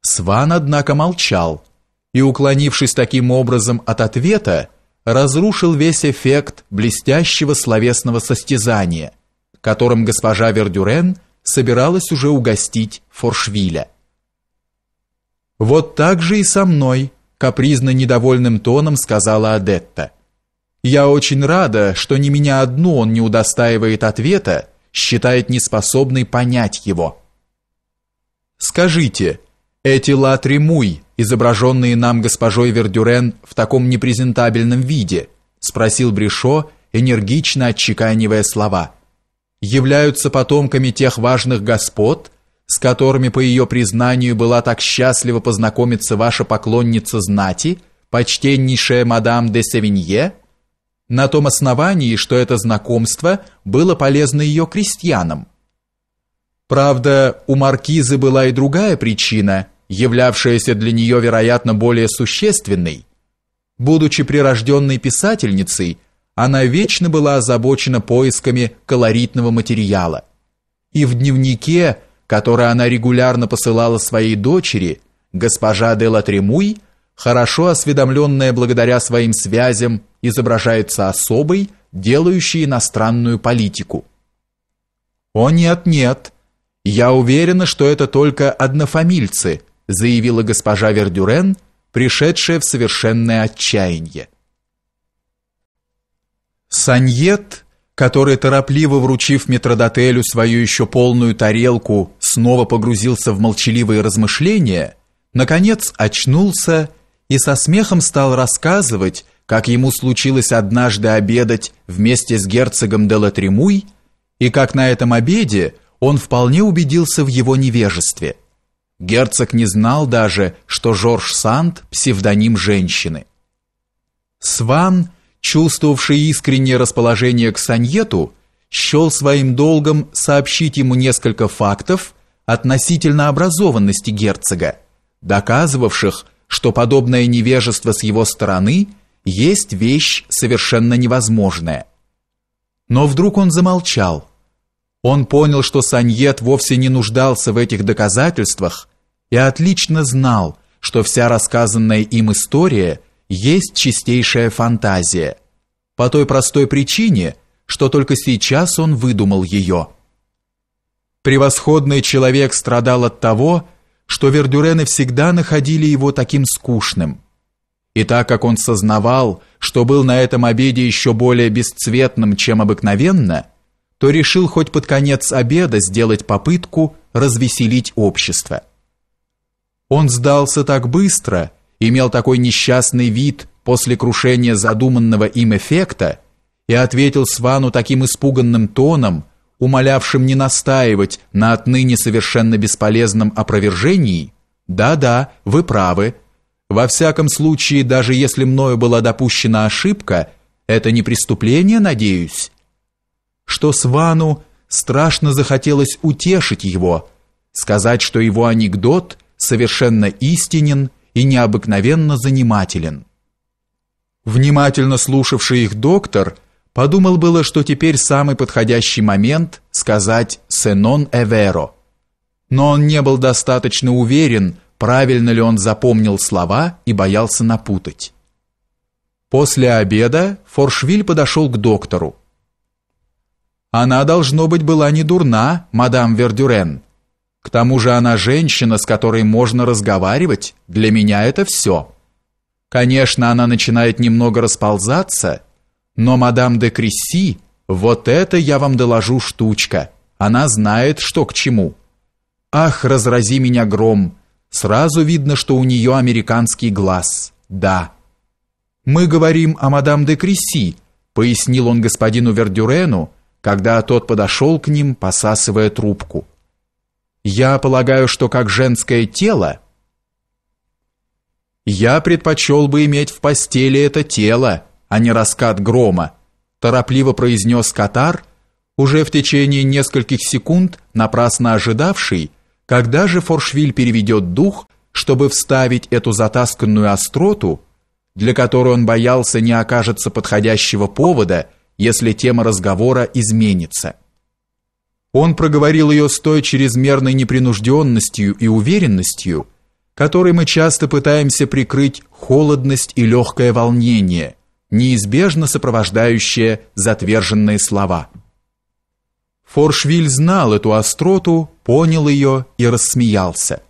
Сван, однако, молчал и, уклонившись таким образом от ответа, разрушил весь эффект блестящего словесного состязания, которым госпожа Вердюрен собиралась уже угостить Форшвиля. «Вот так же и со мной», — капризно недовольным тоном сказала Адетта. «Я очень рада, что ни меня одну он не удостаивает ответа, считает неспособной понять его. Скажите, эти латримуй, изображенные нам госпожой Вердюрен в таком непрезентабельном виде, спросил Брешо, энергично отчеканивая слова, являются потомками тех важных господ, с которыми, по ее признанию, была так счастлива познакомиться ваша поклонница знати, почтеннейшая мадам де Севинье? на том основании, что это знакомство было полезно ее крестьянам. Правда, у маркизы была и другая причина, являвшаяся для нее, вероятно, более существенной. Будучи прирожденной писательницей, она вечно была озабочена поисками колоритного материала. И в дневнике, который она регулярно посылала своей дочери, госпожа де Тремуй, хорошо осведомленная благодаря своим связям, изображается особой, делающей иностранную политику. «О нет, нет, я уверена, что это только однофамильцы», заявила госпожа Вердюрен, пришедшая в совершенное отчаяние. Саньет, который, торопливо вручив метродотелю свою еще полную тарелку, снова погрузился в молчаливые размышления, наконец очнулся и, и со смехом стал рассказывать, как ему случилось однажды обедать вместе с герцогом де Латремуй, и как на этом обеде он вполне убедился в его невежестве. Герцог не знал даже, что Жорж Санд – псевдоним женщины. Сван, чувствовавший искреннее расположение к Саньету, счел своим долгом сообщить ему несколько фактов относительно образованности герцога, доказывавших, что подобное невежество с его стороны есть вещь совершенно невозможная. Но вдруг он замолчал. Он понял, что Саньет вовсе не нуждался в этих доказательствах и отлично знал, что вся рассказанная им история есть чистейшая фантазия. По той простой причине, что только сейчас он выдумал ее. Превосходный человек страдал от того, что Вердюрены всегда находили его таким скучным. И так как он сознавал, что был на этом обеде еще более бесцветным, чем обыкновенно, то решил хоть под конец обеда сделать попытку развеселить общество. Он сдался так быстро, имел такой несчастный вид после крушения задуманного им эффекта и ответил Свану таким испуганным тоном – умолявшим не настаивать на отныне совершенно бесполезном опровержении, да-да, вы правы, во всяком случае, даже если мною была допущена ошибка, это не преступление, надеюсь, что Свану страшно захотелось утешить его, сказать, что его анекдот совершенно истинен и необыкновенно занимателен. Внимательно слушавший их доктор – Подумал было, что теперь самый подходящий момент сказать «сенон эверо». Но он не был достаточно уверен, правильно ли он запомнил слова и боялся напутать. После обеда Форшвиль подошел к доктору. Она, должно быть, была не дурна, мадам Вердюрен. К тому же она женщина, с которой можно разговаривать, для меня это все. Конечно, она начинает немного расползаться, но мадам де Кресси, вот это я вам доложу штучка. Она знает, что к чему. Ах, разрази меня гром. Сразу видно, что у нее американский глаз. Да. Мы говорим о мадам де Кресси, пояснил он господину Вердюрену, когда тот подошел к ним, посасывая трубку. Я полагаю, что как женское тело я предпочел бы иметь в постели это тело, а не раскат грома, торопливо произнес Катар, уже в течение нескольких секунд напрасно ожидавший, когда же Форшвиль переведет дух, чтобы вставить эту затасканную остроту, для которой он боялся не окажется подходящего повода, если тема разговора изменится. Он проговорил ее с той чрезмерной непринужденностью и уверенностью, которой мы часто пытаемся прикрыть холодность и легкое волнение – неизбежно сопровождающее затверженные слова. Форшвиль знал эту остроту, понял ее и рассмеялся.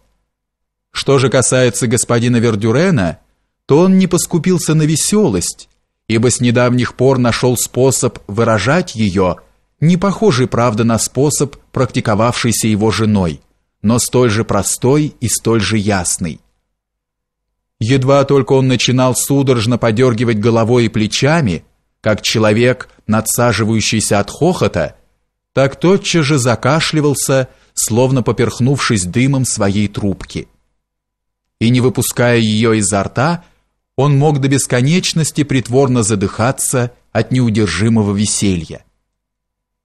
Что же касается господина Вердюрена, то он не поскупился на веселость, ибо с недавних пор нашел способ выражать ее, не похожий, правда, на способ, практиковавшийся его женой, но столь же простой и столь же ясный. Едва только он начинал судорожно подергивать головой и плечами, как человек, надсаживающийся от хохота, так тотчас же закашливался, словно поперхнувшись дымом своей трубки. И не выпуская ее изо рта, он мог до бесконечности притворно задыхаться от неудержимого веселья.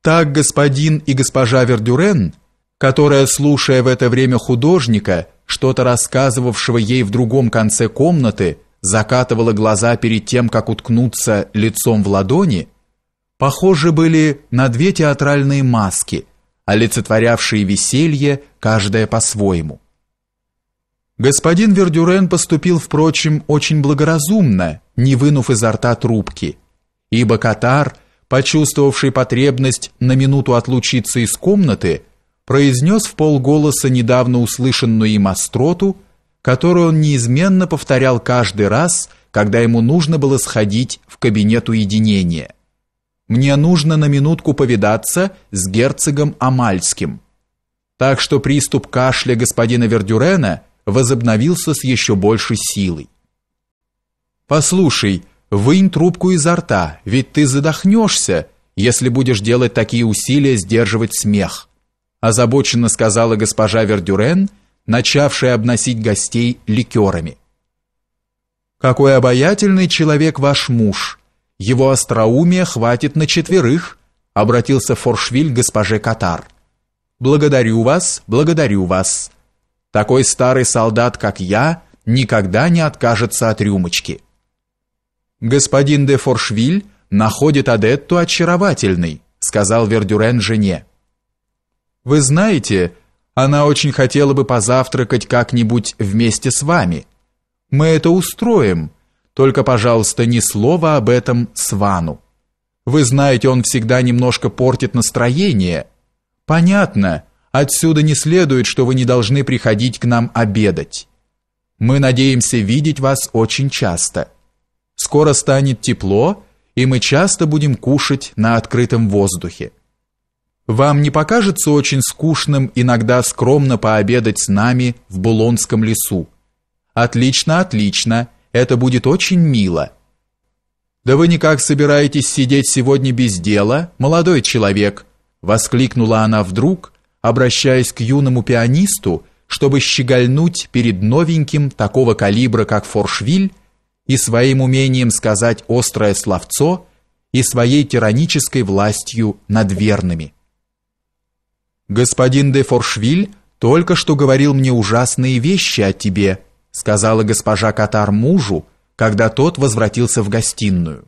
Так господин и госпожа Вердюрен, которая, слушая в это время художника, что-то рассказывавшего ей в другом конце комнаты, закатывала глаза перед тем, как уткнуться лицом в ладони, похожи были на две театральные маски, олицетворявшие веселье, каждая по-своему. Господин Вердюрен поступил, впрочем, очень благоразумно, не вынув изо рта трубки, ибо Катар, почувствовавший потребность на минуту отлучиться из комнаты, произнес в полголоса недавно услышанную им остроту, которую он неизменно повторял каждый раз, когда ему нужно было сходить в кабинет уединения. «Мне нужно на минутку повидаться с герцогом Амальским». Так что приступ кашля господина Вердюрена возобновился с еще большей силой. «Послушай, вынь трубку изо рта, ведь ты задохнешься, если будешь делать такие усилия сдерживать смех» озабоченно сказала госпожа Вердюрен, начавшая обносить гостей ликерами. «Какой обаятельный человек ваш муж! Его остроумия хватит на четверых!» — обратился Форшвиль к госпоже Катар. «Благодарю вас, благодарю вас! Такой старый солдат, как я, никогда не откажется от рюмочки!» «Господин де Форшвиль находит Адетту очаровательной», — сказал Вердюрен жене. Вы знаете, она очень хотела бы позавтракать как-нибудь вместе с вами. Мы это устроим. Только, пожалуйста, ни слова об этом Свану. Вы знаете, он всегда немножко портит настроение. Понятно. Отсюда не следует, что вы не должны приходить к нам обедать. Мы надеемся видеть вас очень часто. Скоро станет тепло, и мы часто будем кушать на открытом воздухе. Вам не покажется очень скучным иногда скромно пообедать с нами в Булонском лесу? Отлично, отлично. Это будет очень мило. Да вы никак собираетесь сидеть сегодня без дела, молодой человек, воскликнула она вдруг, обращаясь к юному пианисту, чтобы щегольнуть перед новеньким такого калибра, как Форшвиль, и своим умением сказать острое словцо, и своей тиранической властью над верными. «Господин де Форшвиль только что говорил мне ужасные вещи о тебе», сказала госпожа Катар мужу, когда тот возвратился в гостиную.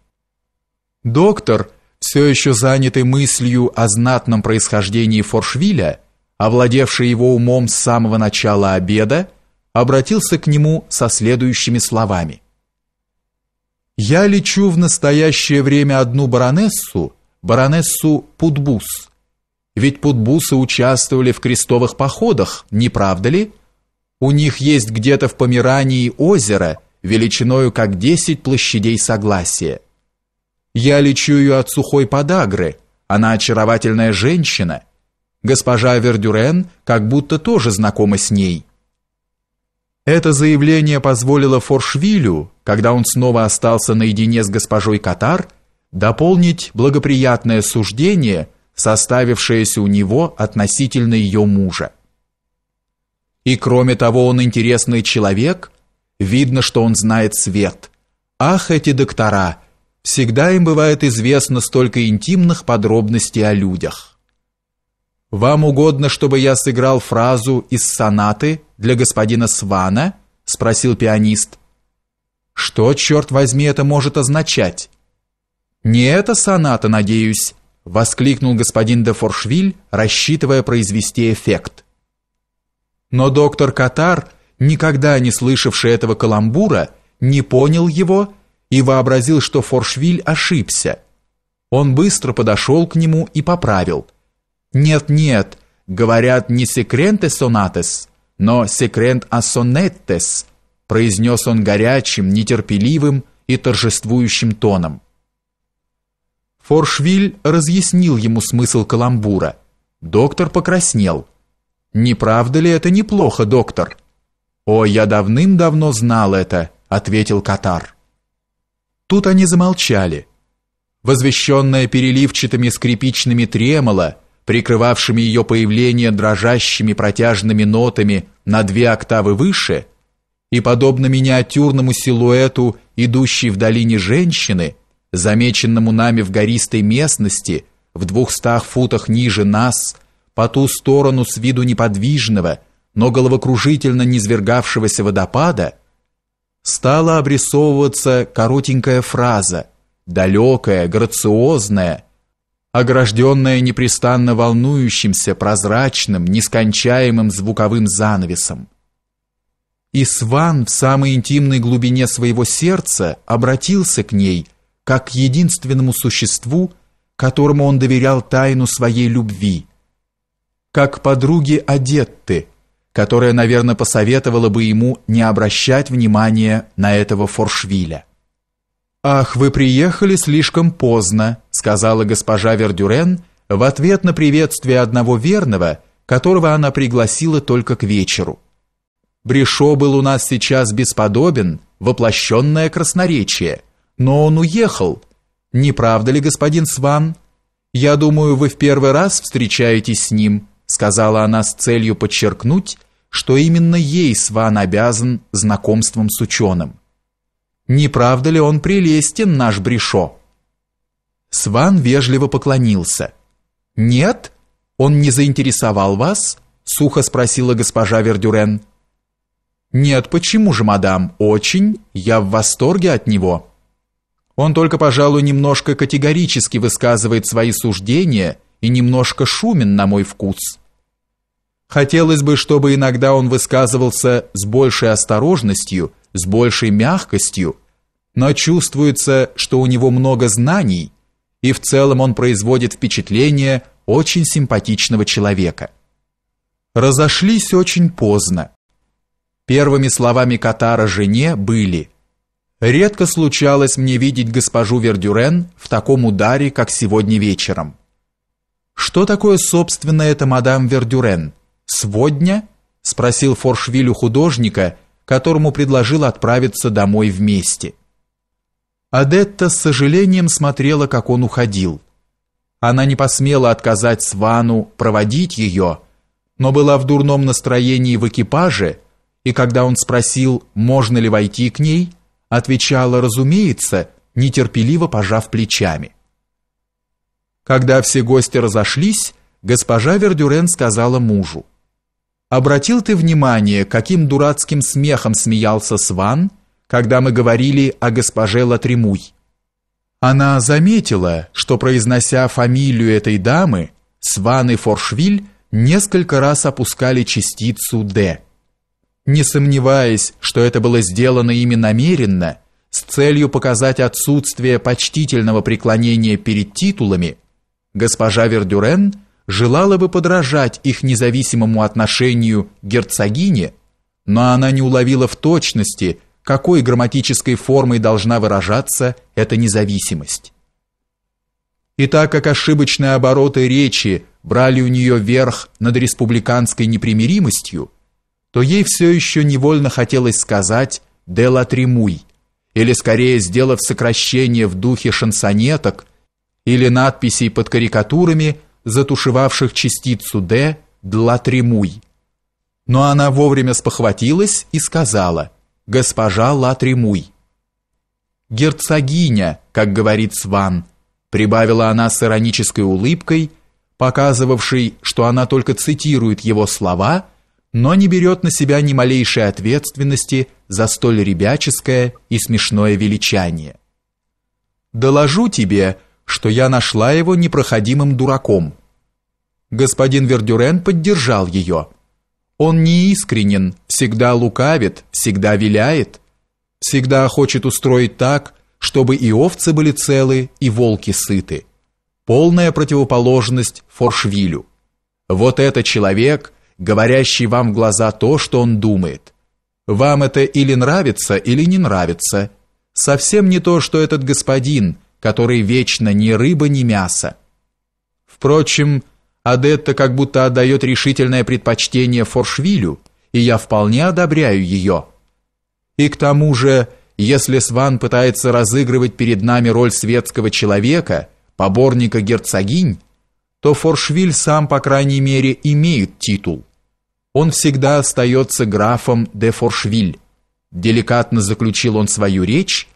Доктор, все еще занятый мыслью о знатном происхождении Форшвиля, овладевший его умом с самого начала обеда, обратился к нему со следующими словами. «Я лечу в настоящее время одну баронессу, баронессу Путбус» Ведь путбусы участвовали в крестовых походах, не правда ли? У них есть где-то в Померании озеро, величиною как 10 площадей Согласия. Я лечу ее от сухой подагры. Она очаровательная женщина. Госпожа Вердюрен как будто тоже знакома с ней. Это заявление позволило Форшвилю, когда он снова остался наедине с госпожой Катар, дополнить благоприятное суждение – составившееся у него относительно ее мужа. И кроме того, он интересный человек, видно, что он знает свет. Ах, эти доктора! Всегда им бывает известно столько интимных подробностей о людях. «Вам угодно, чтобы я сыграл фразу из сонаты для господина Свана?» – спросил пианист. «Что, черт возьми, это может означать?» «Не эта соната, надеюсь», воскликнул господин де Форшвиль, рассчитывая произвести эффект. Но доктор Катар, никогда не слышавший этого каламбура, не понял его и вообразил, что Форшвиль ошибся. Он быстро подошел к нему и поправил. «Нет-нет, говорят не секренте сонатес, но секрент асонеттес», произнес он горячим, нетерпеливым и торжествующим тоном. Форшвиль разъяснил ему смысл каламбура. Доктор покраснел. «Не правда ли это неплохо, доктор?» «О, я давным-давно знал это», — ответил Катар. Тут они замолчали. Возвещенная переливчатыми скрипичными тремоло, прикрывавшими ее появление дрожащими протяжными нотами на две октавы выше, и подобно миниатюрному силуэту, идущей в долине женщины — замеченному нами в гористой местности, в двухстах футах ниже нас, по ту сторону с виду неподвижного, но головокружительно низвергавшегося водопада, стала обрисовываться коротенькая фраза, далекая, грациозная, огражденная непрестанно волнующимся, прозрачным, нескончаемым звуковым занавесом. И Сван в самой интимной глубине своего сердца обратился к ней – как единственному существу, которому он доверял тайну своей любви, как подруге Адетты, которая, наверное, посоветовала бы ему не обращать внимания на этого Форшвиля. «Ах, вы приехали слишком поздно», — сказала госпожа Вердюрен в ответ на приветствие одного верного, которого она пригласила только к вечеру. «Брешо был у нас сейчас бесподобен, воплощенное красноречие». Но он уехал. Не правда ли, господин Сван? Я думаю, вы в первый раз встречаетесь с ним, сказала она с целью подчеркнуть, что именно ей Сван обязан знакомством с ученым. Не правда ли он прелестен, наш Брешо? Сван вежливо поклонился. Нет? Он не заинтересовал вас? сухо спросила госпожа Вердюрен. Нет, почему же, мадам? Очень, я в восторге от него. Он только, пожалуй, немножко категорически высказывает свои суждения и немножко шумен на мой вкус. Хотелось бы, чтобы иногда он высказывался с большей осторожностью, с большей мягкостью, но чувствуется, что у него много знаний, и в целом он производит впечатление очень симпатичного человека. Разошлись очень поздно. Первыми словами Катара жене были – Редко случалось мне видеть госпожу Вердюрен в таком ударе, как сегодня вечером. Что такое, собственно, эта мадам Вердюрен? Сводня? спросил Форшвилю художника, которому предложил отправиться домой вместе. Адетта с сожалением смотрела, как он уходил. Она не посмела отказать Свану проводить ее, но была в дурном настроении в экипаже, и когда он спросил, можно ли войти к ней, отвечала: "Разумеется", нетерпеливо пожав плечами. Когда все гости разошлись, госпожа Вердюрен сказала мужу: "Обратил ты внимание, каким дурацким смехом смеялся Сван, когда мы говорили о госпоже Латремуй?" Она заметила, что произнося фамилию этой дамы, Сван и Форшвиль несколько раз опускали частицу «Д» не сомневаясь, что это было сделано ими намеренно, с целью показать отсутствие почтительного преклонения перед титулами, госпожа Вердюрен желала бы подражать их независимому отношению к герцогине, но она не уловила в точности, какой грамматической формой должна выражаться эта независимость. И так как ошибочные обороты речи брали у нее верх над республиканской непримиримостью, то ей все еще невольно хотелось сказать «Дела Тримуй, или скорее сделав сокращение в духе шансонеток или надписей под карикатурами, затушевавших частицу «Д» «Дла Тримуй. Но она вовремя спохватилась и сказала «Госпожа Ла Тримуй. «Герцогиня», как говорит Сван, прибавила она с иронической улыбкой, показывавшей, что она только цитирует его слова – но не берет на себя ни малейшей ответственности за столь ребяческое и смешное величание. Доложу тебе, что я нашла его непроходимым дураком. Господин Вердюрен поддержал ее. Он неискренен, всегда лукавит, всегда виляет, всегда хочет устроить так, чтобы и овцы были целы, и волки сыты. Полная противоположность Форшвилю. Вот это человек – говорящий вам в глаза то, что он думает. Вам это или нравится, или не нравится. Совсем не то, что этот господин, который вечно ни рыба, ни мясо. Впрочем, Адетта как будто отдает решительное предпочтение Форшвилю, и я вполне одобряю ее. И к тому же, если Сван пытается разыгрывать перед нами роль светского человека, поборника герцогинь, то Форшвиль сам, по крайней мере, имеет титул он всегда остается графом де Форшвиль. Деликатно заключил он свою речь,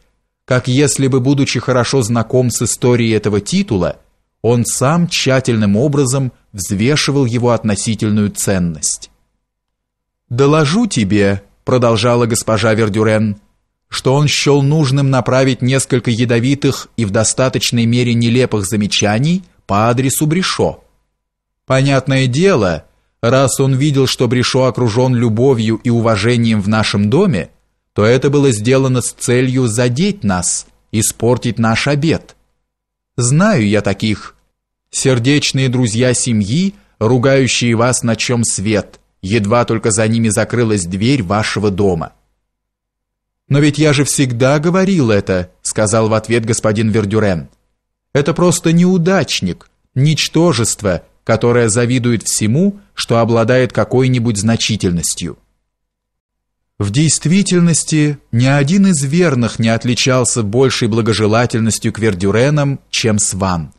как если бы, будучи хорошо знаком с историей этого титула, он сам тщательным образом взвешивал его относительную ценность. «Доложу тебе», — продолжала госпожа Вердюрен, что он счел нужным направить несколько ядовитых и в достаточной мере нелепых замечаний по адресу Брешо. «Понятное дело», — раз он видел, что Брешо окружен любовью и уважением в нашем доме, то это было сделано с целью задеть нас, испортить наш обед. Знаю я таких. Сердечные друзья семьи, ругающие вас, на чем свет, едва только за ними закрылась дверь вашего дома. «Но ведь я же всегда говорил это», — сказал в ответ господин Вердюрен. «Это просто неудачник, ничтожество, которая завидует всему, что обладает какой-нибудь значительностью. В действительности, ни один из верных не отличался большей благожелательностью к Вердюренам, чем Сван.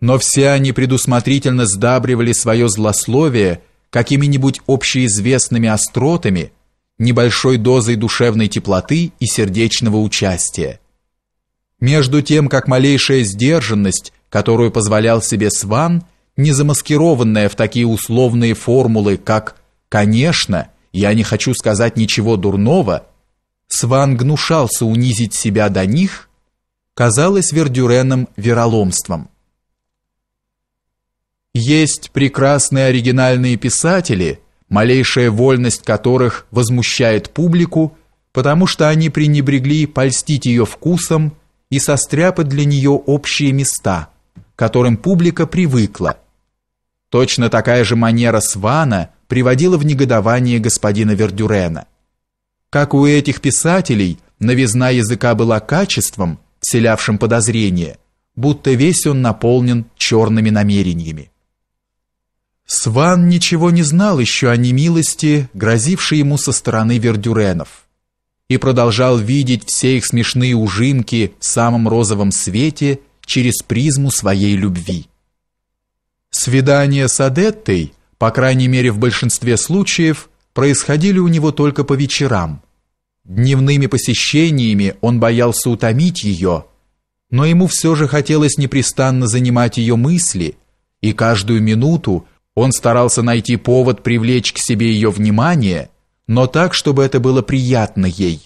Но все они предусмотрительно сдабривали свое злословие какими-нибудь общеизвестными остротами, небольшой дозой душевной теплоты и сердечного участия. Между тем, как малейшая сдержанность, которую позволял себе Сван – не замаскированное в такие условные формулы, как «конечно», «я не хочу сказать ничего дурного», Сван гнушался унизить себя до них, казалось Вердюреном вероломством. Есть прекрасные оригинальные писатели, малейшая вольность которых возмущает публику, потому что они пренебрегли польстить ее вкусом и состряпать для нее общие места, которым публика привыкла – Точно такая же манера Свана приводила в негодование господина Вердюрена. Как у этих писателей, новизна языка была качеством, вселявшим подозрение, будто весь он наполнен черными намерениями. Сван ничего не знал еще о немилости, грозившей ему со стороны вердюренов, и продолжал видеть все их смешные ужимки в самом розовом свете через призму своей любви. Свидания с Адеттой, по крайней мере в большинстве случаев, происходили у него только по вечерам. Дневными посещениями он боялся утомить ее, но ему все же хотелось непрестанно занимать ее мысли, и каждую минуту он старался найти повод привлечь к себе ее внимание, но так, чтобы это было приятно ей.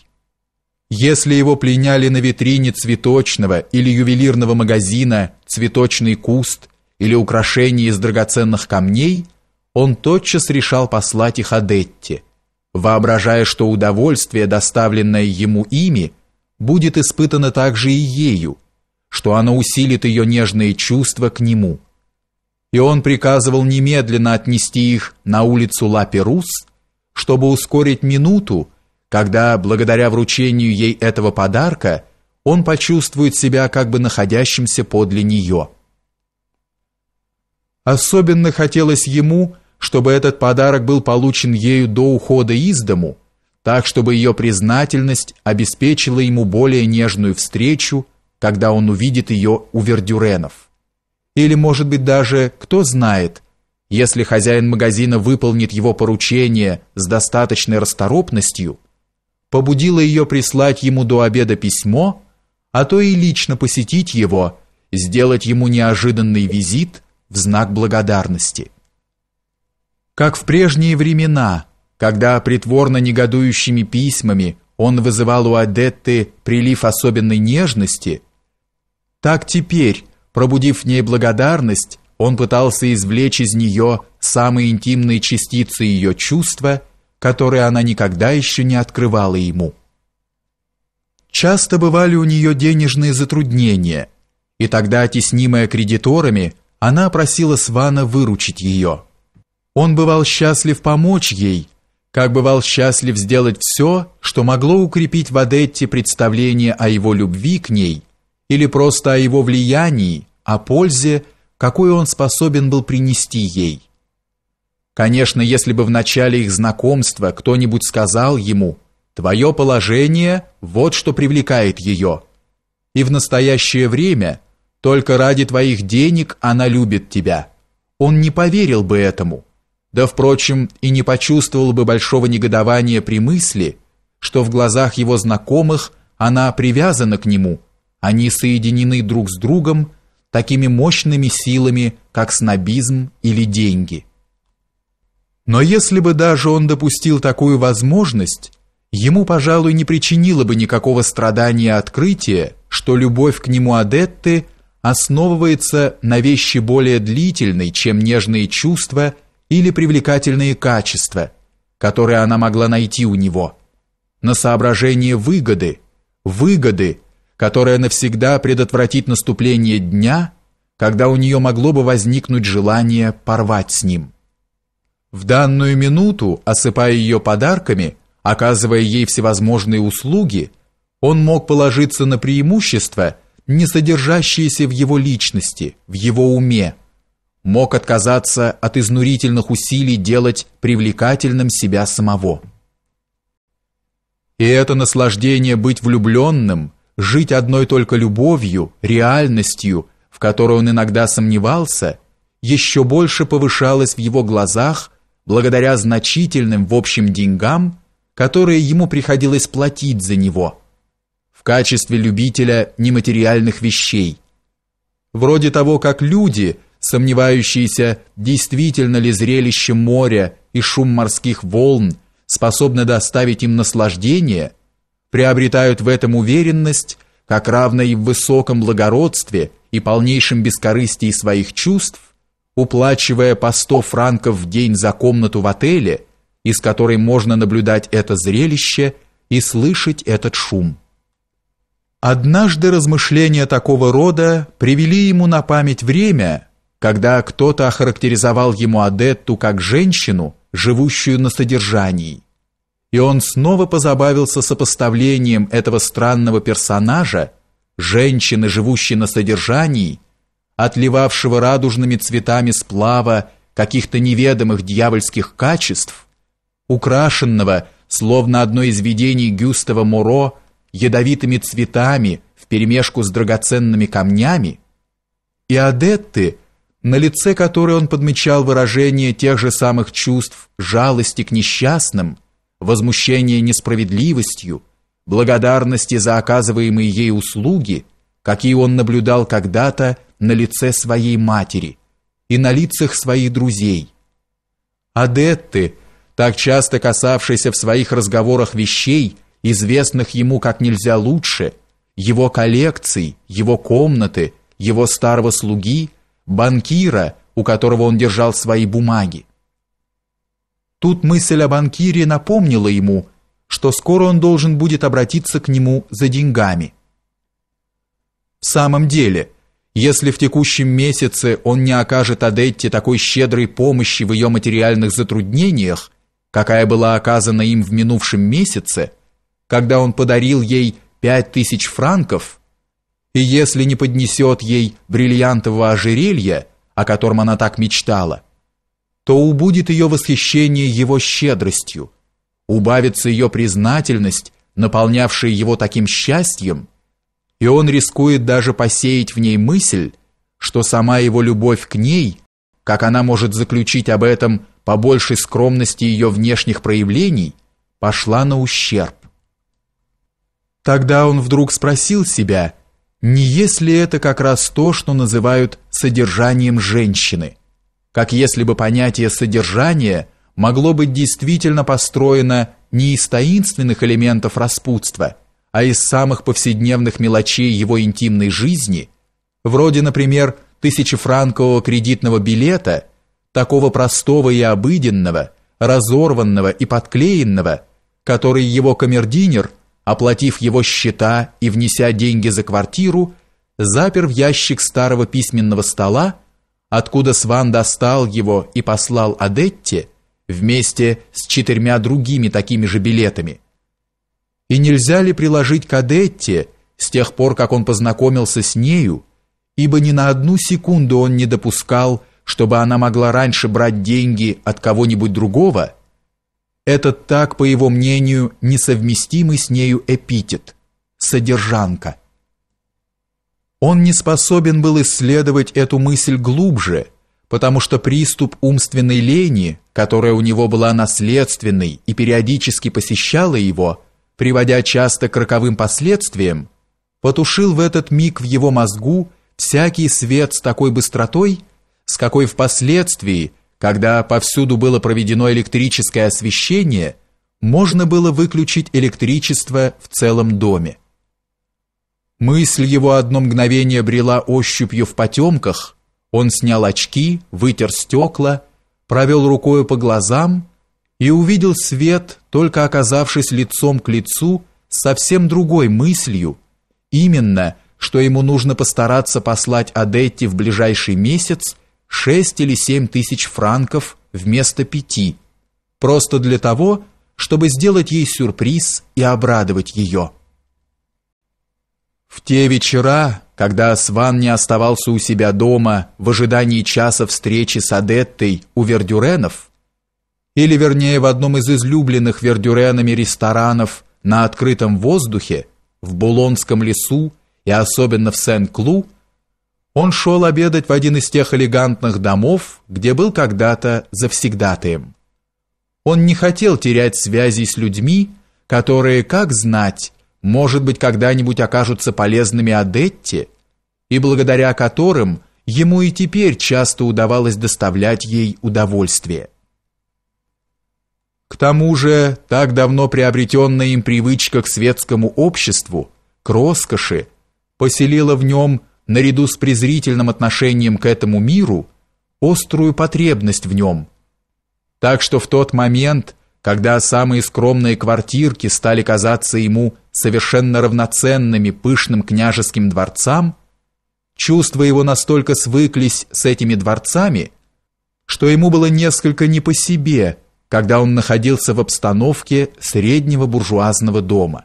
Если его пленяли на витрине цветочного или ювелирного магазина цветочный куст – или украшения из драгоценных камней, он тотчас решал послать их Адетте, воображая, что удовольствие, доставленное ему ими, будет испытано также и ею, что оно усилит ее нежные чувства к нему. И он приказывал немедленно отнести их на улицу Лаперус, чтобы ускорить минуту, когда, благодаря вручению ей этого подарка, он почувствует себя как бы находящимся подле нее. Особенно хотелось ему, чтобы этот подарок был получен ею до ухода из дому, так чтобы ее признательность обеспечила ему более нежную встречу, когда он увидит ее у Вердюренов. Или, может быть, даже, кто знает, если хозяин магазина выполнит его поручение с достаточной расторопностью, побудило ее прислать ему до обеда письмо, а то и лично посетить его, сделать ему неожиданный визит, в знак благодарности. Как в прежние времена, когда притворно негодующими письмами он вызывал у Адетты прилив особенной нежности, так теперь, пробудив в ней благодарность, он пытался извлечь из нее самые интимные частицы ее чувства, которые она никогда еще не открывала ему. Часто бывали у нее денежные затруднения, и тогда, теснимая кредиторами, она просила Свана выручить ее. Он бывал счастлив помочь ей, как бывал счастлив сделать все, что могло укрепить в Адетте представление о его любви к ней или просто о его влиянии, о пользе, какой он способен был принести ей. Конечно, если бы в начале их знакомства кто-нибудь сказал ему «Твое положение – вот что привлекает ее», и в настоящее время – только ради твоих денег она любит тебя. Он не поверил бы этому. Да, впрочем, и не почувствовал бы большого негодования при мысли, что в глазах его знакомых она привязана к нему. Они соединены друг с другом такими мощными силами, как снобизм или деньги. Но если бы даже он допустил такую возможность, ему, пожалуй, не причинило бы никакого страдания открытие, что любовь к нему Адетты – основывается на вещи более длительной, чем нежные чувства или привлекательные качества, которые она могла найти у него, на соображение выгоды, выгоды, которая навсегда предотвратит наступление дня, когда у нее могло бы возникнуть желание порвать с ним. В данную минуту, осыпая ее подарками, оказывая ей всевозможные услуги, он мог положиться на преимущество – не содержащиеся в его личности, в его уме, мог отказаться от изнурительных усилий делать привлекательным себя самого. И это наслаждение быть влюбленным, жить одной только любовью, реальностью, в которой он иногда сомневался, еще больше повышалось в его глазах благодаря значительным в общем деньгам, которые ему приходилось платить за него – качестве любителя нематериальных вещей. Вроде того, как люди, сомневающиеся, действительно ли зрелище моря и шум морских волн способны доставить им наслаждение, приобретают в этом уверенность, как равно и в высоком благородстве и полнейшем бескорыстии своих чувств, уплачивая по 100 франков в день за комнату в отеле, из которой можно наблюдать это зрелище и слышать этот шум. Однажды размышления такого рода привели ему на память время, когда кто-то охарактеризовал ему Адетту как женщину, живущую на содержании. И он снова позабавился сопоставлением этого странного персонажа, женщины, живущей на содержании, отливавшего радужными цветами сплава каких-то неведомых дьявольских качеств, украшенного, словно одно из видений Гюстава Моро, ядовитыми цветами вперемешку с драгоценными камнями, и адетты, на лице которой он подмечал выражение тех же самых чувств жалости к несчастным, возмущения несправедливостью, благодарности за оказываемые ей услуги, какие он наблюдал когда-то на лице своей матери и на лицах своих друзей. Адетты, так часто касавшиеся в своих разговорах вещей, известных ему как нельзя лучше, его коллекций, его комнаты, его старого слуги, банкира, у которого он держал свои бумаги. Тут мысль о банкире напомнила ему, что скоро он должен будет обратиться к нему за деньгами. В самом деле, если в текущем месяце он не окажет Адетте такой щедрой помощи в ее материальных затруднениях, какая была оказана им в минувшем месяце – когда он подарил ей пять тысяч франков, и если не поднесет ей бриллиантового ожерелья, о котором она так мечтала, то убудет ее восхищение его щедростью, убавится ее признательность, наполнявшая его таким счастьем, и он рискует даже посеять в ней мысль, что сама его любовь к ней, как она может заключить об этом по большей скромности ее внешних проявлений, пошла на ущерб. Тогда он вдруг спросил себя, не есть ли это как раз то, что называют содержанием женщины? Как если бы понятие содержания могло быть действительно построено не из таинственных элементов распутства, а из самых повседневных мелочей его интимной жизни, вроде, например, тысячефранкового кредитного билета, такого простого и обыденного, разорванного и подклеенного, который его камердинер – оплатив его счета и внеся деньги за квартиру, запер в ящик старого письменного стола, откуда Сван достал его и послал Адетте вместе с четырьмя другими такими же билетами. И нельзя ли приложить к Адетте с тех пор, как он познакомился с нею, ибо ни на одну секунду он не допускал, чтобы она могла раньше брать деньги от кого-нибудь другого, этот так, по его мнению, несовместимый с нею эпитет – содержанка. Он не способен был исследовать эту мысль глубже, потому что приступ умственной лени, которая у него была наследственной и периодически посещала его, приводя часто к роковым последствиям, потушил в этот миг в его мозгу всякий свет с такой быстротой, с какой впоследствии – когда повсюду было проведено электрическое освещение, можно было выключить электричество в целом доме. Мысль его одно мгновение брела ощупью в потемках. Он снял очки, вытер стекла, провел рукою по глазам и увидел свет, только оказавшись лицом к лицу совсем другой мыслью, именно, что ему нужно постараться послать Адетти в ближайший месяц 6 или 7 тысяч франков вместо 5, просто для того, чтобы сделать ей сюрприз и обрадовать ее. В те вечера, когда Сван не оставался у себя дома в ожидании часа встречи с Адеттой у Вердюренов, или вернее в одном из излюбленных Вердюренами ресторанов на открытом воздухе, в Булонском лесу и особенно в Сен-Клу, он шел обедать в один из тех элегантных домов, где был когда-то завсегдатаем. Он не хотел терять связи с людьми, которые, как знать, может быть, когда-нибудь окажутся полезными Адетте, и благодаря которым ему и теперь часто удавалось доставлять ей удовольствие. К тому же, так давно приобретенная им привычка к светскому обществу, к роскоши, поселила в нем – наряду с презрительным отношением к этому миру, острую потребность в нем. Так что в тот момент, когда самые скромные квартирки стали казаться ему совершенно равноценными пышным княжеским дворцам, чувства его настолько свыклись с этими дворцами, что ему было несколько не по себе, когда он находился в обстановке среднего буржуазного дома.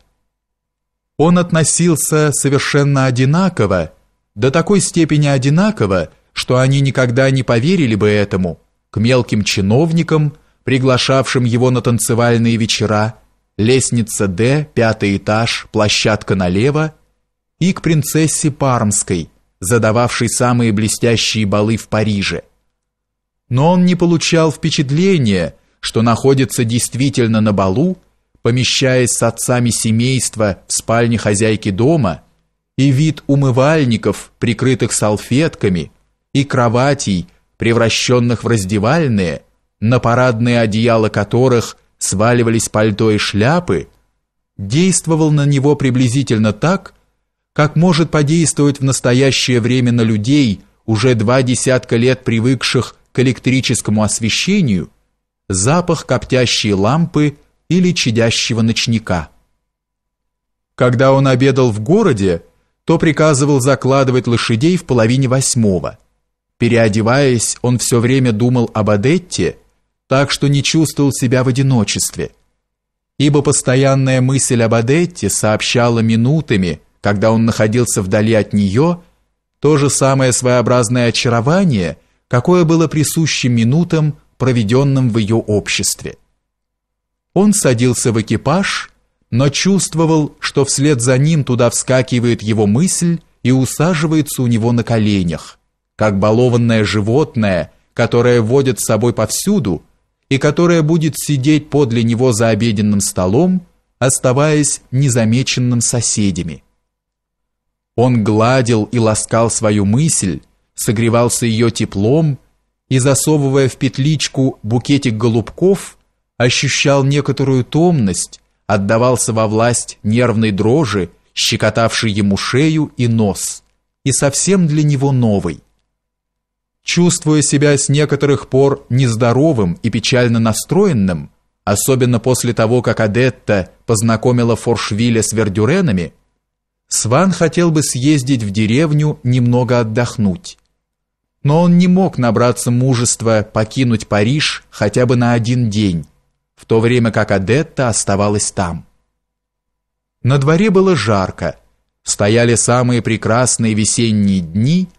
Он относился совершенно одинаково до такой степени одинаково, что они никогда не поверили бы этому, к мелким чиновникам, приглашавшим его на танцевальные вечера, лестница Д, пятый этаж, площадка налево, и к принцессе Пармской, задававшей самые блестящие балы в Париже. Но он не получал впечатления, что находится действительно на балу, помещаясь с отцами семейства в спальне хозяйки дома – и вид умывальников, прикрытых салфетками, и кроватей, превращенных в раздевальные, на парадные одеяла которых сваливались пальто и шляпы, действовал на него приблизительно так, как может подействовать в настоящее время на людей, уже два десятка лет привыкших к электрическому освещению, запах коптящей лампы или чадящего ночника. Когда он обедал в городе, то приказывал закладывать лошадей в половине восьмого. Переодеваясь, он все время думал об Адетте, так что не чувствовал себя в одиночестве. Ибо постоянная мысль об Адетте сообщала минутами, когда он находился вдали от нее, то же самое своеобразное очарование, какое было присуще минутам, проведенным в ее обществе. Он садился в экипаж но чувствовал, что вслед за ним туда вскакивает его мысль и усаживается у него на коленях, как балованное животное, которое водит с собой повсюду и которое будет сидеть подле него за обеденным столом, оставаясь незамеченным соседями. Он гладил и ласкал свою мысль, согревался ее теплом и, засовывая в петличку букетик голубков, ощущал некоторую томность, отдавался во власть нервной дрожи, щекотавшей ему шею и нос, и совсем для него новой. Чувствуя себя с некоторых пор нездоровым и печально настроенным, особенно после того, как Адетта познакомила Форшвиля с Вердюренами, Сван хотел бы съездить в деревню немного отдохнуть. Но он не мог набраться мужества покинуть Париж хотя бы на один день, в то время как Адетта оставалась там. На дворе было жарко, стояли самые прекрасные весенние дни.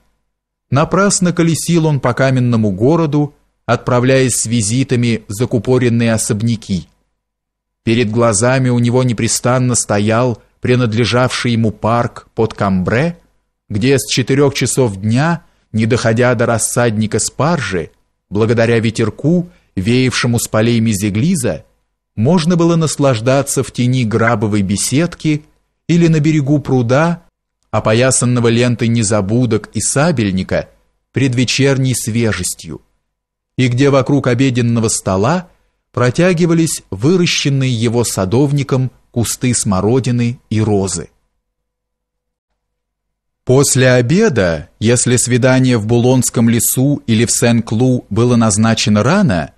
Напрасно колесил он по каменному городу, отправляясь с визитами в закупоренные особняки. Перед глазами у него непрестанно стоял принадлежавший ему парк под Камбре, где с четырех часов дня, не доходя до рассадника спаржи, благодаря ветерку, веявшему с полей мезеглиза, можно было наслаждаться в тени грабовой беседки или на берегу пруда, опоясанного лентой незабудок и сабельника, предвечерней свежестью, и где вокруг обеденного стола протягивались выращенные его садовником кусты смородины и розы. После обеда, если свидание в Булонском лесу или в Сен-Клу было назначено рано,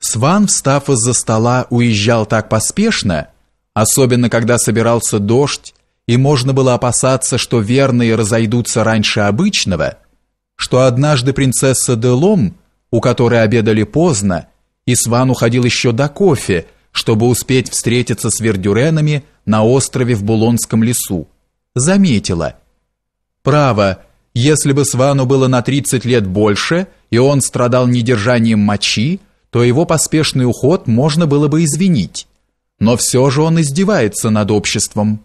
Сван, встав из-за стола, уезжал так поспешно, особенно когда собирался дождь, и можно было опасаться, что верные разойдутся раньше обычного, что однажды принцесса Делом, у которой обедали поздно, и Сван уходил еще до кофе, чтобы успеть встретиться с вердюренами на острове в Булонском лесу, заметила. «Право, если бы Свану было на 30 лет больше, и он страдал недержанием мочи, то его поспешный уход можно было бы извинить. Но все же он издевается над обществом.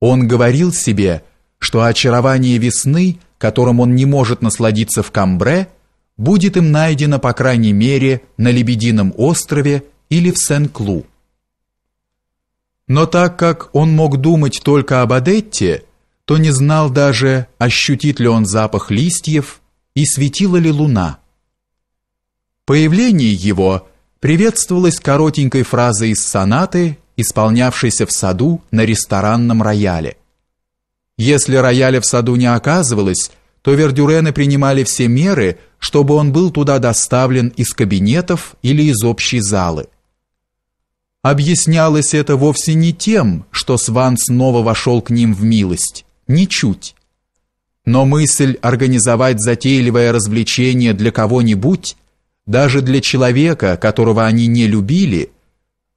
Он говорил себе, что очарование весны, которым он не может насладиться в Камбре, будет им найдено, по крайней мере, на Лебедином острове или в Сен-Клу. Но так как он мог думать только об Адетте, то не знал даже, ощутит ли он запах листьев и светила ли луна. Появление его приветствовалось коротенькой фразой из сонаты, исполнявшейся в саду на ресторанном рояле. Если рояля в саду не оказывалось, то Вердюрены принимали все меры, чтобы он был туда доставлен из кабинетов или из общей залы. Объяснялось это вовсе не тем, что Сван снова вошел к ним в милость, ничуть. Но мысль организовать затейливое развлечение для кого-нибудь – даже для человека, которого они не любили,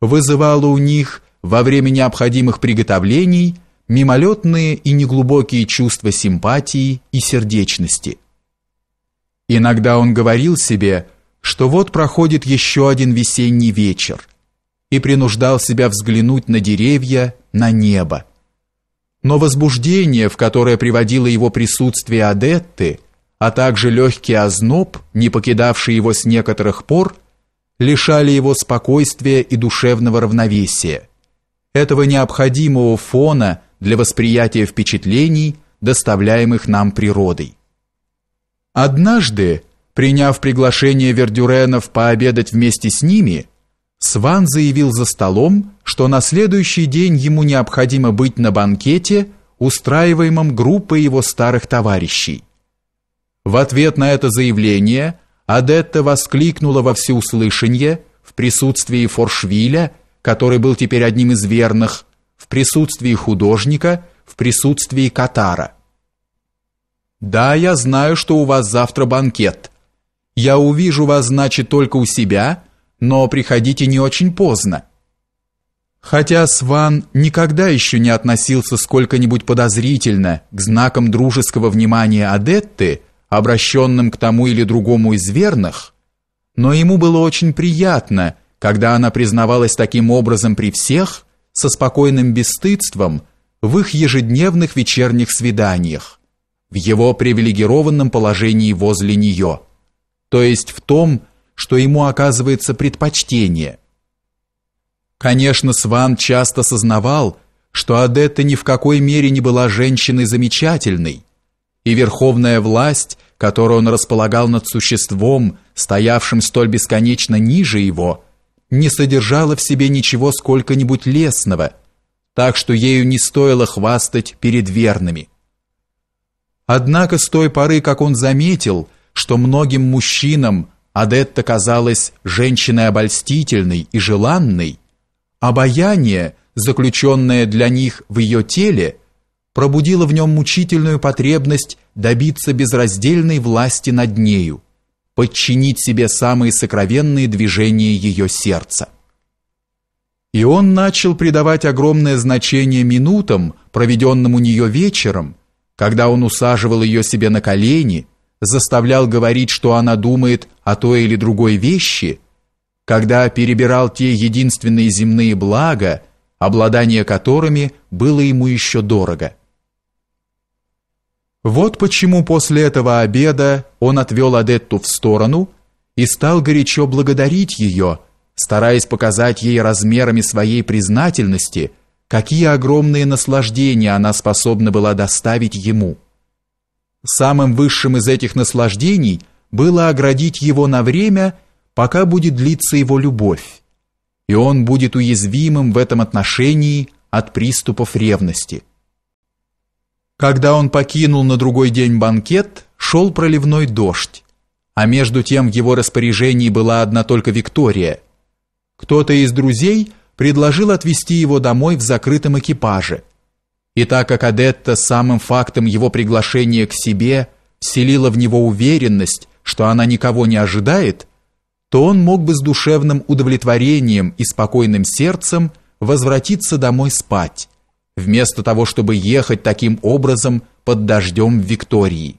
вызывало у них во время необходимых приготовлений мимолетные и неглубокие чувства симпатии и сердечности. Иногда он говорил себе, что вот проходит еще один весенний вечер, и принуждал себя взглянуть на деревья, на небо. Но возбуждение, в которое приводило его присутствие Адетты – а также легкий озноб, не покидавший его с некоторых пор, лишали его спокойствия и душевного равновесия, этого необходимого фона для восприятия впечатлений, доставляемых нам природой. Однажды, приняв приглашение Вердюренов пообедать вместе с ними, Сван заявил за столом, что на следующий день ему необходимо быть на банкете, устраиваемом группой его старых товарищей. В ответ на это заявление Адетта воскликнула во всеуслышание в присутствии Форшвиля, который был теперь одним из верных, в присутствии художника, в присутствии Катара. «Да, я знаю, что у вас завтра банкет. Я увижу вас, значит, только у себя, но приходите не очень поздно». Хотя Сван никогда еще не относился сколько-нибудь подозрительно к знакам дружеского внимания Адетты, обращенным к тому или другому из верных, но ему было очень приятно, когда она признавалась таким образом при всех, со спокойным бесстыдством, в их ежедневных вечерних свиданиях, в его привилегированном положении возле нее, то есть в том, что ему оказывается предпочтение. Конечно, Сван часто сознавал, что Адетта ни в какой мере не была женщиной замечательной, и верховная власть, которую он располагал над существом, стоявшим столь бесконечно ниже его, не содержала в себе ничего сколько-нибудь лесного, так что ею не стоило хвастать перед верными. Однако с той поры, как он заметил, что многим мужчинам Адетта казалась женщиной обольстительной и желанной, обаяние, заключенное для них в ее теле – пробудило в нем мучительную потребность добиться безраздельной власти над нею, подчинить себе самые сокровенные движения ее сердца. И он начал придавать огромное значение минутам, проведенным у нее вечером, когда он усаживал ее себе на колени, заставлял говорить, что она думает о той или другой вещи, когда перебирал те единственные земные блага, обладание которыми было ему еще дорого – вот почему после этого обеда он отвел Адетту в сторону и стал горячо благодарить ее, стараясь показать ей размерами своей признательности, какие огромные наслаждения она способна была доставить ему. Самым высшим из этих наслаждений было оградить его на время, пока будет длиться его любовь, и он будет уязвимым в этом отношении от приступов ревности – когда он покинул на другой день банкет, шел проливной дождь, а между тем в его распоряжении была одна только Виктория. Кто-то из друзей предложил отвезти его домой в закрытом экипаже. И так как Адетта самым фактом его приглашения к себе вселила в него уверенность, что она никого не ожидает, то он мог бы с душевным удовлетворением и спокойным сердцем возвратиться домой спать вместо того, чтобы ехать таким образом под дождем в Виктории.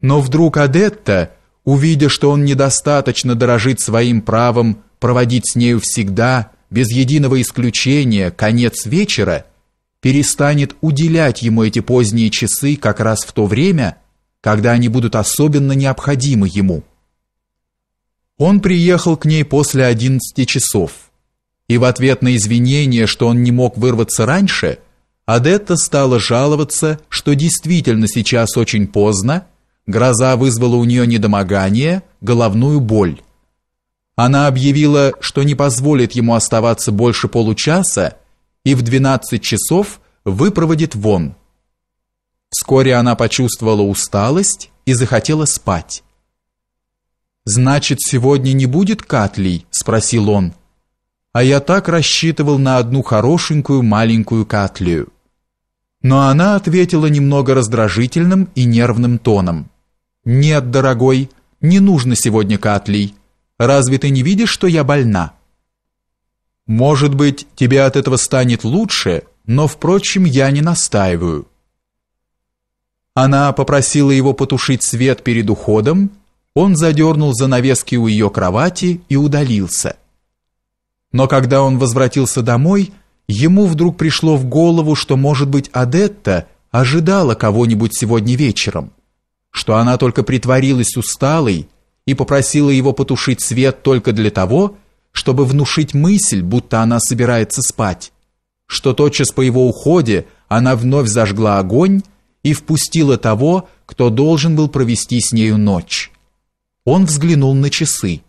Но вдруг Адетта, увидя, что он недостаточно дорожит своим правом проводить с нею всегда, без единого исключения, конец вечера, перестанет уделять ему эти поздние часы как раз в то время, когда они будут особенно необходимы ему. Он приехал к ней после 11 часов и в ответ на извинение, что он не мог вырваться раньше, Адетта стала жаловаться, что действительно сейчас очень поздно, гроза вызвала у нее недомогание, головную боль. Она объявила, что не позволит ему оставаться больше получаса и в 12 часов выпроводит вон. Вскоре она почувствовала усталость и захотела спать. «Значит, сегодня не будет катлей, спросил он а я так рассчитывал на одну хорошенькую маленькую катлю, Но она ответила немного раздражительным и нервным тоном. «Нет, дорогой, не нужно сегодня катлей. Разве ты не видишь, что я больна?» «Может быть, тебе от этого станет лучше, но, впрочем, я не настаиваю». Она попросила его потушить свет перед уходом, он задернул занавески у ее кровати и удалился. Но когда он возвратился домой, ему вдруг пришло в голову, что, может быть, Адетта ожидала кого-нибудь сегодня вечером, что она только притворилась усталой и попросила его потушить свет только для того, чтобы внушить мысль, будто она собирается спать, что тотчас по его уходе она вновь зажгла огонь и впустила того, кто должен был провести с нею ночь. Он взглянул на часы.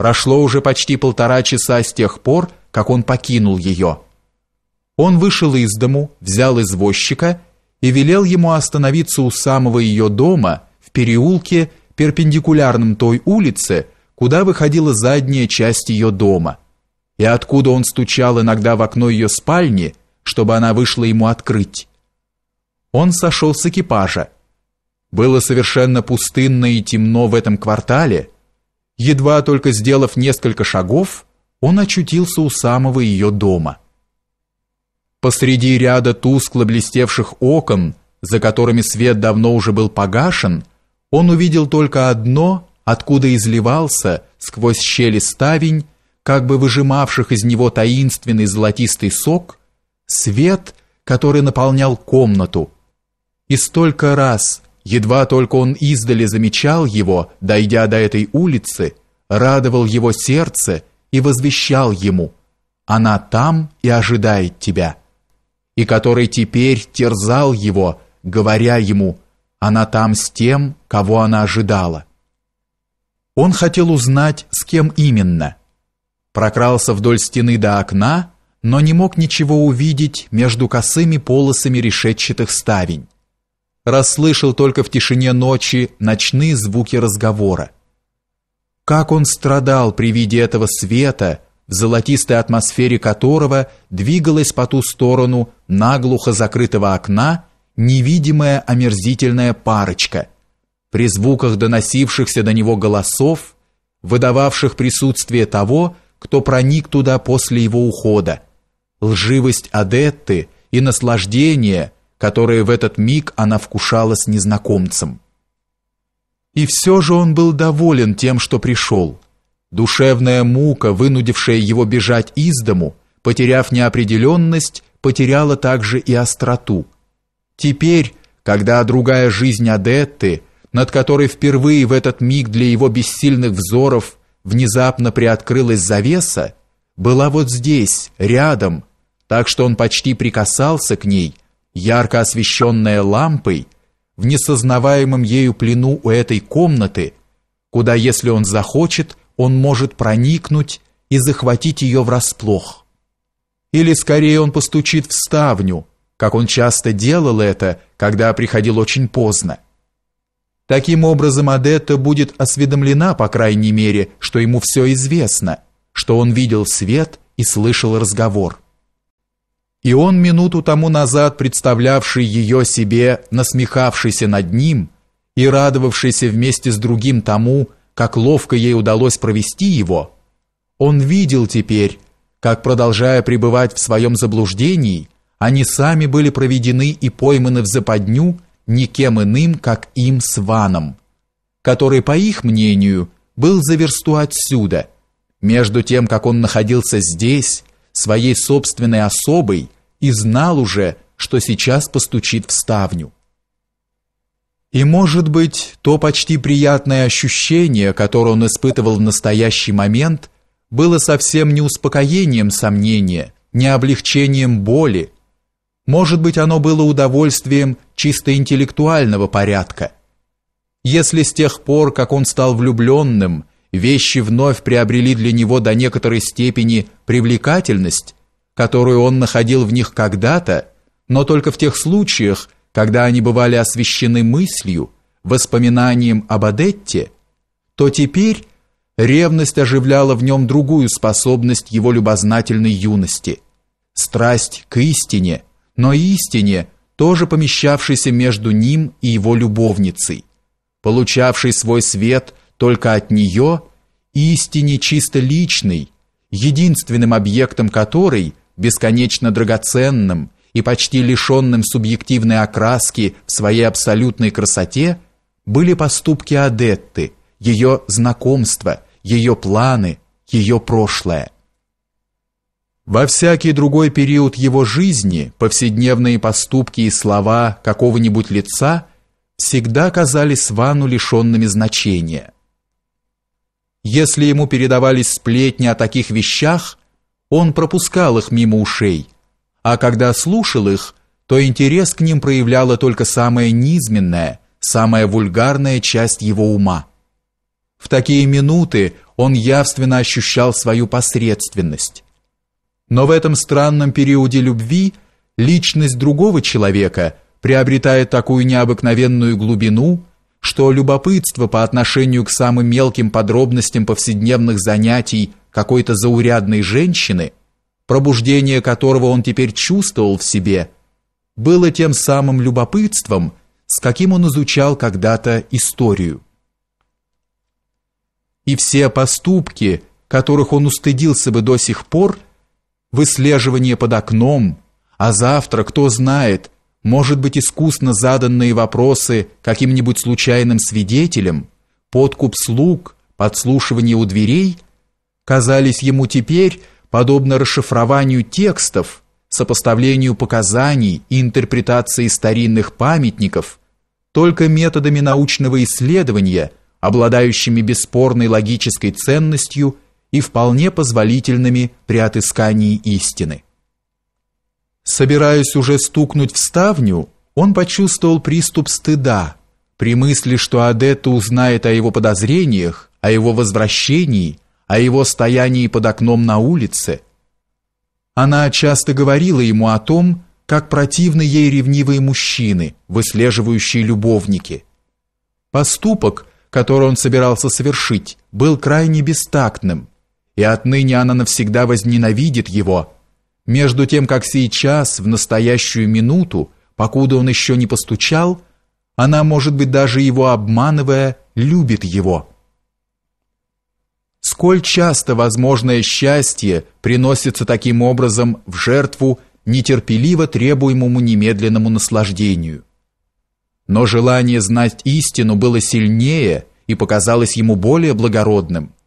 Прошло уже почти полтора часа с тех пор, как он покинул ее. Он вышел из дому, взял извозчика и велел ему остановиться у самого ее дома в переулке, перпендикулярном той улице, куда выходила задняя часть ее дома, и откуда он стучал иногда в окно ее спальни, чтобы она вышла ему открыть. Он сошел с экипажа. Было совершенно пустынно и темно в этом квартале, Едва только сделав несколько шагов, он очутился у самого ее дома. Посреди ряда тускло блестевших окон, за которыми свет давно уже был погашен, он увидел только одно, откуда изливался сквозь щели ставень, как бы выжимавших из него таинственный золотистый сок, свет, который наполнял комнату. И столько раз Едва только он издали замечал его, дойдя до этой улицы, радовал его сердце и возвещал ему: "Она там и ожидает тебя". И который теперь терзал его, говоря ему: "Она там с тем, кого она ожидала". Он хотел узнать, с кем именно. Прокрался вдоль стены до окна, но не мог ничего увидеть между косыми полосами решетчатых ставень расслышал только в тишине ночи ночные звуки разговора. Как он страдал при виде этого света, в золотистой атмосфере которого двигалась по ту сторону наглухо закрытого окна невидимая омерзительная парочка, при звуках доносившихся до него голосов, выдававших присутствие того, кто проник туда после его ухода, лживость Адетты и наслаждение – которые в этот миг она вкушала с незнакомцем. И все же он был доволен тем, что пришел. Душевная мука, вынудившая его бежать из дому, потеряв неопределенность, потеряла также и остроту. Теперь, когда другая жизнь Адетты, над которой впервые в этот миг для его бессильных взоров внезапно приоткрылась завеса, была вот здесь, рядом, так что он почти прикасался к ней – ярко освещенная лампой, в несознаваемом ею плену у этой комнаты, куда, если он захочет, он может проникнуть и захватить ее врасплох. Или скорее он постучит в ставню, как он часто делал это, когда приходил очень поздно. Таким образом, Адетта будет осведомлена, по крайней мере, что ему все известно, что он видел свет и слышал разговор. И он минуту тому назад, представлявший ее себе, насмехавшийся над ним и радовавшийся вместе с другим тому, как ловко ей удалось провести его, он видел теперь, как, продолжая пребывать в своем заблуждении, они сами были проведены и пойманы в западню никем иным, как им с Ваном, который, по их мнению, был за версту отсюда, между тем, как он находился здесь, своей собственной особой и знал уже, что сейчас постучит в ставню. И, может быть, то почти приятное ощущение, которое он испытывал в настоящий момент, было совсем не успокоением сомнения, не облегчением боли. Может быть, оно было удовольствием чисто интеллектуального порядка. Если с тех пор, как он стал влюбленным, вещи вновь приобрели для него до некоторой степени привлекательность, которую он находил в них когда-то, но только в тех случаях, когда они бывали освещены мыслью, воспоминанием об Адетте, то теперь ревность оживляла в нем другую способность его любознательной юности – страсть к истине, но истине, тоже помещавшейся между ним и его любовницей, получавшей свой свет – только от нее, истине чисто личной, единственным объектом которой, бесконечно драгоценным и почти лишенным субъективной окраски в своей абсолютной красоте, были поступки Адетты, ее знакомства, ее планы, ее прошлое. Во всякий другой период его жизни повседневные поступки и слова какого-нибудь лица всегда казались Вану лишенными значения – если ему передавались сплетни о таких вещах, он пропускал их мимо ушей, а когда слушал их, то интерес к ним проявляла только самая низменная, самая вульгарная часть его ума. В такие минуты он явственно ощущал свою посредственность. Но в этом странном периоде любви личность другого человека приобретает такую необыкновенную глубину – что любопытство по отношению к самым мелким подробностям повседневных занятий какой-то заурядной женщины, пробуждение которого он теперь чувствовал в себе, было тем самым любопытством, с каким он изучал когда-то историю. И все поступки, которых он устыдился бы до сих пор, выслеживание под окном, а завтра, кто знает, может быть, искусно заданные вопросы каким-нибудь случайным свидетелем, подкуп слуг, подслушивание у дверей, казались ему теперь подобно расшифрованию текстов, сопоставлению показаний и интерпретации старинных памятников, только методами научного исследования, обладающими бесспорной логической ценностью и вполне позволительными при отыскании истины. Собираясь уже стукнуть в ставню, он почувствовал приступ стыда при мысли, что Адетта узнает о его подозрениях, о его возвращении, о его стоянии под окном на улице. Она часто говорила ему о том, как противны ей ревнивые мужчины, выслеживающие любовники. Поступок, который он собирался совершить, был крайне бестактным, и отныне она навсегда возненавидит его – между тем, как сейчас, в настоящую минуту, покуда он еще не постучал, она, может быть, даже его обманывая, любит его. Сколь часто возможное счастье приносится таким образом в жертву нетерпеливо требуемому немедленному наслаждению. Но желание знать истину было сильнее и показалось ему более благородным –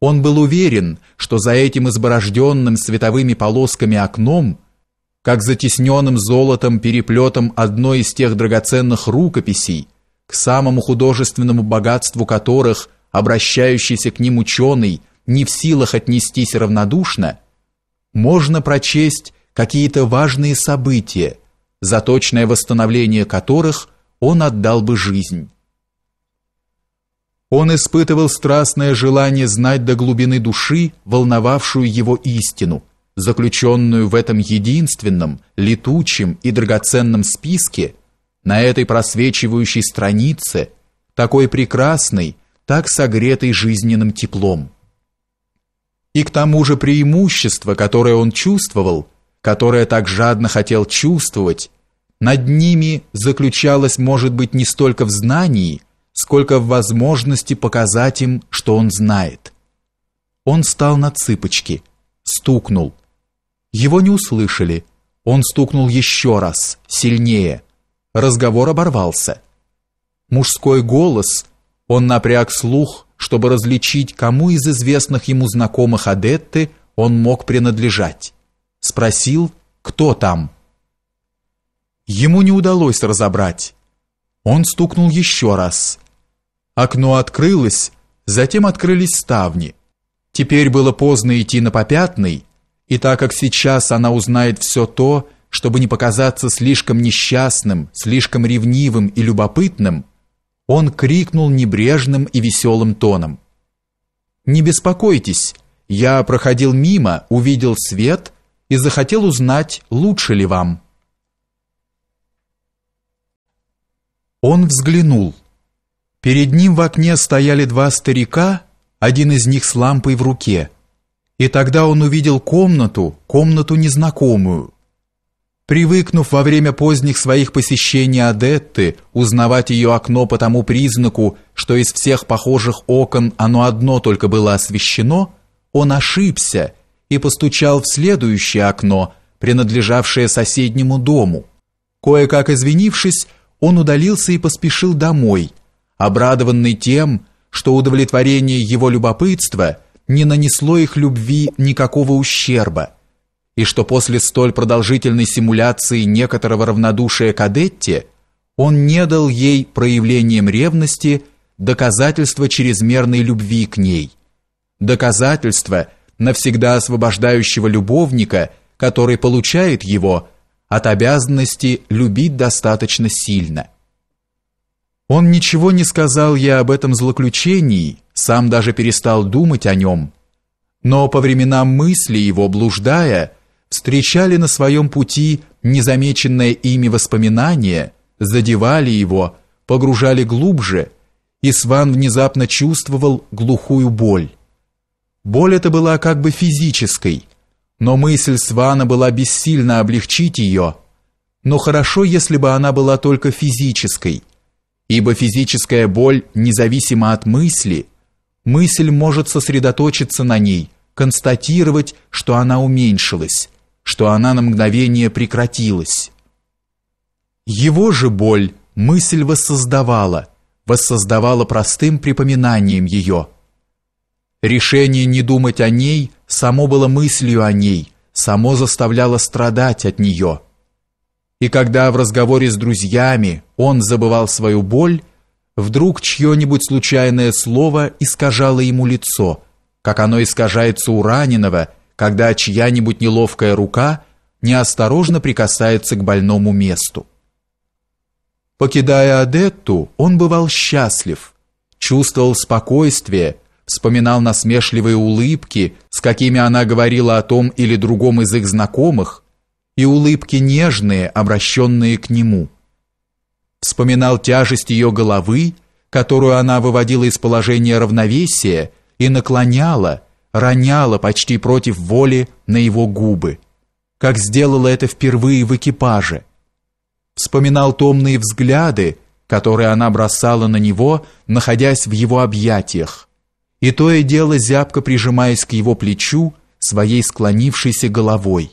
он был уверен, что за этим изборожденным световыми полосками окном, как затесненным золотом переплетом одной из тех драгоценных рукописей, к самому художественному богатству которых обращающийся к ним ученый не в силах отнестись равнодушно, можно прочесть какие-то важные события, за точное восстановление которых он отдал бы жизнь. Он испытывал страстное желание знать до глубины души волновавшую его истину, заключенную в этом единственном, летучем и драгоценном списке, на этой просвечивающей странице, такой прекрасной, так согретой жизненным теплом. И к тому же преимущество, которое он чувствовал, которое так жадно хотел чувствовать, над ними заключалось, может быть, не столько в знании, сколько в возможности показать им, что он знает. Он стал на цыпочки, стукнул. Его не услышали. Он стукнул еще раз, сильнее. Разговор оборвался. Мужской голос, он напряг слух, чтобы различить, кому из известных ему знакомых Адетты он мог принадлежать. Спросил, кто там. Ему не удалось разобрать. Он стукнул еще раз – Окно открылось, затем открылись ставни. Теперь было поздно идти на попятный, и так как сейчас она узнает все то, чтобы не показаться слишком несчастным, слишком ревнивым и любопытным, он крикнул небрежным и веселым тоном. «Не беспокойтесь, я проходил мимо, увидел свет и захотел узнать, лучше ли вам». Он взглянул. Перед ним в окне стояли два старика, один из них с лампой в руке. И тогда он увидел комнату, комнату незнакомую. Привыкнув во время поздних своих посещений Адетты узнавать ее окно по тому признаку, что из всех похожих окон оно одно только было освещено, он ошибся и постучал в следующее окно, принадлежавшее соседнему дому. Кое-как извинившись, он удалился и поспешил домой – обрадованный тем, что удовлетворение его любопытства не нанесло их любви никакого ущерба, и что после столь продолжительной симуляции некоторого равнодушия к Адетте он не дал ей проявлением ревности доказательства чрезмерной любви к ней, доказательства, навсегда освобождающего любовника, который получает его, от обязанности любить достаточно сильно. Он ничего не сказал я об этом злоключении, сам даже перестал думать о нем. Но по временам мысли его, блуждая, встречали на своем пути незамеченное ими воспоминание, задевали его, погружали глубже, и Сван внезапно чувствовал глухую боль. Боль эта была как бы физической, но мысль Свана была бессильно облегчить ее. Но хорошо, если бы она была только физической – ибо физическая боль независима от мысли, мысль может сосредоточиться на ней, констатировать, что она уменьшилась, что она на мгновение прекратилась. Его же боль мысль воссоздавала, воссоздавала простым припоминанием ее. Решение не думать о ней само было мыслью о ней, само заставляло страдать от нее. И когда в разговоре с друзьями он забывал свою боль, вдруг чье-нибудь случайное слово искажало ему лицо, как оно искажается у раненого, когда чья-нибудь неловкая рука неосторожно прикасается к больному месту. Покидая Адетту, он бывал счастлив, чувствовал спокойствие, вспоминал насмешливые улыбки, с какими она говорила о том или другом из их знакомых, и улыбки нежные, обращенные к нему. Вспоминал тяжесть ее головы, которую она выводила из положения равновесия и наклоняла, роняла почти против воли на его губы, как сделала это впервые в экипаже. Вспоминал томные взгляды, которые она бросала на него, находясь в его объятиях, и то и дело зябко прижимаясь к его плечу своей склонившейся головой.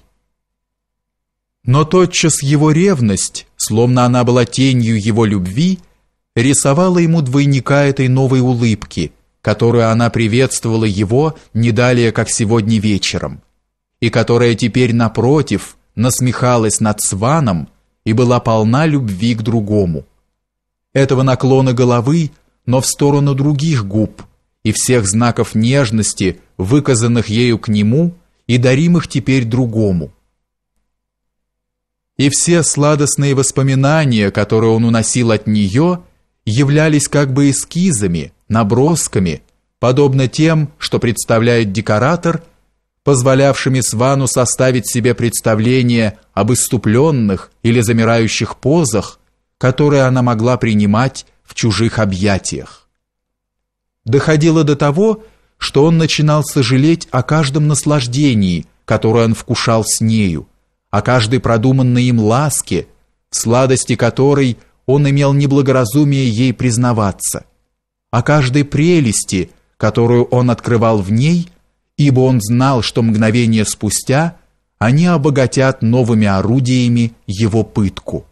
Но тотчас его ревность, словно она была тенью его любви, рисовала ему двойника этой новой улыбки, которую она приветствовала его не далее, как сегодня вечером, и которая теперь, напротив, насмехалась над Сваном и была полна любви к другому. Этого наклона головы, но в сторону других губ и всех знаков нежности, выказанных ею к нему и даримых теперь другому – и все сладостные воспоминания, которые он уносил от нее, являлись как бы эскизами, набросками, подобно тем, что представляет декоратор, позволявшими Свану составить себе представление об иступленных или замирающих позах, которые она могла принимать в чужих объятиях. Доходило до того, что он начинал сожалеть о каждом наслаждении, которое он вкушал с нею, о а каждой продуманной им ласке, в сладости которой он имел неблагоразумие ей признаваться, о а каждой прелести, которую он открывал в ней, ибо он знал, что мгновение спустя они обогатят новыми орудиями его пытку.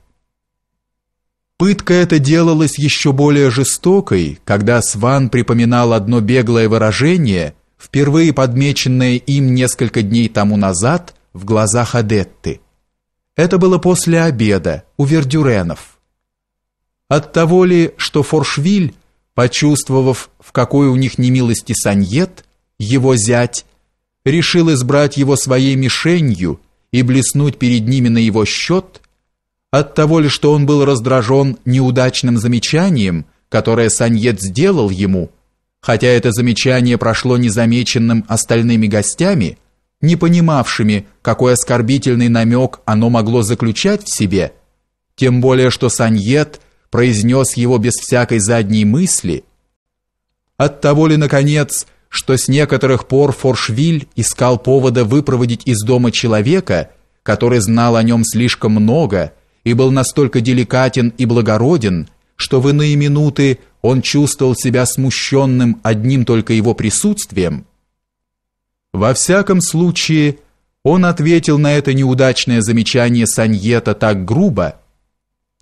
Пытка эта делалась еще более жестокой, когда Сван припоминал одно беглое выражение, впервые подмеченное им несколько дней тому назад – в глазах Адетты. Это было после обеда у Вердюренов. От того ли, что Форшвиль, почувствовав, в какой у них немилости Саньет, его зять, решил избрать его своей мишенью и блеснуть перед ними на его счет, от того ли, что он был раздражен неудачным замечанием, которое Саньет сделал ему, хотя это замечание прошло незамеченным остальными гостями – не понимавшими, какой оскорбительный намек оно могло заключать в себе, тем более что Саньет произнес его без всякой задней мысли. Оттого ли наконец, что с некоторых пор Форшвиль искал повода выпроводить из дома человека, который знал о нем слишком много и был настолько деликатен и благороден, что в иные минуты он чувствовал себя смущенным одним только его присутствием. Во всяком случае, он ответил на это неудачное замечание Саньета так грубо,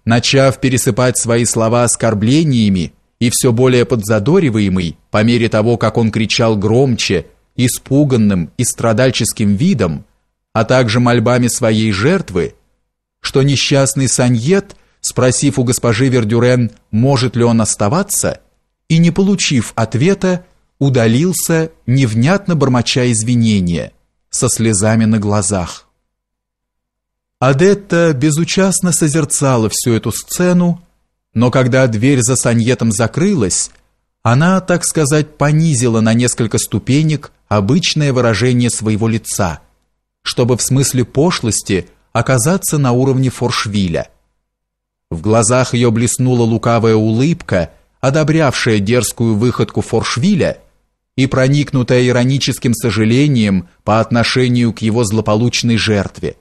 начав пересыпать свои слова оскорблениями и все более подзадориваемый, по мере того, как он кричал громче, испуганным и страдальческим видом, а также мольбами своей жертвы, что несчастный Саньет, спросив у госпожи Вердюрен, может ли он оставаться, и не получив ответа, удалился, невнятно бормоча извинения, со слезами на глазах. Адетта безучастно созерцала всю эту сцену, но когда дверь за Саньетом закрылась, она, так сказать, понизила на несколько ступенек обычное выражение своего лица, чтобы в смысле пошлости оказаться на уровне Форшвиля. В глазах ее блеснула лукавая улыбка, одобрявшая дерзкую выходку Форшвиля, и проникнутая ироническим сожалением по отношению к его злополучной жертве.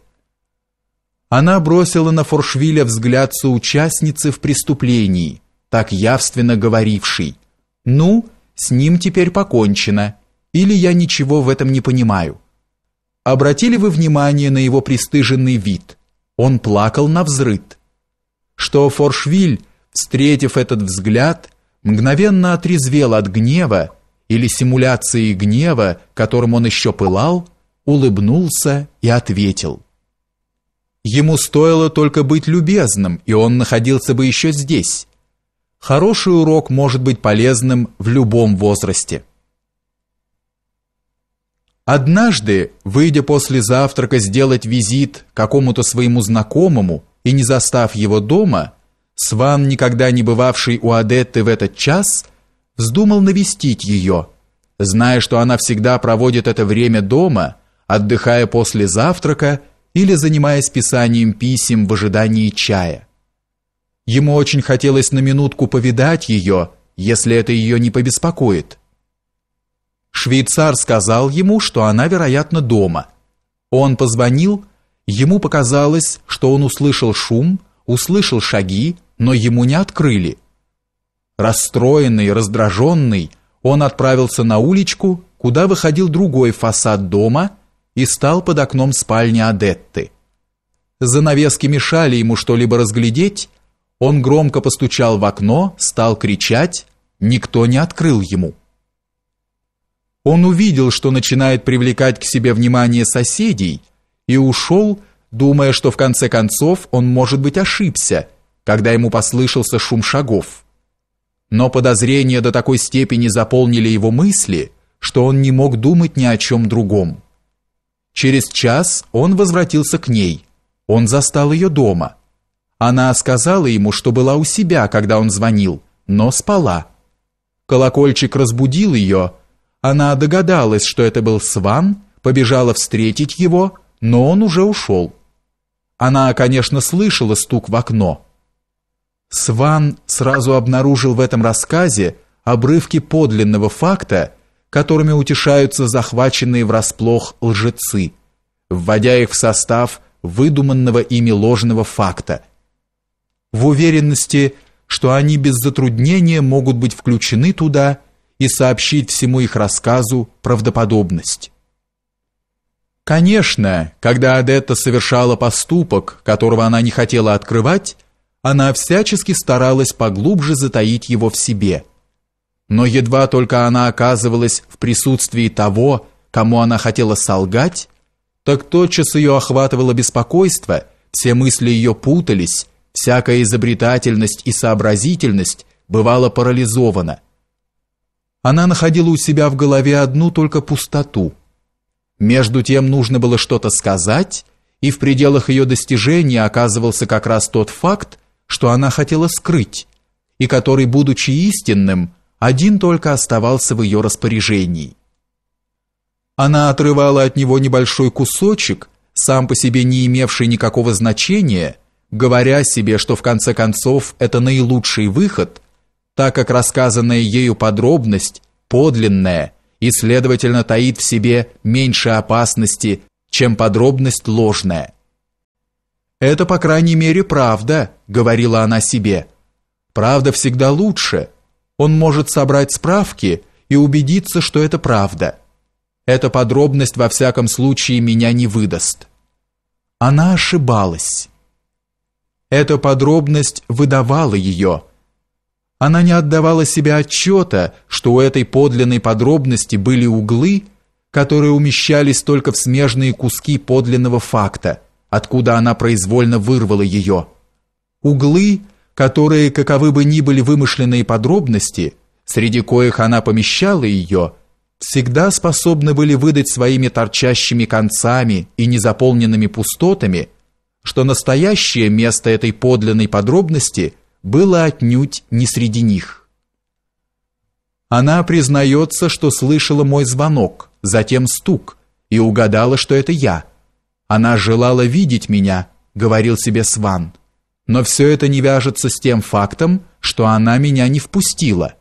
Она бросила на Форшвиля взгляд соучастницы в преступлении, так явственно говорившей «Ну, с ним теперь покончено, или я ничего в этом не понимаю». Обратили вы внимание на его пристыженный вид? Он плакал на взрыд. Что Форшвиль, встретив этот взгляд, мгновенно отрезвел от гнева, или симуляции гнева, которым он еще пылал, улыбнулся и ответил. Ему стоило только быть любезным, и он находился бы еще здесь. Хороший урок может быть полезным в любом возрасте. Однажды, выйдя после завтрака сделать визит какому-то своему знакомому и не застав его дома, Сван, никогда не бывавший у Адетты в этот час, вздумал навестить ее, зная, что она всегда проводит это время дома, отдыхая после завтрака или занимаясь писанием писем в ожидании чая. Ему очень хотелось на минутку повидать ее, если это ее не побеспокоит. Швейцар сказал ему, что она, вероятно, дома. Он позвонил, ему показалось, что он услышал шум, услышал шаги, но ему не открыли. Расстроенный, раздраженный, он отправился на уличку, куда выходил другой фасад дома и стал под окном спальни Адетты. Занавески мешали ему что-либо разглядеть, он громко постучал в окно, стал кричать, никто не открыл ему. Он увидел, что начинает привлекать к себе внимание соседей, и ушел, думая, что в конце концов он, может быть, ошибся, когда ему послышался шум шагов. Но подозрения до такой степени заполнили его мысли, что он не мог думать ни о чем другом. Через час он возвратился к ней. Он застал ее дома. Она сказала ему, что была у себя, когда он звонил, но спала. Колокольчик разбудил ее. Она догадалась, что это был Сван, побежала встретить его, но он уже ушел. Она, конечно, слышала стук в окно. Сван сразу обнаружил в этом рассказе обрывки подлинного факта, которыми утешаются захваченные врасплох лжецы, вводя их в состав выдуманного ими ложного факта. В уверенности, что они без затруднения могут быть включены туда и сообщить всему их рассказу правдоподобность. Конечно, когда Адетта совершала поступок, которого она не хотела открывать, она всячески старалась поглубже затаить его в себе. Но едва только она оказывалась в присутствии того, кому она хотела солгать, так тотчас ее охватывало беспокойство, все мысли ее путались, всякая изобретательность и сообразительность бывала парализована. Она находила у себя в голове одну только пустоту. Между тем нужно было что-то сказать, и в пределах ее достижения оказывался как раз тот факт, что она хотела скрыть, и который, будучи истинным, один только оставался в ее распоряжении. Она отрывала от него небольшой кусочек, сам по себе не имевший никакого значения, говоря себе, что в конце концов это наилучший выход, так как рассказанная ею подробность подлинная и, следовательно, таит в себе меньше опасности, чем подробность ложная. «Это, по крайней мере, правда», — говорила она себе. «Правда всегда лучше. Он может собрать справки и убедиться, что это правда. Эта подробность, во всяком случае, меня не выдаст». Она ошибалась. Эта подробность выдавала ее. Она не отдавала себе отчета, что у этой подлинной подробности были углы, которые умещались только в смежные куски подлинного факта – откуда она произвольно вырвала ее. Углы, которые, каковы бы ни были вымышленные подробности, среди коих она помещала ее, всегда способны были выдать своими торчащими концами и незаполненными пустотами, что настоящее место этой подлинной подробности было отнюдь не среди них. Она признается, что слышала мой звонок, затем стук, и угадала, что это я – она желала видеть меня, говорил себе Сван. Но все это не вяжется с тем фактом, что она меня не впустила.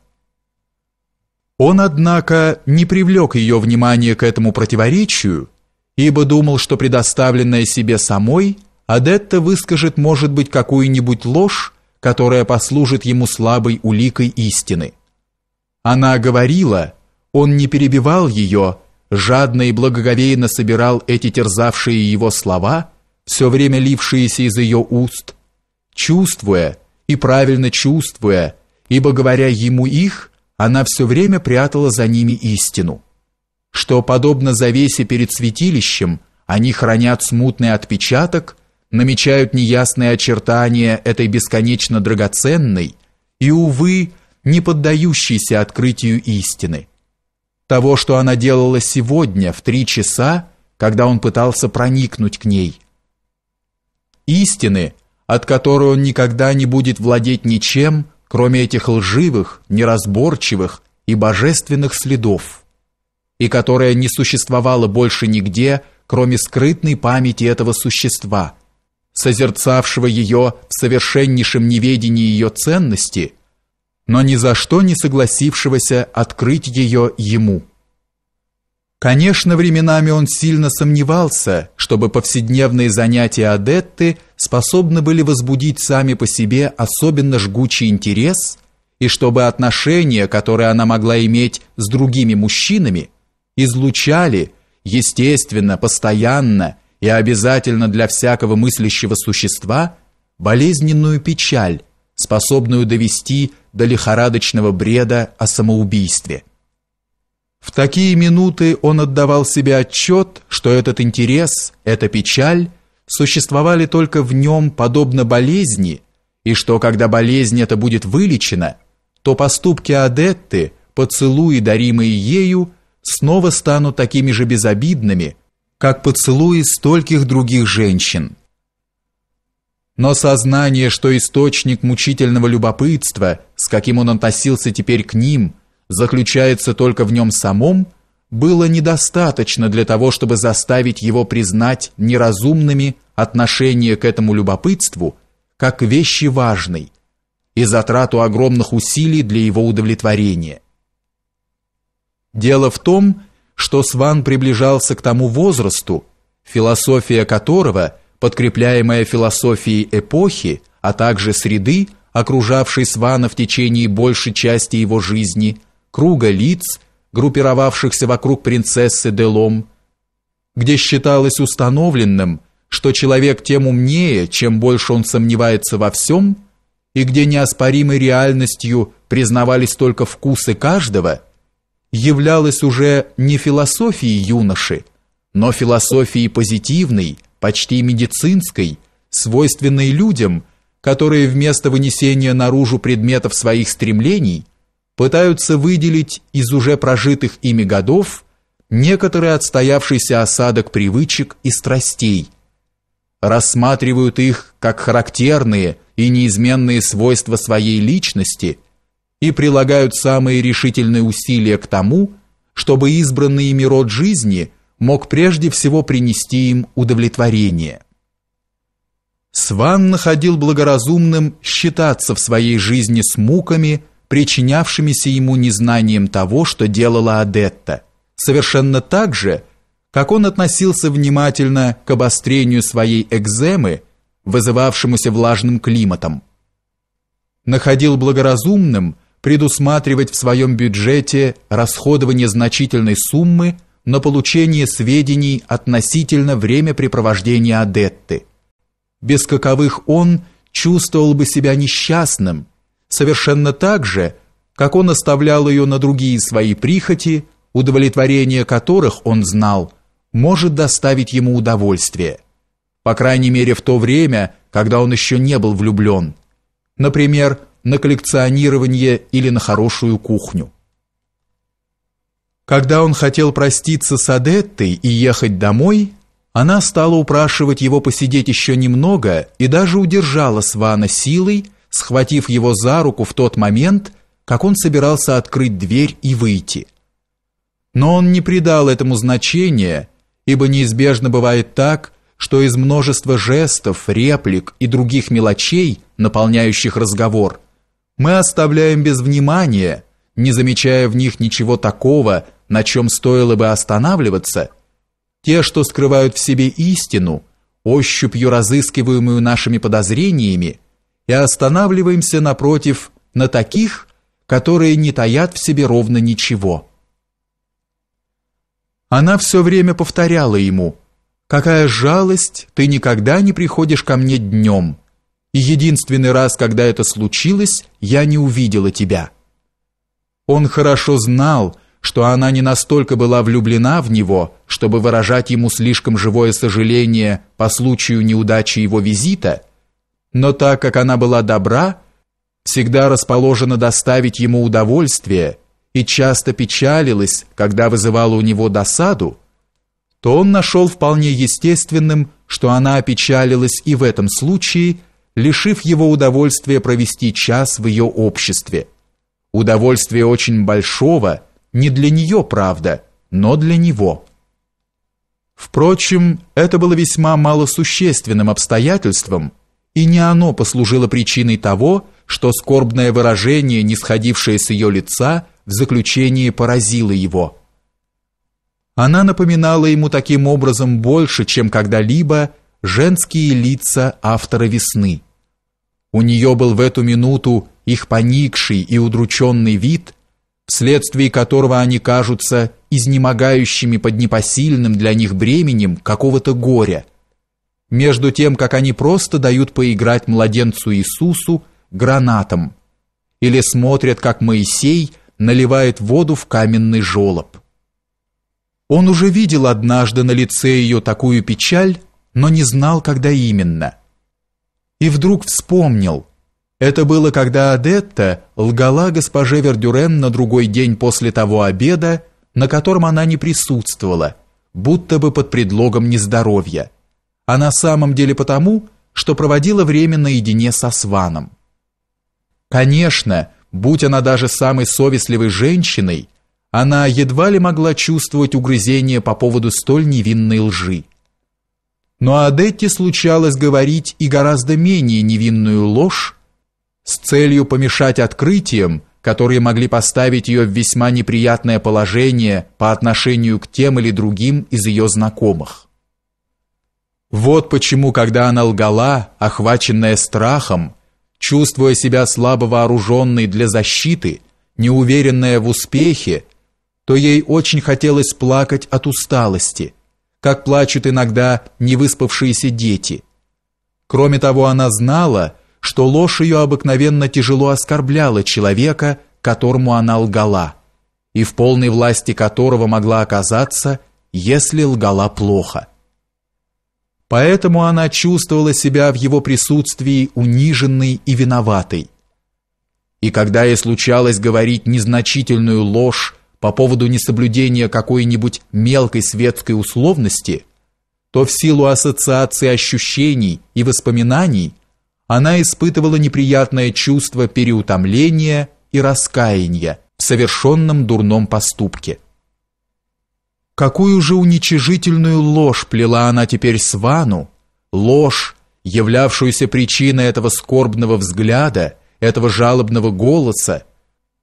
Он, однако, не привлек ее внимание к этому противоречию, ибо думал, что предоставленная себе самой, Адетта выскажет, может быть, какую-нибудь ложь, которая послужит ему слабой уликой истины. Она говорила, он не перебивал ее, жадно и благоговейно собирал эти терзавшие его слова, все время лившиеся из ее уст, чувствуя и правильно чувствуя, ибо говоря ему их, она все время прятала за ними истину, что подобно завесе перед святилищем, они хранят смутный отпечаток, намечают неясные очертания этой бесконечно драгоценной и увы не поддающейся открытию истины того, что она делала сегодня в три часа, когда он пытался проникнуть к ней. Истины, от которой он никогда не будет владеть ничем, кроме этих лживых, неразборчивых и божественных следов, и которая не существовала больше нигде, кроме скрытной памяти этого существа, созерцавшего ее в совершеннейшем неведении ее ценности – но ни за что не согласившегося открыть ее ему. Конечно, временами он сильно сомневался, чтобы повседневные занятия адетты способны были возбудить сами по себе особенно жгучий интерес, и чтобы отношения, которые она могла иметь с другими мужчинами, излучали, естественно, постоянно и обязательно для всякого мыслящего существа, болезненную печаль, способную довести до лихорадочного бреда о самоубийстве. В такие минуты он отдавал себе отчет, что этот интерес, эта печаль существовали только в нем подобно болезни, и что когда болезнь эта будет вылечена, то поступки Адетты, поцелуи, даримые ею, снова станут такими же безобидными, как поцелуи стольких других женщин но сознание, что источник мучительного любопытства, с каким он относился теперь к ним, заключается только в нем самом, было недостаточно для того, чтобы заставить его признать неразумными отношение к этому любопытству как вещи важной и затрату огромных усилий для его удовлетворения. Дело в том, что Сван приближался к тому возрасту, философия которого – подкрепляемая философией эпохи, а также среды, окружавшей Свана в течение большей части его жизни, круга лиц, группировавшихся вокруг принцессы Делом, где считалось установленным, что человек тем умнее, чем больше он сомневается во всем, и где неоспоримой реальностью признавались только вкусы каждого, являлось уже не философией юноши, но философией позитивной – почти медицинской, свойственной людям, которые вместо вынесения наружу предметов своих стремлений пытаются выделить из уже прожитых ими годов некоторый отстоявшийся осадок привычек и страстей, рассматривают их как характерные и неизменные свойства своей личности и прилагают самые решительные усилия к тому, чтобы избранный ими род жизни – мог прежде всего принести им удовлетворение. Сван находил благоразумным считаться в своей жизни с муками, причинявшимися ему незнанием того, что делала Адетта, совершенно так же, как он относился внимательно к обострению своей экземы, вызывавшемуся влажным климатом. Находил благоразумным предусматривать в своем бюджете расходование значительной суммы – на получение сведений относительно времяпрепровождения Адетты, без каковых он чувствовал бы себя несчастным, совершенно так же, как он оставлял ее на другие свои прихоти, удовлетворение которых он знал, может доставить ему удовольствие. По крайней мере, в то время, когда он еще не был влюблен. Например, на коллекционирование или на хорошую кухню. Когда он хотел проститься с Адеттой и ехать домой, она стала упрашивать его посидеть еще немного и даже удержала Свана силой, схватив его за руку в тот момент, как он собирался открыть дверь и выйти. Но он не придал этому значения, ибо неизбежно бывает так, что из множества жестов, реплик и других мелочей, наполняющих разговор, мы оставляем без внимания, не замечая в них ничего такого, на чем стоило бы останавливаться, те, что скрывают в себе истину, ощупью разыскиваемую нашими подозрениями, и останавливаемся напротив на таких, которые не таят в себе ровно ничего. Она все время повторяла ему: "Какая жалость, ты никогда не приходишь ко мне днем, И единственный раз, когда это случилось, я не увидела тебя". Он хорошо знал, что она не настолько была влюблена в него, чтобы выражать ему слишком живое сожаление по случаю неудачи его визита, но так как она была добра, всегда расположена доставить ему удовольствие и часто печалилась, когда вызывала у него досаду, то он нашел вполне естественным, что она опечалилась и в этом случае, лишив его удовольствия провести час в ее обществе. Удовольствие очень большого – не для нее, правда, но для него. Впрочем, это было весьма малосущественным обстоятельством, и не оно послужило причиной того, что скорбное выражение, не с ее лица, в заключении поразило его. Она напоминала ему таким образом больше, чем когда-либо, женские лица автора «Весны». У нее был в эту минуту их поникший и удрученный вид – вследствие которого они кажутся изнемогающими под непосильным для них бременем какого-то горя, между тем, как они просто дают поиграть младенцу Иисусу гранатом или смотрят, как Моисей наливает воду в каменный жолоб. Он уже видел однажды на лице ее такую печаль, но не знал, когда именно. И вдруг вспомнил – это было, когда Адетта лгала госпоже Вердюрен на другой день после того обеда, на котором она не присутствовала, будто бы под предлогом нездоровья, а на самом деле потому, что проводила время наедине со Сваном. Конечно, будь она даже самой совестливой женщиной, она едва ли могла чувствовать угрызение по поводу столь невинной лжи. Но Адетте случалось говорить и гораздо менее невинную ложь, с целью помешать открытиям, которые могли поставить ее в весьма неприятное положение по отношению к тем или другим из ее знакомых. Вот почему, когда она лгала, охваченная страхом, чувствуя себя слабо вооруженной для защиты, неуверенная в успехе, то ей очень хотелось плакать от усталости, как плачут иногда невыспавшиеся дети. Кроме того, она знала, что ложь ее обыкновенно тяжело оскорбляла человека, которому она лгала, и в полной власти которого могла оказаться, если лгала плохо. Поэтому она чувствовала себя в его присутствии униженной и виноватой. И когда ей случалось говорить незначительную ложь по поводу несоблюдения какой-нибудь мелкой светской условности, то в силу ассоциации ощущений и воспоминаний – она испытывала неприятное чувство переутомления и раскаяния в совершенном дурном поступке. Какую же уничижительную ложь плела она теперь Свану, ложь, являвшуюся причиной этого скорбного взгляда, этого жалобного голоса,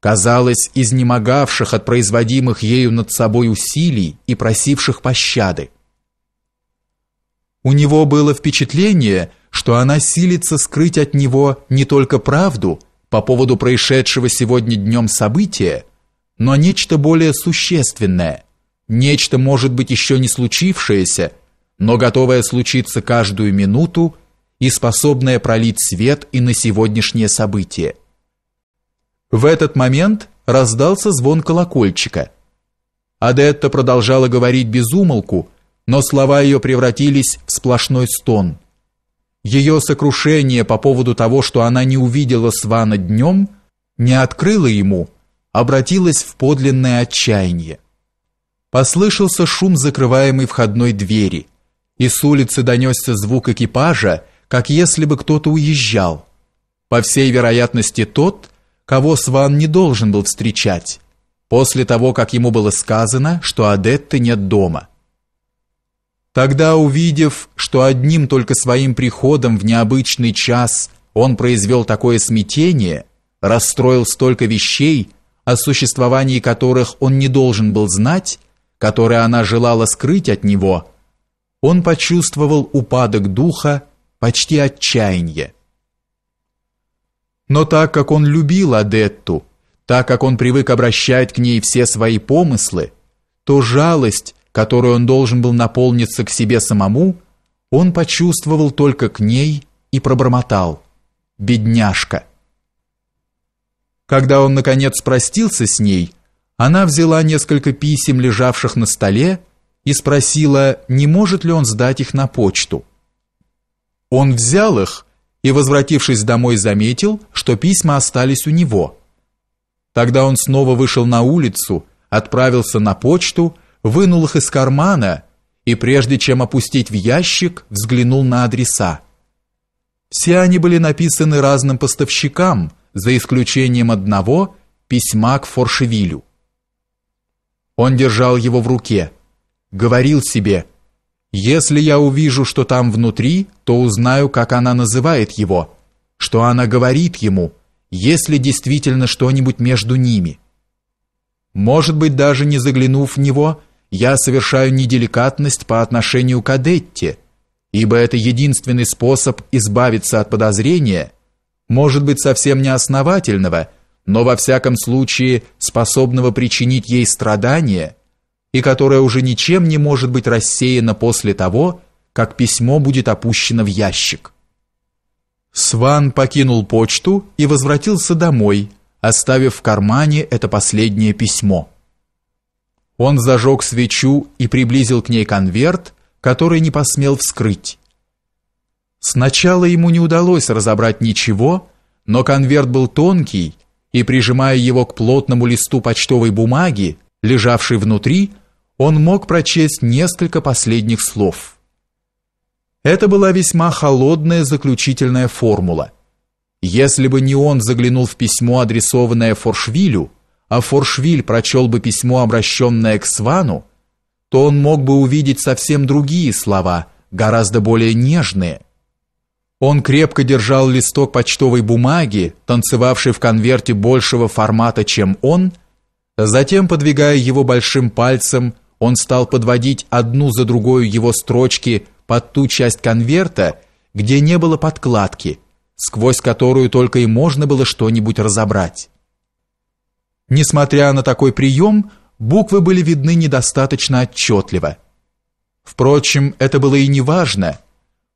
казалось, изнемогавших от производимых ею над собой усилий и просивших пощады. У него было впечатление, что она силится скрыть от него не только правду по поводу происшедшего сегодня днем события, но нечто более существенное, нечто, может быть, еще не случившееся, но готовое случиться каждую минуту и способное пролить свет и на сегодняшнее событие. В этот момент раздался звон колокольчика. Адетта продолжала говорить без умолку, но слова ее превратились в сплошной стон – ее сокрушение по поводу того, что она не увидела Свана днем, не открыло ему, обратилось в подлинное отчаяние. Послышался шум закрываемой входной двери, и с улицы донесся звук экипажа, как если бы кто-то уезжал. По всей вероятности тот, кого Сван не должен был встречать, после того, как ему было сказано, что Адетты нет дома. Тогда, увидев, что одним только своим приходом в необычный час он произвел такое смятение, расстроил столько вещей, о существовании которых он не должен был знать, которые она желала скрыть от него, он почувствовал упадок духа, почти отчаяние. Но так как он любил Адетту, так как он привык обращать к ней все свои помыслы, то жалость, которую он должен был наполниться к себе самому, он почувствовал только к ней и пробормотал: "Бедняжка". Когда он наконец простился с ней, она взяла несколько писем, лежавших на столе, и спросила, не может ли он сдать их на почту. Он взял их и, возвратившись домой, заметил, что письма остались у него. Тогда он снова вышел на улицу, отправился на почту вынул их из кармана и, прежде чем опустить в ящик, взглянул на адреса. Все они были написаны разным поставщикам, за исключением одного письма к Форшевилю. Он держал его в руке, говорил себе «Если я увижу, что там внутри, то узнаю, как она называет его, что она говорит ему, если действительно что-нибудь между ними». Может быть, даже не заглянув в него, я совершаю неделикатность по отношению к Адетте, ибо это единственный способ избавиться от подозрения, может быть, совсем неосновательного, но во всяком случае способного причинить ей страдания, и которое уже ничем не может быть рассеяно после того, как письмо будет опущено в ящик. Сван покинул почту и возвратился домой, оставив в кармане это последнее письмо. Он зажег свечу и приблизил к ней конверт, который не посмел вскрыть. Сначала ему не удалось разобрать ничего, но конверт был тонкий, и, прижимая его к плотному листу почтовой бумаги, лежавшей внутри, он мог прочесть несколько последних слов. Это была весьма холодная заключительная формула. Если бы не он заглянул в письмо, адресованное Форшвилю, а Форшвиль прочел бы письмо, обращенное к Свану, то он мог бы увидеть совсем другие слова, гораздо более нежные. Он крепко держал листок почтовой бумаги, танцевавший в конверте большего формата, чем он, затем, подвигая его большим пальцем, он стал подводить одну за другой его строчки под ту часть конверта, где не было подкладки, сквозь которую только и можно было что-нибудь разобрать. Несмотря на такой прием, буквы были видны недостаточно отчетливо. Впрочем, это было и не важно,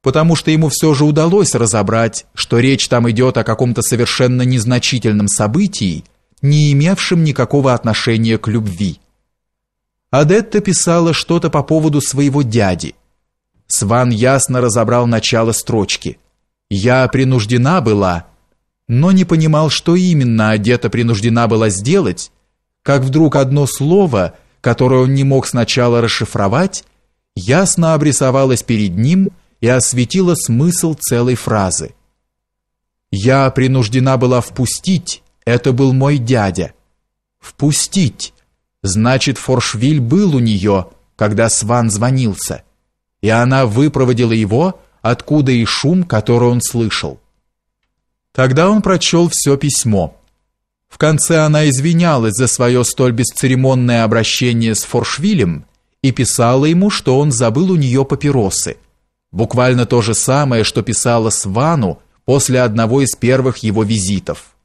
потому что ему все же удалось разобрать, что речь там идет о каком-то совершенно незначительном событии, не имевшем никакого отношения к любви. Адетта писала что-то по поводу своего дяди. Сван ясно разобрал начало строчки. «Я принуждена была», но не понимал, что именно одета принуждена была сделать, как вдруг одно слово, которое он не мог сначала расшифровать, ясно обрисовалось перед ним и осветило смысл целой фразы. «Я принуждена была впустить, это был мой дядя». «Впустить» значит, Форшвиль был у нее, когда Сван звонился, и она выпроводила его, откуда и шум, который он слышал. Тогда он прочел все письмо. В конце она извинялась за свое столь бесцеремонное обращение с Форшвилем и писала ему, что он забыл у нее папиросы. Буквально то же самое, что писала Свану после одного из первых его визитов.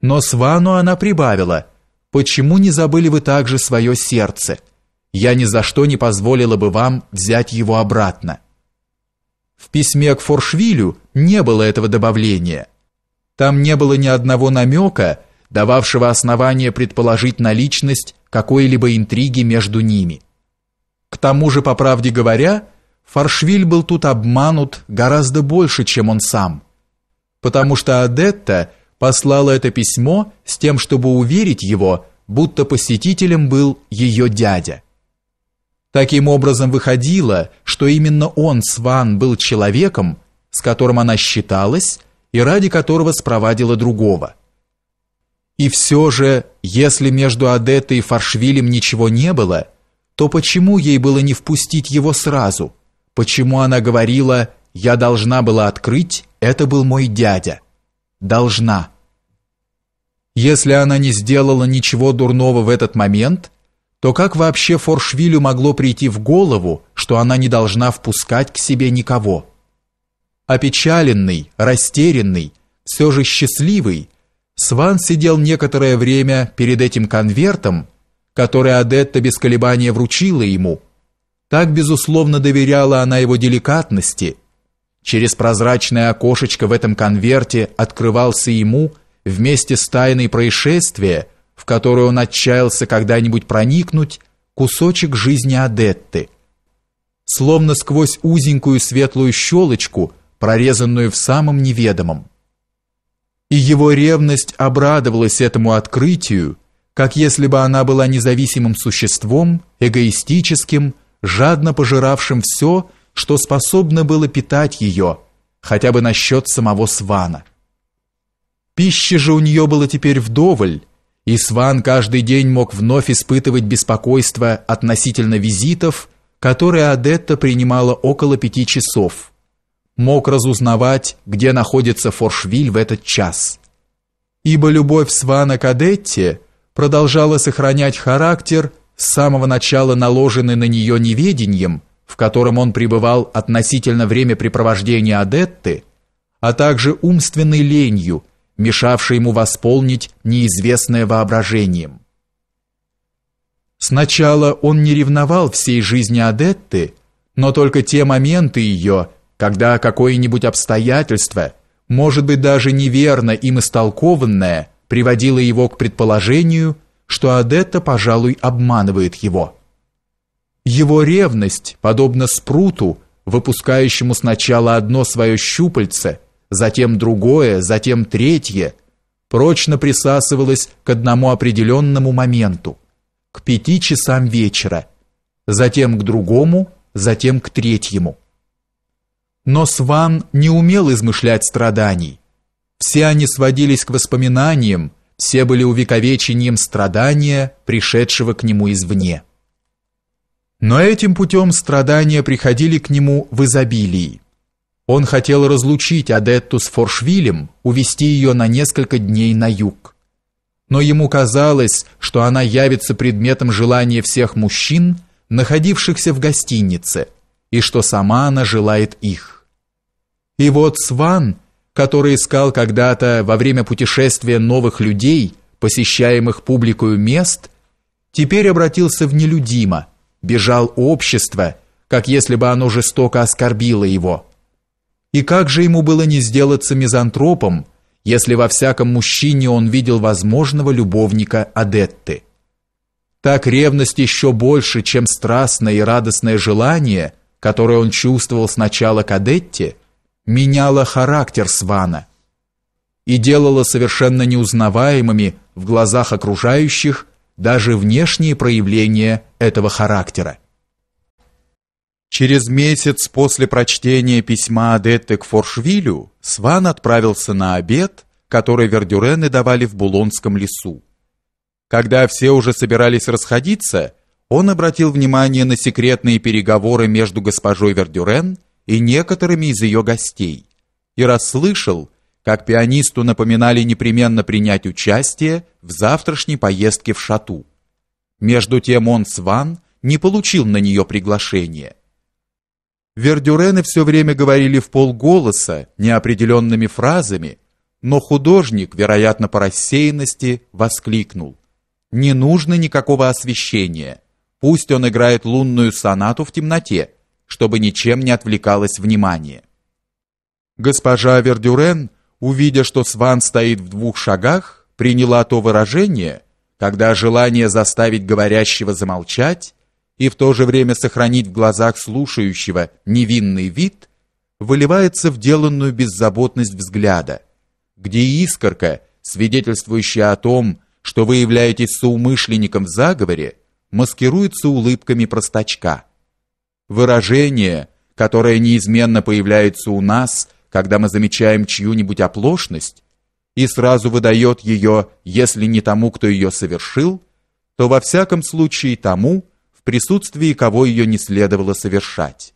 Но Свану она прибавила «Почему не забыли вы также свое сердце? Я ни за что не позволила бы вам взять его обратно». В письме к Форшвилю не было этого добавления – там не было ни одного намека, дававшего основания предположить наличность какой-либо интриги между ними. К тому же, по правде говоря, Фаршвиль был тут обманут гораздо больше, чем он сам. Потому что Адетта послала это письмо с тем, чтобы уверить его, будто посетителем был ее дядя. Таким образом выходило, что именно он, Сван, был человеком, с которым она считалась, и ради которого спровадила другого. И все же, если между Адетой и Фаршвилем ничего не было, то почему ей было не впустить его сразу? Почему она говорила «я должна была открыть, это был мой дядя»? Должна. Если она не сделала ничего дурного в этот момент, то как вообще Форшвилю могло прийти в голову, что она не должна впускать к себе никого? Опечаленный, растерянный, все же счастливый, Сван сидел некоторое время перед этим конвертом, который Адетта без колебания вручила ему. Так, безусловно, доверяла она его деликатности. Через прозрачное окошечко в этом конверте открывался ему, вместе с тайной происшествия, в которое он отчаялся когда-нибудь проникнуть, кусочек жизни Адетты. Словно сквозь узенькую светлую щелочку – прорезанную в самом неведомом. И его ревность обрадовалась этому открытию, как если бы она была независимым существом, эгоистическим, жадно пожиравшим все, что способно было питать ее, хотя бы насчет самого Свана. Пищи же у нее было теперь вдоволь, и Сван каждый день мог вновь испытывать беспокойство относительно визитов, которые Адетта принимала около пяти часов – мог разузнавать, где находится Форшвиль в этот час. Ибо любовь Свана к Адетте продолжала сохранять характер, с самого начала наложенный на нее неведением, в котором он пребывал относительно времяпрепровождения Адетты, а также умственной ленью, мешавшей ему восполнить неизвестное воображением. Сначала он не ревновал всей жизни Адетты, но только те моменты ее, когда какое-нибудь обстоятельство, может быть даже неверно им истолкованное, приводило его к предположению, что Адетта, пожалуй, обманывает его. Его ревность, подобно спруту, выпускающему сначала одно свое щупальце, затем другое, затем третье, прочно присасывалась к одному определенному моменту, к пяти часам вечера, затем к другому, затем к третьему – но Сван не умел измышлять страданий. Все они сводились к воспоминаниям, все были увековечением страдания, пришедшего к нему извне. Но этим путем страдания приходили к нему в изобилии. Он хотел разлучить Адетту с Форшвилем, увести ее на несколько дней на юг. Но ему казалось, что она явится предметом желания всех мужчин, находившихся в гостинице, и что сама она желает их. И вот Сван, который искал когда-то во время путешествия новых людей, посещаемых публикою мест, теперь обратился в нелюдимо, бежал общество, как если бы оно жестоко оскорбило его. И как же ему было не сделаться мизантропом, если во всяком мужчине он видел возможного любовника Адетты? Так ревность еще больше, чем страстное и радостное желание, которое он чувствовал сначала к Адетте, меняла характер Свана и делала совершенно неузнаваемыми в глазах окружающих даже внешние проявления этого характера. Через месяц после прочтения письма Адетты к Форшвилю Сван отправился на обед, который Вердюрены давали в Булонском лесу. Когда все уже собирались расходиться, он обратил внимание на секретные переговоры между госпожой Вердюрен и некоторыми из ее гостей, и расслышал, как пианисту напоминали непременно принять участие в завтрашней поездке в Шату. Между тем он Сван не получил на нее приглашение. Вердюрены все время говорили в полголоса, неопределенными фразами, но художник, вероятно, по рассеянности, воскликнул. «Не нужно никакого освещения. Пусть он играет лунную сонату в темноте» чтобы ничем не отвлекалось внимание. Госпожа Вердюрен, увидя, что Сван стоит в двух шагах, приняла то выражение, когда желание заставить говорящего замолчать и в то же время сохранить в глазах слушающего невинный вид, выливается в деланную беззаботность взгляда, где искорка, свидетельствующая о том, что вы являетесь соумышленником в заговоре, маскируется улыбками простачка выражение, которое неизменно появляется у нас, когда мы замечаем чью-нибудь оплошность, и сразу выдает ее, если не тому, кто ее совершил, то во всяком случае тому, в присутствии кого ее не следовало совершать.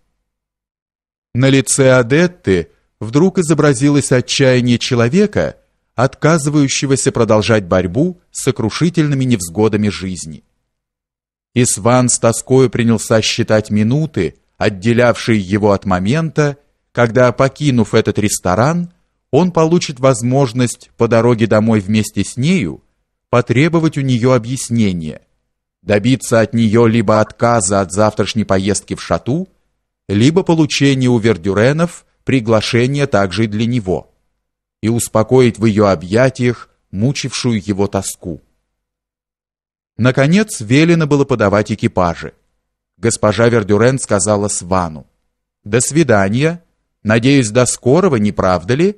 На лице Адетты вдруг изобразилось отчаяние человека, отказывающегося продолжать борьбу с сокрушительными невзгодами жизни и Сван с тоскою принялся считать минуты, отделявшие его от момента, когда, покинув этот ресторан, он получит возможность по дороге домой вместе с нею потребовать у нее объяснения, добиться от нее либо отказа от завтрашней поездки в Шату, либо получения у Вердюренов приглашения также и для него, и успокоить в ее объятиях мучившую его тоску. Наконец, велено было подавать экипажи. Госпожа Вердюрен сказала Свану: "До свидания. Надеюсь, до скорого, не правда ли?"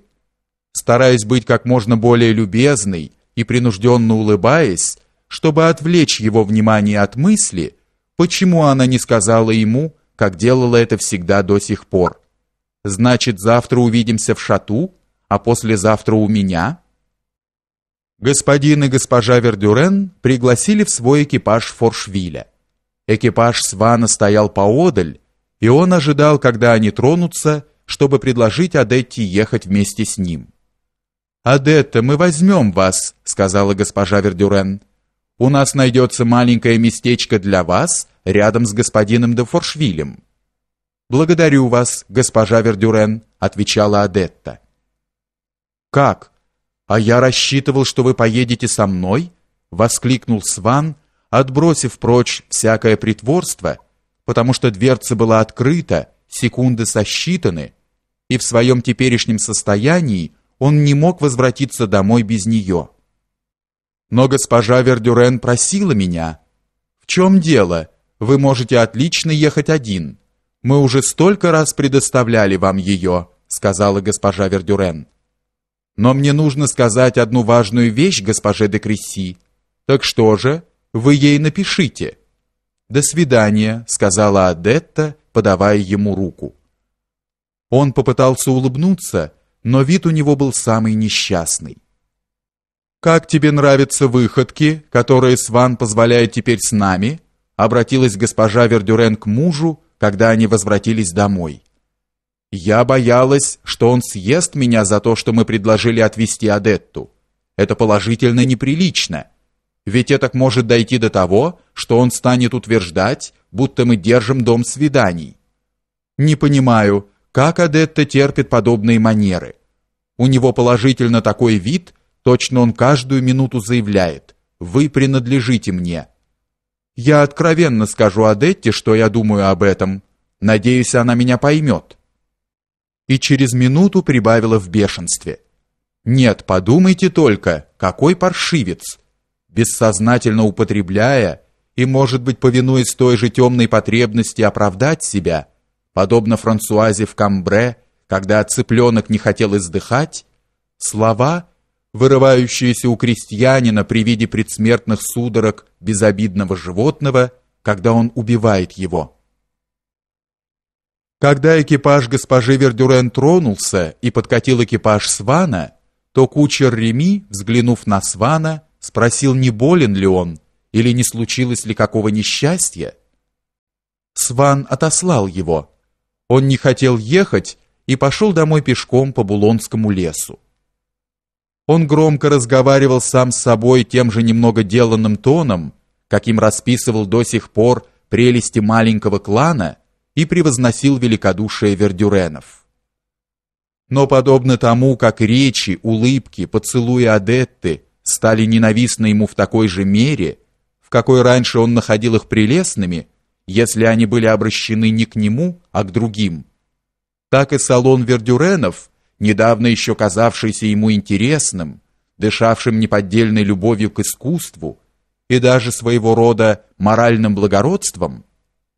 Стараясь быть как можно более любезной и принужденно улыбаясь, чтобы отвлечь его внимание от мысли, почему она не сказала ему, как делала это всегда до сих пор. Значит, завтра увидимся в шату, а послезавтра у меня. Господин и госпожа Вердюрен пригласили в свой экипаж Форшвиля. Экипаж Свана стоял поодаль, и он ожидал, когда они тронутся, чтобы предложить Адетте ехать вместе с ним. «Адетта, мы возьмем вас», — сказала госпожа Вердюрен. «У нас найдется маленькое местечко для вас рядом с господином де Форшвилем». «Благодарю вас, госпожа Вердюрен», — отвечала Адетта. «Как? «А я рассчитывал, что вы поедете со мной?» — воскликнул Сван, отбросив прочь всякое притворство, потому что дверца была открыта, секунды сосчитаны, и в своем теперешнем состоянии он не мог возвратиться домой без нее. Но госпожа Вердюрен просила меня. «В чем дело? Вы можете отлично ехать один. Мы уже столько раз предоставляли вам ее», — сказала госпожа Вердюрен. Но мне нужно сказать одну важную вещь госпоже де Кресси. Так что же, вы ей напишите. До свидания, сказала Адетта, подавая ему руку. Он попытался улыбнуться, но вид у него был самый несчастный. Как тебе нравятся выходки, которые Сван позволяет теперь с нами? обратилась госпожа Вердюрен к мужу, когда они возвратились домой. Я боялась, что он съест меня за то, что мы предложили отвезти Адетту. Это положительно неприлично. Ведь это может дойти до того, что он станет утверждать, будто мы держим дом свиданий. Не понимаю, как Адетта терпит подобные манеры. У него положительно такой вид, точно он каждую минуту заявляет: "Вы принадлежите мне". Я откровенно скажу Адетте, что я думаю об этом. Надеюсь, она меня поймет и через минуту прибавила в бешенстве. «Нет, подумайте только, какой паршивец!» Бессознательно употребляя и, может быть, повинуясь той же темной потребности оправдать себя, подобно Франсуазе в Камбре, когда цыпленок не хотел издыхать, слова, вырывающиеся у крестьянина при виде предсмертных судорог безобидного животного, когда он убивает его. Когда экипаж госпожи Вердюрен тронулся и подкатил экипаж Свана, то кучер Реми, взглянув на Свана, спросил, не болен ли он или не случилось ли какого несчастья. Сван отослал его. Он не хотел ехать и пошел домой пешком по Булонскому лесу. Он громко разговаривал сам с собой тем же немного деланным тоном, каким расписывал до сих пор прелести маленького клана, и превозносил великодушие Вердюренов. Но подобно тому, как речи, улыбки, поцелуи Адетты стали ненавистны ему в такой же мере, в какой раньше он находил их прелестными, если они были обращены не к нему, а к другим. Так и салон Вердюренов, недавно еще казавшийся ему интересным, дышавшим неподдельной любовью к искусству и даже своего рода моральным благородством,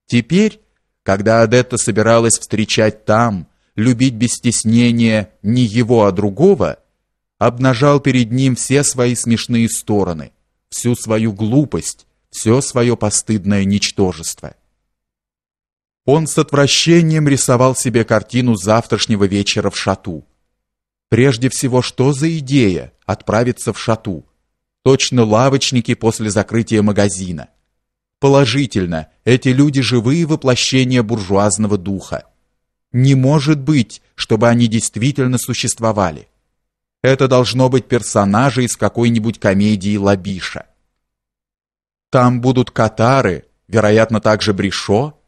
теперь когда Адетта собиралась встречать там, любить без стеснения не его, а другого, обнажал перед ним все свои смешные стороны, всю свою глупость, все свое постыдное ничтожество. Он с отвращением рисовал себе картину завтрашнего вечера в шату. Прежде всего, что за идея отправиться в шату? Точно лавочники после закрытия магазина. Положительно, эти люди живые воплощения буржуазного духа. Не может быть, чтобы они действительно существовали. Это должно быть персонажи из какой-нибудь комедии Лабиша. Там будут катары, вероятно, также Бришо.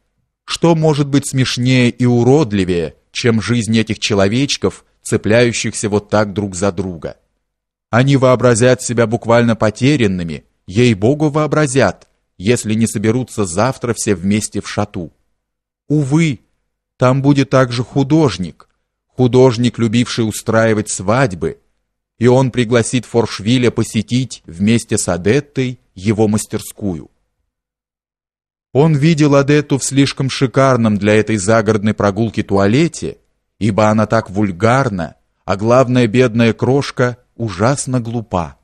Что может быть смешнее и уродливее, чем жизнь этих человечков, цепляющихся вот так друг за друга? Они вообразят себя буквально потерянными, ей-богу вообразят – если не соберутся завтра все вместе в шату. Увы, там будет также художник, художник, любивший устраивать свадьбы, и он пригласит Форшвиля посетить вместе с Адеттой его мастерскую. Он видел Адетту в слишком шикарном для этой загородной прогулки туалете, ибо она так вульгарна, а главная бедная крошка ужасно глупа.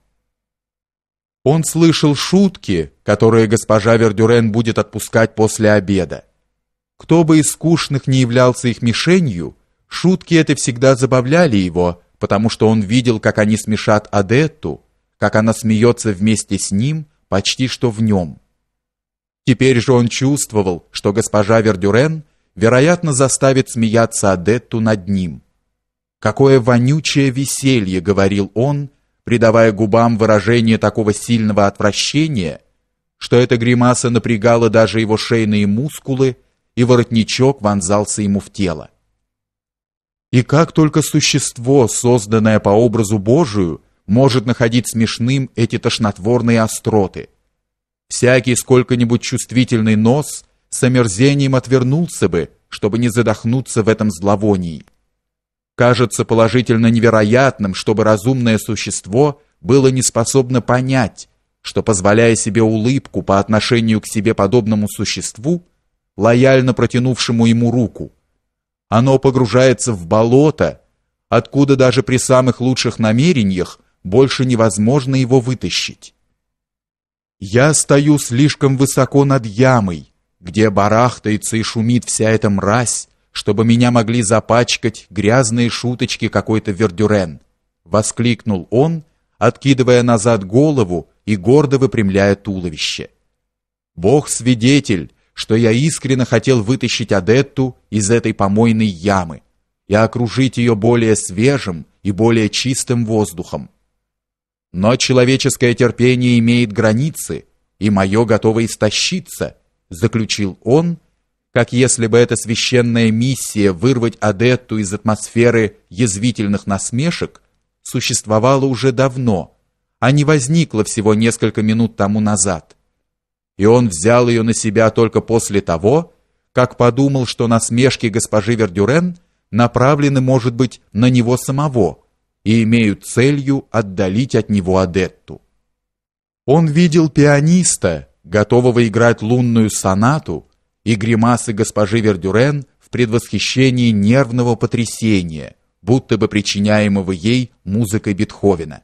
Он слышал шутки, которые госпожа Вердюрен будет отпускать после обеда. Кто бы из скучных не являлся их мишенью, шутки это всегда забавляли его, потому что он видел, как они смешат Адетту, как она смеется вместе с ним, почти что в нем. Теперь же он чувствовал, что госпожа Вердюрен, вероятно, заставит смеяться Адетту над ним. «Какое вонючее веселье!» — говорил он — придавая губам выражение такого сильного отвращения, что эта гримаса напрягала даже его шейные мускулы, и воротничок вонзался ему в тело. И как только существо, созданное по образу Божию, может находить смешным эти тошнотворные остроты? Всякий сколько-нибудь чувствительный нос с омерзением отвернулся бы, чтобы не задохнуться в этом зловонии кажется положительно невероятным, чтобы разумное существо было не способно понять, что позволяя себе улыбку по отношению к себе подобному существу, лояльно протянувшему ему руку, оно погружается в болото, откуда даже при самых лучших намерениях больше невозможно его вытащить. Я стою слишком высоко над ямой, где барахтается и шумит вся эта мразь, чтобы меня могли запачкать грязные шуточки какой-то вердюрен, воскликнул он, откидывая назад голову и гордо выпрямляя туловище. Бог свидетель, что я искренне хотел вытащить Адетту из этой помойной ямы и окружить ее более свежим и более чистым воздухом. Но человеческое терпение имеет границы, и мое готово истощиться, заключил он как если бы эта священная миссия вырвать адетту из атмосферы язвительных насмешек существовала уже давно, а не возникла всего несколько минут тому назад. И он взял ее на себя только после того, как подумал, что насмешки госпожи Вердюрен направлены, может быть, на него самого и имеют целью отдалить от него адетту. Он видел пианиста, готового играть лунную сонату, и гримасы госпожи Вердюрен в предвосхищении нервного потрясения, будто бы причиняемого ей музыкой Бетховена.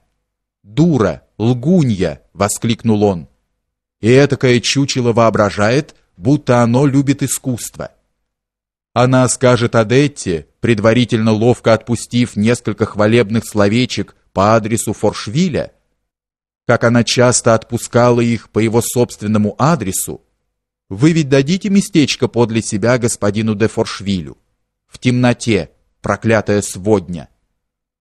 «Дура! Лгунья!» — воскликнул он. «И этакое чучело воображает, будто оно любит искусство». Она скажет Адетте, предварительно ловко отпустив несколько хвалебных словечек по адресу Форшвиля, как она часто отпускала их по его собственному адресу, вы ведь дадите местечко подле себя господину де Форшвилю. В темноте, проклятая сводня!»